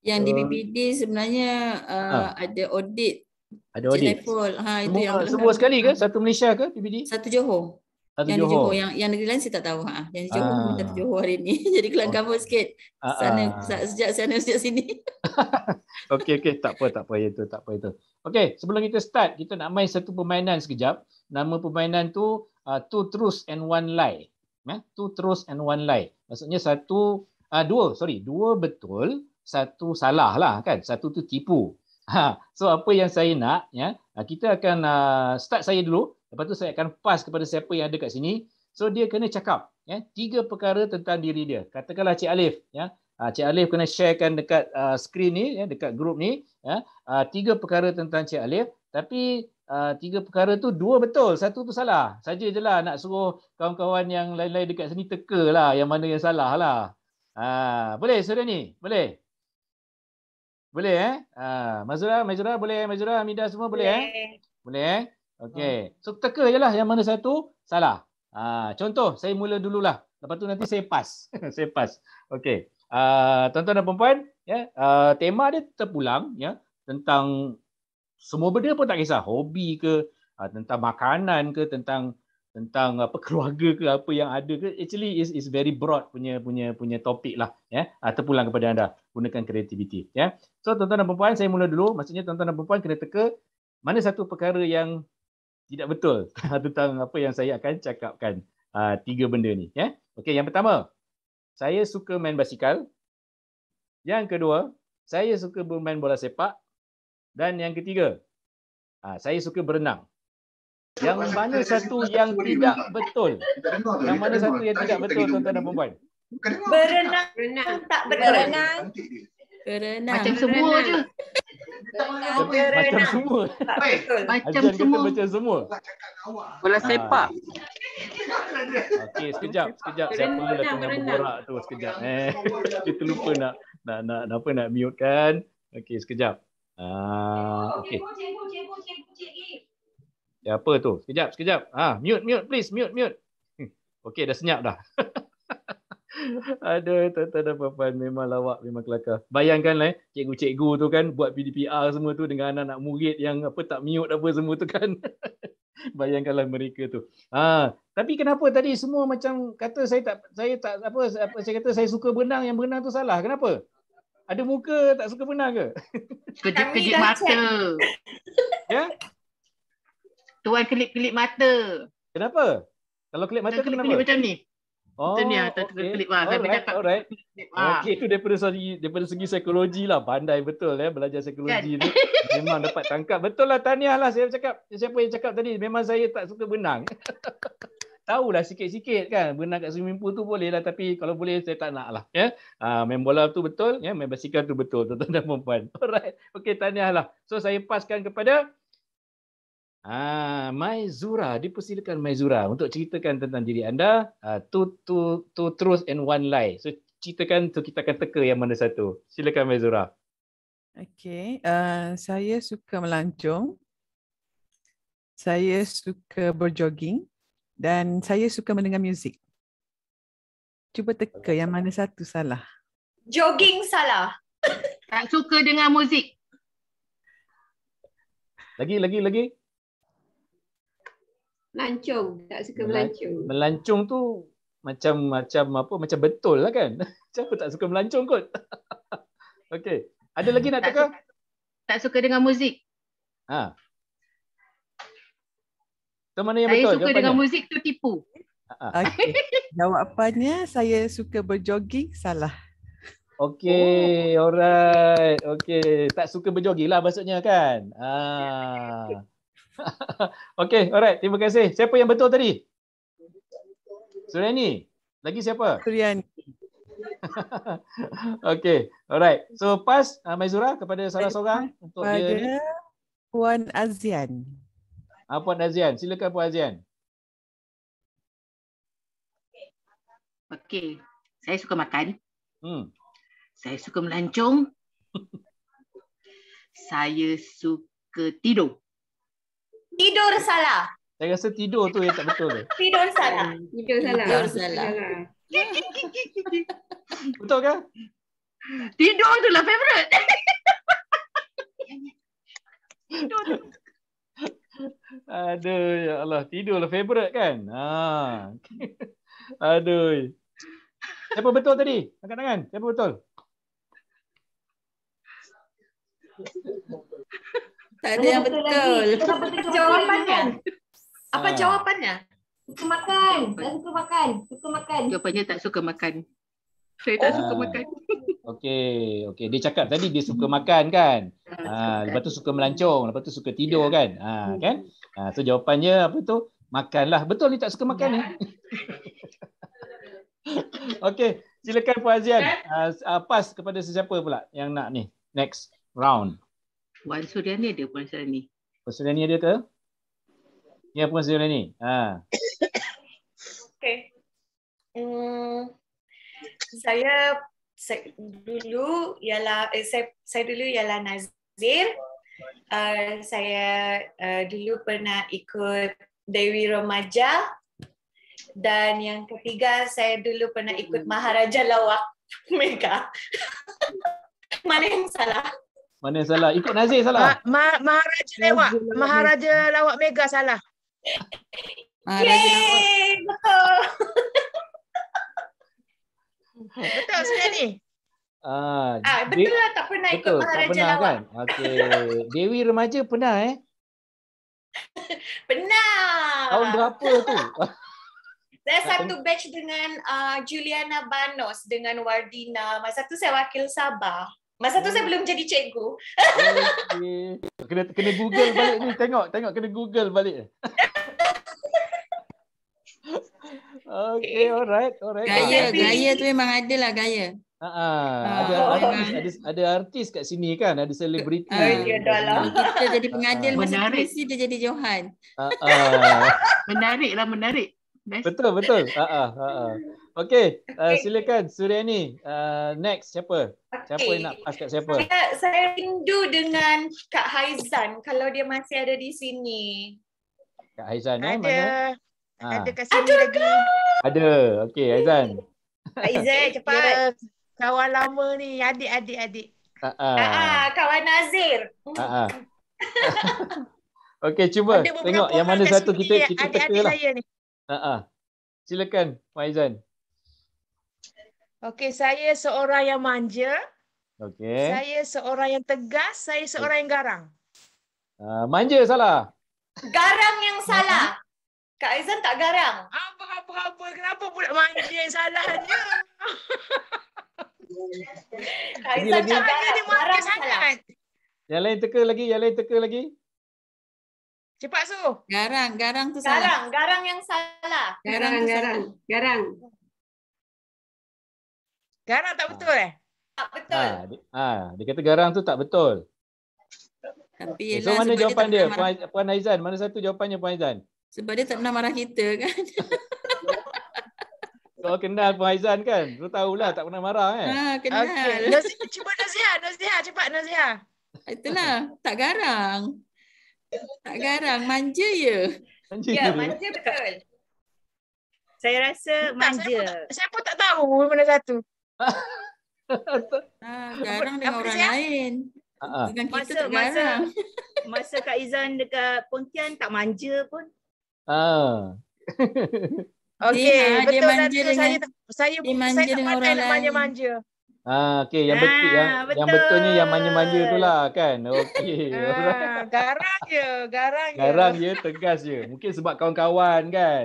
Yang di BPD sebenarnya uh, ha. ada audit ada audit. Ha, itu semua, yang semua sekali ke? Ha. Satu Malaysia ke PBD? Satu Johor. Satu yang Johor. Johor. Yang, yang negeri lain saya tak tahu. Ha. Yang Johor ah. satu Johor hari ini. Jadi kelang oh. kamu oh. sikit. Ah, sana, ah. Sejak sana, sejak sini. okey, okey. Tak apa, tak apa. Itu, ya, tak apa itu. Okey, sebelum kita start, kita nak main satu permainan sekejap. Nama permainan tu uh, Two Truths and One Lie. Eh? Two Truths and One Lie. Maksudnya satu, uh, dua, sorry. Dua betul, satu salah lah kan. Satu tu tipu. Ha, so apa yang saya nak, ya, ha, kita akan uh, start saya dulu. Lepas tu saya akan pass kepada siapa yang ada kat sini. So dia kena cakap ya, tiga perkara tentang diri dia. Katakanlah Cik Alif. Ya, uh, Cik Alif kena sharekan dekat uh, ah, skrin ni, ya, dekat grup ni. Ya, uh, tiga perkara tentang Cik Alif. Tapi Uh, tiga perkara tu dua betul satu tu salah saja je lah nak suruh kawan-kawan yang lain-lain dekat sini teka lah yang mana yang salah lah uh, boleh Surya ni boleh boleh eh? Ha, Mazura, Mazura boleh eh? Mazura, Amida semua boleh, eh? boleh. eh? Boleh eh? Okey. Hmm. So teka je lah yang mana satu salah. ah contoh, saya mula dululah. Lepas tu nanti saya pas. saya pas. Okey. ah tuan-tuan dan perempuan, ya, yeah, ha, uh, tema dia terpulang ya yeah, tentang semua benda pun tak kisah. Hobi ke, ah tentang makanan ke, tentang tentang apa keluarga ke apa yang ada ke actually is is very broad punya punya punya topik lah ya yeah. uh, kepada anda gunakan kreativiti ya so tuan-tuan dan puan saya mula dulu maksudnya tuan-tuan dan puan kena teka mana satu perkara yang tidak betul tentang apa yang saya akan cakapkan uh, tiga benda ni ya yeah. okey yang pertama saya suka main basikal yang kedua saya suka bermain bola sepak dan yang ketiga uh, saya suka berenang yang mana satu yang tidak betul? Yang mana satu yang tidak betul tuan-tuan dan puan-puan? Berenang. Berenang. Tak berenang. Berenang. Macam semua je. macam semua. Macam semua. Macam semua. Macam semua. Bola sepak. Okey, sekejap. Sekejap. Siapa nak tengah berborak tu sekejap. Eh, kita lupa nak nak nak apa nak mute kan. Okey, sekejap. Ah, okey. Ya apa tu? Sekejap, sekejap. Ah, ha, mute, mute, please, mute, mute. Hmm, okey, dah senyap dah. Aduh, tuan-tuan dan puan-puan memang lawak, memang kelakar. Bayangkanlah, lah, eh, cikgu-cikgu tu kan buat PDPR semua tu dengan anak-anak murid yang apa tak mute apa semua tu kan. Bayangkanlah mereka tu. Ha, tapi kenapa tadi semua macam kata saya tak saya tak apa apa saya kata saya suka berenang yang berenang tu salah. Kenapa? Ada muka tak suka berenang ke? Kejut-kejut mata. Ya? Tuan kelip-kelip mata. Kenapa? Kalau kelip mata kenapa? Kelip macam ni. Oh, macam ni atau ah, okay. kelip lah. Alright, alright. Ah. Okay, itu daripada segi, daripada segi psikologi lah. Pandai betul ya, belajar psikologi kan? ni. Memang dapat tangkap. Betul lah, tahniah lah saya cakap. Siapa yang cakap tadi, memang saya tak suka benang. Tahu lah sikit-sikit kan. Benang kat swimming pool tu boleh lah. Tapi kalau boleh, saya tak nak lah. Ya? Ah, main bola tu betul, ya? main basikal tu betul. Tuan-tuan dan perempuan. Alright, okay, tahniah lah. So, saya paskan kepada Ah, Mai Zura, dipersilakan Mai untuk ceritakan tentang diri anda. Ah, two, two, two truth and one lie. So, ceritakan tu kita akan teka yang mana satu. Silakan Mai Zura. Okay, uh, ah, saya suka melancung. Saya suka berjoging. Dan saya suka mendengar muzik. Cuba teka yang mana satu salah. Jogging salah. Tak suka dengar muzik. Lagi, lagi, lagi melancung tak suka melancung melancung tu macam macam apa macam betul lah kan aku tak suka melancung kot okey ada lagi nak cakap tak suka dengan muzik ha tu mana yang saya betul saya suka dengan muzik tu tipu ha, ha. okay. jawapannya saya suka berjoging salah Okey, oh. alright. Okey, tak suka berjoging lah maksudnya kan. Ah. Okay, alright. Terima kasih. Siapa yang betul tadi? Suriani. Lagi siapa? Suriani. Okay, alright. So pass uh, Maizura kepada salah seorang untuk pada dia. Pada Puan Azian. Ah, Puan Azian, silakan Puan Azian. Okay. saya suka makan. Hmm. Saya suka melancung. saya suka tidur. Tidur salah. Saya rasa tidur tu yang tak betul. Tu. Tidur salah. Tidur salah. Tidur salah. Betul ke? Tidur tu lah favorite. Tidur tu. Aduh, ya Allah. Tidur lah favorite kan? Ha. Aduh. Siapa betul tadi? Angkat tangan. Siapa betul? Tak ada yang betul. betul. Apa jawapan jawapannya? Apa ah. jawapannya? Suka makan. Tak suka makan. Suka makan. Jawapannya tak suka makan. Saya tak suka ah. makan. Okey, okey. Dia cakap tadi dia suka makan kan? Ha, lepas tu suka melancong, lepas tu suka tidur kan? Ha, kan? Ha, so jawapannya apa tu? Makanlah. Betul ni tak suka makan ni. okey, silakan Puan Azian. Uh, kan? pas kepada sesiapa pula yang nak ni. Next round. Wan Surya ada Puan Surya ni. Puan oh, ada ke? Ya Puan Surya Ha. Okay. Hmm, saya, saya dulu ialah eh, saya, saya dulu ialah Nazir. Uh, saya uh, dulu pernah ikut Dewi Remaja dan yang ketiga saya dulu pernah ikut Maharaja Lawak. Mega. Mana yang salah? Mana yang salah? Ikut Nazir salah. Ma, ah, ma, Maharaja Nazir lewat. Lawak Maharaja lawak Mega salah. Maharaja Yeay! Betul! betul sekali ni? Ah, ah, betul lah tak pernah betul, ikut Maharaja pernah, lawak. Kan? Okay. Dewi remaja pernah eh? pernah! Tahun berapa tu? Saya satu batch dengan uh, Juliana Banos dengan Wardina. Masa tu saya wakil Sabah. Masa tu saya hmm. belum jadi cikgu. Okay. Kena kena Google balik ni. Tengok, tengok kena Google balik. okay, alright, alright. Gaya, gaya tu memang ada lah gaya. Ha ah, ada, oh. ada, ada ada artis kat sini kan, ada selebriti. Ya Kita jadi pengadil ah. masa Tracy dia jadi Johan. Ha ah. Menariklah, menarik. Best. Betul, betul. Ha ah, ha ah. Okay, uh, okay. silakan Suriani. Uh, next siapa? Siapa okay. nak pass kat siapa? Saya, saya rindu dengan Kak Haizan kalau dia masih ada di sini. Kak Haizan eh, ada. eh mana? Ha. Ada ah. kat sini Aduh, lagi. Ada. Okay Haizan. Haizan cepat. kawan lama ni adik-adik adik. Ah, ah. ah, kawan Nazir. Ah. Okey, cuba tengok yang mana satu kita kita tekalah. Ha ah. Silakan Maizan. Okey, saya seorang yang manja. Okey. Saya seorang yang tegas, saya seorang yang garang. Uh, manja salah. Garang yang salah. Kak Aizan tak garang. Apa apa apa kenapa pula manja yang salahnya? Kak Aizan tak garang, dia garang sangat. Salah. Yang lain teka lagi, yang lain teka lagi. Cepat suruh. Garang, garang tu salah. Garang, garang yang salah. garang. Garang. garang. Garam tak ah. betul eh? Tak ah, betul. Ha. Ha. Dia kata garam tu tak betul. Tapi eh, so mana jawapan dia, Puan Puan Aizan? Mana satu jawapannya Puan Aizan? Sebab dia tak pernah marah kita kan? Kau kenal Puan Aizan kan? Kau tahulah tak pernah marah kan? Ah, kenal. Okay. Nazi, cuba Nazia, Nazia. Cepat Nazia. Itulah. Tak garang. Tak garang. Manja ya? Manja ya, manja betul. Saya rasa tak, manja. saya pun tak tahu mana satu. Ah, garang dengan orang siap? lain. Ah, ah. Dengan kita masa, tak masa, masa Kak Izan dekat Pontian tak manja pun. Ah. okay dia, dia manja dengan saya saya, manja saya dengan orang lain. Manja-manja. Ah, okey, yang nah, betul, yang, betul yang betulnya yang manja-manja tu lah kan. Okey. Ah, garang je, garang je. Garang je, tegas je. Mungkin sebab kawan-kawan kan.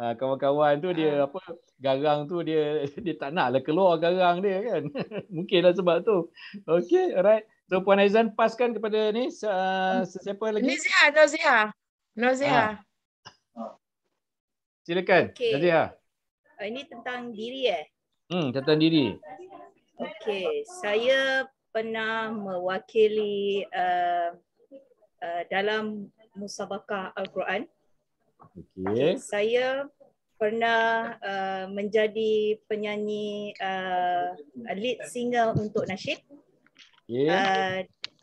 Ah, kawan-kawan tu dia ah. apa garang tu dia dia tak nak lah keluar garang dia kan. Mungkinlah sebab tu. Okay, alright. So Puan Aizan paskan kepada ni uh, sesiapa lagi? Nozia, Nozia. Nozia. Ha. Silakan, okay. Nozia. Uh, ini tentang diri eh? Hmm, tentang diri. Okay, saya pernah mewakili uh, uh, dalam musabakah Al-Quran. Okay. saya pernah uh, menjadi penyanyi uh, lead singer untuk nasyid. Okay. Uh,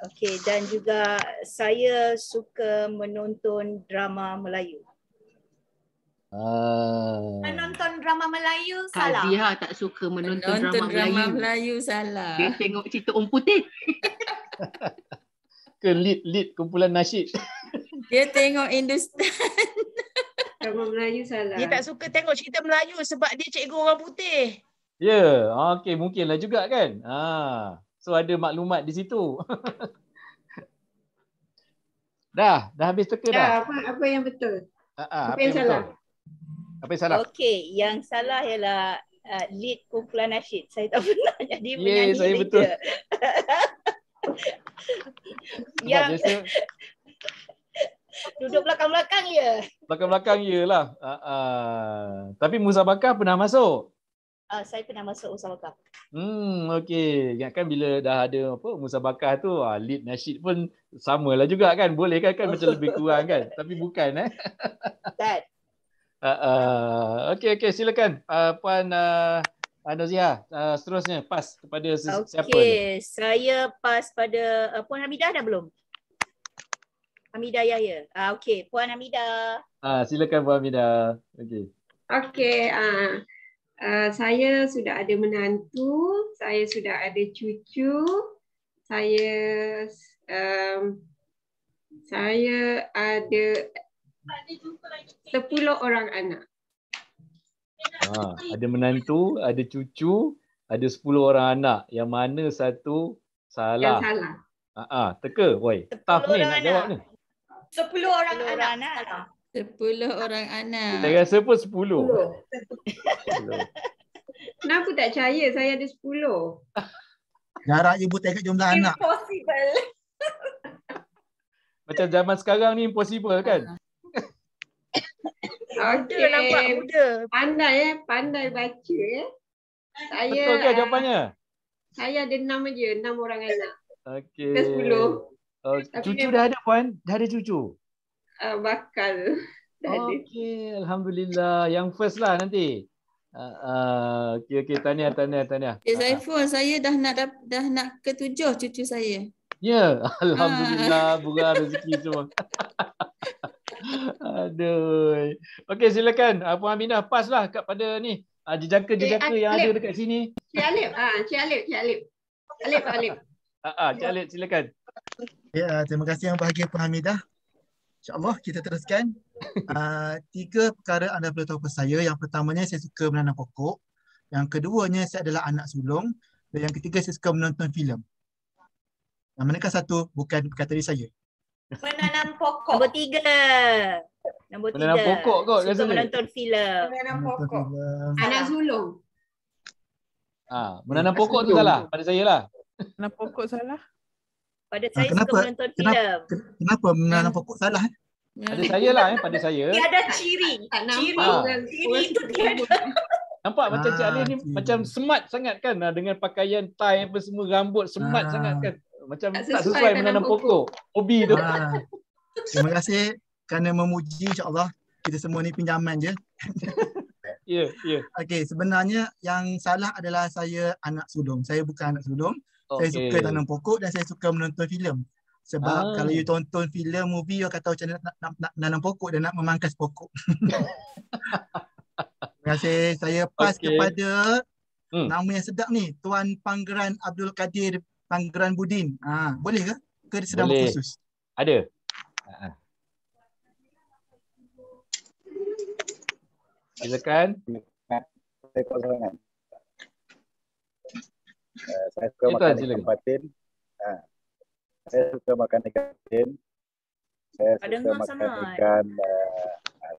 okay. Dan juga saya suka menonton drama Melayu. Uh. Menonton drama Melayu salah. Dia tak suka menonton, menonton drama, drama Melayu. Melayu salah. Dia tengok cerita Om Putih. ke lead lead kumpulan nasyid. Dia tengok industri Agama Melayu salah. Dia tak suka tengok cerita Melayu sebab dia cikgu orang putih. Ya, yeah. okey mungkinlah juga kan. Ha. So ada maklumat di situ. dah, dah habis teka ya, dah. Apa apa yang betul? Ha, ha, apa, yang salah? Apa yang salah? Okey, yang salah ialah uh, lead kumpulan Nasheed. Saya tak pernah jadi penyanyi. Ya, saya leader. betul. yang Duduk belakang-belakang ya. Belakang-belakang ya lah, uh, uh. Tapi Musabakah pernah masuk? Uh, saya pernah masuk Musabakah. Hmm okey. Ingatkan bila dah ada apa Musabakah tu uh, lead nasyid pun samalah juga kan. Boleh kan kan macam lebih kurang kan. Tapi bukan eh. Dad. Uh, uh, okey okey silakan uh, puan uh, Anuzia, uh, seterusnya pas kepada si- okay. siapa? Okey, saya pas pada uh, Puan Hamidah dah belum? Amida ya, ya. Ah, okay, Puan Amida. Ah, silakan Puan Amida. Okay. Okay. Ah, uh, saya sudah ada menantu, saya sudah ada cucu, saya um, saya ada sepuluh orang anak. Ha, ada menantu, ada cucu, ada sepuluh orang anak. Yang mana satu salah? Yang salah. Ha, ha, teka, woi. Tough ni nak jawab ni. Sepuluh orang, anak. Sepuluh orang anak. Saya rasa pun sepuluh. sepuluh. Kenapa tak percaya saya ada sepuluh? Jarak ibu tekad jumlah anak. Impossible. Macam zaman sekarang ni impossible kan? Okey. Nampak Pandai ya, Pandai baca ya. Saya, Betul ke jawapannya? Saya ada enam je. Enam orang anak. Okey. Ke sepuluh. Oh, cucu dah ada puan? Dah ada cucu? Uh, bakal. Dah Alhamdulillah. Yang first lah nanti. Uh, ah, ah, okay, okay. Tahniah, tahniah, tahniah. Okay, Saiful, uh, saya dah nak dah, dah nak ketujuh cucu saya. Ya, yeah. Alhamdulillah. bukan rezeki semua. Aduh. Okey, silakan. Puan Aminah, pas lah kepada ni. Uh, jejaka-jejaka eh, yang ada dekat sini. Cik Alip. Ah, uh, Cik Alip, Cik Alip. Alip, Alip. Ah, uh, Cik Alip, silakan. Ya, yeah, terima kasih yang bahagia Puan Hamidah. InsyaAllah kita teruskan. Uh, tiga perkara anda perlu tahu pada saya. Yang pertamanya saya suka menanam pokok. Yang keduanya saya adalah anak sulung. Dan yang ketiga saya suka menonton filem. Yang manakah satu bukan kata dari saya? Menanam pokok. Nombor tiga. Nombor tiga. Menanam pokok kot. Suka rasanya. menonton filem. Menanam pokok. Anak sulung. Ah, menanam pokok tu salah pada saya lah. Menanam pokok salah. Pada ah, saya kenapa, suka menonton kenapa, filem. Kenapa menonton hmm. pokok salah? Eh? Pada saya lah eh, pada saya. Dia ada ciri. Tak ciri. Ah. Ciri itu dia ada. Nampak macam ah, Cik Ali ni ah, cik. macam smart sangat kan dengan pakaian tie apa semua rambut smart ah. sangat kan. Macam tak sesuai, sesuai menanam pokok. Hobi tu. Ah. Terima kasih kerana memuji insyaAllah kita semua ni pinjaman je. Ya, yeah, ya. Yeah. Okey, sebenarnya yang salah adalah saya anak sulung. Saya bukan anak sulung. Okay. Saya suka tanam pokok dan saya suka menonton filem. Sebab ah. kalau you tonton filem movie you akan tahu macam nak nak, nak, pokok dan nak memangkas pokok. Terima kasih. Saya pas okay. kepada hmm. nama yang sedap ni, Tuan Panggeran Abdul Kadir Panggeran Budin. Ha, boleh ke? Ke sedang boleh. Ada. Ha, ha. Silakan. Silakan. Silakan. Eh, saya suka makan ikan lagi. patin. Ha. Saya suka makan ikan patin. Saya suka makan sama. ikan uh,